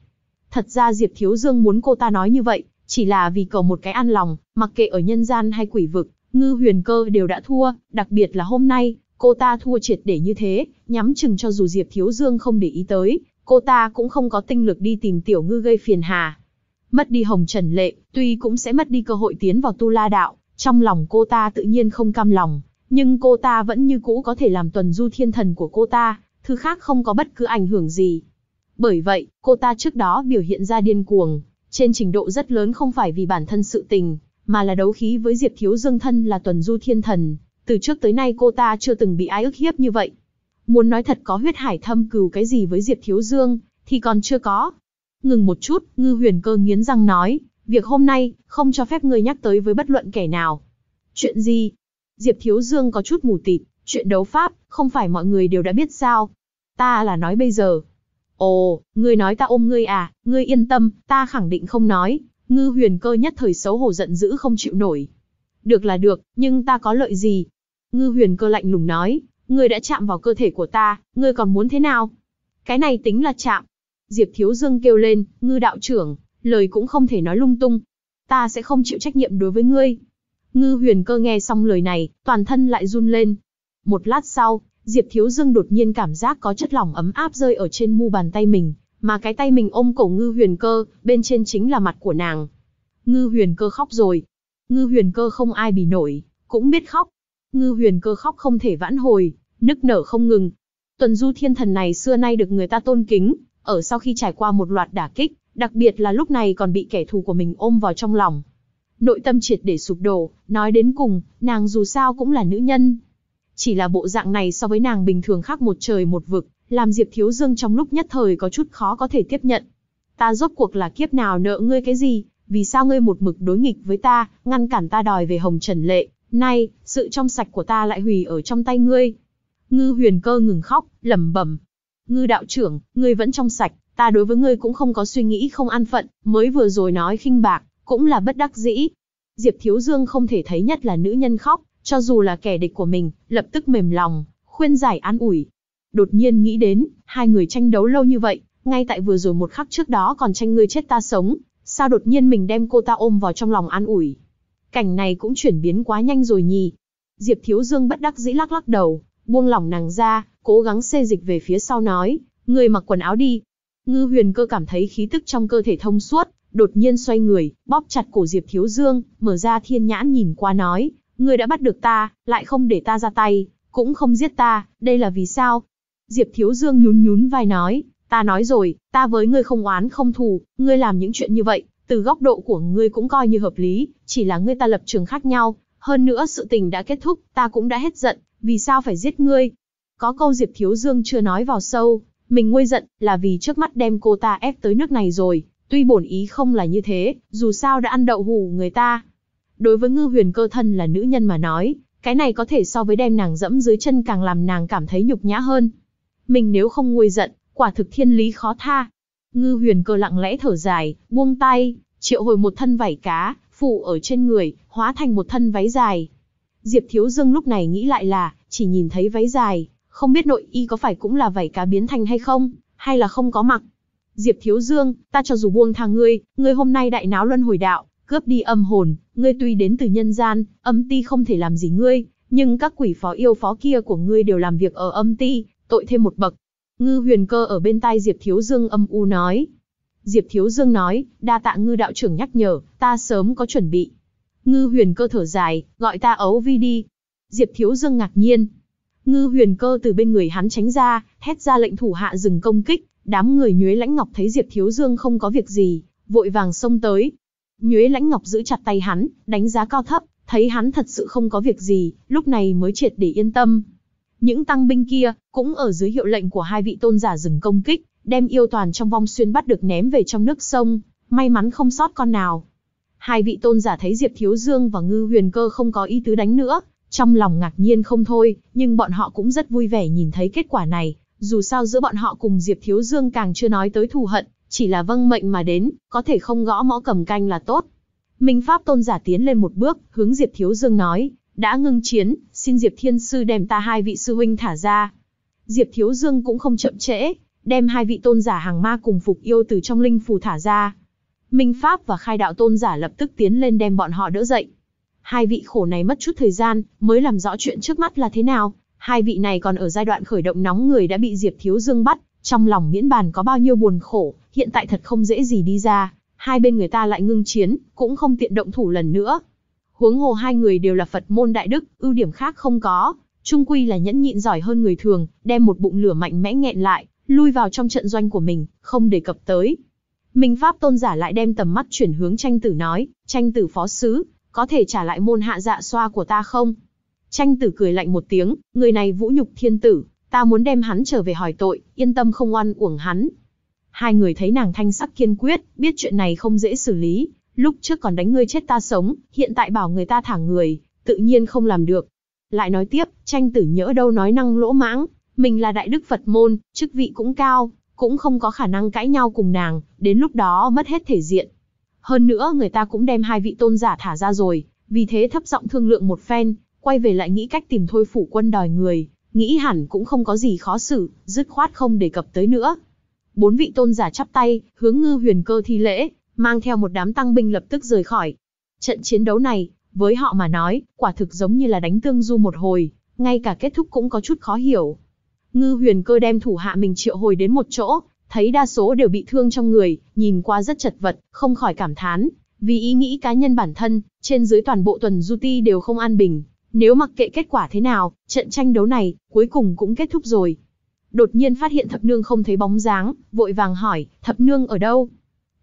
Thật ra Diệp Thiếu Dương muốn cô ta nói như vậy, chỉ là vì cầu một cái an lòng, mặc kệ ở nhân gian hay quỷ vực, ngư huyền cơ đều đã thua, đặc biệt là hôm nay, cô ta thua triệt để như thế, nhắm chừng cho dù Diệp Thiếu Dương không để ý tới, cô ta cũng không có tinh lực đi tìm tiểu ngư gây phiền hà. Mất đi hồng trần lệ, tuy cũng sẽ mất đi cơ hội tiến vào tu la đạo, trong lòng cô ta tự nhiên không cam lòng, nhưng cô ta vẫn như cũ có thể làm tuần du thiên thần của cô ta, thứ khác không có bất cứ ảnh hưởng gì. Bởi vậy, cô ta trước đó biểu hiện ra điên cuồng, trên trình độ rất lớn không phải vì bản thân sự tình, mà là đấu khí với Diệp Thiếu Dương thân là tuần du thiên thần, từ trước tới nay cô ta chưa từng bị ai ức hiếp như vậy. Muốn nói thật có huyết hải thâm cừu cái gì với Diệp Thiếu Dương, thì còn chưa có. Ngừng một chút, Ngư Huyền Cơ nghiến răng nói, Việc hôm nay, không cho phép ngươi nhắc tới với bất luận kẻ nào. Chuyện gì? Diệp Thiếu Dương có chút mù tịt, chuyện đấu pháp, không phải mọi người đều đã biết sao. Ta là nói bây giờ. Ồ, ngươi nói ta ôm ngươi à, ngươi yên tâm, ta khẳng định không nói. Ngư huyền cơ nhất thời xấu hổ giận dữ không chịu nổi. Được là được, nhưng ta có lợi gì? Ngư huyền cơ lạnh lùng nói, ngươi đã chạm vào cơ thể của ta, ngươi còn muốn thế nào? Cái này tính là chạm. Diệp Thiếu Dương kêu lên, ngư đạo trưởng, lời cũng không thể nói lung tung. Ta sẽ không chịu trách nhiệm đối với ngươi. Ngư huyền cơ nghe xong lời này, toàn thân lại run lên. Một lát sau, Diệp Thiếu Dương đột nhiên cảm giác có chất lỏng ấm áp rơi ở trên mu bàn tay mình, mà cái tay mình ôm cổ ngư huyền cơ, bên trên chính là mặt của nàng. Ngư huyền cơ khóc rồi. Ngư huyền cơ không ai bì nổi, cũng biết khóc. Ngư huyền cơ khóc không thể vãn hồi, nức nở không ngừng. Tuần du thiên thần này xưa nay được người ta tôn kính, ở sau khi trải qua một loạt đả kích, đặc biệt là lúc này còn bị kẻ thù của mình ôm vào trong lòng. Nội tâm triệt để sụp đổ, nói đến cùng, nàng dù sao cũng là nữ nhân. Chỉ là bộ dạng này so với nàng bình thường khác một trời một vực, làm Diệp Thiếu Dương trong lúc nhất thời có chút khó có thể tiếp nhận. Ta rốt cuộc là kiếp nào nợ ngươi cái gì, vì sao ngươi một mực đối nghịch với ta, ngăn cản ta đòi về Hồng Trần Lệ, nay, sự trong sạch của ta lại hủy ở trong tay ngươi. Ngư huyền cơ ngừng khóc, lẩm bẩm. Ngư đạo trưởng, ngươi vẫn trong sạch, ta đối với ngươi cũng không có suy nghĩ không an phận, mới vừa rồi nói khinh bạc, cũng là bất đắc dĩ. Diệp Thiếu Dương không thể thấy nhất là nữ nhân khóc, cho dù là kẻ địch của mình, lập tức mềm lòng, khuyên giải an ủi. Đột nhiên nghĩ đến, hai người tranh đấu lâu như vậy, ngay tại vừa rồi một khắc trước đó còn tranh ngươi chết ta sống, sao đột nhiên mình đem cô ta ôm vào trong lòng an ủi. Cảnh này cũng chuyển biến quá nhanh rồi nhỉ. Diệp Thiếu Dương bất đắc dĩ lắc lắc đầu, buông lỏng nàng ra, cố gắng xê dịch về phía sau nói, người mặc quần áo đi, Ngư huyền cơ cảm thấy khí tức trong cơ thể thông suốt, đột nhiên xoay người, bóp chặt cổ Diệp Thiếu Dương, mở ra thiên nhãn nhìn qua nói, ngươi đã bắt được ta, lại không để ta ra tay, cũng không giết ta, đây là vì sao? Diệp Thiếu Dương nhún nhún vai nói, ta nói rồi, ta với ngươi không oán không thù, ngươi làm những chuyện như vậy, từ góc độ của ngươi cũng coi như hợp lý, chỉ là ngươi ta lập trường khác nhau, hơn nữa sự tình đã kết thúc, ta cũng đã hết giận, vì sao phải giết ngươi? Có câu Diệp Thiếu Dương chưa nói vào sâu, mình nguôi giận là vì trước mắt đem cô ta ép tới nước này rồi, tuy bổn ý không là như thế, dù sao đã ăn đậu hủ người ta. Đối với ngư huyền cơ thân là nữ nhân mà nói, cái này có thể so với đem nàng dẫm dưới chân càng làm nàng cảm thấy nhục nhã hơn. Mình nếu không nguôi giận, quả thực thiên lý khó tha. Ngư huyền cơ lặng lẽ thở dài, buông tay, triệu hồi một thân vảy cá, phụ ở trên người, hóa thành một thân váy dài. Diệp Thiếu Dương lúc này nghĩ lại là, chỉ nhìn thấy váy dài, không biết nội y có phải cũng là vảy cá biến thành hay không, hay là không có mặc. Diệp Thiếu Dương, ta cho dù buông thang ngươi, ngươi hôm nay đại náo luân hồi đạo, cướp đi âm hồn, ngươi tuy đến từ nhân gian, âm ti không thể làm gì ngươi, nhưng các quỷ phó yêu phó kia của ngươi đều làm việc ở âm ti, tội thêm một bậc. Ngư huyền cơ ở bên tai Diệp Thiếu Dương âm u nói. Diệp Thiếu Dương nói, đa tạ ngư đạo trưởng nhắc nhở, ta sớm có chuẩn bị. Ngư huyền cơ thở dài, gọi ta ấu vi đi. Diệp Thiếu Dương ngạc nhiên, Ngư huyền cơ từ bên người hắn tránh ra, hét ra lệnh thủ hạ dừng công kích, đám người nhuế lãnh ngọc thấy Diệp Thiếu Dương không có việc gì, vội vàng xông tới. Nhuế lãnh ngọc giữ chặt tay hắn, đánh giá cao thấp, thấy hắn thật sự không có việc gì, lúc này mới triệt để yên tâm. Những tăng binh kia, cũng ở dưới hiệu lệnh của hai vị tôn giả dừng công kích, đem yêu toàn trong vong xuyên bắt được ném về trong nước sông, may mắn không sót con nào. Hai vị tôn giả thấy Diệp Thiếu Dương và Ngư Huyền Cơ không có ý tứ đánh nữa, trong lòng ngạc nhiên không thôi, nhưng bọn họ cũng rất vui vẻ nhìn thấy kết quả này, dù sao giữa bọn họ cùng Diệp Thiếu Dương càng chưa nói tới thù hận, chỉ là vâng mệnh mà đến, có thể không gõ mõ cầm canh là tốt. Minh Pháp tôn giả tiến lên một bước, hướng Diệp Thiếu Dương nói, đã ngưng chiến, xin Diệp Thiên Sư đem ta hai vị sư huynh thả ra. Diệp Thiếu Dương cũng không chậm trễ, đem hai vị tôn giả hàng ma cùng phục yêu từ trong linh phù thả ra. Minh Pháp và khai đạo tôn giả lập tức tiến lên đem bọn họ đỡ dậy hai vị khổ này mất chút thời gian mới làm rõ chuyện trước mắt là thế nào. Hai vị này còn ở giai đoạn khởi động nóng người đã bị Diệp Thiếu Dương bắt, trong lòng miễn bàn có bao nhiêu buồn khổ, hiện tại thật không dễ gì đi ra. Hai bên người ta lại ngưng chiến, cũng không tiện động thủ lần nữa. Huống hồ hai người đều là Phật môn đại đức, ưu điểm khác không có, trung quy là nhẫn nhịn giỏi hơn người thường, đem một bụng lửa mạnh mẽ nghẹn lại, lui vào trong trận doanh của mình, không đề cập tới. Minh Pháp tôn giả lại đem tầm mắt chuyển hướng tranh tử nói, tranh tử phó sứ, có thể trả lại môn hạ dạ xoa của ta không? Tranh tử cười lạnh một tiếng, người này vũ nhục thiên tử, ta muốn đem hắn trở về hỏi tội, yên tâm không oan uổng hắn. Hai người thấy nàng thanh sắc kiên quyết, biết chuyện này không dễ xử lý, lúc trước còn đánh ngươi chết ta sống, hiện tại bảo người ta thả người, tự nhiên không làm được. Lại nói tiếp, tranh tử nhỡ đâu nói năng lỗ mãng, mình là đại đức Phật môn, chức vị cũng cao, cũng không có khả năng cãi nhau cùng nàng, đến lúc đó mất hết thể diện, hơn nữa người ta cũng đem hai vị tôn giả thả ra rồi, vì thế thấp giọng thương lượng một phen, quay về lại nghĩ cách tìm thôi phủ quân đòi người, nghĩ hẳn cũng không có gì khó xử, dứt khoát không đề cập tới nữa. Bốn vị tôn giả chắp tay, hướng ngư huyền cơ thi lễ, mang theo một đám tăng binh lập tức rời khỏi. Trận chiến đấu này, với họ mà nói, quả thực giống như là đánh tương du một hồi, ngay cả kết thúc cũng có chút khó hiểu. Ngư huyền cơ đem thủ hạ mình triệu hồi đến một chỗ, thấy đa số đều bị thương trong người, nhìn qua rất chật vật, không khỏi cảm thán, vì ý nghĩ cá nhân bản thân, trên dưới toàn bộ tuần du ti đều không an bình, nếu mặc kệ kết quả thế nào, trận tranh đấu này cuối cùng cũng kết thúc rồi. Đột nhiên phát hiện thập nương không thấy bóng dáng, vội vàng hỏi, thập nương ở đâu?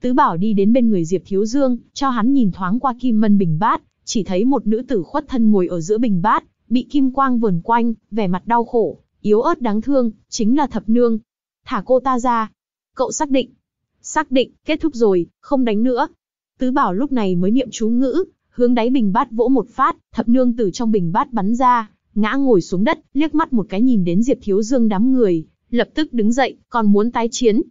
Tứ Bảo đi đến bên người Diệp Thiếu Dương, cho hắn nhìn thoáng qua kim mân bình bát, chỉ thấy một nữ tử khuất thân ngồi ở giữa bình bát, bị kim quang vườn quanh, vẻ mặt đau khổ, yếu ớt đáng thương, chính là thập nương. Thả cô ta ra, Cậu xác định. Xác định, kết thúc rồi, không đánh nữa. Tứ bảo lúc này mới niệm chú ngữ, hướng đáy bình bát vỗ một phát, thập nương từ trong bình bát bắn ra, ngã ngồi xuống đất, liếc mắt một cái nhìn đến Diệp Thiếu Dương đám người, lập tức đứng dậy, còn muốn tái chiến.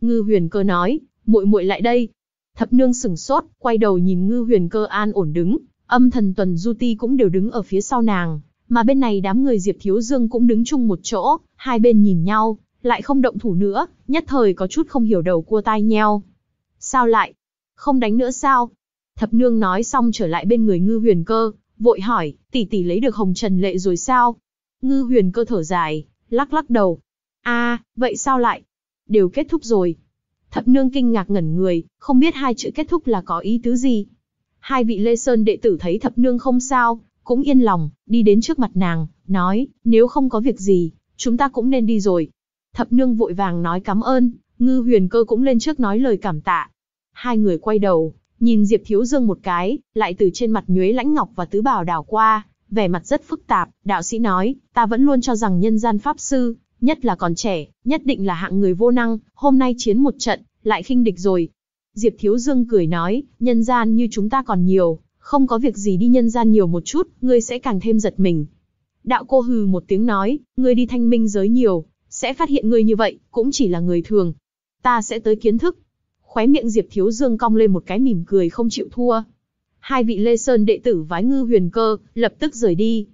Ngư Huyền Cơ nói, muội muội lại đây. Thập nương sửng sốt, quay đầu nhìn Ngư Huyền Cơ an ổn đứng, âm thần tuần du ti cũng đều đứng ở phía sau nàng, mà bên này đám người Diệp Thiếu Dương cũng đứng chung một chỗ, hai bên nhìn nhau, lại không động thủ nữa, nhất thời có chút không hiểu đầu cua tai nheo. Sao lại? Không đánh nữa sao? Thập nương nói xong trở lại bên người ngư huyền cơ, vội hỏi, tỷ tỷ lấy được hồng trần lệ rồi sao? Ngư huyền cơ thở dài, lắc lắc đầu. a vậy sao lại? Đều kết thúc rồi. Thập nương kinh ngạc ngẩn người, không biết hai chữ kết thúc là có ý tứ gì. Hai vị Lê Sơn đệ tử thấy thập nương không sao, cũng yên lòng, đi đến trước mặt nàng, nói, nếu không có việc gì, chúng ta cũng nên đi rồi, Thập nương vội vàng nói cảm ơn, ngư huyền cơ cũng lên trước nói lời cảm tạ. Hai người quay đầu, nhìn Diệp Thiếu Dương một cái, lại từ trên mặt nhuế lãnh ngọc và tứ bảo đảo qua, vẻ mặt rất phức tạp, đạo sĩ nói, ta vẫn luôn cho rằng nhân gian pháp sư, nhất là còn trẻ, nhất định là hạng người vô năng, hôm nay chiến một trận, lại khinh địch rồi. Diệp Thiếu Dương cười nói, nhân gian như chúng ta còn nhiều, không có việc gì đi nhân gian nhiều một chút, ngươi sẽ càng thêm giật mình. Đạo cô hừ một tiếng nói, ngươi đi thanh minh giới nhiều, sẽ phát hiện ngươi như vậy, cũng chỉ là người thường. Ta sẽ tới kiến thức. Khóe miệng Diệp Thiếu Dương cong lên một cái mỉm cười không chịu thua. Hai vị Lê Sơn đệ tử vái ngư huyền cơ, lập tức rời đi.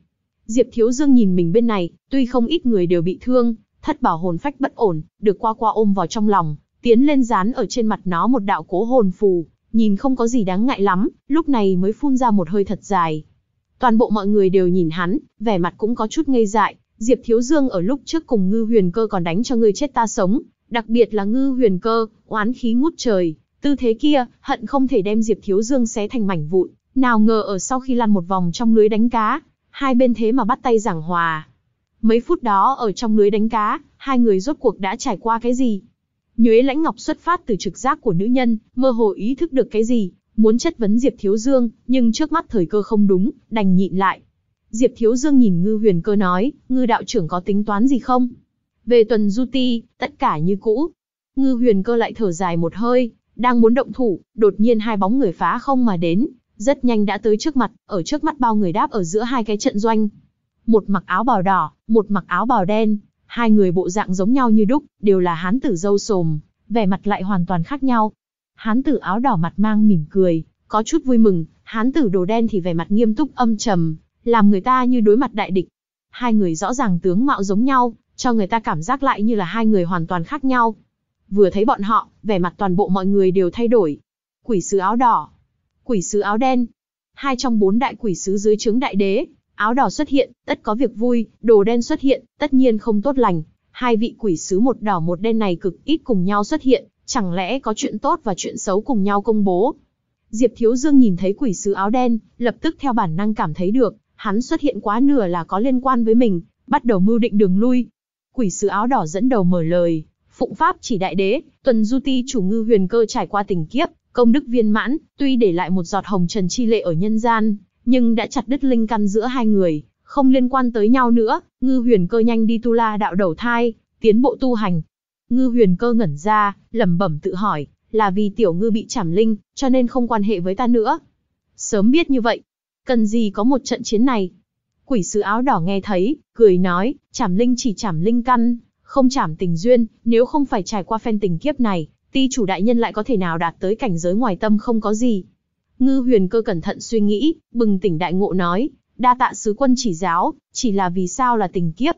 Diệp Thiếu Dương nhìn mình bên này, tuy không ít người đều bị thương, thất bảo hồn phách bất ổn, được qua qua ôm vào trong lòng, tiến lên dán ở trên mặt nó một đạo cố hồn phù, nhìn không có gì đáng ngại lắm, lúc này mới phun ra một hơi thật dài. Toàn bộ mọi người đều nhìn hắn, vẻ mặt cũng có chút ngây dại, Diệp Thiếu Dương ở lúc trước cùng Ngư Huyền Cơ còn đánh cho ngươi chết ta sống, đặc biệt là Ngư Huyền Cơ, oán khí ngút trời, tư thế kia, hận không thể đem Diệp Thiếu Dương xé thành mảnh vụn, nào ngờ ở sau khi lăn một vòng trong lưới đánh cá, hai bên thế mà bắt tay giảng hòa. Mấy phút đó ở trong lưới đánh cá, hai người rốt cuộc đã trải qua cái gì? Nhuế Lãnh Ngọc xuất phát từ trực giác của nữ nhân, mơ hồ ý thức được cái gì, muốn chất vấn Diệp Thiếu Dương, nhưng trước mắt thời cơ không đúng, đành nhịn lại, Diệp Thiếu Dương nhìn Ngư Huyền Cơ nói, Ngư đạo trưởng có tính toán gì không? Về tuần du ti, tất cả như cũ. Ngư Huyền Cơ lại thở dài một hơi, đang muốn động thủ, đột nhiên hai bóng người phá không mà đến, rất nhanh đã tới trước mặt, ở trước mắt bao người đáp ở giữa hai cái trận doanh. Một mặc áo bào đỏ, một mặc áo bào đen, hai người bộ dạng giống nhau như đúc, đều là hán tử dâu sồm, vẻ mặt lại hoàn toàn khác nhau. Hán tử áo đỏ mặt mang mỉm cười, có chút vui mừng, hán tử đồ đen thì vẻ mặt nghiêm túc âm trầm, làm người ta như đối mặt đại địch. Hai người rõ ràng tướng mạo giống nhau, cho người ta cảm giác lại như là hai người hoàn toàn khác nhau. Vừa thấy bọn họ, vẻ mặt toàn bộ mọi người đều thay đổi. Quỷ sứ áo đỏ, quỷ sứ áo đen, hai trong bốn đại quỷ sứ dưới trướng đại đế, áo đỏ xuất hiện, tất có việc vui, đồ đen xuất hiện, tất nhiên không tốt lành. Hai vị quỷ sứ một đỏ một đen này cực ít cùng nhau xuất hiện, chẳng lẽ có chuyện tốt và chuyện xấu cùng nhau công bố. Diệp Thiếu Dương nhìn thấy quỷ sứ áo đen, lập tức theo bản năng cảm thấy được, hắn xuất hiện quá nửa là có liên quan với mình, bắt đầu mưu định đường lui. Quỷ sứ áo đỏ dẫn đầu mở lời, phụng pháp chỉ đại đế, tuần du ti chủ ngư huyền cơ trải qua tình kiếp, công đức viên mãn, tuy để lại một giọt hồng trần chi lệ ở nhân gian, nhưng đã chặt đứt linh căn giữa hai người, không liên quan tới nhau nữa, ngư huyền cơ nhanh đi tu la đạo đầu thai, tiến bộ tu hành. Ngư huyền cơ ngẩn ra, lẩm bẩm tự hỏi, là vì tiểu ngư bị chảm linh, cho nên không quan hệ với ta nữa. Sớm biết như vậy, Cần gì có một trận chiến này? Quỷ sứ áo đỏ nghe thấy, cười nói, chảm linh chỉ chảm linh căn, không chảm tình duyên, nếu không phải trải qua phen tình kiếp này, ti chủ đại nhân lại có thể nào đạt tới cảnh giới ngoài tâm không có gì. Ngư huyền cơ cẩn thận suy nghĩ, bừng tỉnh đại ngộ nói, đa tạ sứ quân chỉ giáo, chỉ là vì sao là tình kiếp.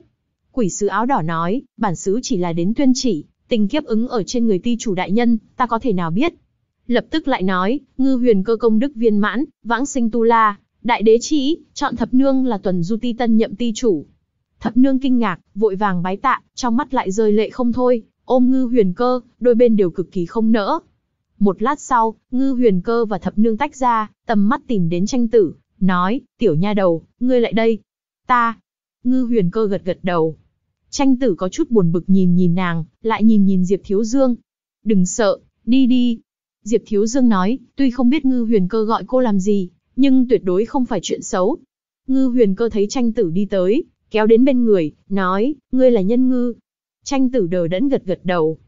Quỷ sứ áo đỏ nói, bản sứ chỉ là đến tuyên chỉ, tình kiếp ứng ở trên người ti chủ đại nhân, ta có thể nào biết. Lập tức lại nói, ngư huyền cơ công đức viên mãn, vãng sinh tu la, Đại đế chỉ, chọn thập nương là tuần du ti tân nhậm ti chủ. Thập nương kinh ngạc, vội vàng bái tạ, trong mắt lại rơi lệ không thôi, ôm ngư huyền cơ, đôi bên đều cực kỳ không nỡ. Một lát sau, ngư huyền cơ và thập nương tách ra, tầm mắt tìm đến tranh tử, nói, tiểu nha đầu, ngươi lại đây. Ta. Ngư huyền cơ gật gật đầu. Tranh tử có chút buồn bực nhìn nhìn nàng, lại nhìn nhìn Diệp Thiếu Dương. Đừng sợ, đi đi. Diệp Thiếu Dương nói, tuy không biết ngư huyền cơ gọi cô làm gì, nhưng tuyệt đối không phải chuyện xấu. Ngư huyền cơ thấy tranh tử đi tới, kéo đến bên người, nói, ngươi là nhân ngư. Tranh tử đờ đẫn gật gật đầu.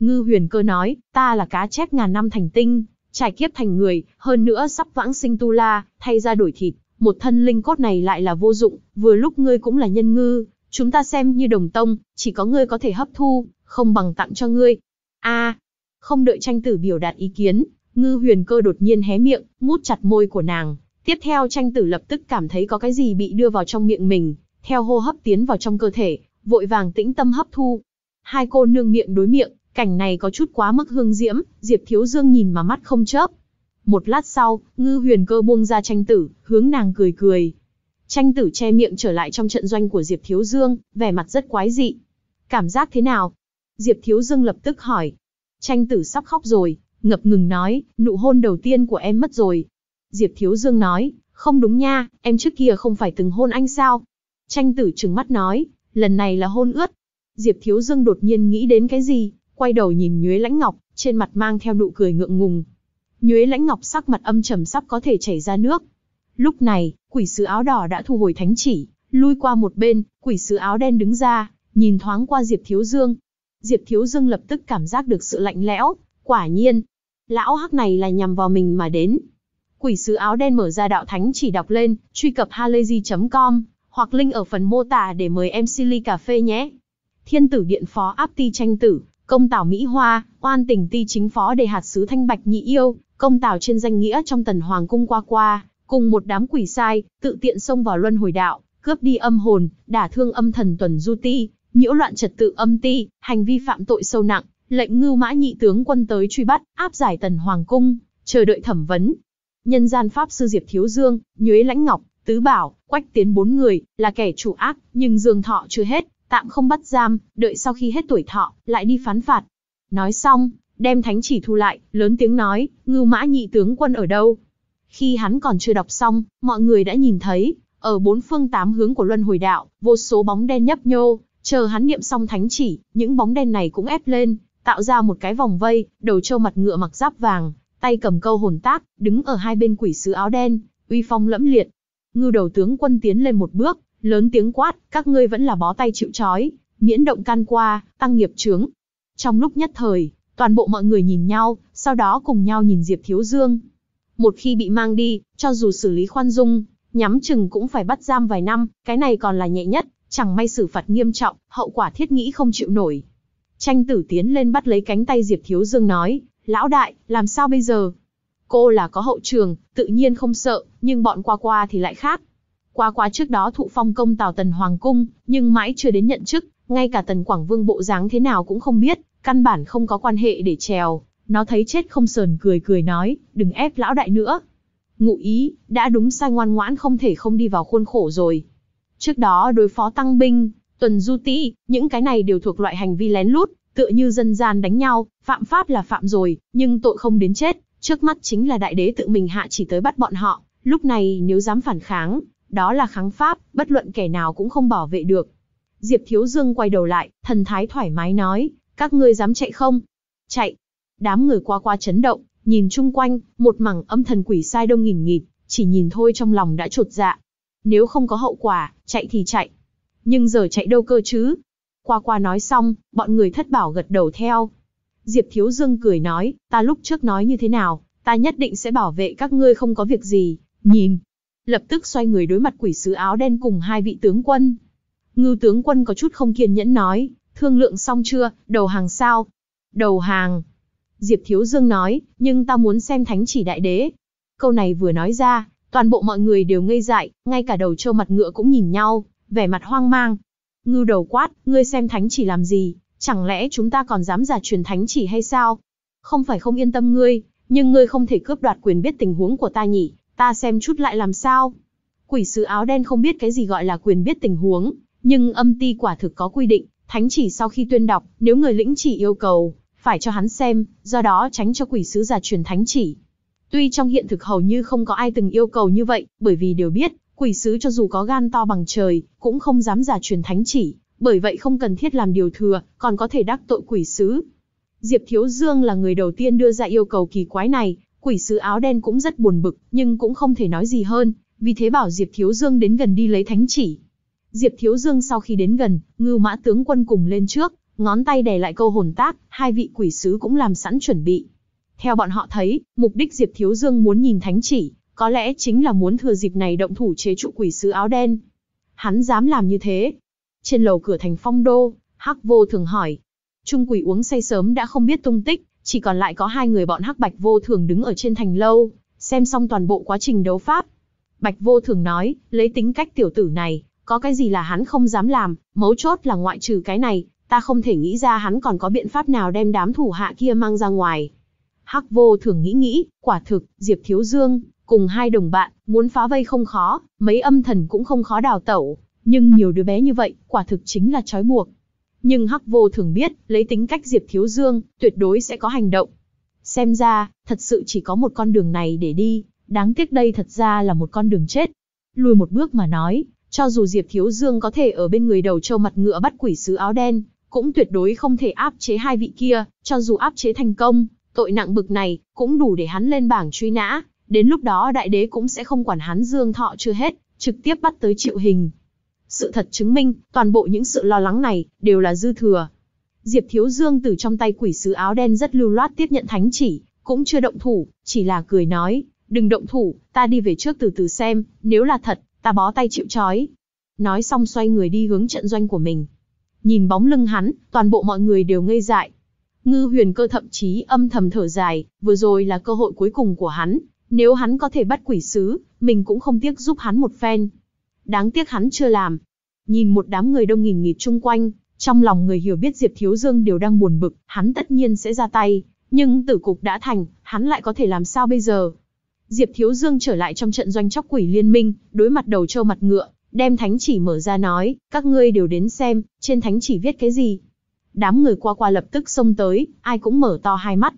Ngư huyền cơ nói, ta là cá chép ngàn năm thành tinh, trải kiếp thành người, hơn nữa sắp vãng sinh tu la, thay ra đổi thịt, một thân linh cốt này lại là vô dụng, vừa lúc ngươi cũng là nhân ngư, chúng ta xem như đồng tông, chỉ có ngươi có thể hấp thu, không bằng tặng cho ngươi. A, không đợi tranh tử biểu đạt ý kiến, Ngư huyền cơ đột nhiên hé miệng, mút chặt môi của nàng. Tiếp theo tranh tử lập tức cảm thấy có cái gì bị đưa vào trong miệng mình, theo hô hấp tiến vào trong cơ thể, vội vàng tĩnh tâm hấp thu. Hai cô nương miệng đối miệng, cảnh này có chút quá mức hương diễm, Diệp Thiếu Dương nhìn mà mắt không chớp. Một lát sau, ngư huyền cơ buông ra tranh tử, hướng nàng cười cười. Tranh tử che miệng trở lại trong trận doanh của Diệp Thiếu Dương, vẻ mặt rất quái dị. Cảm giác thế nào? Diệp Thiếu Dương lập tức hỏi. Tranh tử sắp khóc rồi, ngập ngừng nói, nụ hôn đầu tiên của em mất rồi. Diệp Thiếu Dương nói, không đúng nha, em trước kia không phải từng hôn anh sao? Tranh tử trừng mắt nói, lần này là hôn ướt. Diệp Thiếu Dương đột nhiên nghĩ đến cái gì, quay đầu nhìn Nhuế Lãnh Ngọc, trên mặt mang theo nụ cười ngượng ngùng. Nhuế Lãnh Ngọc sắc mặt âm trầm sắp có thể chảy ra nước. Lúc này, quỷ sứ áo đỏ đã thu hồi thánh chỉ, lui qua một bên, quỷ sứ áo đen đứng ra, nhìn thoáng qua Diệp Thiếu Dương. Diệp Thiếu Dương lập tức cảm giác được sự lạnh lẽo, quả nhiên, lão hắc này là nhằm vào mình mà đến. Quỷ sứ áo đen mở ra đạo thánh chỉ đọc lên, truy cập halayzi.com, hoặc link ở phần mô tả để mời em Silly Cà Phê nhé. Thiên tử điện phó áp ti tranh tử, công tảo Mỹ Hoa, oan tỉnh ti chính phó đề hạt sứ Thanh Bạch Nhị Yêu, công tảo trên danh nghĩa trong tần hoàng cung qua qua, cùng một đám quỷ sai, tự tiện xông vào luân hồi đạo, cướp đi âm hồn, đả thương âm thần tuần du ti, nhiễu loạn trật tự âm ti, hành vi phạm tội sâu nặng, lệnh ngưu mã nhị tướng quân tới truy bắt, áp giải tần hoàng cung, chờ đợi thẩm vấn. Nhân gian pháp sư Diệp Thiếu Dương, Nhuế Lãnh Ngọc, Tứ Bảo, Quách Tiến bốn người, là kẻ chủ ác, nhưng Dương Thọ chưa hết, tạm không bắt giam, đợi sau khi hết tuổi thọ, lại đi phán phạt. Nói xong, đem thánh chỉ thu lại, lớn tiếng nói, ngưu mã nhị tướng quân ở đâu? Khi hắn còn chưa đọc xong, mọi người đã nhìn thấy, ở bốn phương tám hướng của luân hồi đạo, vô số bóng đen nhấp nhô, chờ hắn niệm xong thánh chỉ, những bóng đen này cũng ép lên, tạo ra một cái vòng vây, đầu trâu mặt ngựa mặc giáp vàng, tay cầm câu hồn tác, đứng ở hai bên quỷ sứ áo đen, uy phong lẫm liệt. Ngưu đầu tướng quân tiến lên một bước, lớn tiếng quát, các ngươi vẫn là bó tay chịu trói, miễn động can qua, tăng nghiệp chướng. Trong lúc nhất thời, toàn bộ mọi người nhìn nhau, sau đó cùng nhau nhìn Diệp Thiếu Dương. Một khi bị mang đi, cho dù xử lý khoan dung, nhắm chừng cũng phải bắt giam vài năm, cái này còn là nhẹ nhất, chẳng may xử phạt nghiêm trọng, hậu quả thiết nghĩ không chịu nổi. Tranh tử tiến lên bắt lấy cánh tay Diệp Thiếu Dương nói, lão đại, làm sao bây giờ? Cô là có hậu trường, tự nhiên không sợ, nhưng bọn qua qua thì lại khác. Qua qua trước đó thụ phong công tào tần hoàng cung, nhưng mãi chưa đến nhận chức, ngay cả tần quảng vương bộ dáng thế nào cũng không biết, căn bản không có quan hệ để trèo. Nó thấy chết không sờn cười cười nói, đừng ép lão đại nữa. Ngụ ý, đã đúng sai ngoan ngoãn không thể không đi vào khuôn khổ rồi. Trước đó đối phó tăng binh, tuần du ti, những cái này đều thuộc loại hành vi lén lút, tựa như dân gian đánh nhau, phạm pháp là phạm rồi, nhưng tội không đến chết, trước mắt chính là đại đế tự mình hạ chỉ tới bắt bọn họ, lúc này nếu dám phản kháng, đó là kháng pháp, bất luận kẻ nào cũng không bảo vệ được. Diệp Thiếu Dương quay đầu lại, thần thái thoải mái nói, các ngươi dám chạy không? Chạy. Đám người qua qua chấn động, nhìn chung quanh, một mảng âm thần quỷ sai đông nghìn nghịt, chỉ nhìn thôi trong lòng đã trột dạ. Nếu không có hậu quả, chạy thì chạy nhưng giờ chạy đâu cơ chứ? Qua qua nói xong, bọn người thất bảo gật đầu theo. Diệp Thiếu Dương cười nói, ta lúc trước nói như thế nào, ta nhất định sẽ bảo vệ các ngươi không có việc gì, nhìn. Lập tức xoay người đối mặt quỷ sứ áo đen cùng hai vị tướng quân. Ngưu tướng quân có chút không kiên nhẫn nói, thương lượng xong chưa, đầu hàng sao? Đầu hàng. Diệp Thiếu Dương nói, nhưng ta muốn xem thánh chỉ đại đế. Câu này vừa nói ra, toàn bộ mọi người đều ngây dại, ngay cả đầu trâu mặt ngựa cũng nhìn nhau vẻ mặt hoang mang. ngư đầu quát, ngươi xem thánh chỉ làm gì, chẳng lẽ chúng ta còn dám giả truyền thánh chỉ hay sao? Không phải không yên tâm ngươi, nhưng ngươi không thể cướp đoạt quyền biết tình huống của ta nhỉ, ta xem chút lại làm sao. Quỷ sứ áo đen không biết cái gì gọi là quyền biết tình huống, nhưng âm ti quả thực có quy định, thánh chỉ sau khi tuyên đọc, nếu người lĩnh chỉ yêu cầu, phải cho hắn xem, do đó tránh cho quỷ sứ giả truyền thánh chỉ. Tuy trong hiện thực hầu như không có ai từng yêu cầu như vậy, bởi vì đều biết, Quỷ sứ cho dù có gan to bằng trời, cũng không dám giả truyền thánh chỉ, bởi vậy không cần thiết làm điều thừa, còn có thể đắc tội quỷ sứ. Diệp Thiếu Dương là người đầu tiên đưa ra yêu cầu kỳ quái này, quỷ sứ áo đen cũng rất buồn bực, nhưng cũng không thể nói gì hơn, vì thế bảo Diệp Thiếu Dương đến gần đi lấy thánh chỉ. Diệp Thiếu Dương sau khi đến gần, ngưu mã tướng quân cùng lên trước, ngón tay đè lại câu hồn tác, hai vị quỷ sứ cũng làm sẵn chuẩn bị. Theo bọn họ thấy, mục đích Diệp Thiếu Dương muốn nhìn thánh chỉ, có lẽ chính là muốn thừa dịp này động thủ chế trụ quỷ sứ áo đen. Hắn dám làm như thế. Trên lầu cửa thành phong đô, Hắc vô thường hỏi. Trung quỷ uống say sớm đã không biết tung tích, chỉ còn lại có hai người bọn Hắc Bạch vô thường đứng ở trên thành lâu, xem xong toàn bộ quá trình đấu pháp. Bạch vô thường nói, lấy tính cách tiểu tử này, có cái gì là hắn không dám làm, mấu chốt là ngoại trừ cái này, ta không thể nghĩ ra hắn còn có biện pháp nào đem đám thủ hạ kia mang ra ngoài. Hắc vô thường nghĩ nghĩ, quả thực, Diệp Thiếu Dương, Cùng hai đồng bạn, muốn phá vây không khó, mấy âm thần cũng không khó đào tẩu, nhưng nhiều đứa bé như vậy, quả thực chính là trói buộc. Nhưng Hắc Vô thường biết, lấy tính cách Diệp Thiếu Dương, tuyệt đối sẽ có hành động. Xem ra, thật sự chỉ có một con đường này để đi, đáng tiếc đây thật ra là một con đường chết. Lùi một bước mà nói, cho dù Diệp Thiếu Dương có thể ở bên người đầu trâu mặt ngựa bắt quỷ sứ áo đen, cũng tuyệt đối không thể áp chế hai vị kia, cho dù áp chế thành công, tội nặng bực này, cũng đủ để hắn lên bảng truy nã, Đến lúc đó đại đế cũng sẽ không quản hắn dương thọ chưa hết, trực tiếp bắt tới chịu hình. Sự thật chứng minh, toàn bộ những sự lo lắng này, đều là dư thừa. Diệp Thiếu Dương từ trong tay quỷ sứ áo đen rất lưu loát tiếp nhận thánh chỉ, cũng chưa động thủ, chỉ là cười nói, đừng động thủ, ta đi về trước từ từ xem, nếu là thật, ta bó tay chịu chói. Nói xong xoay người đi hướng trận doanh của mình. Nhìn bóng lưng hắn, toàn bộ mọi người đều ngây dại. Ngư huyền cơ thậm chí âm thầm thở dài, vừa rồi là cơ hội cuối cùng của hắn, nếu hắn có thể bắt quỷ sứ, mình cũng không tiếc giúp hắn một phen. Đáng tiếc hắn chưa làm. Nhìn một đám người đông nghìn nghịt chung quanh, trong lòng người hiểu biết Diệp Thiếu Dương đều đang buồn bực, hắn tất nhiên sẽ ra tay, nhưng tử cục đã thành, hắn lại có thể làm sao bây giờ? Diệp Thiếu Dương trở lại trong trận doanh chóc quỷ liên minh, đối mặt đầu trâu mặt ngựa, đem thánh chỉ mở ra nói, các ngươi đều đến xem, trên thánh chỉ viết cái gì. Đám người qua qua lập tức xông tới, ai cũng mở to hai mắt,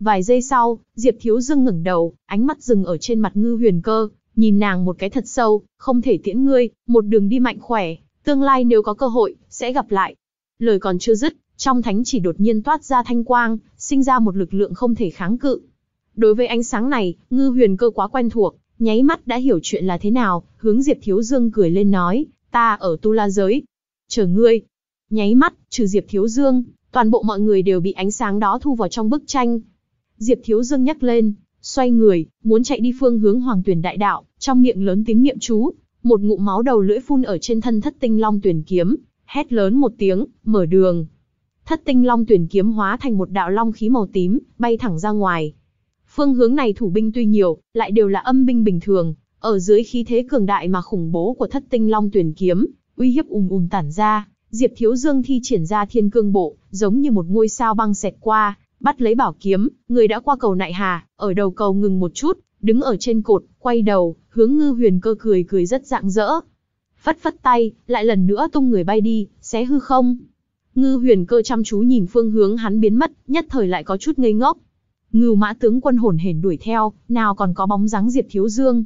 Vài giây sau, Diệp Thiếu Dương ngẩng đầu, ánh mắt dừng ở trên mặt ngư huyền cơ, nhìn nàng một cái thật sâu, không thể tiễn ngươi, một đường đi mạnh khỏe, tương lai nếu có cơ hội, sẽ gặp lại. Lời còn chưa dứt, trong thánh chỉ đột nhiên toát ra thanh quang, sinh ra một lực lượng không thể kháng cự. Đối với ánh sáng này, ngư huyền cơ quá quen thuộc, nháy mắt đã hiểu chuyện là thế nào, hướng Diệp Thiếu Dương cười lên nói, ta ở tu la giới, chờ ngươi. Nháy mắt, trừ Diệp Thiếu Dương, toàn bộ mọi người đều bị ánh sáng đó thu vào trong bức tranh, Diệp Thiếu Dương nhắc lên, xoay người, muốn chạy đi phương hướng hoàng tuyển đại đạo, trong miệng lớn tiếng niệm chú, một ngụm máu đầu lưỡi phun ở trên thân thất tinh long tuyển kiếm, hét lớn một tiếng, mở đường. Thất tinh long tuyển kiếm hóa thành một đạo long khí màu tím, bay thẳng ra ngoài. Phương hướng này thủ binh tuy nhiều, lại đều là âm binh bình thường, ở dưới khí thế cường đại mà khủng bố của thất tinh long tuyển kiếm, uy hiếp ùm ùm tản ra, Diệp Thiếu Dương thi triển ra thiên cương bộ, giống như một ngôi sao băng xẹt qua, bắt lấy bảo kiếm, người đã qua cầu nại hà, ở đầu cầu ngừng một chút, đứng ở trên cột, quay đầu, hướng ngư huyền cơ cười cười rất rạng rỡ. Phất phất tay, lại lần nữa tung người bay đi, xé hư không. Ngư huyền cơ chăm chú nhìn phương hướng hắn biến mất, nhất thời lại có chút ngây ngốc. Ngưu mã tướng quân hồn hển đuổi theo, nào còn có bóng dáng Diệp Thiếu Dương.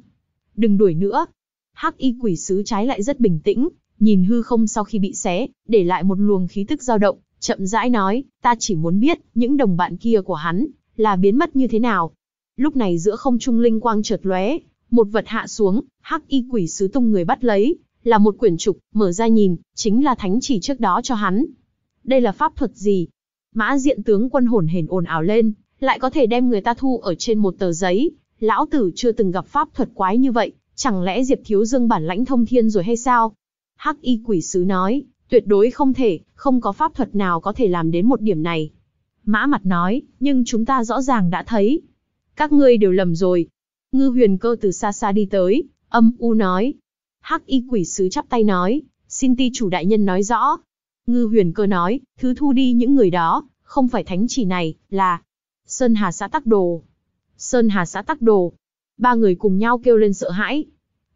Đừng đuổi nữa. Hắc y quỷ sứ trái lại rất bình tĩnh, nhìn hư không sau khi bị xé, để lại một luồng khí tức dao động, Chậm rãi nói, ta chỉ muốn biết, những đồng bạn kia của hắn, là biến mất như thế nào. Lúc này giữa không trung linh quang chợt lóe, một vật hạ xuống, hắc y quỷ sứ tung người bắt lấy, là một quyển trục, mở ra nhìn, chính là thánh chỉ trước đó cho hắn. Đây là pháp thuật gì? Mã diện tướng quân hồn hển ồn ào lên, lại có thể đem người ta thu ở trên một tờ giấy. Lão tử chưa từng gặp pháp thuật quái như vậy, chẳng lẽ Diệp Thiếu Dương bản lãnh thông thiên rồi hay sao? Hắc y quỷ sứ nói, Tuyệt đối không thể, không có pháp thuật nào có thể làm đến một điểm này. Mã mặt nói, nhưng chúng ta rõ ràng đã thấy. Các ngươi đều lầm rồi. Ngư huyền cơ từ xa xa đi tới, âm u nói. Hắc y quỷ sứ chắp tay nói, xin ti chủ đại nhân nói rõ. Ngư huyền cơ nói, thứ thu đi những người đó, không phải thánh chỉ này, là Sơn Hà xã tắc đồ. Sơn Hà xã tắc đồ. Ba người cùng nhau kêu lên sợ hãi.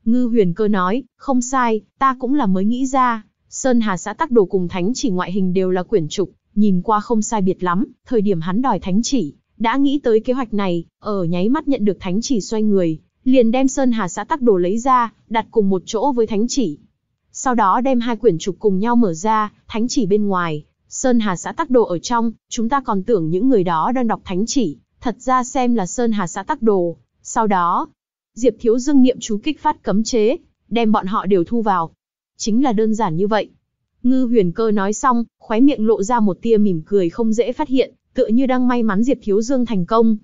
Ngư huyền cơ nói, không sai, ta cũng là mới nghĩ ra, Sơn Hà xã tắc đồ cùng thánh chỉ ngoại hình đều là quyển trục, nhìn qua không sai biệt lắm, thời điểm hắn đòi thánh chỉ, đã nghĩ tới kế hoạch này, ở nháy mắt nhận được thánh chỉ xoay người, liền đem Sơn Hà xã tắc đồ lấy ra, đặt cùng một chỗ với thánh chỉ. Sau đó đem hai quyển trục cùng nhau mở ra, thánh chỉ bên ngoài, Sơn Hà xã tắc đồ ở trong, chúng ta còn tưởng những người đó đang đọc thánh chỉ, thật ra xem là Sơn Hà xã tắc đồ. Sau đó, Diệp Thiếu Dương niệm chú kích phát cấm chế, đem bọn họ đều thu vào, chính là đơn giản như vậy. Ngư huyền cơ nói xong, khóe miệng lộ ra một tia mỉm cười không dễ phát hiện, tựa như đang may mắn Diệp Thiếu Dương thành công.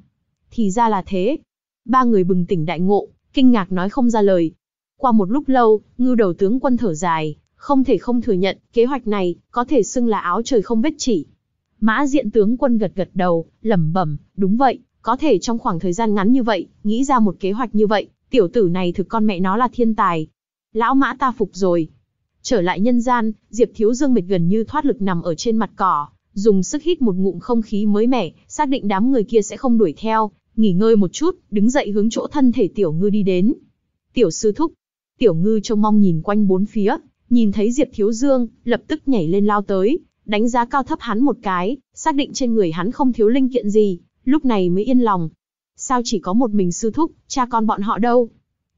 Thì ra là thế. Ba người bừng tỉnh đại ngộ, kinh ngạc nói không ra lời. Qua một lúc lâu, ngư đầu tướng quân thở dài, không thể không thừa nhận, kế hoạch này, có thể xưng là áo trời không vết chỉ. Mã diện tướng quân gật gật đầu, lẩm bẩm, đúng vậy, có thể trong khoảng thời gian ngắn như vậy, nghĩ ra một kế hoạch như vậy, tiểu tử này thực con mẹ nó là thiên tài. Lão mã ta phục rồi, Trở lại nhân gian, Diệp Thiếu Dương mệt gần như thoát lực nằm ở trên mặt cỏ, dùng sức hít một ngụm không khí mới mẻ, xác định đám người kia sẽ không đuổi theo, nghỉ ngơi một chút, đứng dậy hướng chỗ thân thể tiểu ngư đi đến. Tiểu sư thúc, tiểu ngư trông mong nhìn quanh bốn phía, nhìn thấy Diệp Thiếu Dương, lập tức nhảy lên lao tới, đánh giá cao thấp hắn một cái, xác định trên người hắn không thiếu linh kiện gì, lúc này mới yên lòng. Sao chỉ có một mình sư thúc, cha con bọn họ đâu?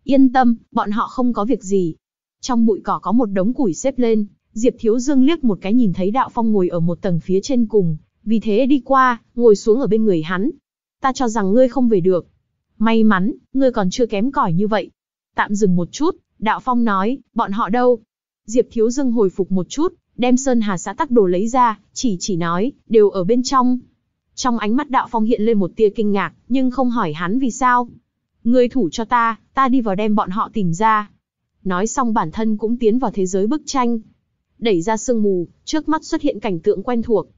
Yên tâm, bọn họ không có việc gì, trong bụi cỏ có một đống củi xếp lên, Diệp Thiếu Dương liếc một cái nhìn thấy Đạo Phong ngồi ở một tầng phía trên cùng, vì thế đi qua, ngồi xuống ở bên người hắn. Ta cho rằng ngươi không về được. May mắn, ngươi còn chưa kém cỏi như vậy. Tạm dừng một chút, Đạo Phong nói, bọn họ đâu? Diệp Thiếu Dương hồi phục một chút, đem Sơn Hà xã tắc đồ lấy ra, chỉ chỉ nói, đều ở bên trong. Trong ánh mắt Đạo Phong hiện lên một tia kinh ngạc, nhưng không hỏi hắn vì sao. Ngươi thủ cho ta, ta đi vào đem bọn họ tìm ra nói xong bản thân cũng tiến vào thế giới bức tranh. Đẩy ra sương mù, trước mắt xuất hiện cảnh tượng quen thuộc.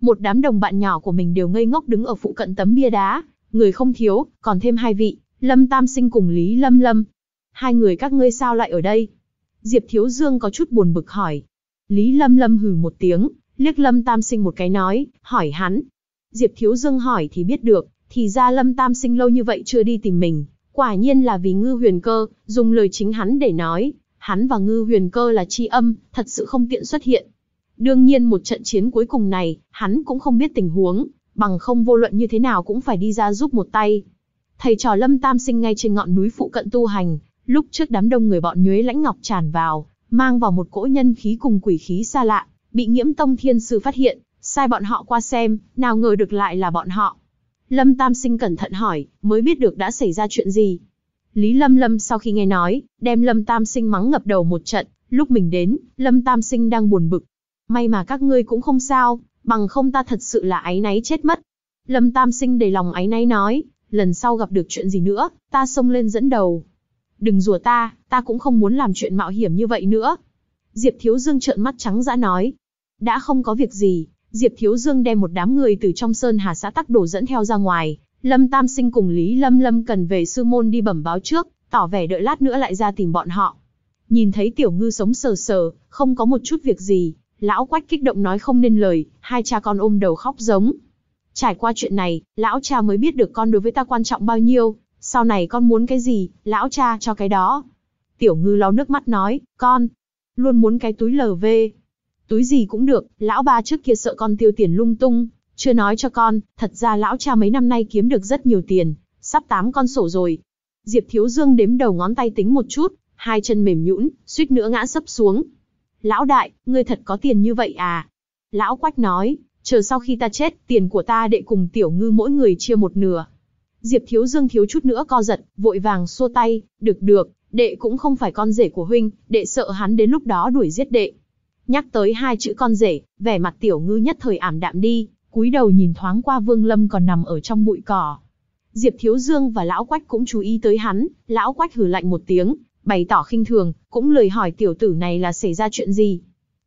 Một đám đồng bạn nhỏ của mình đều ngây ngốc đứng ở phụ cận tấm bia đá, người không thiếu, còn thêm hai vị, Lâm Tam Sinh cùng Lý Lâm Lâm. Hai người các ngươi sao lại ở đây? Diệp Thiếu Dương có chút buồn bực hỏi. Lý Lâm Lâm hừ một tiếng, liếc Lâm Tam Sinh một cái nói, hỏi hắn. Diệp Thiếu Dương hỏi thì biết được, thì ra Lâm Tam Sinh lâu như vậy chưa đi tìm mình, Quả nhiên là vì ngư huyền cơ, dùng lời chính hắn để nói, hắn và ngư huyền cơ là chi âm, thật sự không tiện xuất hiện. Đương nhiên một trận chiến cuối cùng này, hắn cũng không biết tình huống, bằng không vô luận như thế nào cũng phải đi ra giúp một tay. Thầy trò Lâm Tam sinh ngay trên ngọn núi phụ cận tu hành, lúc trước đám đông người bọn nhuế lãnh ngọc tràn vào, mang vào một cỗ nhân khí cùng quỷ khí xa lạ, bị nghiễm tông thiên sư phát hiện, sai bọn họ qua xem, nào ngờ được lại là bọn họ. Lâm Tam Sinh cẩn thận hỏi, mới biết được đã xảy ra chuyện gì. Lý Lâm Lâm sau khi nghe nói, đem Lâm Tam Sinh mắng ngập đầu một trận, lúc mình đến, Lâm Tam Sinh đang buồn bực. May mà các ngươi cũng không sao, bằng không ta thật sự là áy náy chết mất. Lâm Tam Sinh đầy lòng áy náy nói, lần sau gặp được chuyện gì nữa, ta xông lên dẫn đầu. Đừng rùa ta, ta cũng không muốn làm chuyện mạo hiểm như vậy nữa. Diệp Thiếu Dương trợn mắt trắng dã nói, đã không có việc gì, Diệp Thiếu Dương đem một đám người từ trong sơn hà xã tắc đổ dẫn theo ra ngoài, Lâm Tam Sinh cùng Lý Lâm Lâm cần về sư môn đi bẩm báo trước, tỏ vẻ đợi lát nữa lại ra tìm bọn họ. Nhìn thấy tiểu ngư sống sờ sờ, không có một chút việc gì, lão quách kích động nói không nên lời, hai cha con ôm đầu khóc giống. Trải qua chuyện này, lão cha mới biết được con đối với ta quan trọng bao nhiêu, sau này con muốn cái gì, lão cha cho cái đó. Tiểu ngư lau nước mắt nói, con, luôn muốn cái túi LV, túi gì cũng được, lão ba trước kia sợ con tiêu tiền lung tung, chưa nói cho con, thật ra lão cha mấy năm nay kiếm được rất nhiều tiền, sắp tám con sổ rồi. Diệp Thiếu Dương đếm đầu ngón tay tính một chút, hai chân mềm nhũn, suýt nữa ngã sấp xuống. Lão đại, ngươi thật có tiền như vậy à? Lão Quách nói, chờ sau khi ta chết, tiền của ta đệ cùng tiểu ngư mỗi người chia một nửa. Diệp Thiếu Dương thiếu chút nữa co giật, vội vàng xua tay, được được, đệ cũng không phải con rể của huynh, đệ sợ hắn đến lúc đó đuổi giết đệ, Nhắc tới hai chữ con rể, vẻ mặt tiểu ngư nhất thời ảm đạm đi, cúi đầu nhìn thoáng qua Vương Lâm còn nằm ở trong bụi cỏ. Diệp Thiếu Dương và Lão Quách cũng chú ý tới hắn, Lão Quách hử lạnh một tiếng, bày tỏ khinh thường, cũng lời hỏi tiểu tử này là xảy ra chuyện gì.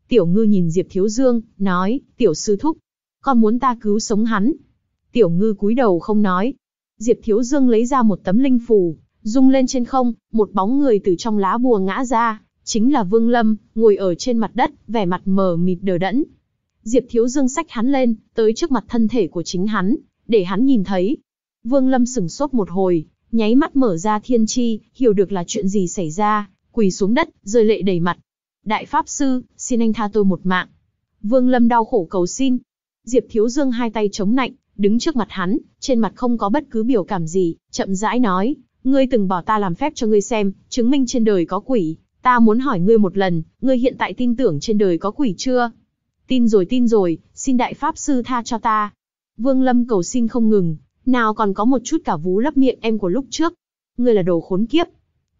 Tiểu ngư nhìn Diệp Thiếu Dương, nói, tiểu sư thúc, con muốn ta cứu sống hắn. Tiểu ngư cúi đầu không nói. Diệp Thiếu Dương lấy ra một tấm linh phù, rung lên trên không, một bóng người từ trong lá bùa ngã ra, Chính là Vương Lâm, ngồi ở trên mặt đất, vẻ mặt mờ mịt đờ đẫn. Diệp Thiếu Dương sách hắn lên, tới trước mặt thân thể của chính hắn, để hắn nhìn thấy. Vương Lâm sửng sốt một hồi, nháy mắt mở ra thiên chi, hiểu được là chuyện gì xảy ra, quỳ xuống đất, rơi lệ đầy mặt. Đại Pháp Sư, xin anh tha tôi một mạng. Vương Lâm đau khổ cầu xin. Diệp Thiếu Dương hai tay chống nạnh, đứng trước mặt hắn, trên mặt không có bất cứ biểu cảm gì, chậm rãi nói, ngươi từng bỏ ta làm phép cho ngươi xem, chứng minh trên đời có quỷ, Ta muốn hỏi ngươi một lần, ngươi hiện tại tin tưởng trên đời có quỷ chưa? Tin rồi tin rồi, xin đại pháp sư tha cho ta. Vương Lâm cầu xin không ngừng, nào còn có một chút cả vú lấp miệng em của lúc trước. Ngươi là đồ khốn kiếp.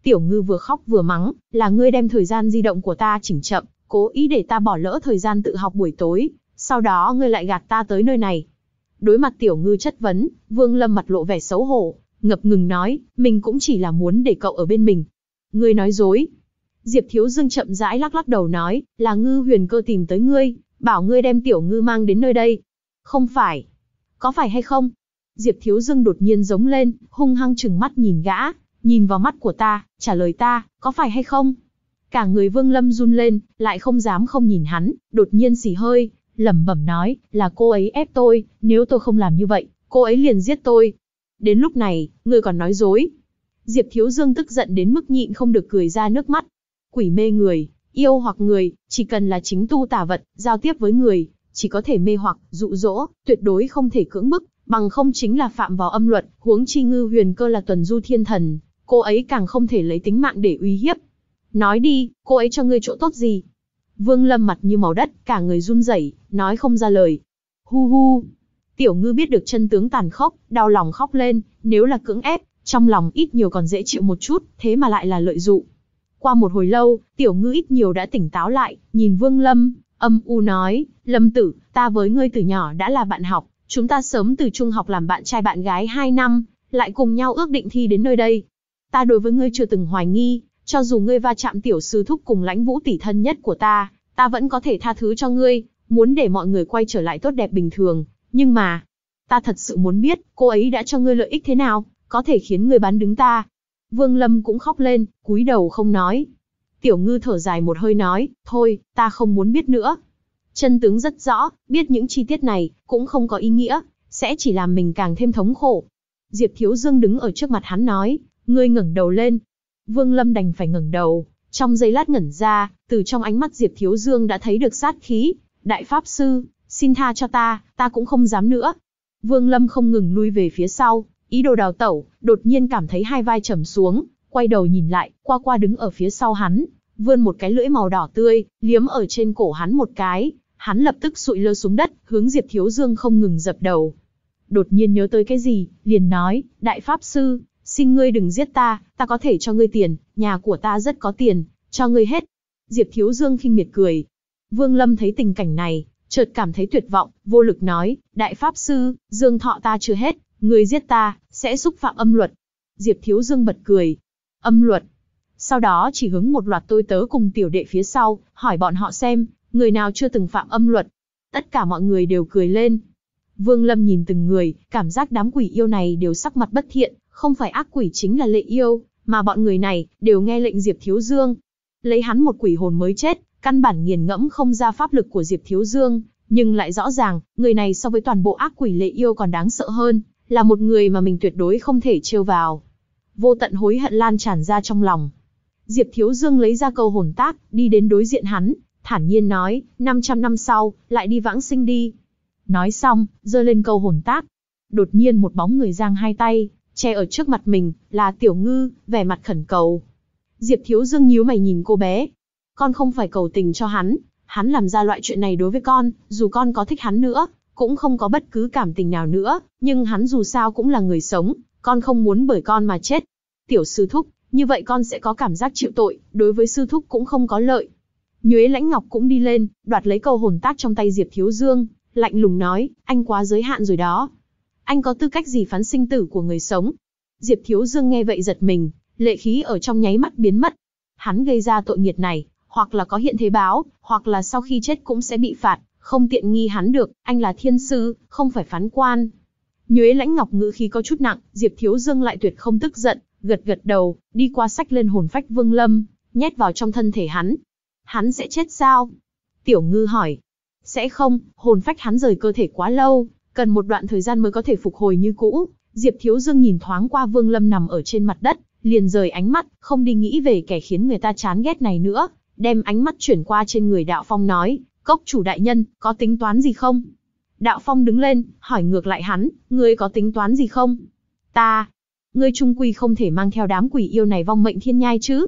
Tiểu ngư vừa khóc vừa mắng, là ngươi đem thời gian di động của ta chỉnh chậm, cố ý để ta bỏ lỡ thời gian tự học buổi tối, sau đó ngươi lại gạt ta tới nơi này. Đối mặt tiểu ngư chất vấn, Vương Lâm mặt lộ vẻ xấu hổ, ngập ngừng nói, mình cũng chỉ là muốn để cậu ở bên mình. Ngươi nói dối. Diệp Thiếu Dương chậm rãi lắc lắc đầu nói, là ngư huyền cơ tìm tới ngươi, bảo ngươi đem tiểu ngư mang đến nơi đây. Không phải. Có phải hay không? Diệp Thiếu Dương đột nhiên giống lên, hung hăng trừng mắt nhìn gã, nhìn vào mắt của ta, trả lời ta, có phải hay không? Cả người Vương Lâm run lên, lại không dám không nhìn hắn, đột nhiên xì hơi, lẩm bẩm nói, là cô ấy ép tôi, nếu tôi không làm như vậy, cô ấy liền giết tôi. Đến lúc này, ngươi còn nói dối. Diệp Thiếu Dương tức giận đến mức nhịn không được cười ra nước mắt, quỷ mê người, yêu hoặc người, chỉ cần là chính tu tà vật, giao tiếp với người, chỉ có thể mê hoặc, dụ dỗ, tuyệt đối không thể cưỡng bức, bằng không chính là phạm vào âm luật, huống chi ngư huyền cơ là tuần du thiên thần, cô ấy càng không thể lấy tính mạng để uy hiếp. Nói đi, cô ấy cho ngươi chỗ tốt gì? Vương Lâm mặt như màu đất, cả người run rẩy, nói không ra lời. Hu hu. Tiểu ngư biết được chân tướng tàn khốc, đau lòng khóc lên, nếu là cưỡng ép, trong lòng ít nhiều còn dễ chịu một chút, thế mà lại là lợi dụng qua một hồi lâu, tiểu ngư ít nhiều đã tỉnh táo lại, nhìn Vương Lâm, âm u nói, Lâm tử, ta với ngươi từ nhỏ đã là bạn học, chúng ta sớm từ trung học làm bạn trai bạn gái 2 năm, lại cùng nhau ước định thi đến nơi đây. Ta đối với ngươi chưa từng hoài nghi, cho dù ngươi va chạm tiểu sư thúc cùng lãnh vũ tỷ thân nhất của ta, ta vẫn có thể tha thứ cho ngươi, muốn để mọi người quay trở lại tốt đẹp bình thường, nhưng mà, ta thật sự muốn biết, cô ấy đã cho ngươi lợi ích thế nào, có thể khiến ngươi bán đứng ta. Vương Lâm cũng khóc lên, cúi đầu không nói. Tiểu ngư thở dài một hơi nói, thôi, ta không muốn biết nữa. Chân tướng rất rõ, biết những chi tiết này, cũng không có ý nghĩa, sẽ chỉ làm mình càng thêm thống khổ. Diệp Thiếu Dương đứng ở trước mặt hắn nói, ngươi ngẩng đầu lên. Vương Lâm đành phải ngẩng đầu, trong giây lát ngẩn ra, từ trong ánh mắt Diệp Thiếu Dương đã thấy được sát khí. Đại Pháp Sư, xin tha cho ta, ta cũng không dám nữa. Vương Lâm không ngừng lui về phía sau, ý đồ đào tẩu, đột nhiên cảm thấy hai vai trầm xuống, quay đầu nhìn lại, qua qua đứng ở phía sau hắn, vươn một cái lưỡi màu đỏ tươi, liếm ở trên cổ hắn một cái, hắn lập tức sụi lơ xuống đất, hướng Diệp Thiếu Dương không ngừng dập đầu. Đột nhiên nhớ tới cái gì, liền nói, đại pháp sư, xin ngươi đừng giết ta, ta có thể cho ngươi tiền, nhà của ta rất có tiền, cho ngươi hết. Diệp Thiếu Dương khinh miệt cười. Vương Lâm thấy tình cảnh này, chợt cảm thấy tuyệt vọng, vô lực nói, đại pháp sư, dương thọ ta chưa hết, ngươi giết ta, sẽ xúc phạm âm luật. Diệp Thiếu Dương bật cười. Âm luật. Sau đó chỉ hướng một loạt tôi tớ cùng tiểu đệ phía sau, hỏi bọn họ xem, người nào chưa từng phạm âm luật. Tất cả mọi người đều cười lên. Vương Lâm nhìn từng người, cảm giác đám quỷ yêu này đều sắc mặt bất thiện, không phải ác quỷ chính là lệ yêu, mà bọn người này đều nghe lệnh Diệp Thiếu Dương. Lấy hắn một quỷ hồn mới chết, căn bản nghiền ngẫm không ra pháp lực của Diệp Thiếu Dương, nhưng lại rõ ràng, người này so với toàn bộ ác quỷ lệ yêu còn đáng sợ hơn, là một người mà mình tuyệt đối không thể trêu vào. Vô tận hối hận lan tràn ra trong lòng. Diệp Thiếu Dương lấy ra câu hồn tác, đi đến đối diện hắn, thản nhiên nói, 500 năm sau, lại đi vãng sinh đi. Nói xong, giơ lên câu hồn tác. Đột nhiên một bóng người giang hai tay, che ở trước mặt mình, là Tiểu Ngư, vẻ mặt khẩn cầu. Diệp Thiếu Dương nhíu mày nhìn cô bé. Con không phải cầu tình cho hắn, hắn làm ra loại chuyện này đối với con, dù con có thích hắn nữa, cũng không có bất cứ cảm tình nào nữa, nhưng hắn dù sao cũng là người sống, con không muốn bởi con mà chết. Tiểu sư thúc, như vậy con sẽ có cảm giác chịu tội, đối với sư thúc cũng không có lợi. Nhuế Lãnh Ngọc cũng đi lên, đoạt lấy câu hồn tác trong tay Diệp Thiếu Dương, lạnh lùng nói, anh quá giới hạn rồi đó. Anh có tư cách gì phán sinh tử của người sống? Diệp Thiếu Dương nghe vậy giật mình, lệ khí ở trong nháy mắt biến mất. Hắn gây ra tội nghiệt này, hoặc là có hiện thế báo, hoặc là sau khi chết cũng sẽ bị phạt, không tiện nghi hắn được, anh là thiên sư, không phải phán quan. Nhuế lãnh ngọc ngữ khí có chút nặng, Diệp Thiếu Dương lại tuyệt không tức giận, gật gật đầu, đi qua sách lên hồn phách vương lâm, nhét vào trong thân thể hắn. Hắn sẽ chết sao? Tiểu ngư hỏi. Sẽ không, hồn phách hắn rời cơ thể quá lâu, cần một đoạn thời gian mới có thể phục hồi như cũ. Diệp Thiếu Dương nhìn thoáng qua vương lâm nằm ở trên mặt đất, liền rời ánh mắt, không đi nghĩ về kẻ khiến người ta chán ghét này nữa, đem ánh mắt chuyển qua trên người đạo phong nói, Cốc chủ đại nhân, có tính toán gì không? Đạo Phong đứng lên, hỏi ngược lại hắn, ngươi có tính toán gì không? Ta, ngươi trung quy không thể mang theo đám quỷ yêu này vong mệnh thiên nhai chứ?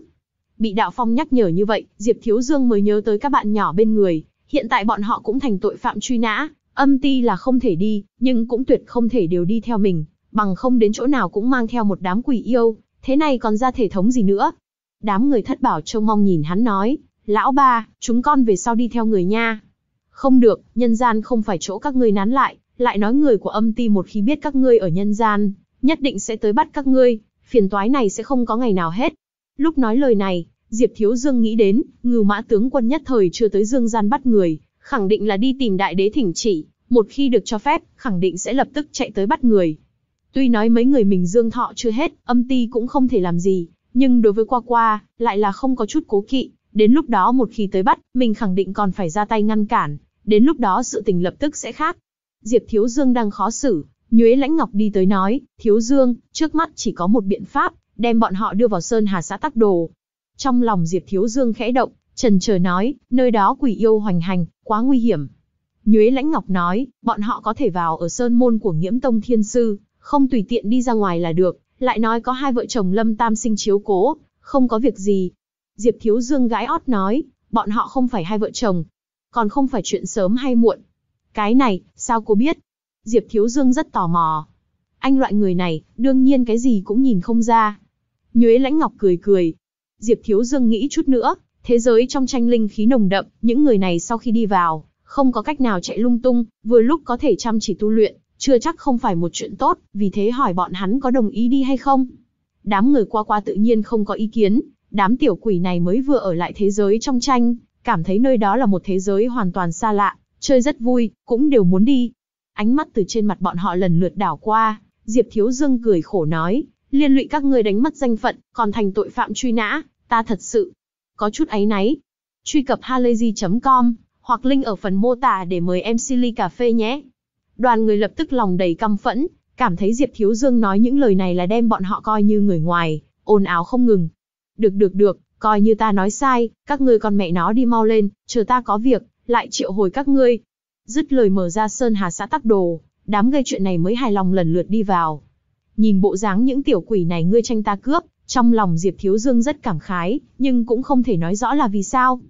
Bị Đạo Phong nhắc nhở như vậy, Diệp Thiếu Dương mới nhớ tới các bạn nhỏ bên người, hiện tại bọn họ cũng thành tội phạm truy nã, âm ti là không thể đi, nhưng cũng tuyệt không thể đều đi theo mình, bằng không đến chỗ nào cũng mang theo một đám quỷ yêu, thế này còn ra thể thống gì nữa. Đám người thất bảo trông mong nhìn hắn nói, lão ba, chúng con về sau đi theo người nha. Không được, nhân gian không phải chỗ các ngươi nán lại, lại nói người của âm ti một khi biết các ngươi ở nhân gian, nhất định sẽ tới bắt các ngươi, phiền toái này sẽ không có ngày nào hết. Lúc nói lời này, Diệp Thiếu Dương nghĩ đến, ngưu mã tướng quân nhất thời chưa tới dương gian bắt người, khẳng định là đi tìm đại đế thỉnh chỉ, một khi được cho phép, khẳng định sẽ lập tức chạy tới bắt người. Tuy nói mấy người mình dương thọ chưa hết, âm ti cũng không thể làm gì, nhưng đối với qua qua, lại là không có chút cố kỵ. Đến lúc đó một khi tới bắt, mình khẳng định còn phải ra tay ngăn cản, đến lúc đó sự tình lập tức sẽ khác. Diệp Thiếu Dương đang khó xử, Nhuế Lãnh Ngọc đi tới nói, Thiếu Dương, trước mắt chỉ có một biện pháp, đem bọn họ đưa vào Sơn Hà xã Tắc Đồ. Trong lòng Diệp Thiếu Dương khẽ động, trần chờ nói, nơi đó quỷ yêu hoành hành, quá nguy hiểm. Nhuế Lãnh Ngọc nói, bọn họ có thể vào ở Sơn Môn của Nghiễm Tông Thiên Sư, không tùy tiện đi ra ngoài là được, lại nói có hai vợ chồng Lâm Tam Sinh chiếu cố, không có việc gì, Diệp Thiếu Dương gái ót nói, bọn họ không phải hai vợ chồng. Còn không phải chuyện sớm hay muộn. Cái này, sao cô biết? Diệp Thiếu Dương rất tò mò. Anh loại người này, đương nhiên cái gì cũng nhìn không ra. Nhuế Lãnh Ngọc cười cười. Diệp Thiếu Dương nghĩ chút nữa, thế giới trong tranh linh khí nồng đậm, những người này sau khi đi vào, không có cách nào chạy lung tung, vừa lúc có thể chăm chỉ tu luyện, chưa chắc không phải một chuyện tốt, vì thế hỏi bọn hắn có đồng ý đi hay không. Đám người qua qua tự nhiên không có ý kiến, Đám tiểu quỷ này mới vừa ở lại thế giới trong tranh, cảm thấy nơi đó là một thế giới hoàn toàn xa lạ, chơi rất vui, cũng đều muốn đi. Ánh mắt từ trên mặt bọn họ lần lượt đảo qua, Diệp Thiếu Dương cười khổ nói, liên lụy các ngươi đánh mất danh phận, còn thành tội phạm truy nã, ta thật sự có chút áy náy. Truy cập halayzi.com hoặc link ở phần mô tả để mời em Silly Cà Phê nhé. Đoàn người lập tức lòng đầy căm phẫn, cảm thấy Diệp Thiếu Dương nói những lời này là đem bọn họ coi như người ngoài, ồn ào không ngừng, được được được, coi như ta nói sai, các ngươi con mẹ nó đi mau lên, chờ ta có việc, lại triệu hồi các ngươi. Dứt lời mở ra Sơn Hà xã tắc đồ, đám gây chuyện này mới hài lòng lần lượt đi vào. Nhìn bộ dáng những tiểu quỷ này ngươi tranh ta cướp, trong lòng Diệp Thiếu Dương rất cảm khái, nhưng cũng không thể nói rõ là vì sao.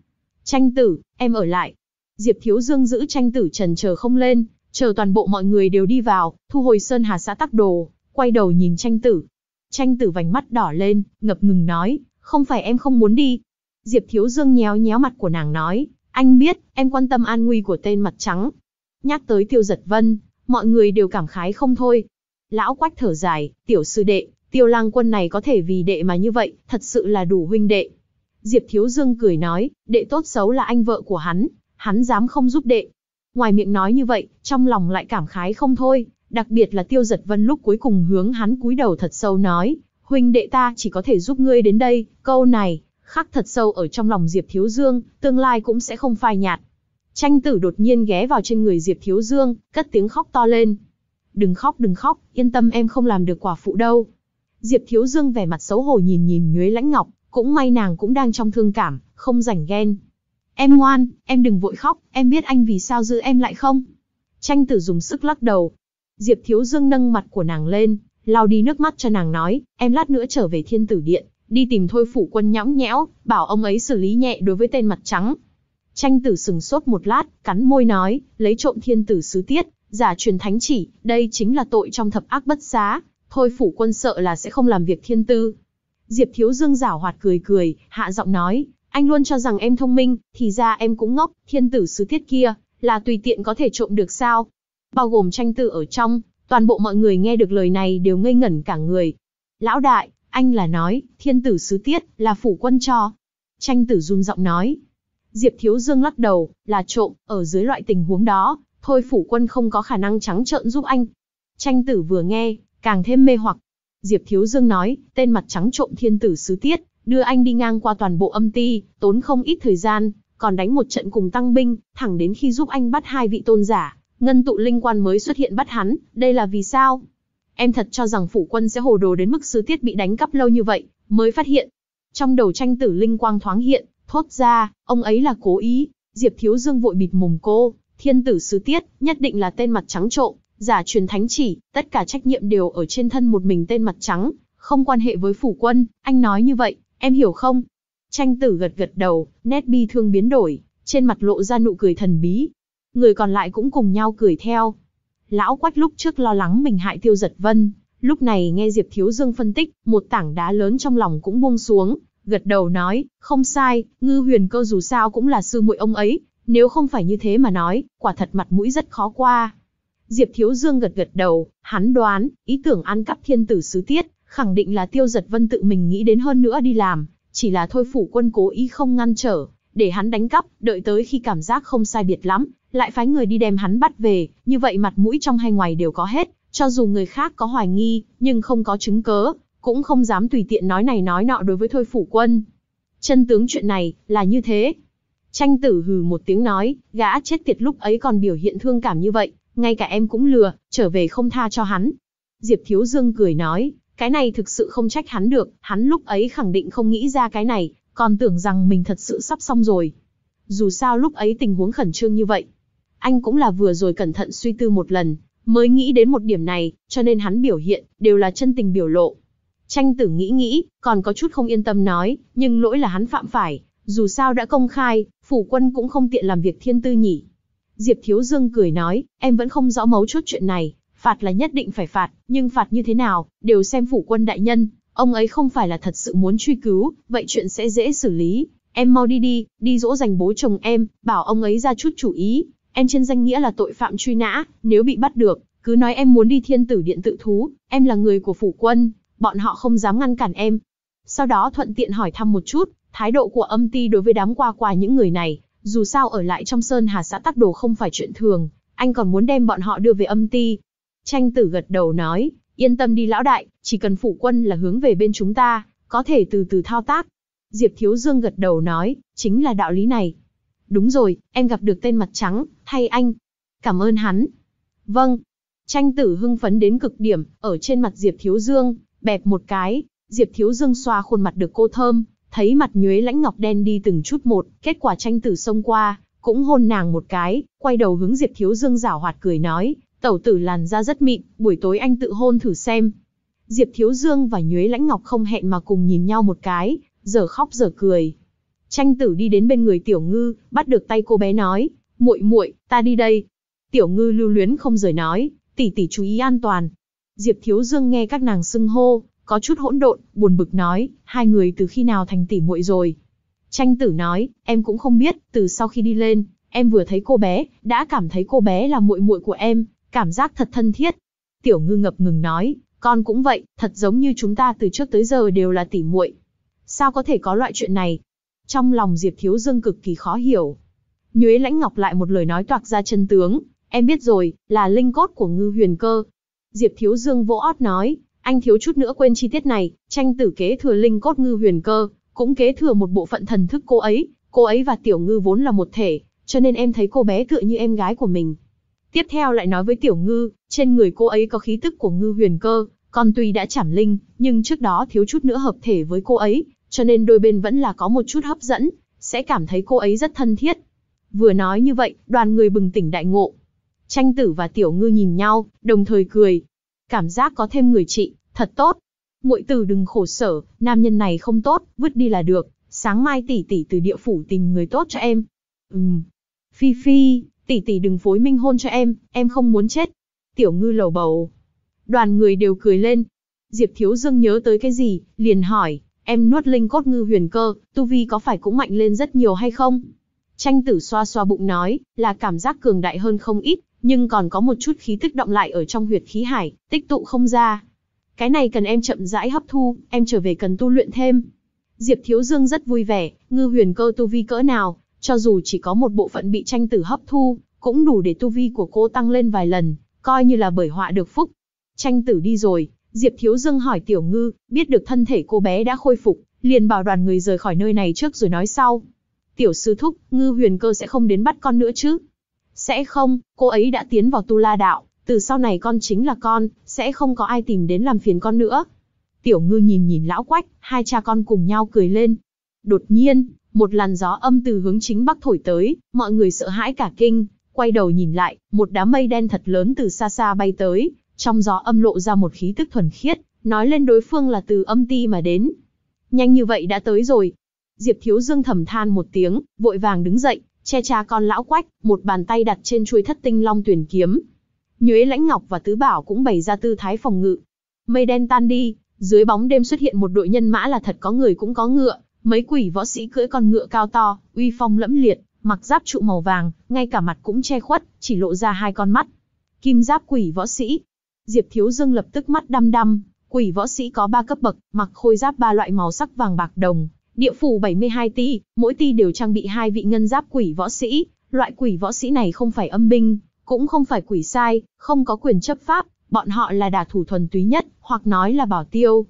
Tranh tử, em ở lại. Diệp Thiếu Dương giữ tranh tử trần chờ không lên, chờ toàn bộ mọi người đều đi vào, thu hồi Sơn Hà xã tắc đồ, quay đầu nhìn tranh tử. Tranh tử vành mắt đỏ lên, ngập ngừng nói, không phải em không muốn đi. Diệp Thiếu Dương nhéo nhéo mặt của nàng nói, anh biết, em quan tâm an nguy của tên mặt trắng. Nhắc tới tiêu giật vân, mọi người đều cảm khái không thôi. Lão quách thở dài, tiểu sư đệ, tiêu lang quân này có thể vì đệ mà như vậy, thật sự là đủ huynh đệ. Diệp Thiếu Dương cười nói, đệ tốt xấu là anh vợ của hắn, hắn dám không giúp đệ. Ngoài miệng nói như vậy, trong lòng lại cảm khái không thôi, đặc biệt là tiêu giật vân lúc cuối cùng hướng hắn cúi đầu thật sâu nói, huynh đệ ta chỉ có thể giúp ngươi đến đây, câu này, khắc thật sâu ở trong lòng Diệp Thiếu Dương, tương lai cũng sẽ không phai nhạt. Tranh tử đột nhiên ghé vào trên người Diệp Thiếu Dương, cất tiếng khóc to lên. Đừng khóc đừng khóc, yên tâm em không làm được quả phụ đâu. Diệp Thiếu Dương vẻ mặt xấu hổ nhìn nhìn Nhuế Lãnh Ngọc, cũng may nàng cũng đang trong thương cảm, không rảnh ghen. Em ngoan, em đừng vội khóc, em biết anh vì sao giữ em lại không? Tranh tử dùng sức lắc đầu. Diệp Thiếu Dương nâng mặt của nàng lên, lau đi nước mắt cho nàng nói, em lát nữa trở về thiên tử điện, đi tìm thôi phủ quân nhõng nhẽo, bảo ông ấy xử lý nhẹ đối với tên mặt trắng. Tranh tử sừng sốt một lát, cắn môi nói, lấy trộm thiên tử sứ tiết, giả truyền thánh chỉ, đây chính là tội trong thập ác bất xá, thôi phủ quân sợ là sẽ không làm việc thiên tư. Diệp Thiếu Dương giảo hoạt cười cười, hạ giọng nói, anh luôn cho rằng em thông minh, thì ra em cũng ngốc, thiên tử sứ tiết kia, là tùy tiện có thể trộm được sao. Bao gồm tranh tử ở trong, Toàn bộ mọi người nghe được lời này đều ngây ngẩn cả người. Lão đại, anh là nói, thiên tử sứ tiết, là phủ quân cho. Tranh tử run giọng nói. Diệp Thiếu Dương lắc đầu, là trộm, ở dưới loại tình huống đó, thôi phủ quân không có khả năng trắng trợn giúp anh. Tranh tử vừa nghe, càng thêm mê hoặc. Diệp Thiếu Dương nói, tên mặt trắng trộm thiên tử sứ tiết, đưa anh đi ngang qua toàn bộ âm ti, tốn không ít thời gian, còn đánh một trận cùng tăng binh, thẳng đến khi giúp anh bắt hai vị tôn giả, ngân tụ linh quan mới xuất hiện bắt hắn, đây là vì sao? Em thật cho rằng phụ quân sẽ hồ đồ đến mức sứ tiết bị đánh cắp lâu như vậy, mới phát hiện. Trong đầu tranh tử linh quang thoáng hiện, thốt ra, ông ấy là cố ý, Diệp Thiếu Dương vội bịt mồm cô, thiên tử sứ tiết, nhất định là tên mặt trắng trộm, giả truyền thánh chỉ, tất cả trách nhiệm đều ở trên thân một mình tên mặt trắng, không quan hệ với phủ quân, anh nói như vậy, em hiểu không? Tranh tử gật gật đầu, nét bi thương biến đổi, trên mặt lộ ra nụ cười thần bí, người còn lại cũng cùng nhau cười theo. Lão quách lúc trước lo lắng mình hại tiêu giật vân, lúc này nghe Diệp Thiếu Dương phân tích, một tảng đá lớn trong lòng cũng buông xuống, gật đầu nói, không sai, ngư huyền cơ dù sao cũng là sư muội ông ấy, nếu không phải như thế mà nói, quả thật mặt mũi rất khó qua. Diệp Thiếu Dương gật gật đầu, hắn đoán, ý tưởng ăn cắp thiên tử sứ tiết, khẳng định là tiêu giật vân tự mình nghĩ đến hơn nữa đi làm, chỉ là thôi phủ quân cố ý không ngăn trở, để hắn đánh cắp, đợi tới khi cảm giác không sai biệt lắm, lại phái người đi đem hắn bắt về, như vậy mặt mũi trong hay ngoài đều có hết, cho dù người khác có hoài nghi, nhưng không có chứng cớ, cũng không dám tùy tiện nói này nói nọ đối với Thôi Phủ Quân. Chân tướng chuyện này, là như thế. Tranh tử hừ một tiếng nói, gã chết tiệt lúc ấy còn biểu hiện thương cảm như vậy, ngay cả em cũng lừa, trở về không tha cho hắn. Diệp Thiếu Dương cười nói, cái này thực sự không trách hắn được, hắn lúc ấy khẳng định không nghĩ ra cái này, còn tưởng rằng mình thật sự sắp xong rồi. Dù sao lúc ấy tình huống khẩn trương như vậy, anh cũng là vừa rồi cẩn thận suy tư một lần, mới nghĩ đến một điểm này, cho nên hắn biểu hiện, đều là chân tình biểu lộ. Tranh tử nghĩ nghĩ, còn có chút không yên tâm nói, nhưng lỗi là hắn phạm phải, dù sao đã công khai, phủ quân cũng không tiện làm việc thiên tư nhỉ. Diệp Thiếu Dương cười nói, em vẫn không rõ mấu chốt chuyện này, phạt là nhất định phải phạt, nhưng phạt như thế nào, đều xem phủ quân đại nhân, ông ấy không phải là thật sự muốn truy cứu, vậy chuyện sẽ dễ xử lý, em mau đi đi, đi dỗ dành bố chồng em, bảo ông ấy ra chút chủ ý, em trên danh nghĩa là tội phạm truy nã, nếu bị bắt được, cứ nói em muốn đi thiên tử điện tự thú, em là người của phủ quân, bọn họ không dám ngăn cản em. Sau đó thuận tiện hỏi thăm một chút, thái độ của âm ti đối với đám qua qua những người này, dù sao ở lại trong sơn hà xã tắc đồ không phải chuyện thường, anh còn muốn đem bọn họ đưa về âm ti. Tranh tử gật đầu nói, yên tâm đi lão đại, chỉ cần phủ quân là hướng về bên chúng ta, có thể từ từ thao tác. Diệp Thiếu Dương gật đầu nói, chính là đạo lý này, Đúng rồi, em gặp được tên mặt trắng, thay anh. Cảm ơn hắn. Vâng. Tranh tử hưng phấn đến cực điểm, ở trên mặt Diệp Thiếu Dương, bẹp một cái. Diệp Thiếu Dương xoa khuôn mặt được cô thơm, thấy mặt nhuế lãnh ngọc đen đi từng chút một, kết quả tranh tử xông qua, cũng hôn nàng một cái, quay đầu hướng Diệp Thiếu Dương rảo hoạt cười nói, tẩu tử làn da rất mịn, buổi tối anh tự hôn thử xem. Diệp Thiếu Dương và Nhuế Lãnh Ngọc không hẹn mà cùng nhìn nhau một cái, giờ khóc giờ cười, Tranh tử đi đến bên người Tiểu Ngư, bắt được tay cô bé nói, "Muội muội, ta đi đây." Tiểu Ngư lưu luyến không rời nói, "Tỷ tỷ chú ý an toàn." Diệp Thiếu Dương nghe các nàng xưng hô, có chút hỗn độn, buồn bực nói, "Hai người từ khi nào thành tỷ muội rồi?" Tranh tử nói, "Em cũng không biết, từ sau khi đi lên, em vừa thấy cô bé, đã cảm thấy cô bé là muội muội của em, cảm giác thật thân thiết." Tiểu Ngư ngập ngừng nói, "Con cũng vậy, thật giống như chúng ta từ trước tới giờ đều là tỷ muội." Sao có thể có loại chuyện này? Trong lòng Diệp Thiếu Dương cực kỳ khó hiểu. Nhuế Lãnh Ngọc lại một lời nói toạc ra chân tướng, em biết rồi, là linh cốt của ngư huyền cơ. Diệp Thiếu Dương vỗ ót nói, anh thiếu chút nữa quên chi tiết này, tranh tử kế thừa linh cốt ngư huyền cơ, cũng kế thừa một bộ phận thần thức cô ấy, cô ấy và tiểu ngư vốn là một thể, cho nên em thấy cô bé tựa như em gái của mình. Tiếp theo lại nói với tiểu ngư, trên người cô ấy có khí tức của ngư huyền cơ, còn tuy đã chảm linh, nhưng trước đó thiếu chút nữa hợp thể với cô ấy, cho nên đôi bên vẫn là có một chút hấp dẫn, sẽ cảm thấy cô ấy rất thân thiết. Vừa nói như vậy, đoàn người bừng tỉnh đại ngộ. Tranh tử và tiểu ngư nhìn nhau, đồng thời cười. Cảm giác có thêm người chị, thật tốt. Muội tử đừng khổ sở, nam nhân này không tốt, vứt đi là được. Sáng mai tỷ tỷ từ địa phủ tìm người tốt cho em. Ừm. Phi Phi, tỷ tỷ đừng phối minh hôn cho em, em không muốn chết. Tiểu ngư lầu bầu. Đoàn người đều cười lên. Diệp Thiếu Dương nhớ tới cái gì, liền hỏi. Em nuốt linh cốt ngư huyền cơ, tu vi có phải cũng mạnh lên rất nhiều hay không? Tranh tử xoa xoa bụng nói, là cảm giác cường đại hơn không ít, nhưng còn có một chút khí tức động lại ở trong huyệt khí hải, tích tụ không ra. Cái này cần em chậm rãi hấp thu, em trở về cần tu luyện thêm. Diệp Thiếu Dương rất vui vẻ, ngư huyền cơ tu vi cỡ nào, cho dù chỉ có một bộ phận bị tranh tử hấp thu, cũng đủ để tu vi của cô tăng lên vài lần, coi như là bởi họa được phúc. Tranh tử đi rồi, Diệp Thiếu Dương hỏi Tiểu Ngư, biết được thân thể cô bé đã khôi phục, liền bảo đoàn người rời khỏi nơi này trước rồi nói sau. Tiểu sư thúc, Ngư huyền cơ sẽ không đến bắt con nữa chứ? Sẽ không, cô ấy đã tiến vào tu la đạo, từ sau này con chính là con, sẽ không có ai tìm đến làm phiền con nữa. Tiểu ngư nhìn nhìn lão quách, hai cha con cùng nhau cười lên. Đột nhiên, một làn gió âm từ hướng chính bắc thổi tới, mọi người sợ hãi cả kinh, quay đầu nhìn lại, một đám mây đen thật lớn từ xa xa bay tới, trong gió âm lộ ra một khí tức thuần khiết, nói lên đối phương là từ âm ti mà đến. Nhanh như vậy đã tới rồi. Diệp Thiếu Dương thầm than một tiếng, vội vàng đứng dậy, che cha con lão quách, một bàn tay đặt trên chuôi thất tinh long tuyển kiếm. Nhuế lãnh ngọc và tứ bảo cũng bày ra tư thái phòng ngự. Mây đen tan đi, dưới bóng đêm xuất hiện một đội nhân mã là thật có người cũng có ngựa, mấy quỷ võ sĩ cưỡi con ngựa cao to, uy phong lẫm liệt, mặc giáp trụ màu vàng, ngay cả mặt cũng che khuất, chỉ lộ ra hai con mắt. Kim giáp quỷ võ sĩ, Diệp Thiếu Dương lập tức mắt đăm đăm, quỷ võ sĩ có 3 cấp bậc, mặc khôi giáp ba loại màu sắc vàng bạc đồng, địa phủ 72 ti, mỗi ti đều trang bị hai vị ngân giáp quỷ võ sĩ, loại quỷ võ sĩ này không phải âm binh, cũng không phải quỷ sai, không có quyền chấp pháp, bọn họ là đả thủ thuần túy nhất, hoặc nói là bảo tiêu.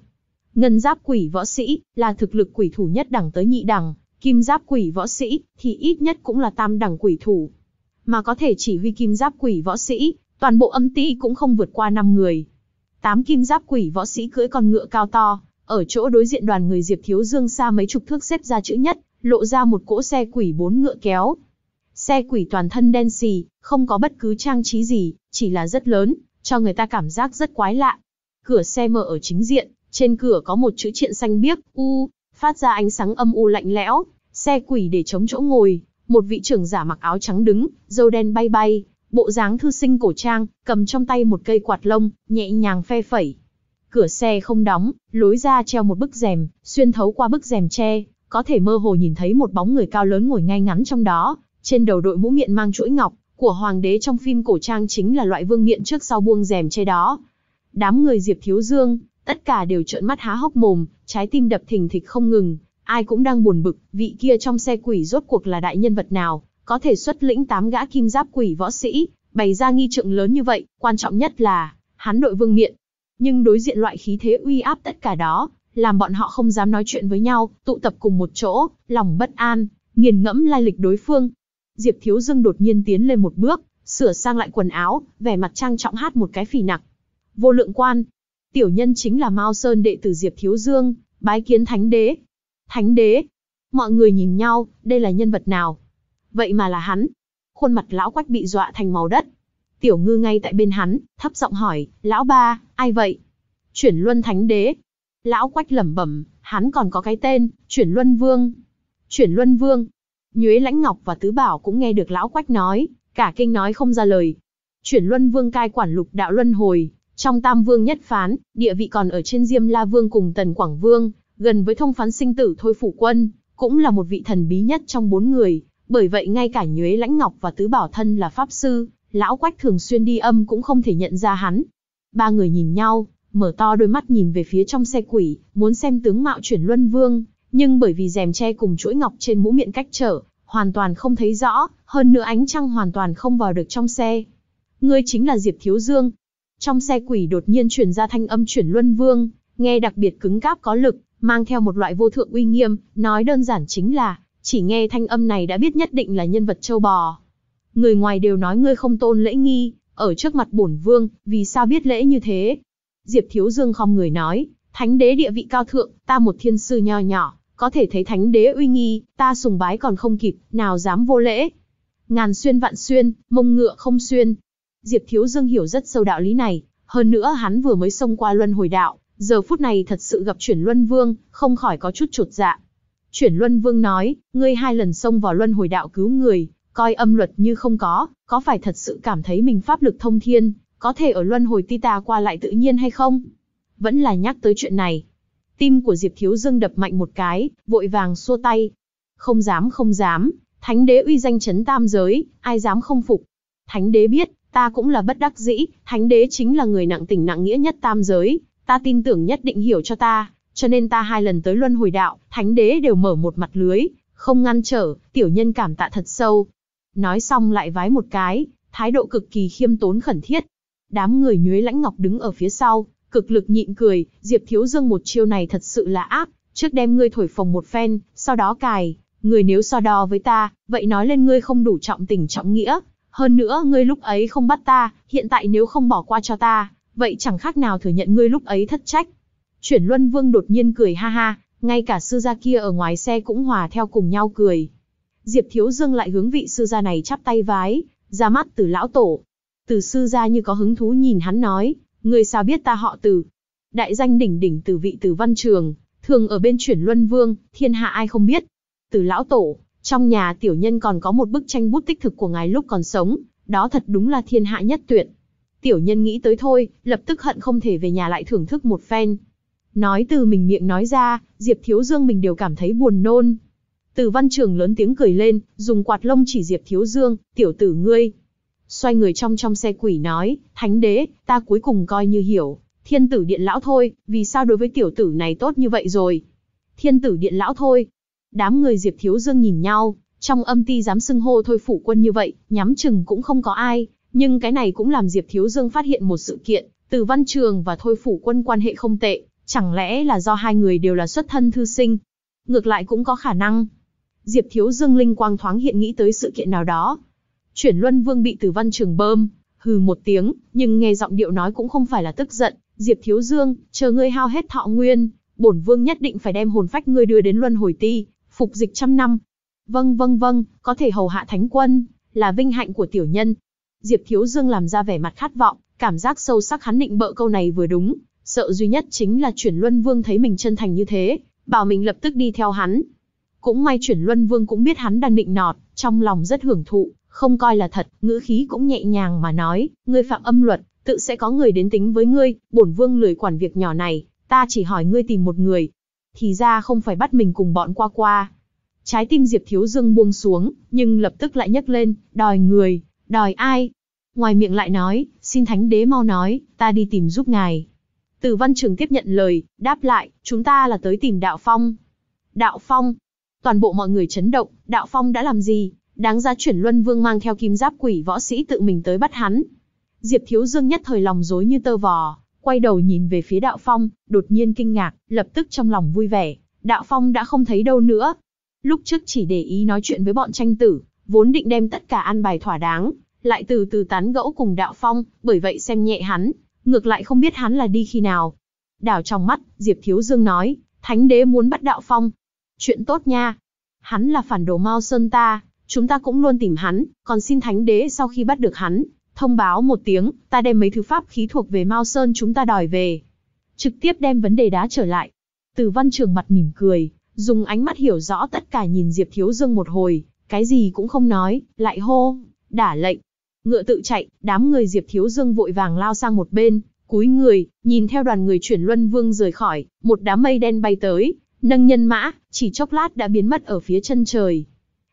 Ngân giáp quỷ võ sĩ là thực lực quỷ thủ nhất đẳng tới nhị đẳng, kim giáp quỷ võ sĩ thì ít nhất cũng là tam đẳng quỷ thủ. Mà có thể chỉ huy kim giáp quỷ võ sĩ Toàn bộ âm ti cũng không vượt qua 5 người. Tám kim giáp quỷ võ sĩ cưỡi con ngựa cao to, ở chỗ đối diện đoàn người Diệp Thiếu Dương xa mấy chục thước xếp ra chữ nhất, lộ ra một cỗ xe quỷ bốn ngựa kéo. Xe quỷ toàn thân đen xì, không có bất cứ trang trí gì, chỉ là rất lớn, cho người ta cảm giác rất quái lạ. Cửa xe mở ở chính diện, trên cửa có một chữ triện xanh biếc, u, phát ra ánh sáng âm u lạnh lẽo, xe quỷ để chống chỗ ngồi, một vị trưởng giả mặc áo trắng đứng, râu đen bay bay, bộ dáng thư sinh cổ trang, cầm trong tay một cây quạt lông, nhẹ nhàng phe phẩy. Cửa xe không đóng, lối ra treo một bức rèm, xuyên thấu qua bức rèm tre, có thể mơ hồ nhìn thấy một bóng người cao lớn ngồi ngay ngắn trong đó, trên đầu đội mũ miệng mang chuỗi ngọc, của hoàng đế trong phim cổ trang chính là loại vương miện trước sau buông rèm che đó. Đám người Diệp Thiếu Dương, tất cả đều trợn mắt há hốc mồm, trái tim đập thình thịch không ngừng, ai cũng đang buồn bực, vị kia trong xe quỷ rốt cuộc là đại nhân vật nào, có thể xuất lĩnh tám gã kim giáp quỷ võ sĩ, bày ra nghi trượng lớn như vậy, quan trọng nhất là hắn đội vương miện. Nhưng đối diện loại khí thế uy áp tất cả đó, làm bọn họ không dám nói chuyện với nhau, tụ tập cùng một chỗ, lòng bất an, nghiền ngẫm lai lịch đối phương. Diệp Thiếu Dương đột nhiên tiến lên một bước, sửa sang lại quần áo, vẻ mặt trang trọng hát một cái phì nặc. Vô lượng quan, tiểu nhân chính là Mao Sơn đệ tử Diệp Thiếu Dương, bái kiến Thánh Đế. Thánh Đế, mọi người nhìn nhau, đây là nhân vật nào? Vậy mà là hắn. Khuôn mặt lão quách bị dọa thành màu đất. Tiểu ngư ngay tại bên hắn, thấp giọng hỏi, lão ba, ai vậy? Chuyển luân thánh đế. Lão quách lẩm bẩm, hắn còn có cái tên, chuyển luân vương. Chuyển luân vương. Nhuế lãnh ngọc và tứ bảo cũng nghe được lão quách nói, cả kinh nói không ra lời. Chuyển luân vương cai quản lục đạo luân hồi, trong tam vương nhất phán, địa vị còn ở trên diêm la vương cùng tần quảng vương, gần với thông phán sinh tử thôi phủ quân, cũng là một vị thần bí nhất trong bốn người, bởi vậy ngay cả Nhuế Lãnh Ngọc và Tứ Bảo Thân là Pháp Sư, Lão Quách thường xuyên đi âm cũng không thể nhận ra hắn. Ba người nhìn nhau, mở to đôi mắt nhìn về phía trong xe quỷ, muốn xem tướng mạo chuyển luân vương, nhưng bởi vì rèm che cùng chuỗi ngọc trên mũ miệng cách trở, hoàn toàn không thấy rõ, hơn nữa ánh trăng hoàn toàn không vào được trong xe. Ngươi chính là Diệp Thiếu Dương. Trong xe quỷ đột nhiên truyền ra thanh âm chuyển luân vương, nghe đặc biệt cứng cáp có lực, mang theo một loại vô thượng uy nghiêm, nói đơn giản chính là, chỉ nghe thanh âm này đã biết nhất định là nhân vật châu bò. Người ngoài đều nói ngươi không tôn lễ nghi, ở trước mặt bổn vương, vì sao biết lễ như thế? Diệp Thiếu Dương không người nói, thánh đế địa vị cao thượng, ta một thiên sư nho nhỏ, có thể thấy thánh đế uy nghi, ta sùng bái còn không kịp, nào dám vô lễ. Ngàn xuyên vạn xuyên, mông ngựa không xuyên. Diệp Thiếu Dương hiểu rất sâu đạo lý này, hơn nữa hắn vừa mới xông qua luân hồi đạo, giờ phút này thật sự gặp chuyển luân vương, không khỏi có chút trột dạ. Chuyển Luân Vương nói, ngươi hai lần xông vào Luân hồi đạo cứu người, coi âm luật như không có, có phải thật sự cảm thấy mình pháp lực thông thiên, có thể ở Luân hồi ti ta qua lại tự nhiên hay không? Vẫn là nhắc tới chuyện này. Tim của Diệp Thiếu Dương đập mạnh một cái, vội vàng xua tay. Không dám không dám, thánh đế uy danh chấn tam giới, ai dám không phục. Thánh đế biết, ta cũng là bất đắc dĩ, thánh đế chính là người nặng tình nặng nghĩa nhất tam giới, ta tin tưởng nhất định hiểu cho ta, cho nên ta hai lần tới luân hồi đạo, thánh đế đều mở một mặt lưới, không ngăn trở, tiểu nhân cảm tạ thật sâu. Nói xong lại vái một cái, thái độ cực kỳ khiêm tốn khẩn thiết. Đám người nhuế lãnh ngọc đứng ở phía sau, cực lực nhịn cười, Diệp Thiếu Dương một chiêu này thật sự là ác, trước đem ngươi thổi phồng một phen, sau đó cài, người nếu so đo với ta, vậy nói lên ngươi không đủ trọng tình trọng nghĩa. Hơn nữa ngươi lúc ấy không bắt ta, hiện tại nếu không bỏ qua cho ta, vậy chẳng khác nào thừa nhận ngươi lúc ấy thất trách. Chuyển Luân Vương đột nhiên cười ha ha, ngay cả sư gia kia ở ngoài xe cũng hòa theo cùng nhau cười. Diệp Thiếu Dương lại hướng vị sư gia này chắp tay vái, ra mắt từ lão tổ. Từ sư gia như có hứng thú nhìn hắn nói, người sao biết ta họ từ. Đại danh đỉnh đỉnh từ vị từ văn trường, thường ở bên chuyển luân vương, thiên hạ ai không biết. Từ lão tổ, trong nhà tiểu nhân còn có một bức tranh bút tích thực của ngài lúc còn sống, đó thật đúng là thiên hạ nhất tuyệt. Tiểu nhân nghĩ tới thôi, lập tức hận không thể về nhà lại thưởng thức một phen, Nói từ mình miệng nói ra, Diệp Thiếu Dương mình đều cảm thấy buồn nôn. Từ văn trường lớn tiếng cười lên, dùng quạt lông chỉ Diệp Thiếu Dương, tiểu tử ngươi. Xoay người trong trong xe quỷ nói, thánh đế, ta cuối cùng coi như hiểu, thiên tử điện lão thôi, vì sao đối với tiểu tử này tốt như vậy rồi. Thiên tử điện lão thôi. Đám người Diệp Thiếu Dương nhìn nhau, trong âm ti dám xưng hô thôi phủ quân như vậy, nhắm chừng cũng không có ai, nhưng cái này cũng làm Diệp Thiếu Dương phát hiện một sự kiện, từ văn trường và thôi phủ quân quan hệ không tệ, Chẳng lẽ là do hai người đều là xuất thân thư sinh? Ngược lại cũng có khả năng. Diệp Thiếu Dương linh quang thoáng hiện nghĩ tới sự kiện nào đó. Chuyển Luân Vương bị Tử Văn Trường bơm, hừ một tiếng, nhưng nghe giọng điệu nói cũng không phải là tức giận, Diệp Thiếu Dương, chờ ngươi hao hết thọ nguyên, bổn vương nhất định phải đem hồn phách ngươi đưa đến Luân Hồi Ti, phục dịch trăm năm. Vâng vâng vâng, có thể hầu hạ thánh quân, là vinh hạnh của tiểu nhân. Diệp Thiếu Dương làm ra vẻ mặt khát vọng, cảm giác sâu sắc hắn định bợ câu này vừa đúng, Sợ duy nhất chính là chuyển Luân Vương thấy mình chân thành như thế, bảo mình lập tức đi theo hắn. Cũng may chuyển Luân Vương cũng biết hắn đang định nọt, trong lòng rất hưởng thụ, không coi là thật, ngữ khí cũng nhẹ nhàng mà nói, ngươi phạm âm luật, tự sẽ có người đến tính với ngươi, bổn vương lười quản việc nhỏ này, ta chỉ hỏi ngươi tìm một người. Thì ra không phải bắt mình cùng bọn qua qua. Trái tim Diệp Thiếu Dương buông xuống, nhưng lập tức lại nhấc lên, đòi người, đòi ai. Ngoài miệng lại nói, xin thánh đế mau nói, ta đi tìm giúp ngài. Từ văn trường tiếp nhận lời, đáp lại, chúng ta là tới tìm Đạo Phong. Đạo Phong. Toàn bộ mọi người chấn động, Đạo Phong đã làm gì? Đáng ra chuyển Luân Vương mang theo kim giáp quỷ võ sĩ tự mình tới bắt hắn. Diệp Thiếu Dương nhất thời lòng dối như tơ vò, quay đầu nhìn về phía Đạo Phong, đột nhiên kinh ngạc, lập tức trong lòng vui vẻ. Đạo Phong đã không thấy đâu nữa. Lúc trước chỉ để ý nói chuyện với bọn tranh tử, vốn định đem tất cả ăn bài thỏa đáng, lại từ từ tán gẫu cùng Đạo Phong, bởi vậy xem nhẹ hắn, ngược lại không biết hắn là đi khi nào. Đảo trong mắt, Diệp Thiếu Dương nói, Thánh đế muốn bắt đạo phong. Chuyện tốt nha. Hắn là phản đồ Mao Sơn ta, chúng ta cũng luôn tìm hắn, còn xin Thánh đế sau khi bắt được hắn, thông báo một tiếng, ta đem mấy thứ pháp khí thuộc về Mao Sơn chúng ta đòi về. Trực tiếp đem vấn đề đá trở lại. Từ văn trường mặt mỉm cười, dùng ánh mắt hiểu rõ tất cả nhìn Diệp Thiếu Dương một hồi, cái gì cũng không nói, lại hô, đả lệnh, Ngựa tự chạy, đám người Diệp Thiếu Dương vội vàng lao sang một bên, cúi người, nhìn theo đoàn người chuyển Luân Vương rời khỏi, một đám mây đen bay tới, nâng nhân mã, chỉ chốc lát đã biến mất ở phía chân trời.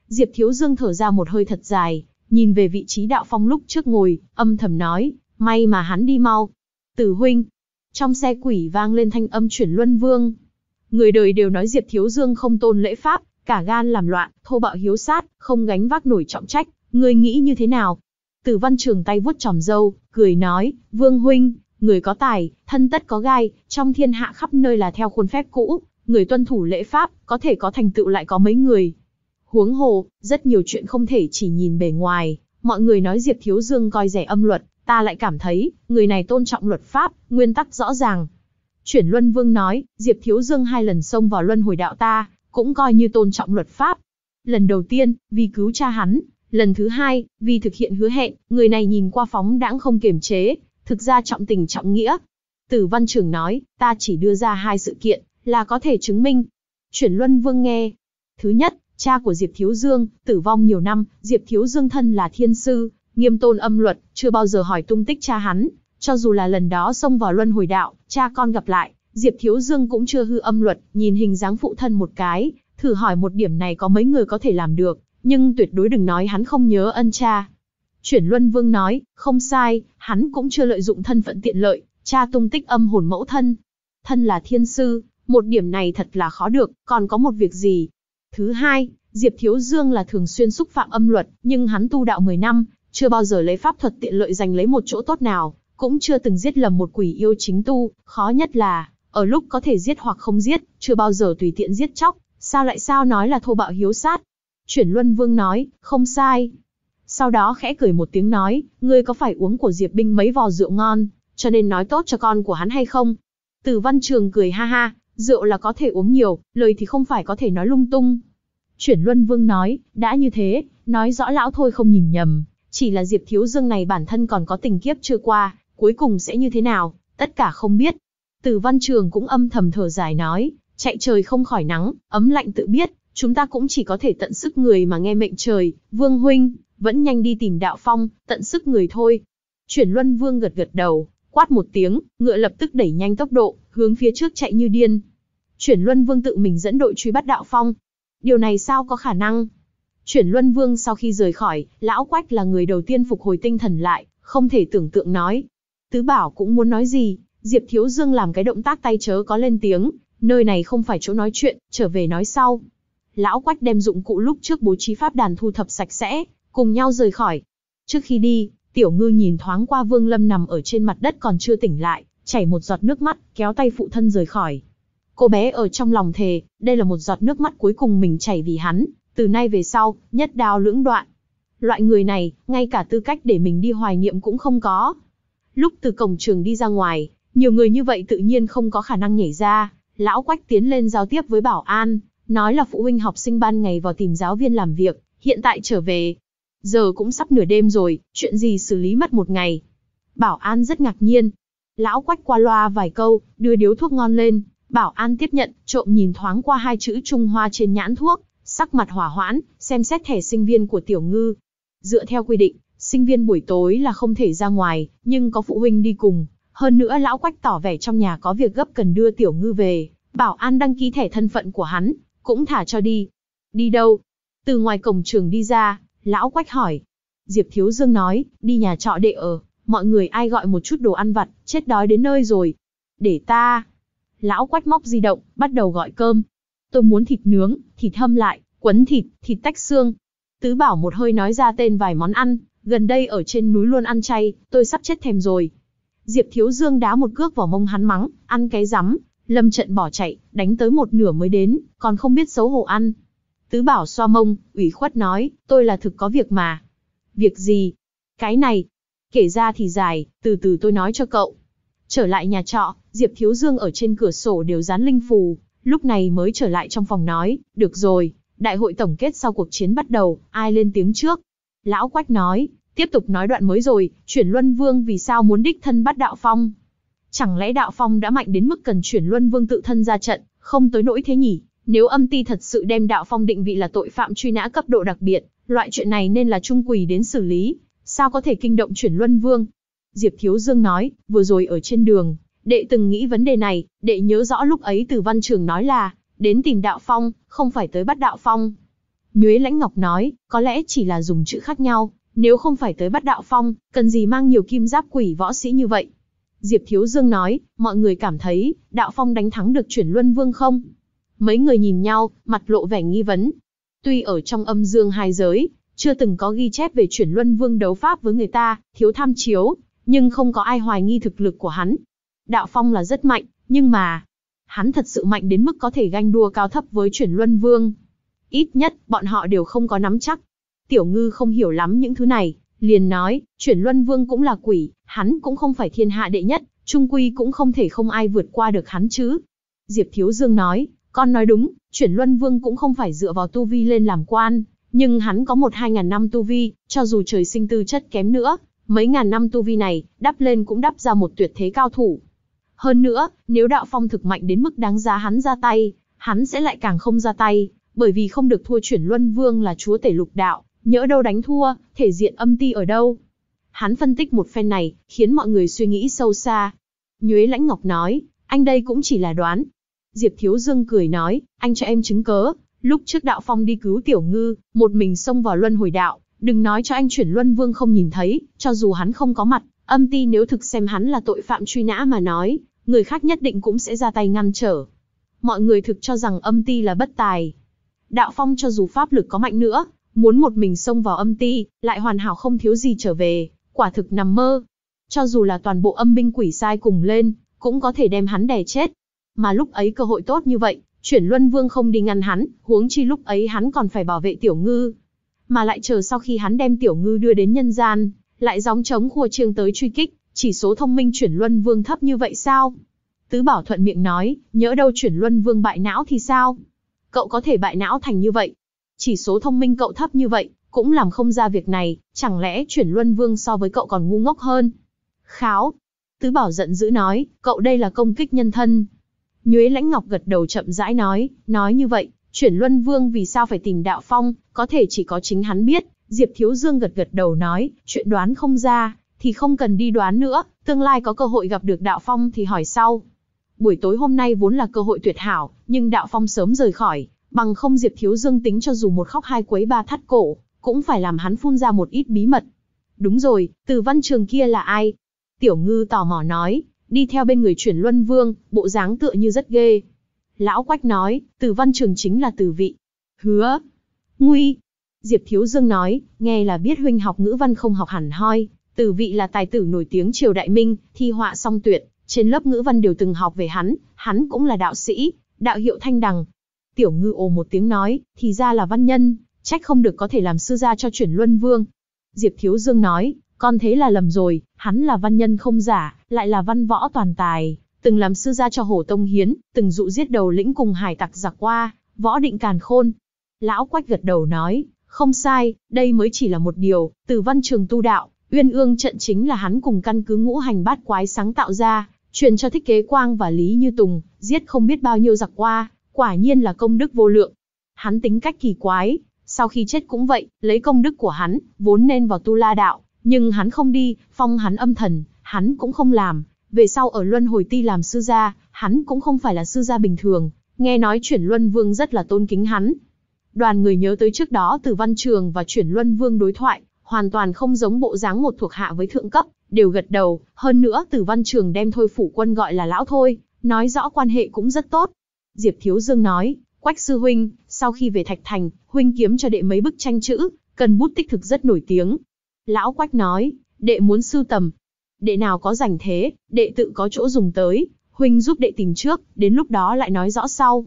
Diệp Thiếu Dương thở ra một hơi thật dài, nhìn về vị trí đạo phong lúc trước ngồi, âm thầm nói, may mà hắn đi mau. Tử huynh, trong xe quỷ vang lên thanh âm chuyển Luân Vương. Người đời đều nói Diệp Thiếu Dương không tôn lễ pháp, cả gan làm loạn, thô bạo hiếu sát, không gánh vác nổi trọng trách, ngươi nghĩ như thế nào? Tử văn trường tay vuốt tròm dâu, cười nói, Vương Huynh, người có tài, thân tất có gai, trong thiên hạ khắp nơi là theo khuôn phép cũ, người tuân thủ lễ pháp, có thể có thành tựu lại có mấy người. Huống hồ, rất nhiều chuyện không thể chỉ nhìn bề ngoài, mọi người nói Diệp Thiếu Dương coi rẻ âm luật, ta lại cảm thấy, người này tôn trọng luật pháp, nguyên tắc rõ ràng. Chuyển Luân Vương nói, Diệp Thiếu Dương hai lần xông vào Luân hồi đạo ta, cũng coi như tôn trọng luật pháp. Lần đầu tiên, vì cứu cha hắn, Lần thứ hai, vì thực hiện hứa hẹn, người này nhìn qua phóng đãng không kiềm chế, thực ra trọng tình trọng nghĩa. Tử văn trưởng nói, ta chỉ đưa ra hai sự kiện, là có thể chứng minh. Chuyển Luân Vương nghe. Thứ nhất, cha của Diệp Thiếu Dương, tử vong nhiều năm, Diệp Thiếu Dương thân là thiên sư, nghiêm tôn âm luật, chưa bao giờ hỏi tung tích cha hắn. Cho dù là lần đó xông vào Luân hồi đạo, cha con gặp lại, Diệp Thiếu Dương cũng chưa hư âm luật, nhìn hình dáng phụ thân một cái, thử hỏi một điểm này có mấy người có thể làm được nhưng tuyệt đối đừng nói hắn không nhớ ân cha. Chuyển Luân Vương nói, không sai, hắn cũng chưa lợi dụng thân phận tiện lợi, cha tung tích âm hồn mẫu thân. Thân là thiên sư, một điểm này thật là khó được, còn có một việc gì. Thứ hai, Diệp Thiếu Dương là thường xuyên xúc phạm âm luật, nhưng hắn tu đạo 10 năm, chưa bao giờ lấy pháp thuật tiện lợi giành lấy một chỗ tốt nào, cũng chưa từng giết lầm một quỷ yêu chính tu, khó nhất là, ở lúc có thể giết hoặc không giết, chưa bao giờ tùy tiện giết chóc, sao lại sao nói là thô bạo hiếu sát, Chuyển Luân Vương nói, không sai. Sau đó khẽ cười một tiếng nói, ngươi có phải uống của Diệp Binh mấy vò rượu ngon, cho nên nói tốt cho con của hắn hay không? Từ Văn Trường cười ha ha, rượu là có thể uống nhiều, lời thì không phải có thể nói lung tung. Chuyển Luân Vương nói, đã như thế, nói rõ lão thôi không nhìn nhầm, chỉ là Diệp Thiếu Dương này bản thân còn có tình kiếp chưa qua, cuối cùng sẽ như thế nào, tất cả không biết. Từ Văn Trường cũng âm thầm thở dài nói, chạy trời không khỏi nắng, ấm lạnh tự biết, chúng ta cũng chỉ có thể tận sức người mà nghe mệnh trời, Vương Huynh, vẫn nhanh đi tìm Đạo Phong, tận sức người thôi. Chuyển Luân Vương gật gật đầu, quát một tiếng, ngựa lập tức đẩy nhanh tốc độ, hướng phía trước chạy như điên. Chuyển Luân Vương tự mình dẫn đội truy bắt Đạo Phong. Điều này sao có khả năng? Chuyển Luân Vương sau khi rời khỏi, Lão Quách là người đầu tiên phục hồi tinh thần lại, không thể tưởng tượng nói. Tứ Bảo cũng muốn nói gì, Diệp Thiếu Dương làm cái động tác tay chớ có lên tiếng, nơi này không phải chỗ nói chuyện, trở về nói sau lão quách đem dụng cụ lúc trước bố trí pháp đàn thu thập sạch sẽ, cùng nhau rời khỏi. Trước khi đi, tiểu ngư nhìn thoáng qua vương lâm nằm ở trên mặt đất còn chưa tỉnh lại, chảy một giọt nước mắt, kéo tay phụ thân rời khỏi. Cô bé ở trong lòng thề, đây là một giọt nước mắt cuối cùng mình chảy vì hắn, từ nay về sau, nhất đao lưỡng đoạn. Loại người này, ngay cả tư cách để mình đi hoài niệm cũng không có. Lúc từ cổng trường đi ra ngoài, nhiều người như vậy tự nhiên không có khả năng nhảy ra, lão quách tiến lên giao tiếp với bảo an, Nói là phụ huynh học sinh ban ngày vào tìm giáo viên làm việc, hiện tại trở về. Giờ cũng sắp nửa đêm rồi, chuyện gì xử lý mất một ngày. Bảo An rất ngạc nhiên. Lão quách qua loa vài câu, đưa điếu thuốc ngon lên. Bảo An tiếp nhận, trộm nhìn thoáng qua hai chữ Trung Hoa trên nhãn thuốc, sắc mặt hỏa hoãn, xem xét thẻ sinh viên của Tiểu Ngư. Dựa theo quy định, sinh viên buổi tối là không thể ra ngoài, nhưng có phụ huynh đi cùng. Hơn nữa lão quách tỏ vẻ trong nhà có việc gấp cần đưa Tiểu Ngư về. Bảo An đăng ký thẻ thân phận của hắn, cũng thả cho đi. Đi đâu? Từ ngoài cổng trường đi ra, lão quách hỏi. Diệp Thiếu Dương nói, đi nhà trọ để ở, mọi người ai gọi một chút đồ ăn vặt, chết đói đến nơi rồi. Để ta. Lão quách móc di động, bắt đầu gọi cơm. Tôi muốn thịt nướng, thịt hâm lại, quấn thịt, thịt tách xương. Tứ bảo một hơi nói ra tên vài món ăn, gần đây ở trên núi luôn ăn chay, tôi sắp chết thèm rồi. Diệp Thiếu Dương đá một cước vào mông hắn mắng, ăn cái rắm, Lâm trận bỏ chạy, đánh tới một nửa mới đến, còn không biết xấu hổ ăn. Tứ bảo xoa mông, ủy khuất nói, tôi là thực có việc mà. Việc gì? Cái này. Kể ra thì dài, từ từ tôi nói cho cậu. Trở lại nhà trọ, Diệp Thiếu Dương ở trên cửa sổ đều dán linh phù, lúc này mới trở lại trong phòng nói, được rồi, đại hội tổng kết sau cuộc chiến bắt đầu, ai lên tiếng trước? Lão Quách nói, tiếp tục nói đoạn mới rồi, chuyển Luân Vương vì sao muốn đích thân bắt đạo phong, Chẳng lẽ đạo phong đã mạnh đến mức cần chuyển luân vương tự thân ra trận, không tới nỗi thế nhỉ? Nếu âm ti thật sự đem đạo phong định vị là tội phạm truy nã cấp độ đặc biệt, loại chuyện này nên là trung quỳ đến xử lý, sao có thể kinh động chuyển luân vương? Diệp Thiếu Dương nói, vừa rồi ở trên đường, đệ từng nghĩ vấn đề này, đệ nhớ rõ lúc ấy từ văn trường nói là, đến tìm đạo phong, không phải tới bắt đạo phong. Nhuế Lãnh Ngọc nói, có lẽ chỉ là dùng chữ khác nhau, nếu không phải tới bắt đạo phong, cần gì mang nhiều kim giáp quỷ võ sĩ như vậy. Diệp Thiếu Dương nói, mọi người cảm thấy, Đạo Phong đánh thắng được chuyển Luân Vương không? Mấy người nhìn nhau, mặt lộ vẻ nghi vấn. Tuy ở trong âm dương hai giới, chưa từng có ghi chép về chuyển Luân Vương đấu pháp với người ta, thiếu tham chiếu, nhưng không có ai hoài nghi thực lực của hắn. Đạo Phong là rất mạnh, nhưng mà, hắn thật sự mạnh đến mức có thể ganh đua cao thấp với chuyển Luân Vương. Ít nhất, bọn họ đều không có nắm chắc. Tiểu Ngư không hiểu lắm những thứ này, liền nói, chuyển luân vương cũng là quỷ, hắn cũng không phải thiên hạ đệ nhất, trung quy cũng không thể không ai vượt qua được hắn chứ. Diệp Thiếu Dương nói, con nói đúng, chuyển luân vương cũng không phải dựa vào tu vi lên làm quan, nhưng hắn có một hai ngàn năm tu vi, cho dù trời sinh tư chất kém nữa, mấy ngàn năm tu vi này, đắp lên cũng đắp ra một tuyệt thế cao thủ. Hơn nữa, nếu đạo phong thực mạnh đến mức đáng giá hắn ra tay, hắn sẽ lại càng không ra tay, bởi vì không được thua chuyển luân vương là chúa tể lục đạo, nhỡ đâu đánh thua, thể diện âm ti ở đâu. Hắn phân tích một phen này, khiến mọi người suy nghĩ sâu xa. Nhuế Lãnh Ngọc nói, anh đây cũng chỉ là đoán. Diệp Thiếu Dương cười nói, anh cho em chứng cớ, lúc trước đạo phong đi cứu tiểu ngư, một mình xông vào luân hồi đạo, đừng nói cho anh chuyển luân vương không nhìn thấy, cho dù hắn không có mặt, âm ti nếu thực xem hắn là tội phạm truy nã mà nói, người khác nhất định cũng sẽ ra tay ngăn trở. Mọi người thực cho rằng âm ti là bất tài. Đạo phong cho dù pháp lực có mạnh nữa, Muốn một mình xông vào âm ti, lại hoàn hảo không thiếu gì trở về, quả thực nằm mơ. Cho dù là toàn bộ âm binh quỷ sai cùng lên, cũng có thể đem hắn đè chết. Mà lúc ấy cơ hội tốt như vậy, chuyển Luân Vương không đi ngăn hắn, huống chi lúc ấy hắn còn phải bảo vệ Tiểu Ngư. Mà lại chờ sau khi hắn đem Tiểu Ngư đưa đến nhân gian, lại gióng chống khua trương tới truy kích, chỉ số thông minh chuyển Luân Vương thấp như vậy sao? Tứ Bảo thuận miệng nói, nhỡ đâu chuyển Luân Vương bại não thì sao? Cậu có thể bại não thành như vậy, chỉ số thông minh cậu thấp như vậy, cũng làm không ra việc này, chẳng lẽ chuyển luân vương so với cậu còn ngu ngốc hơn? Kháo! Tứ Bảo giận dữ nói, cậu đây là công kích nhân thân. Nhuế Lãnh Ngọc gật đầu chậm rãi nói, nói như vậy, chuyển luân vương vì sao phải tìm đạo phong, có thể chỉ có chính hắn biết. Diệp Thiếu Dương gật gật đầu nói, chuyện đoán không ra, thì không cần đi đoán nữa, tương lai có cơ hội gặp được đạo phong thì hỏi sau. Buổi tối hôm nay vốn là cơ hội tuyệt hảo, nhưng đạo phong sớm rời khỏi, Bằng không Diệp Thiếu Dương tính cho dù một khóc hai quấy ba thắt cổ, cũng phải làm hắn phun ra một ít bí mật. Đúng rồi, từ văn trường kia là ai? Tiểu ngư tò mò nói, đi theo bên người chuyển luân vương, bộ dáng tựa như rất ghê. Lão Quách nói, từ văn trường chính là từ vị. Hứa. Nguy. Diệp Thiếu Dương nói, nghe là biết huynh học ngữ văn không học hẳn hoi. Từ vị là tài tử nổi tiếng triều đại minh, thi họa song tuyệt. Trên lớp ngữ văn đều từng học về hắn, hắn cũng là đạo sĩ, đạo hiệu thanh đằng, Tiểu ngư ồ một tiếng nói, thì ra là văn nhân, trách không được có thể làm sư gia cho chuyển luân vương. Diệp Thiếu Dương nói, con thế là lầm rồi, hắn là văn nhân không giả, lại là văn võ toàn tài, từng làm sư gia cho Hồ Tông Hiến, từng dụ giết đầu lĩnh cùng hải tặc giặc qua, võ định càn khôn. Lão Quách gật đầu nói, không sai, đây mới chỉ là một điều, từ văn trường tu đạo, uyên ương trận chính là hắn cùng căn cứ ngũ hành bát quái sáng tạo ra, truyền cho thích kế quang và lý như tùng, giết không biết bao nhiêu giặc qua, quả nhiên là công đức vô lượng. Hắn tính cách kỳ quái, sau khi chết cũng vậy, lấy công đức của hắn, vốn nên vào tu la đạo, nhưng hắn không đi, phong hắn âm thần, hắn cũng không làm, về sau ở luân hồi ti làm sư gia, hắn cũng không phải là sư gia bình thường, nghe nói chuyển luân vương rất là tôn kính hắn. Đoàn người nhớ tới trước đó từ văn trường và chuyển luân vương đối thoại, hoàn toàn không giống bộ dáng một thuộc hạ với thượng cấp, đều gật đầu, hơn nữa từ văn trường đem thôi phủ quân gọi là lão thôi, nói rõ quan hệ cũng rất tốt, Diệp Thiếu Dương nói, Quách Sư Huynh, sau khi về Thạch Thành, Huynh kiếm cho đệ mấy bức tranh chữ, cần bút tích thực rất nổi tiếng. Lão Quách nói, đệ muốn sưu tầm. Đệ nào có rảnh thế, đệ tự có chỗ dùng tới, Huynh giúp đệ tìm trước, đến lúc đó lại nói rõ sau.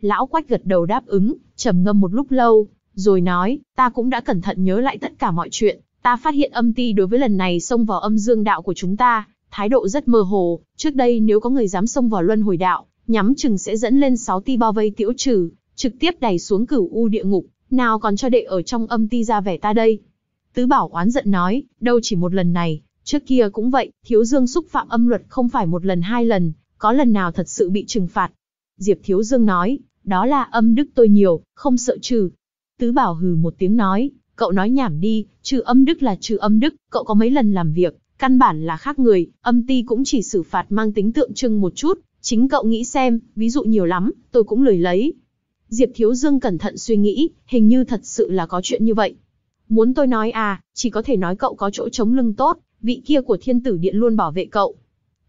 Lão Quách gật đầu đáp ứng, trầm ngâm một lúc lâu, rồi nói, ta cũng đã cẩn thận nhớ lại tất cả mọi chuyện, ta phát hiện âm ti đối với lần này xông vào âm dương đạo của chúng ta, thái độ rất mơ hồ, trước đây nếu có người dám xông vào luân hồi đạo, nhắm chừng sẽ dẫn lên sáu ti bao vây tiễu trừ, trực tiếp đẩy xuống cửu u địa ngục, nào còn cho đệ ở trong âm ti ra vẻ ta đây. Tứ Bảo oán giận nói, đâu chỉ một lần này, trước kia cũng vậy, Thiếu Dương xúc phạm âm luật không phải một lần hai lần, có lần nào thật sự bị trừng phạt. Diệp Thiếu Dương nói, đó là âm đức tôi nhiều, không sợ trừ. Tứ Bảo hừ một tiếng nói, cậu nói nhảm đi, trừ âm đức là trừ âm đức, cậu có mấy lần làm việc, căn bản là khác người, âm ti cũng chỉ xử phạt mang tính tượng trưng một chút, Chính cậu nghĩ xem, ví dụ nhiều lắm, tôi cũng lười lấy. Diệp Thiếu Dương cẩn thận suy nghĩ, hình như thật sự là có chuyện như vậy. Muốn tôi nói à, chỉ có thể nói cậu có chỗ chống lưng tốt, vị kia của thiên tử điện luôn bảo vệ cậu.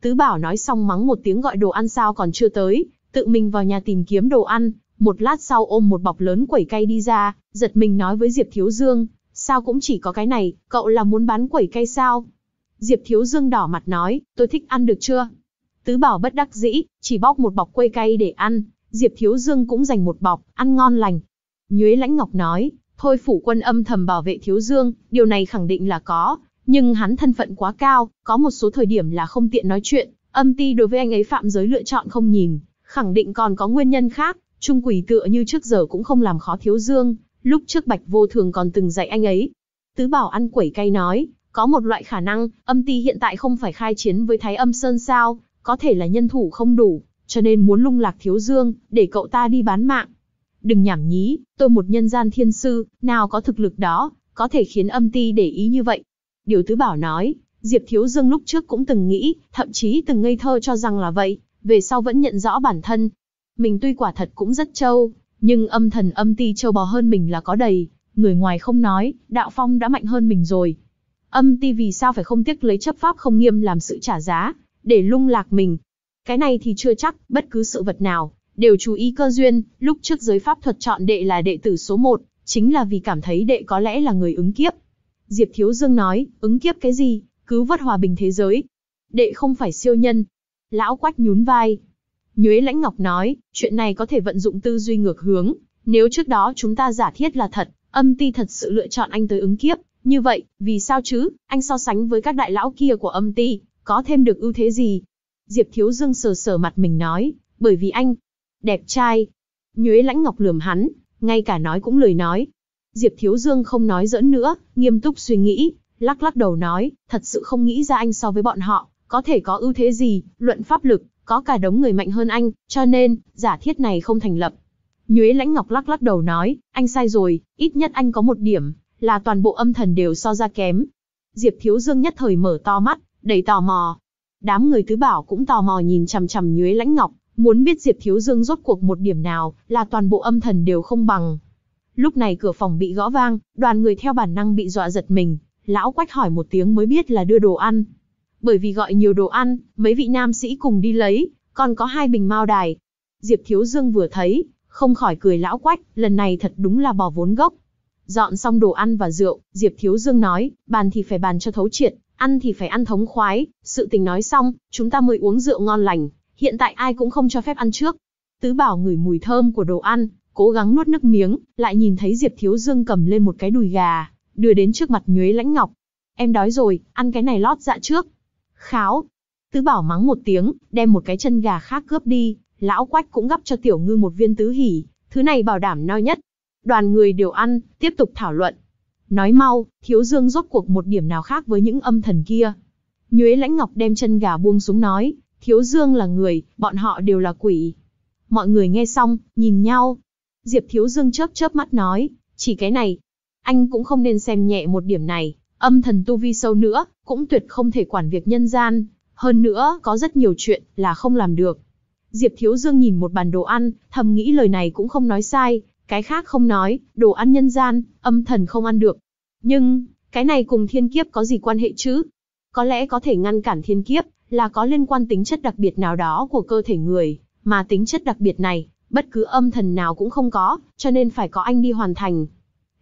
Tứ bảo nói xong mắng một tiếng gọi đồ ăn sao còn chưa tới, tự mình vào nhà tìm kiếm đồ ăn, một lát sau ôm một bọc lớn quẩy cay đi ra, giật mình nói với Diệp Thiếu Dương, sao cũng chỉ có cái này, cậu là muốn bán quẩy cay sao? Diệp Thiếu Dương đỏ mặt nói, tôi thích ăn được chưa? Tứ Bảo bất đắc dĩ, chỉ bóc một bọc quây cay để ăn, Diệp Thiếu Dương cũng dành một bọc, ăn ngon lành. Nhuế Lãnh Ngọc nói, thôi phủ quân âm thầm bảo vệ Thiếu Dương, điều này khẳng định là có, nhưng hắn thân phận quá cao, có một số thời điểm là không tiện nói chuyện, âm ti đối với anh ấy phạm giới lựa chọn không nhìn, khẳng định còn có nguyên nhân khác, Trung Quỷ tựa như trước giờ cũng không làm khó Thiếu Dương, lúc trước Bạch Vô Thường còn từng dạy anh ấy. Tứ Bảo ăn quẩy cay nói, có một loại khả năng, âm ti hiện tại không phải khai chiến với Thái Âm Sơn sao, có thể là nhân thủ không đủ, cho nên muốn lung lạc thiếu dương, để cậu ta đi bán mạng. Đừng nhảm nhí, tôi một nhân gian thiên sư, nào có thực lực đó, có thể khiến âm ti để ý như vậy. Điều thứ bảo nói, Diệp Thiếu Dương lúc trước cũng từng nghĩ, thậm chí từng ngây thơ cho rằng là vậy, về sau vẫn nhận rõ bản thân. Mình tuy quả thật cũng rất trâu, nhưng âm thần âm ti trâu bò hơn mình là có đầy, người ngoài không nói, đạo phong đã mạnh hơn mình rồi. Âm ti vì sao phải không tiếc lấy chấp pháp không nghiêm làm sự trả giá, để lung lạc mình. Cái này thì chưa chắc, bất cứ sự vật nào, đều chú ý cơ duyên, lúc trước giới pháp thuật chọn đệ là đệ tử số 1, chính là vì cảm thấy đệ có lẽ là người ứng kiếp. Diệp Thiếu Dương nói, ứng kiếp cái gì, cứ vất hòa bình thế giới. Đệ không phải siêu nhân. Lão quách nhún vai. Nhuế Lãnh Ngọc nói, chuyện này có thể vận dụng tư duy ngược hướng. Nếu trước đó chúng ta giả thiết là thật, âm ti thật sự lựa chọn anh tới ứng kiếp, như vậy, vì sao chứ, anh so sánh với các đại lão kia của âm ti, có thêm được ưu thế gì? Diệp Thiếu Dương sờ sờ mặt mình nói, bởi vì anh, đẹp trai. Nhuế lãnh ngọc lườm hắn, ngay cả nói cũng lời nói. Diệp Thiếu Dương không nói giỡn nữa, nghiêm túc suy nghĩ, lắc lắc đầu nói, thật sự không nghĩ ra anh so với bọn họ, có thể có ưu thế gì, luận pháp lực, có cả đống người mạnh hơn anh, cho nên, giả thiết này không thành lập. Nhuế lãnh ngọc lắc lắc đầu nói, anh sai rồi, ít nhất anh có một điểm, là toàn bộ âm thần đều so ra kém. Diệp Thiếu Dương nhất thời mở to mắt, đầy tò mò. Đám người tứ bảo cũng tò mò nhìn chằm chằm Nhuế Lãnh Ngọc, muốn biết Diệp Thiếu Dương rốt cuộc một điểm nào, là toàn bộ âm thần đều không bằng. Lúc này cửa phòng bị gõ vang, đoàn người theo bản năng bị dọa giật mình, lão quách hỏi một tiếng mới biết là đưa đồ ăn. Bởi vì gọi nhiều đồ ăn, mấy vị nam sĩ cùng đi lấy, còn có hai bình mao đài. Diệp Thiếu Dương vừa thấy, không khỏi cười lão quách, lần này thật đúng là bỏ vốn gốc. Dọn xong đồ ăn và rượu, Diệp Thiếu Dương nói, bàn thì phải bàn cho thấu triệt, Ăn thì phải ăn thống khoái, sự tình nói xong, chúng ta mới uống rượu ngon lành, hiện tại ai cũng không cho phép ăn trước. Tứ bảo ngửi mùi thơm của đồ ăn, cố gắng nuốt nước miếng, lại nhìn thấy Diệp Thiếu Dương cầm lên một cái đùi gà, đưa đến trước mặt Nhuế Lãnh Ngọc. Em đói rồi, ăn cái này lót dạ trước. Kháo. Tứ bảo mắng một tiếng, đem một cái chân gà khác cướp đi, lão quách cũng gắp cho tiểu ngư một viên tứ hỉ, thứ này bảo đảm no nhất. Đoàn người đều ăn, tiếp tục thảo luận. Nói mau, Thiếu Dương rốt cuộc một điểm nào khác với những âm thần kia. Nhuế Lãnh Ngọc đem chân gà buông xuống nói, Thiếu Dương là người, bọn họ đều là quỷ. Mọi người nghe xong, nhìn nhau. Diệp Thiếu Dương chớp chớp mắt nói, chỉ cái này, anh cũng không nên xem nhẹ một điểm này, âm thần tu vi sâu nữa, cũng tuyệt không thể quản việc nhân gian, hơn nữa có rất nhiều chuyện là không làm được. Diệp Thiếu Dương nhìn một bàn đồ ăn, thầm nghĩ lời này cũng không nói sai, cái khác không nói, đồ ăn nhân gian, âm thần không ăn được. Nhưng, cái này cùng thiên kiếp có gì quan hệ chứ? Có lẽ có thể ngăn cản thiên kiếp, là có liên quan tính chất đặc biệt nào đó của cơ thể người, mà tính chất đặc biệt này, bất cứ âm thần nào cũng không có, cho nên phải có anh đi hoàn thành.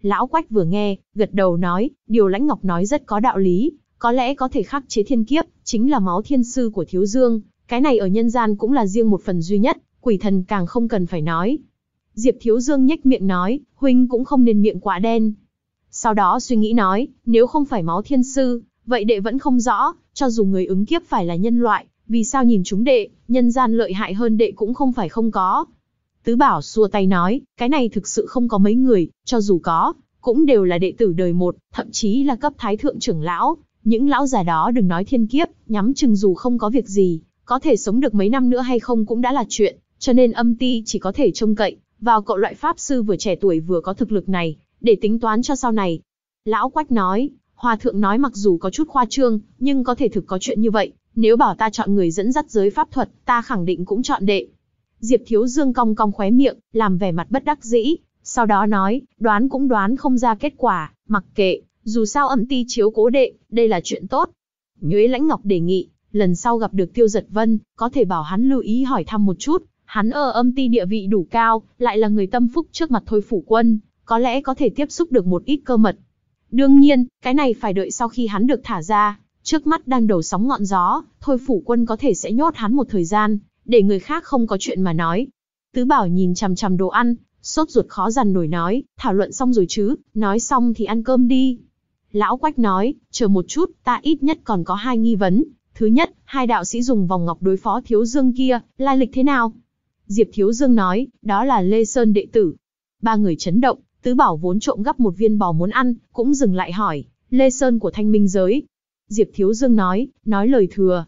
Lão Quách vừa nghe, gật đầu nói, điều Lãnh Ngọc nói rất có đạo lý, có lẽ có thể khắc chế thiên kiếp, chính là máu thiên sư của Thiếu Dương, cái này ở nhân gian cũng là riêng một phần duy nhất, quỷ thần càng không cần phải nói. Diệp Thiếu Dương nhếch miệng nói, huynh cũng không nên miệng quá đen. Sau đó suy nghĩ nói, nếu không phải máu thiên sư, vậy đệ vẫn không rõ, cho dù người ứng kiếp phải là nhân loại, vì sao nhìn chúng đệ, nhân gian lợi hại hơn đệ cũng không phải không có. Tứ Bảo xua tay nói, cái này thực sự không có mấy người, cho dù có, cũng đều là đệ tử đời một, thậm chí là cấp thái thượng trưởng lão. Những lão già đó đừng nói thiên kiếp, nhắm chừng dù không có việc gì, có thể sống được mấy năm nữa hay không cũng đã là chuyện, cho nên âm ti chỉ có thể trông cậy, vào cậu loại pháp sư vừa trẻ tuổi vừa có thực lực này, để tính toán cho sau này. Lão Quách nói, Hòa thượng nói mặc dù có chút khoa trương, nhưng có thể thực có chuyện như vậy, nếu bảo ta chọn người dẫn dắt giới pháp thuật, ta khẳng định cũng chọn đệ. Diệp Thiếu Dương cong cong khóe miệng, làm vẻ mặt bất đắc dĩ, sau đó nói, đoán cũng đoán không ra kết quả, mặc kệ, dù sao ẩm ti chiếu cố đệ, đây là chuyện tốt. Nhuế Lãnh Ngọc đề nghị, lần sau gặp được Tiêu Giật Vân, có thể bảo hắn lưu ý hỏi thăm một chút, Hắn ở âm ti địa vị đủ cao, lại là người tâm phúc trước mặt thôi phủ quân, có lẽ có thể tiếp xúc được một ít cơ mật. Đương nhiên, cái này phải đợi sau khi hắn được thả ra, trước mắt đang đầu sóng ngọn gió, thôi phủ quân có thể sẽ nhốt hắn một thời gian, để người khác không có chuyện mà nói. Tứ bảo nhìn chằm chằm đồ ăn, sốt ruột khó dằn nổi nói, thảo luận xong rồi chứ, nói xong thì ăn cơm đi. Lão Quách nói, chờ một chút, ta ít nhất còn có hai nghi vấn. Thứ nhất, hai đạo sĩ dùng vòng ngọc đối phó thiếu dương kia, lai lịch thế nào? Diệp Thiếu Dương nói, đó là Lê Sơn đệ tử. Ba người chấn động, tứ bảo vốn trộm gấp một viên bò muốn ăn, cũng dừng lại hỏi, Lê Sơn của thanh minh giới. Diệp Thiếu Dương nói, nói lời thừa.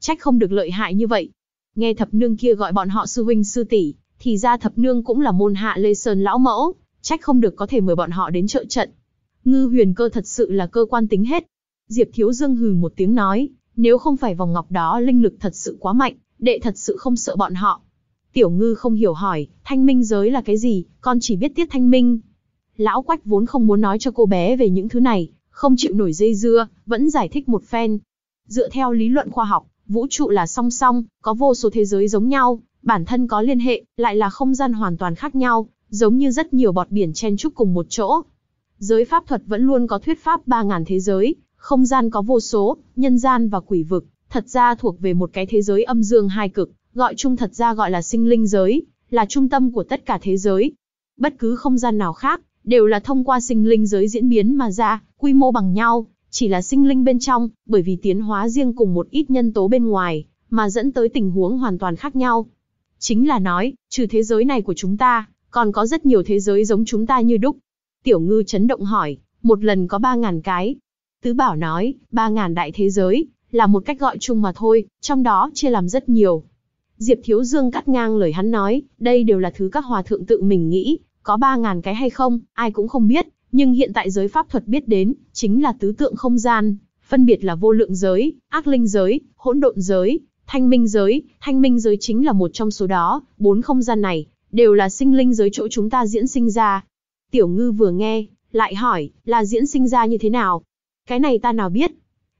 Trách không được lợi hại như vậy. Nghe thập nương kia gọi bọn họ sư huynh sư tỷ, thì ra thập nương cũng là môn hạ Lê Sơn lão mẫu, trách không được có thể mời bọn họ đến trợ trận. Ngư huyền cơ thật sự là cơ quan tính hết. Diệp Thiếu Dương hừ một tiếng nói, nếu không phải vòng ngọc đó linh lực thật sự quá mạnh, đệ thật sự không sợ bọn họ. Tiểu ngư không hiểu hỏi, thanh minh giới là cái gì, con chỉ biết tiết thanh minh. Lão quách vốn không muốn nói cho cô bé về những thứ này, không chịu nổi dây dưa, vẫn giải thích một phen. Dựa theo lý luận khoa học, vũ trụ là song song, có vô số thế giới giống nhau, bản thân có liên hệ, lại là không gian hoàn toàn khác nhau, giống như rất nhiều bọt biển chen chúc cùng một chỗ. Giới pháp thuật vẫn luôn có thuyết pháp 3.000 thế giới, không gian có vô số, nhân gian và quỷ vực, thật ra thuộc về một cái thế giới âm dương hai cực, Gọi chung thật ra gọi là sinh linh giới, là trung tâm của tất cả thế giới. Bất cứ không gian nào khác, đều là thông qua sinh linh giới diễn biến mà ra, quy mô bằng nhau, chỉ là sinh linh bên trong, bởi vì tiến hóa riêng cùng một ít nhân tố bên ngoài, mà dẫn tới tình huống hoàn toàn khác nhau. Chính là nói, trừ thế giới này của chúng ta, còn có rất nhiều thế giới giống chúng ta như đúc. Tiểu ngư chấn động hỏi, một lần có 3.000 cái. Tứ bảo nói, 3.000 đại thế giới, là một cách gọi chung mà thôi, trong đó chia làm rất nhiều, Diệp Thiếu Dương cắt ngang lời hắn nói, đây đều là thứ các hòa thượng tự mình nghĩ, có 3.000 cái hay không, ai cũng không biết, nhưng hiện tại giới pháp thuật biết đến, chính là tứ tượng không gian, phân biệt là vô lượng giới, ác linh giới, hỗn độn giới, thanh minh giới, thanh minh giới chính là một trong số đó, bốn không gian này, đều là sinh linh giới chỗ chúng ta diễn sinh ra. Tiểu ngư vừa nghe, lại hỏi, là diễn sinh ra như thế nào? Cái này ta nào biết?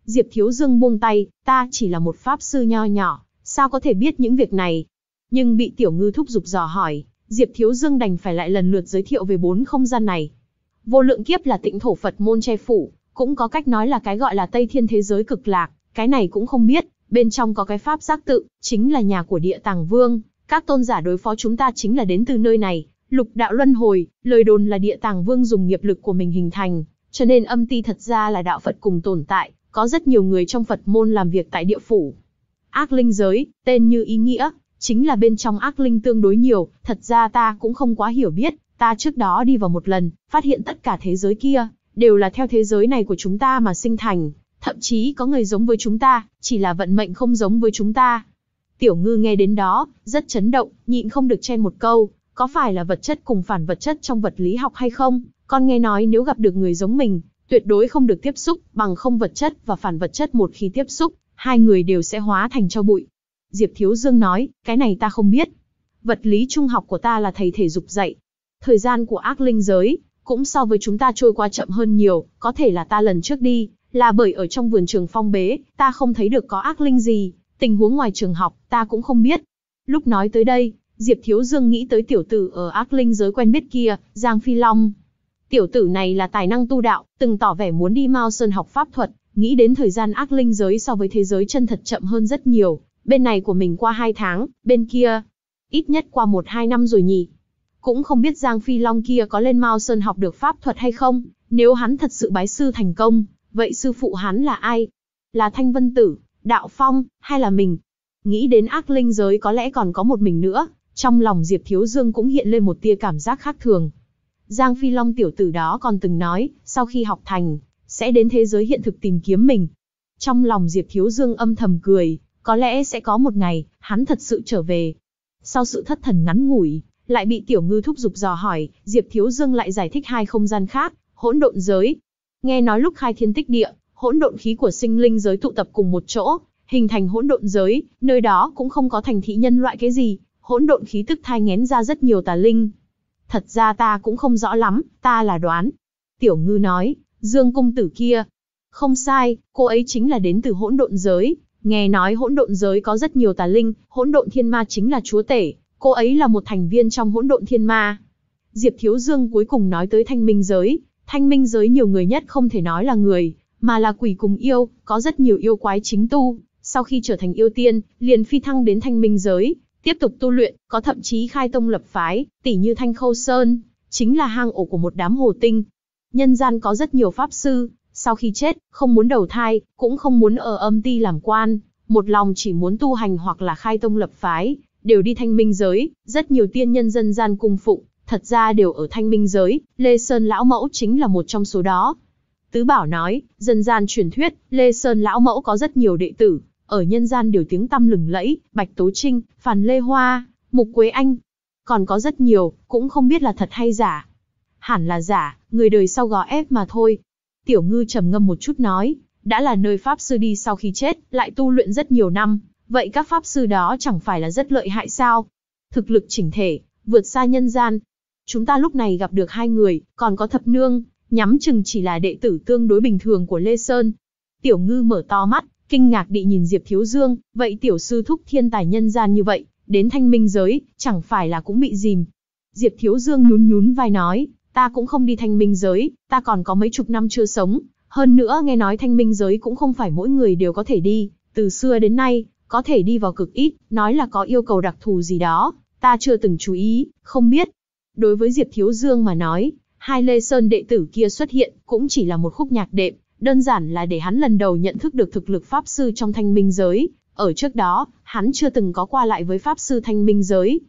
Diệp Thiếu Dương buông tay, ta chỉ là một pháp sư nho nhỏ, sao có thể biết những việc này? Nhưng bị tiểu ngư thúc giục dò hỏi, Diệp Thiếu Dương đành phải lại lần lượt giới thiệu về bốn không gian này. Vô lượng kiếp là tịnh thổ Phật môn che phủ, cũng có cách nói là cái gọi là Tây Thiên Thế Giới cực lạc, cái này cũng không biết, bên trong có cái pháp giác tự, chính là nhà của địa tàng vương, các tôn giả đối phó chúng ta chính là đến từ nơi này, lục đạo luân hồi, lời đồn là địa tàng vương dùng nghiệp lực của mình hình thành, cho nên âm ti thật ra là đạo Phật cùng tồn tại, có rất nhiều người trong Phật môn làm việc tại địa phủ, Ác linh giới, tên như ý nghĩa, chính là bên trong ác linh tương đối nhiều, thật ra ta cũng không quá hiểu biết, ta trước đó đi vào một lần, phát hiện tất cả thế giới kia, đều là theo thế giới này của chúng ta mà sinh thành, thậm chí có người giống với chúng ta, chỉ là vận mệnh không giống với chúng ta. Tiểu ngư nghe đến đó, rất chấn động, nhịn không được chen một câu, có phải là vật chất cùng phản vật chất trong vật lý học hay không? Con nghe nói nếu gặp được người giống mình, tuyệt đối không được tiếp xúc, bằng không vật chất và phản vật chất một khi tiếp xúc, hai người đều sẽ hóa thành cho bụi. Diệp Thiếu Dương nói, cái này ta không biết. Vật lý trung học của ta là thầy thể dục dạy. Thời gian của ác linh giới, cũng so với chúng ta trôi qua chậm hơn nhiều, có thể là ta lần trước đi, là bởi ở trong vườn trường phong bế, ta không thấy được có ác linh gì, tình huống ngoài trường học, ta cũng không biết. Lúc nói tới đây, Diệp Thiếu Dương nghĩ tới tiểu tử ở ác linh giới quen biết kia, Giang Phi Long. Tiểu tử này là tài năng tu đạo, từng tỏ vẻ muốn đi Mao Sơn học pháp thuật, Nghĩ đến thời gian ác linh giới so với thế giới chân thật chậm hơn rất nhiều, bên này của mình qua 2 tháng, bên kia, ít nhất qua 1-2 năm rồi nhỉ. Cũng không biết Giang Phi Long kia có lên Mao Sơn học được pháp thuật hay không, nếu hắn thật sự bái sư thành công, vậy sư phụ hắn là ai? Là Thanh Vân Tử, Đạo Phong, hay là mình? Nghĩ đến ác linh giới có lẽ còn có một mình nữa, trong lòng Diệp Thiếu Dương cũng hiện lên một tia cảm giác khác thường. Giang Phi Long tiểu tử đó còn từng nói, sau khi học thành, sẽ đến thế giới hiện thực tìm kiếm mình. Trong lòng Diệp Thiếu Dương âm thầm cười, có lẽ sẽ có một ngày, hắn thật sự trở về. Sau sự thất thần ngắn ngủi, lại bị tiểu ngư thúc giục dò hỏi, Diệp Thiếu Dương lại giải thích hai không gian khác, hỗn độn giới. Nghe nói lúc khai thiên tích địa, hỗn độn khí của sinh linh giới tụ tập cùng một chỗ, hình thành hỗn độn giới, nơi đó cũng không có thành thị nhân loại cái gì, hỗn độn khí tức thai ngén ra rất nhiều tà linh. Thật ra ta cũng không rõ lắm, ta là đoán. Tiểu ngư nói, Dương cung tử kia. Không sai, cô ấy chính là đến từ hỗn độn giới. Nghe nói hỗn độn giới có rất nhiều tà linh, hỗn độn thiên ma chính là chúa tể, cô ấy là một thành viên trong hỗn độn thiên ma. Diệp Thiếu Dương cuối cùng nói tới thanh minh giới, thanh minh giới nhiều người nhất không thể nói là người, mà là quỷ cùng yêu, có rất nhiều yêu quái chính tu, sau khi trở thành yêu tiên, liền phi thăng đến thanh minh giới, tiếp tục tu luyện, có thậm chí khai tông lập phái, tỉ như thanh khâu sơn, chính là hang ổ của một đám hồ tinh, Nhân gian có rất nhiều pháp sư, sau khi chết, không muốn đầu thai, cũng không muốn ở âm ti làm quan, một lòng chỉ muốn tu hành hoặc là khai tông lập phái, đều đi thanh minh giới, rất nhiều tiên nhân dân gian cung phụng, thật ra đều ở thanh minh giới, Lê Sơn Lão Mẫu chính là một trong số đó. Tứ Bảo nói, dân gian truyền thuyết, Lê Sơn Lão Mẫu có rất nhiều đệ tử, ở nhân gian đều tiếng tăm lừng lẫy, Bạch Tố Trinh, Phan Lê Hoa, Mục Quế Anh, còn có rất nhiều, cũng không biết là thật hay giả hẳn là giả, người đời sau gò ép mà thôi. Tiểu ngư trầm ngâm một chút nói, đã là nơi pháp sư đi sau khi chết, lại tu luyện rất nhiều năm, vậy các pháp sư đó chẳng phải là rất lợi hại sao? Thực lực chỉnh thể, vượt xa nhân gian. Chúng ta lúc này gặp được hai người, còn có thập nương, nhắm chừng chỉ là đệ tử tương đối bình thường của Lê Sơn. Tiểu ngư mở to mắt, kinh ngạc địa nhìn Diệp Thiếu Dương, vậy tiểu sư thúc thiên tài nhân gian như vậy, đến thanh minh giới, chẳng phải là cũng bị dìm. Diệp Thiếu Dương nhún nhún vai nói, Ta cũng không đi thanh minh giới, ta còn có mấy chục năm chưa sống. Hơn nữa nghe nói thanh minh giới cũng không phải mỗi người đều có thể đi, từ xưa đến nay, có thể đi vào cực ít, nói là có yêu cầu đặc thù gì đó, ta chưa từng chú ý, không biết. Đối với Diệp Thiếu Dương mà nói, hai Lê Sơn đệ tử kia xuất hiện cũng chỉ là một khúc nhạc đệm, đơn giản là để hắn lần đầu nhận thức được thực lực Pháp Sư trong thanh minh giới. Ở trước đó, hắn chưa từng có qua lại với Pháp Sư thanh minh giới.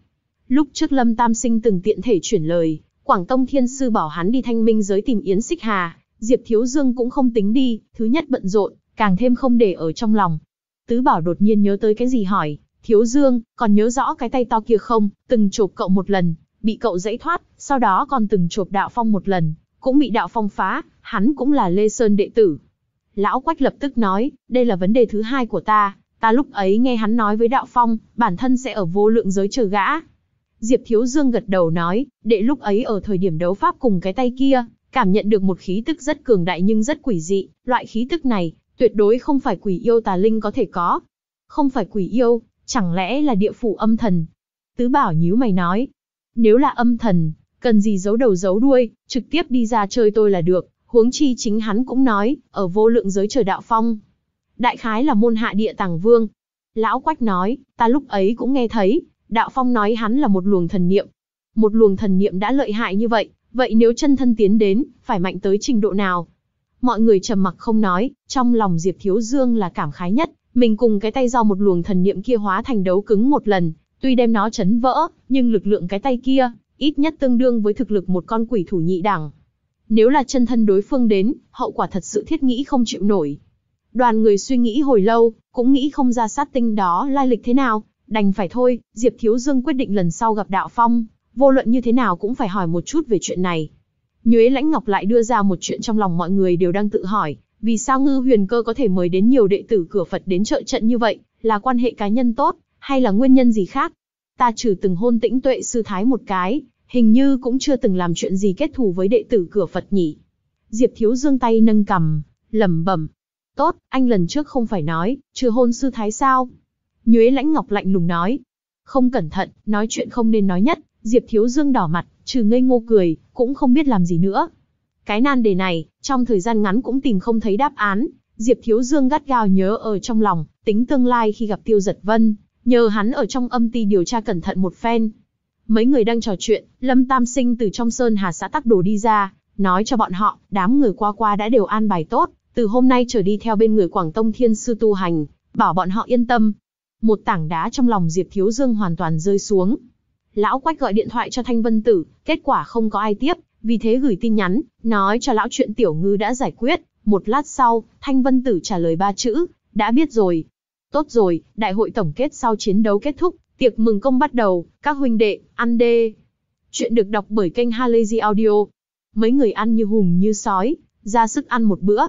Lúc trước Lâm Tam Sinh từng tiện thể chuyển lời, Quảng Tông Thiên Sư bảo hắn đi thanh minh giới tìm Yến Xích Hà, Diệp Thiếu Dương cũng không tính đi, thứ nhất bận rộn, càng thêm không để ở trong lòng. Tứ Bảo đột nhiên nhớ tới cái gì hỏi, Thiếu Dương, còn nhớ rõ cái tay to kia không, từng chụp cậu một lần, bị cậu dãy thoát, sau đó còn từng chụp đạo phong một lần, cũng bị đạo phong phá, hắn cũng là Lê Sơn đệ tử. Lão Quách lập tức nói, đây là vấn đề thứ hai của ta, ta lúc ấy nghe hắn nói với đạo phong, bản thân sẽ ở vô lượng giới chờ gã, Diệp Thiếu Dương gật đầu nói, đệ lúc ấy ở thời điểm đấu pháp cùng cái tay kia, cảm nhận được một khí tức rất cường đại nhưng rất quỷ dị, loại khí tức này, tuyệt đối không phải quỷ yêu tà linh có thể có. Không phải quỷ yêu, chẳng lẽ là địa phủ âm thần? Tứ Bảo nhíu mày nói, nếu là âm thần, cần gì giấu đầu giấu đuôi, trực tiếp đi ra chơi tôi là được, huống chi chính hắn cũng nói, ở vô lượng giới trời đạo phong. Đại khái là môn hạ địa tàng vương. Lão Quách nói, ta lúc ấy cũng nghe thấy, Đạo Phong nói hắn là một luồng thần niệm. Một luồng thần niệm đã lợi hại như vậy, vậy nếu chân thân tiến đến, phải mạnh tới trình độ nào? Mọi người trầm mặc không nói, trong lòng Diệp Thiếu Dương là cảm khái nhất, mình cùng cái tay do một luồng thần niệm kia hóa thành đấu cứng một lần, tuy đem nó chấn vỡ, nhưng lực lượng cái tay kia, ít nhất tương đương với thực lực một con quỷ thủ nhị đẳng. Nếu là chân thân đối phương đến, hậu quả thật sự thiết nghĩ không chịu nổi. Đoàn người suy nghĩ hồi lâu, cũng nghĩ không ra sát tinh đó lai lịch thế nào, Đành phải thôi, Diệp Thiếu Dương quyết định lần sau gặp Đạo Phong, vô luận như thế nào cũng phải hỏi một chút về chuyện này. Nhuế Lãnh Ngọc lại đưa ra một chuyện trong lòng mọi người đều đang tự hỏi, vì sao Ngư Huyền Cơ có thể mời đến nhiều đệ tử cửa Phật đến trợ trận như vậy, là quan hệ cá nhân tốt, hay là nguyên nhân gì khác? Ta trừ từng hôn tĩnh tuệ sư thái một cái, hình như cũng chưa từng làm chuyện gì kết thù với đệ tử cửa Phật nhỉ. Diệp Thiếu Dương tay nâng cầm, lẩm bẩm. Tốt, anh lần trước không phải nói, trừ hôn sư thái sao? Nhuế lãnh ngọc lạnh lùng nói. Không cẩn thận, nói chuyện không nên nói nhất, Diệp Thiếu Dương đỏ mặt, trừ ngây ngô cười, cũng không biết làm gì nữa. Cái nan đề này, trong thời gian ngắn cũng tìm không thấy đáp án, Diệp Thiếu Dương gắt gao nhớ ở trong lòng, tính tương lai khi gặp Tiêu Giật Vân, nhờ hắn ở trong âm ty điều tra cẩn thận một phen. Mấy người đang trò chuyện, Lâm Tam Sinh từ trong sơn hà xã tắc đồ đi ra, nói cho bọn họ, đám người qua qua đã đều an bài tốt, từ hôm nay trở đi theo bên người Quảng Tông Thiên Sư tu hành, bảo bọn họ yên tâm, một tảng đá trong lòng Diệp Thiếu Dương hoàn toàn rơi xuống. Lão Quách gọi điện thoại cho Thanh Vân Tử, kết quả không có ai tiếp, vì thế gửi tin nhắn, nói cho lão chuyện Tiểu Ngư đã giải quyết. Một lát sau, Thanh Vân Tử trả lời ba chữ, đã biết rồi. Tốt rồi, đại hội tổng kết sau chiến đấu kết thúc, tiệc mừng công bắt đầu, các huynh đệ, ăn đê. Chuyện được đọc bởi kênh Halazy Audio. Mấy người ăn như hùm như sói, ra sức ăn một bữa.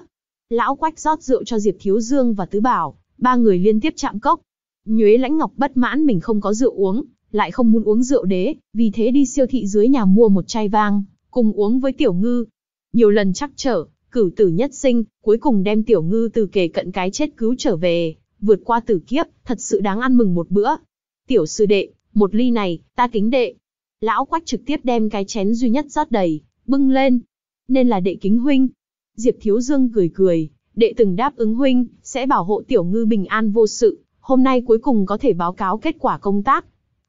Lão Quách rót rượu cho Diệp Thiếu Dương và Tứ Bảo, ba người liên tiếp chạm cốc, Nhuế Lãnh Ngọc bất mãn mình không có rượu uống, lại không muốn uống rượu đế, vì thế đi siêu thị dưới nhà mua một chai vang, cùng uống với Tiểu Ngư. Nhiều lần chắc trở, cửu tử nhất sinh, cuối cùng đem Tiểu Ngư từ kề cận cái chết cứu trở về, vượt qua tử kiếp, thật sự đáng ăn mừng một bữa. Tiểu sư đệ, một ly này, ta kính đệ. Lão Quách trực tiếp đem cái chén duy nhất rót đầy, bưng lên. Nên là đệ kính huynh. Diệp Thiếu Dương cười cười, đệ từng đáp ứng huynh, sẽ bảo hộ Tiểu Ngư bình an vô sự hôm nay cuối cùng có thể báo cáo kết quả công tác.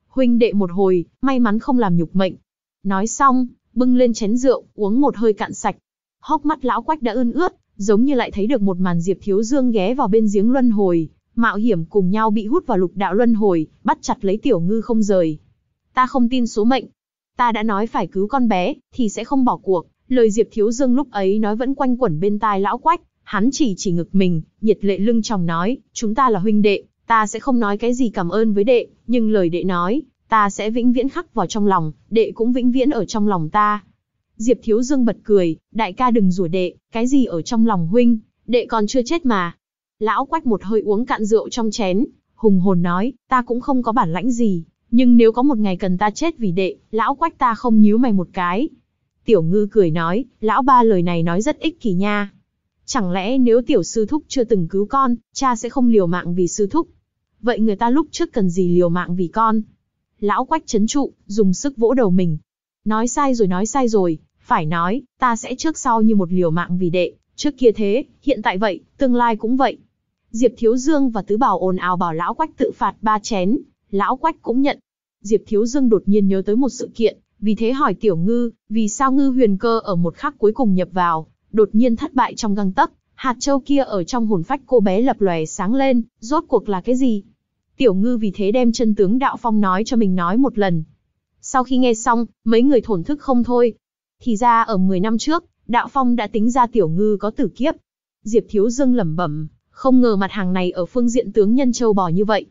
Huynh đệ một hồi, may mắn không làm nhục mệnh. Nói xong, bưng lên chén rượu, uống một hơi cạn sạch. Hốc mắt lão quách đã ươn ướt, giống như lại thấy được một màn Diệp Thiếu Dương ghé vào bên giếng luân hồi, mạo hiểm cùng nhau bị hút vào lục đạo luân hồi, bắt chặt lấy tiểu ngư không rời. Ta không tin số mệnh. Ta đã nói phải cứu con bé, thì sẽ không bỏ cuộc. Lời Diệp Thiếu Dương lúc ấy nói vẫn quanh quẩn bên tai lão quách, hắn chỉ chỉ ngực mình, nhiệt lệ lưng chồng nói, chúng ta là huynh đệ, ta sẽ không nói cái gì cảm ơn với đệ, nhưng lời đệ nói, ta sẽ vĩnh viễn khắc vào trong lòng, đệ cũng vĩnh viễn ở trong lòng ta. Diệp Thiếu Dương bật cười, đại ca đừng rủa đệ, cái gì ở trong lòng huynh, đệ còn chưa chết mà. Lão quách một hơi uống cạn rượu trong chén, hùng hồn nói, ta cũng không có bản lãnh gì, nhưng nếu có một ngày cần ta chết vì đệ, lão quách ta không nhíu mày một cái. Tiểu ngư cười nói, lão ba lời này nói rất ích kỷ nha. Chẳng lẽ nếu tiểu sư thúc chưa từng cứu con, cha sẽ không liều mạng vì sư thúc, Vậy người ta lúc trước cần gì liều mạng vì con? Lão quách chấn trụ, dùng sức vỗ đầu mình. Nói sai rồi nói sai rồi, phải nói, ta sẽ trước sau như một liều mạng vì đệ, trước kia thế, hiện tại vậy, tương lai cũng vậy. Diệp Thiếu Dương và Tứ Bảo ồn ào bảo lão quách tự phạt ba chén, lão quách cũng nhận. Diệp Thiếu Dương đột nhiên nhớ tới một sự kiện, vì thế hỏi Tiểu Ngư, vì sao Ngư huyền cơ ở một khắc cuối cùng nhập vào, đột nhiên thất bại trong găng tấc, hạt châu kia ở trong hồn phách cô bé lập lòe sáng lên, rốt cuộc là cái gì? Tiểu ngư vì thế đem chân tướng đạo phong nói cho mình nói một lần. Sau khi nghe xong, mấy người thổn thức không thôi. Thì ra ở 10 năm trước, đạo phong đã tính ra tiểu ngư có tử kiếp. Diệp Thiếu Dương lẩm bẩm, không ngờ mặt hàng này ở phương diện tướng nhân châu bò như vậy.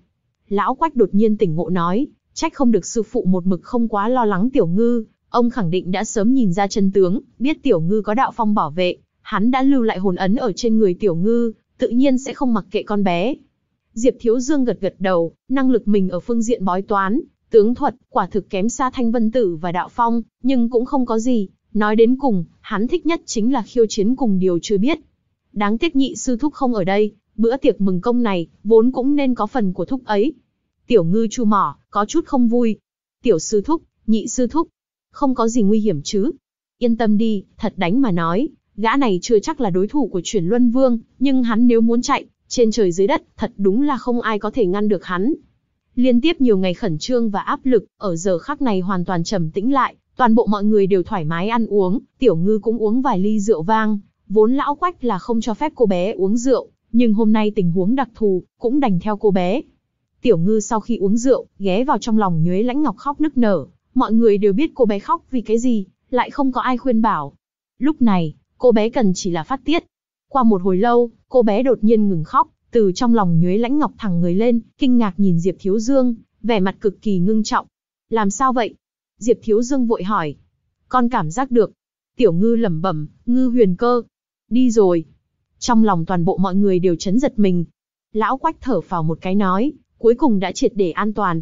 Lão Quách đột nhiên tỉnh ngộ nói, trách không được sư phụ một mực không quá lo lắng tiểu ngư, ông khẳng định đã sớm nhìn ra chân tướng, biết tiểu ngư có đạo phong bảo vệ, hắn đã lưu lại hồn ấn ở trên người tiểu ngư, tự nhiên sẽ không mặc kệ con bé. Diệp Thiếu Dương gật gật đầu, năng lực mình ở phương diện bói toán, tướng thuật, quả thực kém xa Thanh Vân Tử và Đạo Phong, nhưng cũng không có gì. Nói đến cùng, hắn thích nhất chính là khiêu chiến cùng điều chưa biết. Đáng tiếc nhị sư thúc không ở đây, bữa tiệc mừng công này, vốn cũng nên có phần của thúc ấy. Tiểu ngư chu mỏ, có chút không vui. Tiểu sư thúc, nhị sư thúc, không có gì nguy hiểm chứ. Yên tâm đi, thật đánh mà nói, gã này chưa chắc là đối thủ của chuyển luân vương, nhưng hắn nếu muốn chạy, trên trời dưới đất, thật đúng là không ai có thể ngăn được hắn. Liên tiếp nhiều ngày khẩn trương và áp lực, ở giờ khắc này hoàn toàn trầm tĩnh lại, toàn bộ mọi người đều thoải mái ăn uống, tiểu ngư cũng uống vài ly rượu vang. Vốn lão quách là không cho phép cô bé uống rượu, nhưng hôm nay tình huống đặc thù, cũng đành theo cô bé. Tiểu ngư sau khi uống rượu, ghé vào trong lòng nhuế lãnh ngọc khóc nức nở. Mọi người đều biết cô bé khóc vì cái gì, lại không có ai khuyên bảo. Lúc này, cô bé cần chỉ là phát tiết, qua một hồi lâu, cô bé đột nhiên ngừng khóc, từ trong lòng nhuế lãnh ngọc thẳng người lên, kinh ngạc nhìn Diệp Thiếu Dương, vẻ mặt cực kỳ ngưng trọng. Làm sao vậy? Diệp Thiếu Dương vội hỏi. Con cảm giác được. Tiểu ngư lẩm bẩm, ngư huyền cơ. Đi rồi. Trong lòng toàn bộ mọi người đều chấn giật mình. Lão quách thở vào một cái nói, cuối cùng đã triệt để an toàn.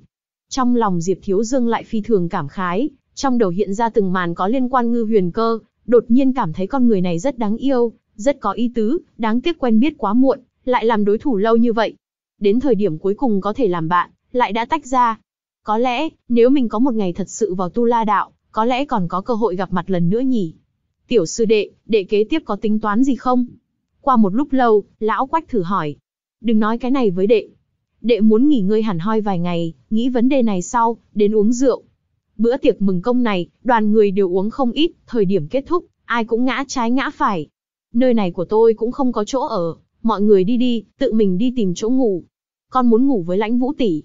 Trong lòng Diệp Thiếu Dương lại phi thường cảm khái, trong đầu hiện ra từng màn có liên quan ngư huyền cơ, đột nhiên cảm thấy con người này rất đáng yêu, rất có ý tứ, đáng tiếc quen biết quá muộn, lại làm đối thủ lâu như vậy. Đến thời điểm cuối cùng có thể làm bạn, lại đã tách ra. Có lẽ, nếu mình có một ngày thật sự vào tu la đạo, có lẽ còn có cơ hội gặp mặt lần nữa nhỉ. Tiểu sư đệ, đệ kế tiếp có tính toán gì không? Qua một lúc lâu, lão quách thử hỏi. Đừng nói cái này với đệ. Đệ muốn nghỉ ngơi hẳn hoi vài ngày, nghĩ vấn đề này sau, đến uống rượu. Bữa tiệc mừng công này, đoàn người đều uống không ít, thời điểm kết thúc, ai cũng ngã trái ngã phải. Nơi này của tôi cũng không có chỗ ở, mọi người đi đi, tự mình đi tìm chỗ ngủ. Con muốn ngủ với lãnh vũ tỷ.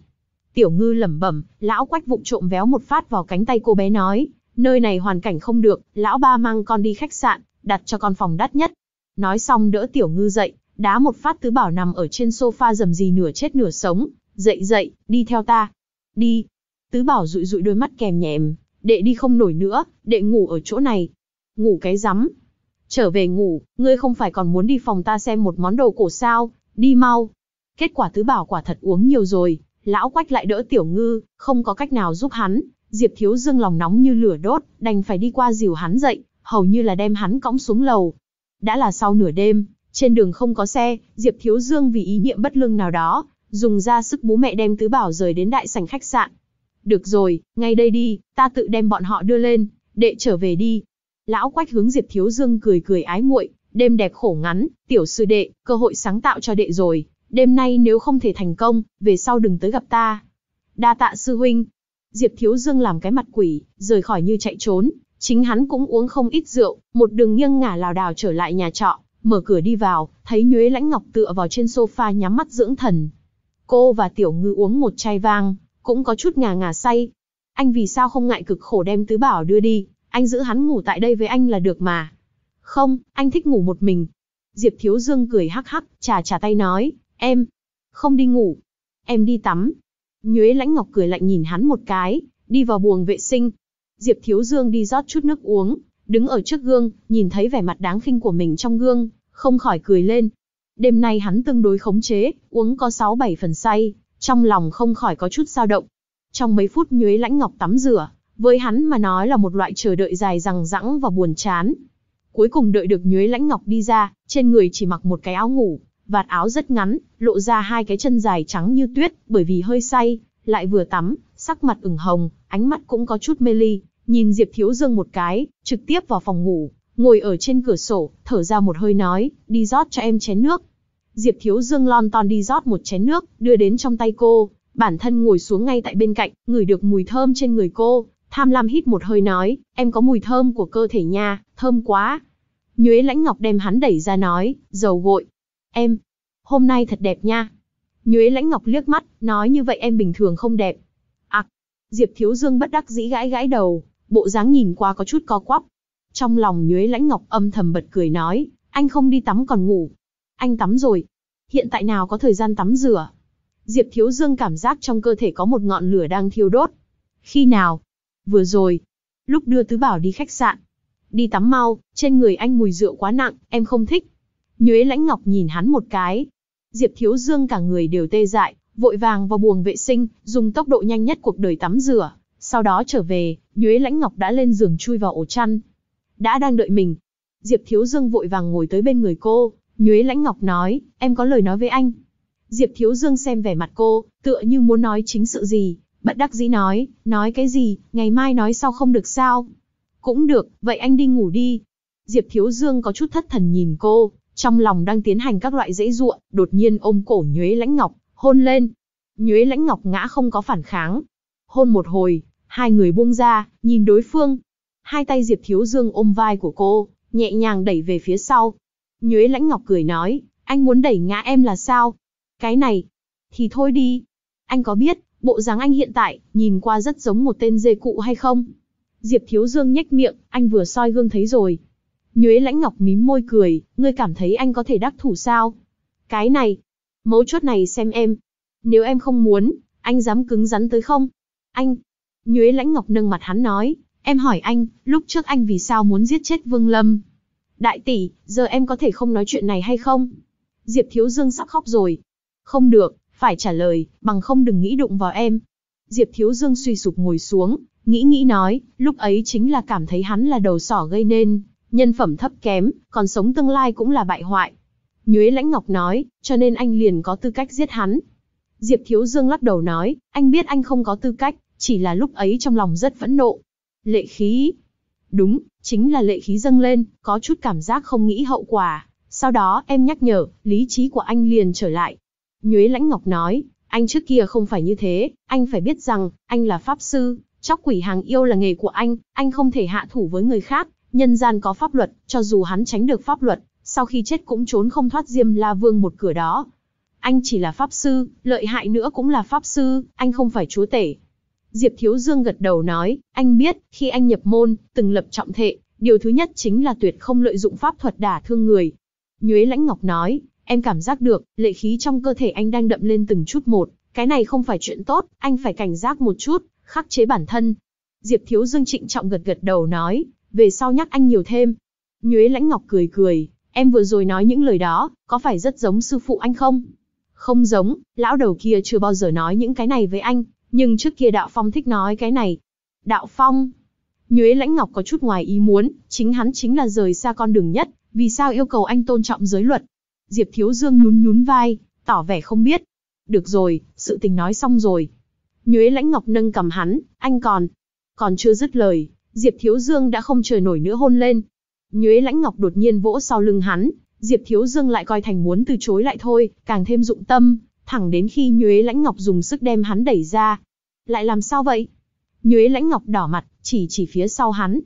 Tiểu ngư lẩm bẩm, lão quách vụng trộm véo một phát vào cánh tay cô bé nói, nơi này hoàn cảnh không được, lão ba mang con đi khách sạn, đặt cho con phòng đắt nhất. Nói xong đỡ tiểu ngư dậy, đá một phát tứ bảo nằm ở trên sofa dầm gì nửa chết nửa sống, dậy dậy, đi theo ta. Đi. Tứ bảo rụi rụi đôi mắt kèm nhẹm, đệ đi không nổi nữa, đệ ngủ ở chỗ này. Ngủ cái rắm, Trở về ngủ, ngươi không phải còn muốn đi phòng ta xem một món đồ cổ sao, đi mau. Kết quả tứ bảo quả thật uống nhiều rồi, lão quách lại đỡ tiểu ngư, không có cách nào giúp hắn. Diệp thiếu dương lòng nóng như lửa đốt, đành phải đi qua dìu hắn dậy, hầu như là đem hắn cõng xuống lầu. Đã là sau nửa đêm, trên đường không có xe, Diệp thiếu dương vì ý niệm bất lương nào đó, dùng ra sức bố mẹ đem tứ bảo rời đến đại sảnh khách sạn. Được rồi, ngay đây đi, ta tự đem bọn họ đưa lên, đệ trở về đi, Lão Quách hướng Diệp Thiếu Dương cười cười ái muội, đêm đẹp khổ ngắn, tiểu sư đệ, cơ hội sáng tạo cho đệ rồi, đêm nay nếu không thể thành công, về sau đừng tới gặp ta. Đa tạ sư huynh. Diệp Thiếu Dương làm cái mặt quỷ, rời khỏi như chạy trốn, chính hắn cũng uống không ít rượu, một đường nghiêng ngả lào đào trở lại nhà trọ, mở cửa đi vào, thấy Nhuế Lãnh Ngọc tựa vào trên sofa nhắm mắt dưỡng thần. Cô và Tiểu Ngư uống một chai vang, cũng có chút ngà ngà say. Anh vì sao không ngại cực khổ đem tứ bảo đưa đi, anh giữ hắn ngủ tại đây với anh là được mà. Không, anh thích ngủ một mình. Diệp Thiếu Dương cười hắc hắc, trà trà tay nói, em, không đi ngủ, em đi tắm. Nhuế Lãnh Ngọc cười lạnh nhìn hắn một cái, đi vào buồng vệ sinh. Diệp Thiếu Dương đi rót chút nước uống, đứng ở trước gương, nhìn thấy vẻ mặt đáng khinh của mình trong gương, không khỏi cười lên. Đêm nay hắn tương đối khống chế, uống có 6-7 phần say, trong lòng không khỏi có chút dao động. Trong mấy phút Nhuế Lãnh Ngọc tắm rửa, với hắn mà nói là một loại chờ đợi dài rằng rẵng và buồn chán. Cuối cùng đợi được Nhuế Lãnh Ngọc đi ra, trên người chỉ mặc một cái áo ngủ, vạt áo rất ngắn, lộ ra hai cái chân dài trắng như tuyết, bởi vì hơi say, lại vừa tắm, sắc mặt ửng hồng, ánh mắt cũng có chút mê ly, nhìn Diệp Thiếu Dương một cái, trực tiếp vào phòng ngủ, ngồi ở trên cửa sổ, thở ra một hơi nói, đi rót cho em chén nước. Diệp Thiếu Dương lon ton đi rót một chén nước, đưa đến trong tay cô, bản thân ngồi xuống ngay tại bên cạnh, ngửi được mùi thơm trên người cô, Tham Lam hít một hơi nói, em có mùi thơm của cơ thể nha, thơm quá. Nhuế Lãnh Ngọc đem hắn đẩy ra nói, dầu gội. Em, hôm nay thật đẹp nha. Nhuế Lãnh Ngọc liếc mắt, nói như vậy em bình thường không đẹp. Ặc, à, Diệp Thiếu Dương bất đắc dĩ gãi gãi đầu, bộ dáng nhìn qua có chút co quắp. Trong lòng Nhuế Lãnh Ngọc âm thầm bật cười nói, anh không đi tắm còn ngủ. Anh tắm rồi. Hiện tại nào có thời gian tắm rửa. Diệp Thiếu Dương cảm giác trong cơ thể có một ngọn lửa đang thiêu đốt. Khi nào, Vừa rồi, lúc đưa Tứ Bảo đi khách sạn, đi tắm mau, trên người anh mùi rượu quá nặng, em không thích. Nhuế Lãnh Ngọc nhìn hắn một cái. Diệp Thiếu Dương cả người đều tê dại, vội vàng vào buồng vệ sinh, dùng tốc độ nhanh nhất cuộc đời tắm rửa, sau đó trở về, Nhuế Lãnh Ngọc đã lên giường chui vào ổ chăn. Đã đang đợi mình. Diệp Thiếu Dương vội vàng ngồi tới bên người cô, Nhuế Lãnh Ngọc nói, em có lời nói với anh. Diệp Thiếu Dương xem vẻ mặt cô, tựa như muốn nói chính sự gì, bất đắc dĩ nói, nói cái gì, ngày mai nói sau không được sao. Cũng được, vậy anh đi ngủ đi. Diệp Thiếu Dương có chút thất thần nhìn cô, trong lòng đang tiến hành các loại dễ dụa, đột nhiên ôm cổ Nhuế Lãnh Ngọc, hôn lên. Nhuế Lãnh Ngọc ngã không có phản kháng. Hôn một hồi, hai người buông ra, nhìn đối phương. Hai tay Diệp Thiếu Dương ôm vai của cô, nhẹ nhàng đẩy về phía sau. Nhuế Lãnh Ngọc cười nói, anh muốn đẩy ngã em là sao? Cái này, thì thôi đi. Anh có biết, bộ dáng anh hiện tại, nhìn qua rất giống một tên dê cụ hay không? Diệp Thiếu Dương nhếch miệng, anh vừa soi gương thấy rồi. Nhuế Lãnh Ngọc mím môi cười, ngươi cảm thấy anh có thể đắc thủ sao? Cái này, mấu chốt này xem em. Nếu em không muốn, anh dám cứng rắn tới không? Anh, Nhuế Lãnh Ngọc nâng mặt hắn nói, em hỏi anh, lúc trước anh vì sao muốn giết chết Vương Lâm? Đại tỷ, giờ em có thể không nói chuyện này hay không? Diệp Thiếu Dương sắp khóc rồi. Không được, phải trả lời, bằng không đừng nghĩ đụng vào em. Diệp Thiếu Dương suy sụp ngồi xuống, nghĩ nghĩ nói, lúc ấy chính là cảm thấy hắn là đầu sỏ gây nên, nhân phẩm thấp kém, còn sống tương lai cũng là bại hoại. Nhuế Lãnh Ngọc nói, cho nên anh liền có tư cách giết hắn. Diệp Thiếu Dương lắc đầu nói, anh biết anh không có tư cách, chỉ là lúc ấy trong lòng rất phẫn nộ. Lệ khí. Đúng, chính là lệ khí dâng lên, có chút cảm giác không nghĩ hậu quả. Sau đó em nhắc nhở, lý trí của anh liền trở lại, Nhuế Lãnh Ngọc nói, anh trước kia không phải như thế, anh phải biết rằng, anh là pháp sư, chóc quỷ hàng yêu là nghề của anh, anh không thể hạ thủ với người khác, nhân gian có pháp luật, cho dù hắn tránh được pháp luật, sau khi chết cũng trốn không thoát Diêm La Vương một cửa đó. Anh chỉ là pháp sư, lợi hại nữa cũng là pháp sư, anh không phải chúa tể. Diệp Thiếu Dương gật đầu nói, anh biết, khi anh nhập môn, từng lập trọng thệ, điều thứ nhất chính là tuyệt không lợi dụng pháp thuật đả thương người. Nhuế Lãnh Ngọc nói, Em cảm giác được, lệ khí trong cơ thể anh đang đậm lên từng chút một, cái này không phải chuyện tốt, anh phải cảnh giác một chút, khắc chế bản thân. Diệp Thiếu Dương trịnh trọng gật gật đầu nói, về sau nhắc anh nhiều thêm. Nhuế Lãnh Ngọc cười cười, em vừa rồi nói những lời đó, có phải rất giống sư phụ anh không? Không giống, lão đầu kia chưa bao giờ nói những cái này với anh, nhưng trước kia Đạo Phong thích nói cái này. Đạo Phong? Nhuế Lãnh Ngọc có chút ngoài ý muốn, chính hắn chính là rời xa con đường nhất, vì sao yêu cầu anh tôn trọng giới luật, Diệp Thiếu Dương nhún nhún vai, tỏ vẻ không biết. Được rồi, sự tình nói xong rồi. Nhuế Lãnh Ngọc nâng cầm hắn, anh còn. Còn chưa dứt lời, Diệp Thiếu Dương đã không chờ nổi nữa hôn lên. Nhuế Lãnh Ngọc đột nhiên vỗ sau lưng hắn, Diệp Thiếu Dương lại coi thành muốn từ chối lại thôi, càng thêm dụng tâm, thẳng đến khi Nhuế Lãnh Ngọc dùng sức đem hắn đẩy ra. Lại làm sao vậy? Nhuế Lãnh Ngọc đỏ mặt, chỉ chỉ phía sau hắn.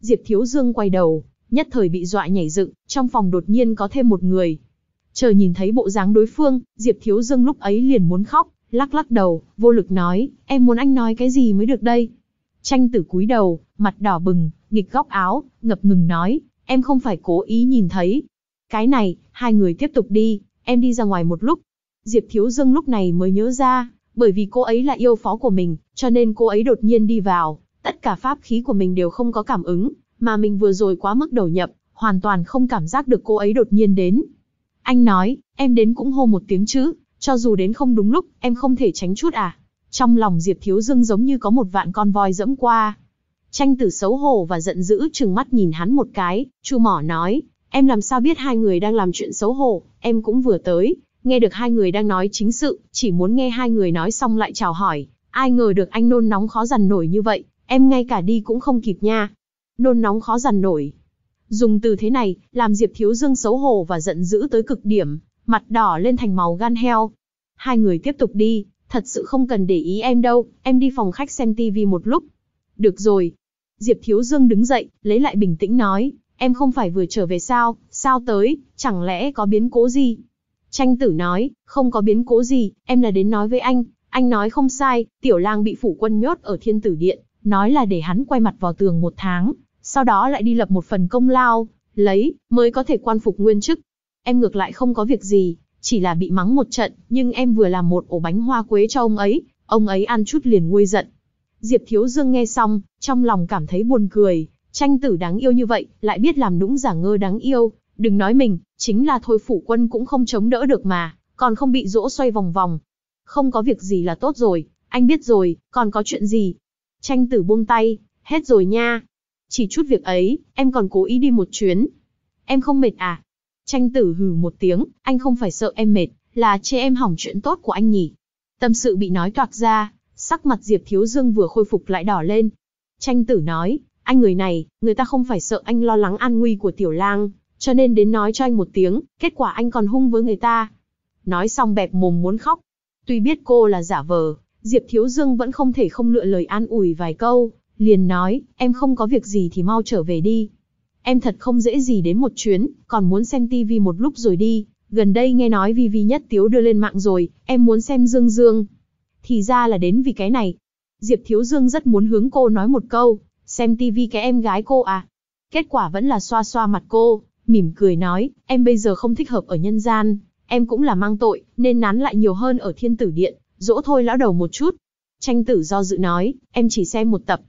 Diệp Thiếu Dương quay đầu, nhất thời bị dọa nhảy dựng, trong phòng đột nhiên có thêm một người, Chờ nhìn thấy bộ dáng đối phương, Diệp Thiếu Dương lúc ấy liền muốn khóc, lắc lắc đầu, vô lực nói, em muốn anh nói cái gì mới được đây. Tranh tử cúi đầu, mặt đỏ bừng, nghịch góc áo, ngập ngừng nói, em không phải cố ý nhìn thấy. Cái này, hai người tiếp tục đi, em đi ra ngoài một lúc. Diệp Thiếu Dương lúc này mới nhớ ra, bởi vì cô ấy là yêu phó của mình, cho nên cô ấy đột nhiên đi vào, tất cả pháp khí của mình đều không có cảm ứng, mà mình vừa rồi quá mức đầu nhập, hoàn toàn không cảm giác được cô ấy đột nhiên đến, anh nói, em đến cũng hô một tiếng chứ, cho dù đến không đúng lúc, em không thể tránh chút à. Trong lòng Diệp Thiếu Dương giống như có một vạn con voi dẫm qua. Tranh tử xấu hổ và giận dữ chừng mắt nhìn hắn một cái, Chu Mỏ nói, em làm sao biết hai người đang làm chuyện xấu hổ, em cũng vừa tới, nghe được hai người đang nói chính sự, chỉ muốn nghe hai người nói xong lại chào hỏi, ai ngờ được anh nôn nóng khó dằn nổi như vậy, em ngay cả đi cũng không kịp nha. Nôn nóng khó dằn nổi, Dùng từ thế này, làm Diệp Thiếu Dương xấu hổ và giận dữ tới cực điểm, mặt đỏ lên thành màu gan heo. Hai người tiếp tục đi, thật sự không cần để ý em đâu, em đi phòng khách xem tivi một lúc. Được rồi. Diệp Thiếu Dương đứng dậy, lấy lại bình tĩnh nói, em không phải vừa trở về sao, sao tới, chẳng lẽ có biến cố gì? Tranh tử nói, không có biến cố gì, em là đến nói với anh, anh nói không sai, tiểu lang bị phủ quân nhốt ở thiên tử điện, nói là để hắn quay mặt vào tường một tháng, sau đó lại đi lập một phần công lao, lấy, mới có thể quan phục nguyên chức. Em ngược lại không có việc gì, chỉ là bị mắng một trận, nhưng em vừa làm một ổ bánh hoa quế cho ông ấy, ông ấy ăn chút liền nguôi giận. Diệp Thiếu Dương nghe xong, trong lòng cảm thấy buồn cười, tranh tử đáng yêu như vậy, lại biết làm nũng giả ngơ đáng yêu, đừng nói mình, chính là thôi phủ quân cũng không chống đỡ được mà, còn không bị dỗ xoay vòng vòng. Không có việc gì là tốt rồi, anh biết rồi, còn có chuyện gì? Tranh tử buông tay, hết rồi nha, chỉ chút việc ấy, em còn cố ý đi một chuyến. Em không mệt à? Tranh tử hừ một tiếng, anh không phải sợ em mệt, là chê em hỏng chuyện tốt của anh nhỉ. Tâm sự bị nói toạc ra, sắc mặt Diệp Thiếu Dương vừa khôi phục lại đỏ lên. Tranh tử nói, anh người này, người ta không phải sợ anh lo lắng an nguy của tiểu lang, cho nên đến nói cho anh một tiếng, kết quả anh còn hung với người ta. Nói xong bẹp mồm muốn khóc. Tuy biết cô là giả vờ, Diệp Thiếu Dương vẫn không thể không lựa lời an ủi vài câu liền nói, em không có việc gì thì mau trở về đi. Em thật không dễ gì đến một chuyến, còn muốn xem tivi một lúc rồi đi, gần đây nghe nói Vi Vi nhất tiếu đưa lên mạng rồi, em muốn xem Dương Dương. Thì ra là đến vì cái này. Diệp Thiếu Dương rất muốn hướng cô nói một câu, xem tivi cái em gái cô à. Kết quả vẫn là xoa xoa mặt cô, mỉm cười nói, em bây giờ không thích hợp ở nhân gian, em cũng là mang tội, nên nán lại nhiều hơn ở thiên tử điện, dỗ thôi lão đầu một chút. Tranh tử do dự nói, em chỉ xem một tập,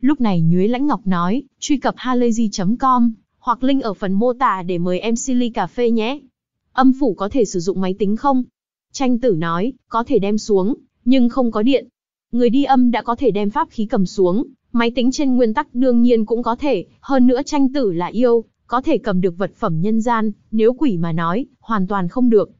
Lúc này Nhuế Lãnh Ngọc nói, truy cập halayzi.com, hoặc link ở phần mô tả để mời em Silly Cà Phê nhé. Âm phủ có thể sử dụng máy tính không? Tranh tử nói, có thể đem xuống, nhưng không có điện. Người đi âm đã có thể đem pháp khí cầm xuống, máy tính trên nguyên tắc đương nhiên cũng có thể, hơn nữa tranh tử là yêu, có thể cầm được vật phẩm nhân gian, nếu quỷ mà nói, hoàn toàn không được.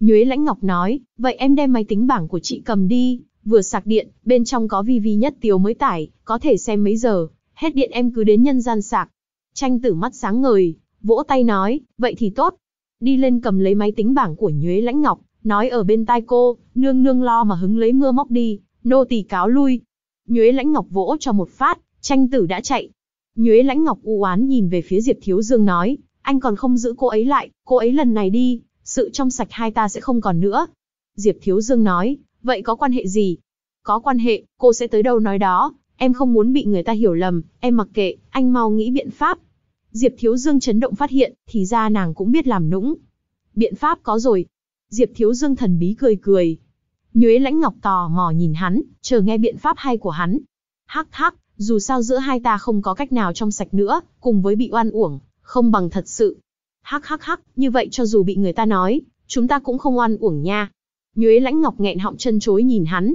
Nhuế Lãnh Ngọc nói, vậy em đem máy tính bảng của chị cầm đi, vừa sạc điện, bên trong có vi vi nhất tiếu mới tải, có thể xem mấy giờ, hết điện em cứ đến nhân gian sạc. Tranh tử mắt sáng ngời, vỗ tay nói, vậy thì tốt. Đi lên cầm lấy máy tính bảng của Nhuế Lãnh Ngọc, nói ở bên tai cô, nương nương lo mà hứng lấy mưa móc đi, nô tỳ cáo lui. Nhuế Lãnh Ngọc vỗ cho một phát, tranh tử đã chạy. Nhuế Lãnh Ngọc u oán nhìn về phía Diệp Thiếu Dương nói, anh còn không giữ cô ấy lại, cô ấy lần này đi, sự trong sạch hai ta sẽ không còn nữa. Diệp Thiếu Dương nói, Vậy có quan hệ gì? Có quan hệ, cô sẽ tới đâu nói đó, em không muốn bị người ta hiểu lầm, em mặc kệ, anh mau nghĩ biện pháp. Diệp Thiếu Dương chấn động phát hiện, thì ra nàng cũng biết làm nũng. Biện pháp có rồi. Diệp Thiếu Dương thần bí cười cười. Nhuế Lãnh Ngọc tò mò nhìn hắn, chờ nghe biện pháp hay của hắn. Hắc hắc, dù sao giữa hai ta không có cách nào trong sạch nữa, cùng với bị oan uổng, không bằng thật sự. Hắc hắc hắc, như vậy cho dù bị người ta nói, chúng ta cũng không oan uổng nha. Nhuế Lãnh Ngọc nghẹn họng chân chối nhìn hắn.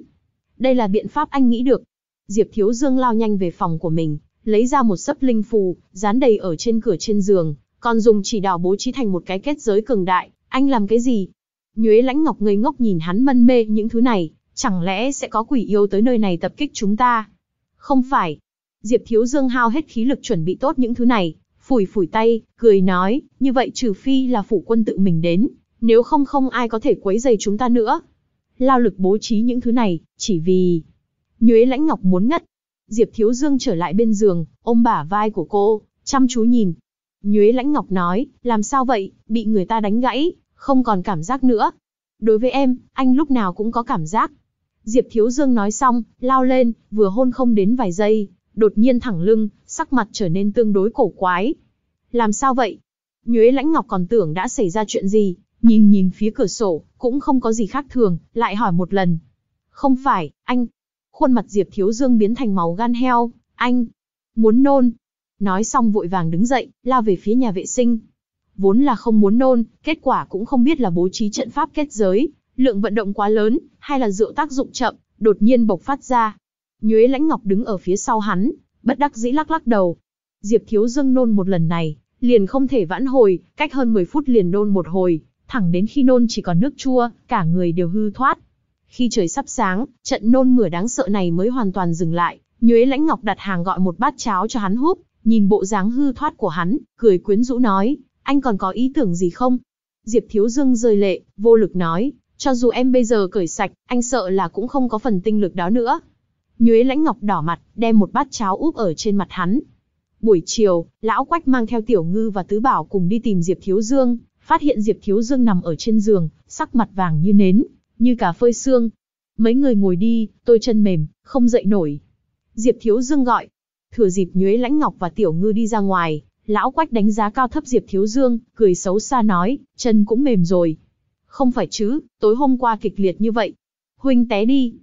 Đây là biện pháp anh nghĩ được. Diệp Thiếu Dương lao nhanh về phòng của mình, lấy ra một sấp linh phù, dán đầy ở trên cửa trên giường, còn dùng chỉ đỏ bố trí thành một cái kết giới cường đại, anh làm cái gì? Nhuế Lãnh Ngọc ngây ngốc nhìn hắn mân mê những thứ này, chẳng lẽ sẽ có quỷ yêu tới nơi này tập kích chúng ta? Không phải. Diệp Thiếu Dương hao hết khí lực chuẩn bị tốt những thứ này, phủi phủi tay, cười nói, như vậy trừ phi là phủ quân tự mình đến, nếu không không ai có thể quấy rầy chúng ta nữa. Lao lực bố trí những thứ này, chỉ vì... Nhuế lãnh ngọc muốn ngất. Diệp Thiếu Dương trở lại bên giường, ôm bả vai của cô, chăm chú nhìn. Nhuế lãnh ngọc nói, làm sao vậy, bị người ta đánh gãy, không còn cảm giác nữa. Đối với em, anh lúc nào cũng có cảm giác. Diệp Thiếu Dương nói xong, lao lên, vừa hôn không đến vài giây, đột nhiên thẳng lưng, sắc mặt trở nên tương đối cổ quái. Làm sao vậy? Nhuế Lãnh Ngọc còn tưởng đã xảy ra chuyện gì, Nhìn nhìn phía cửa sổ, cũng không có gì khác thường, lại hỏi một lần. Không phải, anh. Khuôn mặt Diệp Thiếu Dương biến thành máu gan heo, anh. Muốn nôn. Nói xong vội vàng đứng dậy, lao về phía nhà vệ sinh. Vốn là không muốn nôn, kết quả cũng không biết là bố trí trận pháp kết giới, lượng vận động quá lớn, hay là rượu tác dụng chậm, đột nhiên bộc phát ra. Nhuế Lãnh Ngọc đứng ở phía sau hắn, bất đắc dĩ lắc lắc đầu. Diệp Thiếu Dương nôn một lần này, liền không thể vãn hồi, cách hơn 10 phút liền nôn một hồi, thẳng đến khi nôn chỉ còn nước chua, cả người đều hư thoát. Khi trời sắp sáng, trận nôn mửa đáng sợ này mới hoàn toàn dừng lại, Nhuế Lãnh Ngọc đặt hàng gọi một bát cháo cho hắn húp, nhìn bộ dáng hư thoát của hắn, cười quyến rũ nói, anh còn có ý tưởng gì không? Diệp Thiếu Dương rơi lệ, vô lực nói, cho dù em bây giờ cởi sạch, anh sợ là cũng không có phần tinh lực đó nữa. Nhuế Lãnh Ngọc đỏ mặt, đem một bát cháo úp ở trên mặt hắn. Buổi chiều, Lão Quách mang theo Tiểu Ngư và Tứ Bảo cùng đi tìm Diệp Thiếu Dương, phát hiện Diệp Thiếu Dương nằm ở trên giường, sắc mặt vàng như nến, như cả phơi xương. Mấy người ngồi đi, tôi chân mềm, không dậy nổi. Diệp Thiếu Dương gọi. Thừa dịp nhuế lãnh ngọc và tiểu ngư đi ra ngoài, lão quách đánh giá cao thấp Diệp Thiếu Dương, cười xấu xa nói, chân cũng mềm rồi. Không phải chứ, tối hôm qua kịch liệt như vậy. Huynh té đi.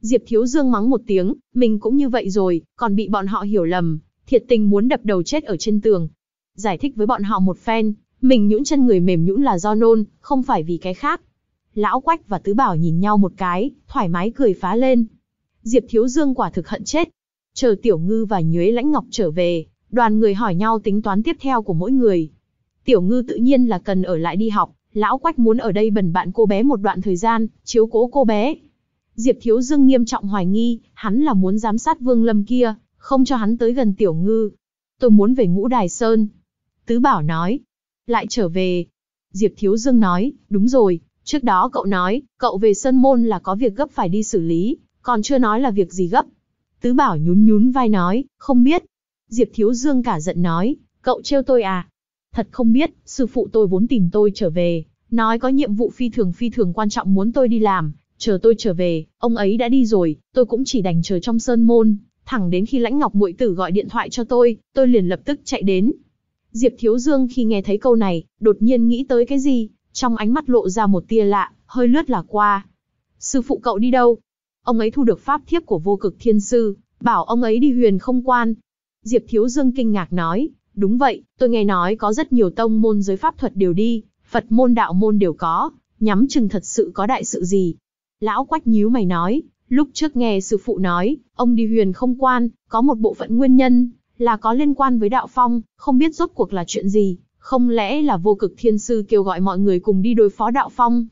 Diệp Thiếu Dương mắng một tiếng, mình cũng như vậy rồi, còn bị bọn họ hiểu lầm, thiệt tình muốn đập đầu chết ở trên tường. Giải thích với bọn họ một phen, mình nhũn chân người mềm nhũn là do nôn, không phải vì cái khác. Lão Quách và Tứ Bảo nhìn nhau một cái, thoải mái cười phá lên. Diệp Thiếu Dương quả thực hận chết. Chờ Tiểu Ngư và Nhuế Lãnh Ngọc trở về, đoàn người hỏi nhau tính toán tiếp theo của mỗi người. Tiểu Ngư tự nhiên là cần ở lại đi học, lão Quách muốn ở đây bần bạn cô bé một đoạn thời gian, chiếu cố cô bé. Diệp Thiếu Dương nghiêm trọng hoài nghi, hắn là muốn giám sát Vương Lâm kia, không cho hắn tới gần Tiểu Ngư. Tôi muốn về Ngũ Đài Sơn. Tứ Bảo nói, lại trở về. Diệp Thiếu Dương nói, đúng rồi, trước đó cậu nói, cậu về Sơn Môn là có việc gấp phải đi xử lý, còn chưa nói là việc gì gấp. Tứ Bảo nhún nhún vai nói, không biết. Diệp Thiếu Dương cả giận nói, cậu trêu tôi à? Thật không biết, sư phụ tôi vốn tìm tôi trở về, nói có nhiệm vụ phi thường phi thường quan trọng muốn tôi đi làm, chờ tôi trở về, ông ấy đã đi rồi, tôi cũng chỉ đành chờ trong Sơn Môn, thẳng đến khi Lãnh Ngọc muội tử gọi điện thoại cho tôi, tôi liền lập tức chạy đến, Diệp Thiếu Dương khi nghe thấy câu này, đột nhiên nghĩ tới cái gì, trong ánh mắt lộ ra một tia lạ, hơi lướt là qua. Sư phụ cậu đi đâu? Ông ấy thu được pháp thiếp của vô cực thiên sư, bảo ông ấy đi huyền không quan. Diệp Thiếu Dương kinh ngạc nói, đúng vậy, tôi nghe nói có rất nhiều tông môn giới pháp thuật đều đi, Phật môn đạo môn đều có, nhắm chừng thật sự có đại sự gì. Lão quách nhíu mày nói, lúc trước nghe sư phụ nói, ông đi huyền không quan, có một bộ phận nguyên nhân, là có liên quan với đạo phong, không biết rốt cuộc là chuyện gì, không lẽ là vô cực thiên sư kêu gọi mọi người cùng đi đối phó đạo phong.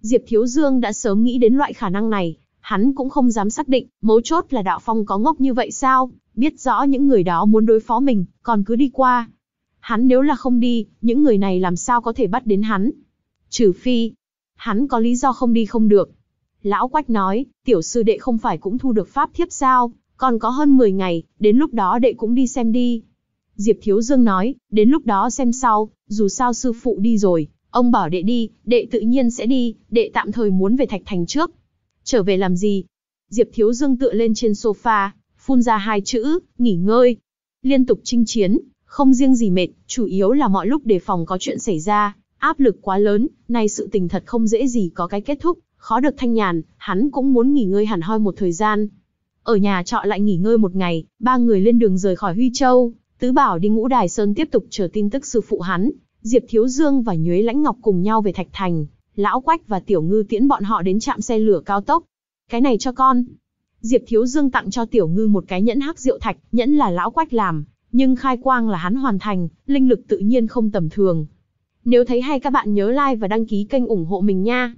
Diệp Thiếu Dương đã sớm nghĩ đến loại khả năng này, hắn cũng không dám xác định, mấu chốt là đạo phong có ngốc như vậy sao, biết rõ những người đó muốn đối phó mình, còn cứ đi qua. Hắn nếu là không đi, những người này làm sao có thể bắt đến hắn. Trừ phi, hắn có lý do không đi không được. Lão Quách nói, tiểu sư đệ không phải cũng thu được pháp thiếp sao, còn có hơn 10 ngày, đến lúc đó đệ cũng đi xem đi. Diệp Thiếu Dương nói, đến lúc đó xem sau, dù sao sư phụ đi rồi, ông bảo đệ đi, đệ tự nhiên sẽ đi, đệ tạm thời muốn về Thạch Thành trước. Trở về làm gì? Diệp Thiếu Dương tựa lên trên sofa, phun ra hai chữ, nghỉ ngơi. Liên tục chinh chiến, không riêng gì mệt, chủ yếu là mọi lúc đề phòng có chuyện xảy ra, áp lực quá lớn, nay sự tình thật không dễ gì có cái kết thúc, khó được thanh nhàn, hắn cũng muốn nghỉ ngơi hẳn hoi một thời gian. Ở nhà trọ lại nghỉ ngơi một ngày, ba người lên đường rời khỏi Huy Châu, Tứ Bảo đi Ngũ Đài Sơn tiếp tục chờ tin tức sư phụ hắn, Diệp Thiếu Dương và Nhuế Lãnh Ngọc cùng nhau về Thạch Thành, Lão Quách và Tiểu Ngư tiễn bọn họ đến trạm xe lửa cao tốc. Cái này cho con. Diệp Thiếu Dương tặng cho Tiểu Ngư một cái nhẫn hắc rượu thạch, nhẫn là Lão Quách làm, nhưng khai quang là hắn hoàn thành, linh lực tự nhiên không tầm thường. Nếu thấy hay các bạn nhớ like và đăng ký kênh ủng hộ mình nha.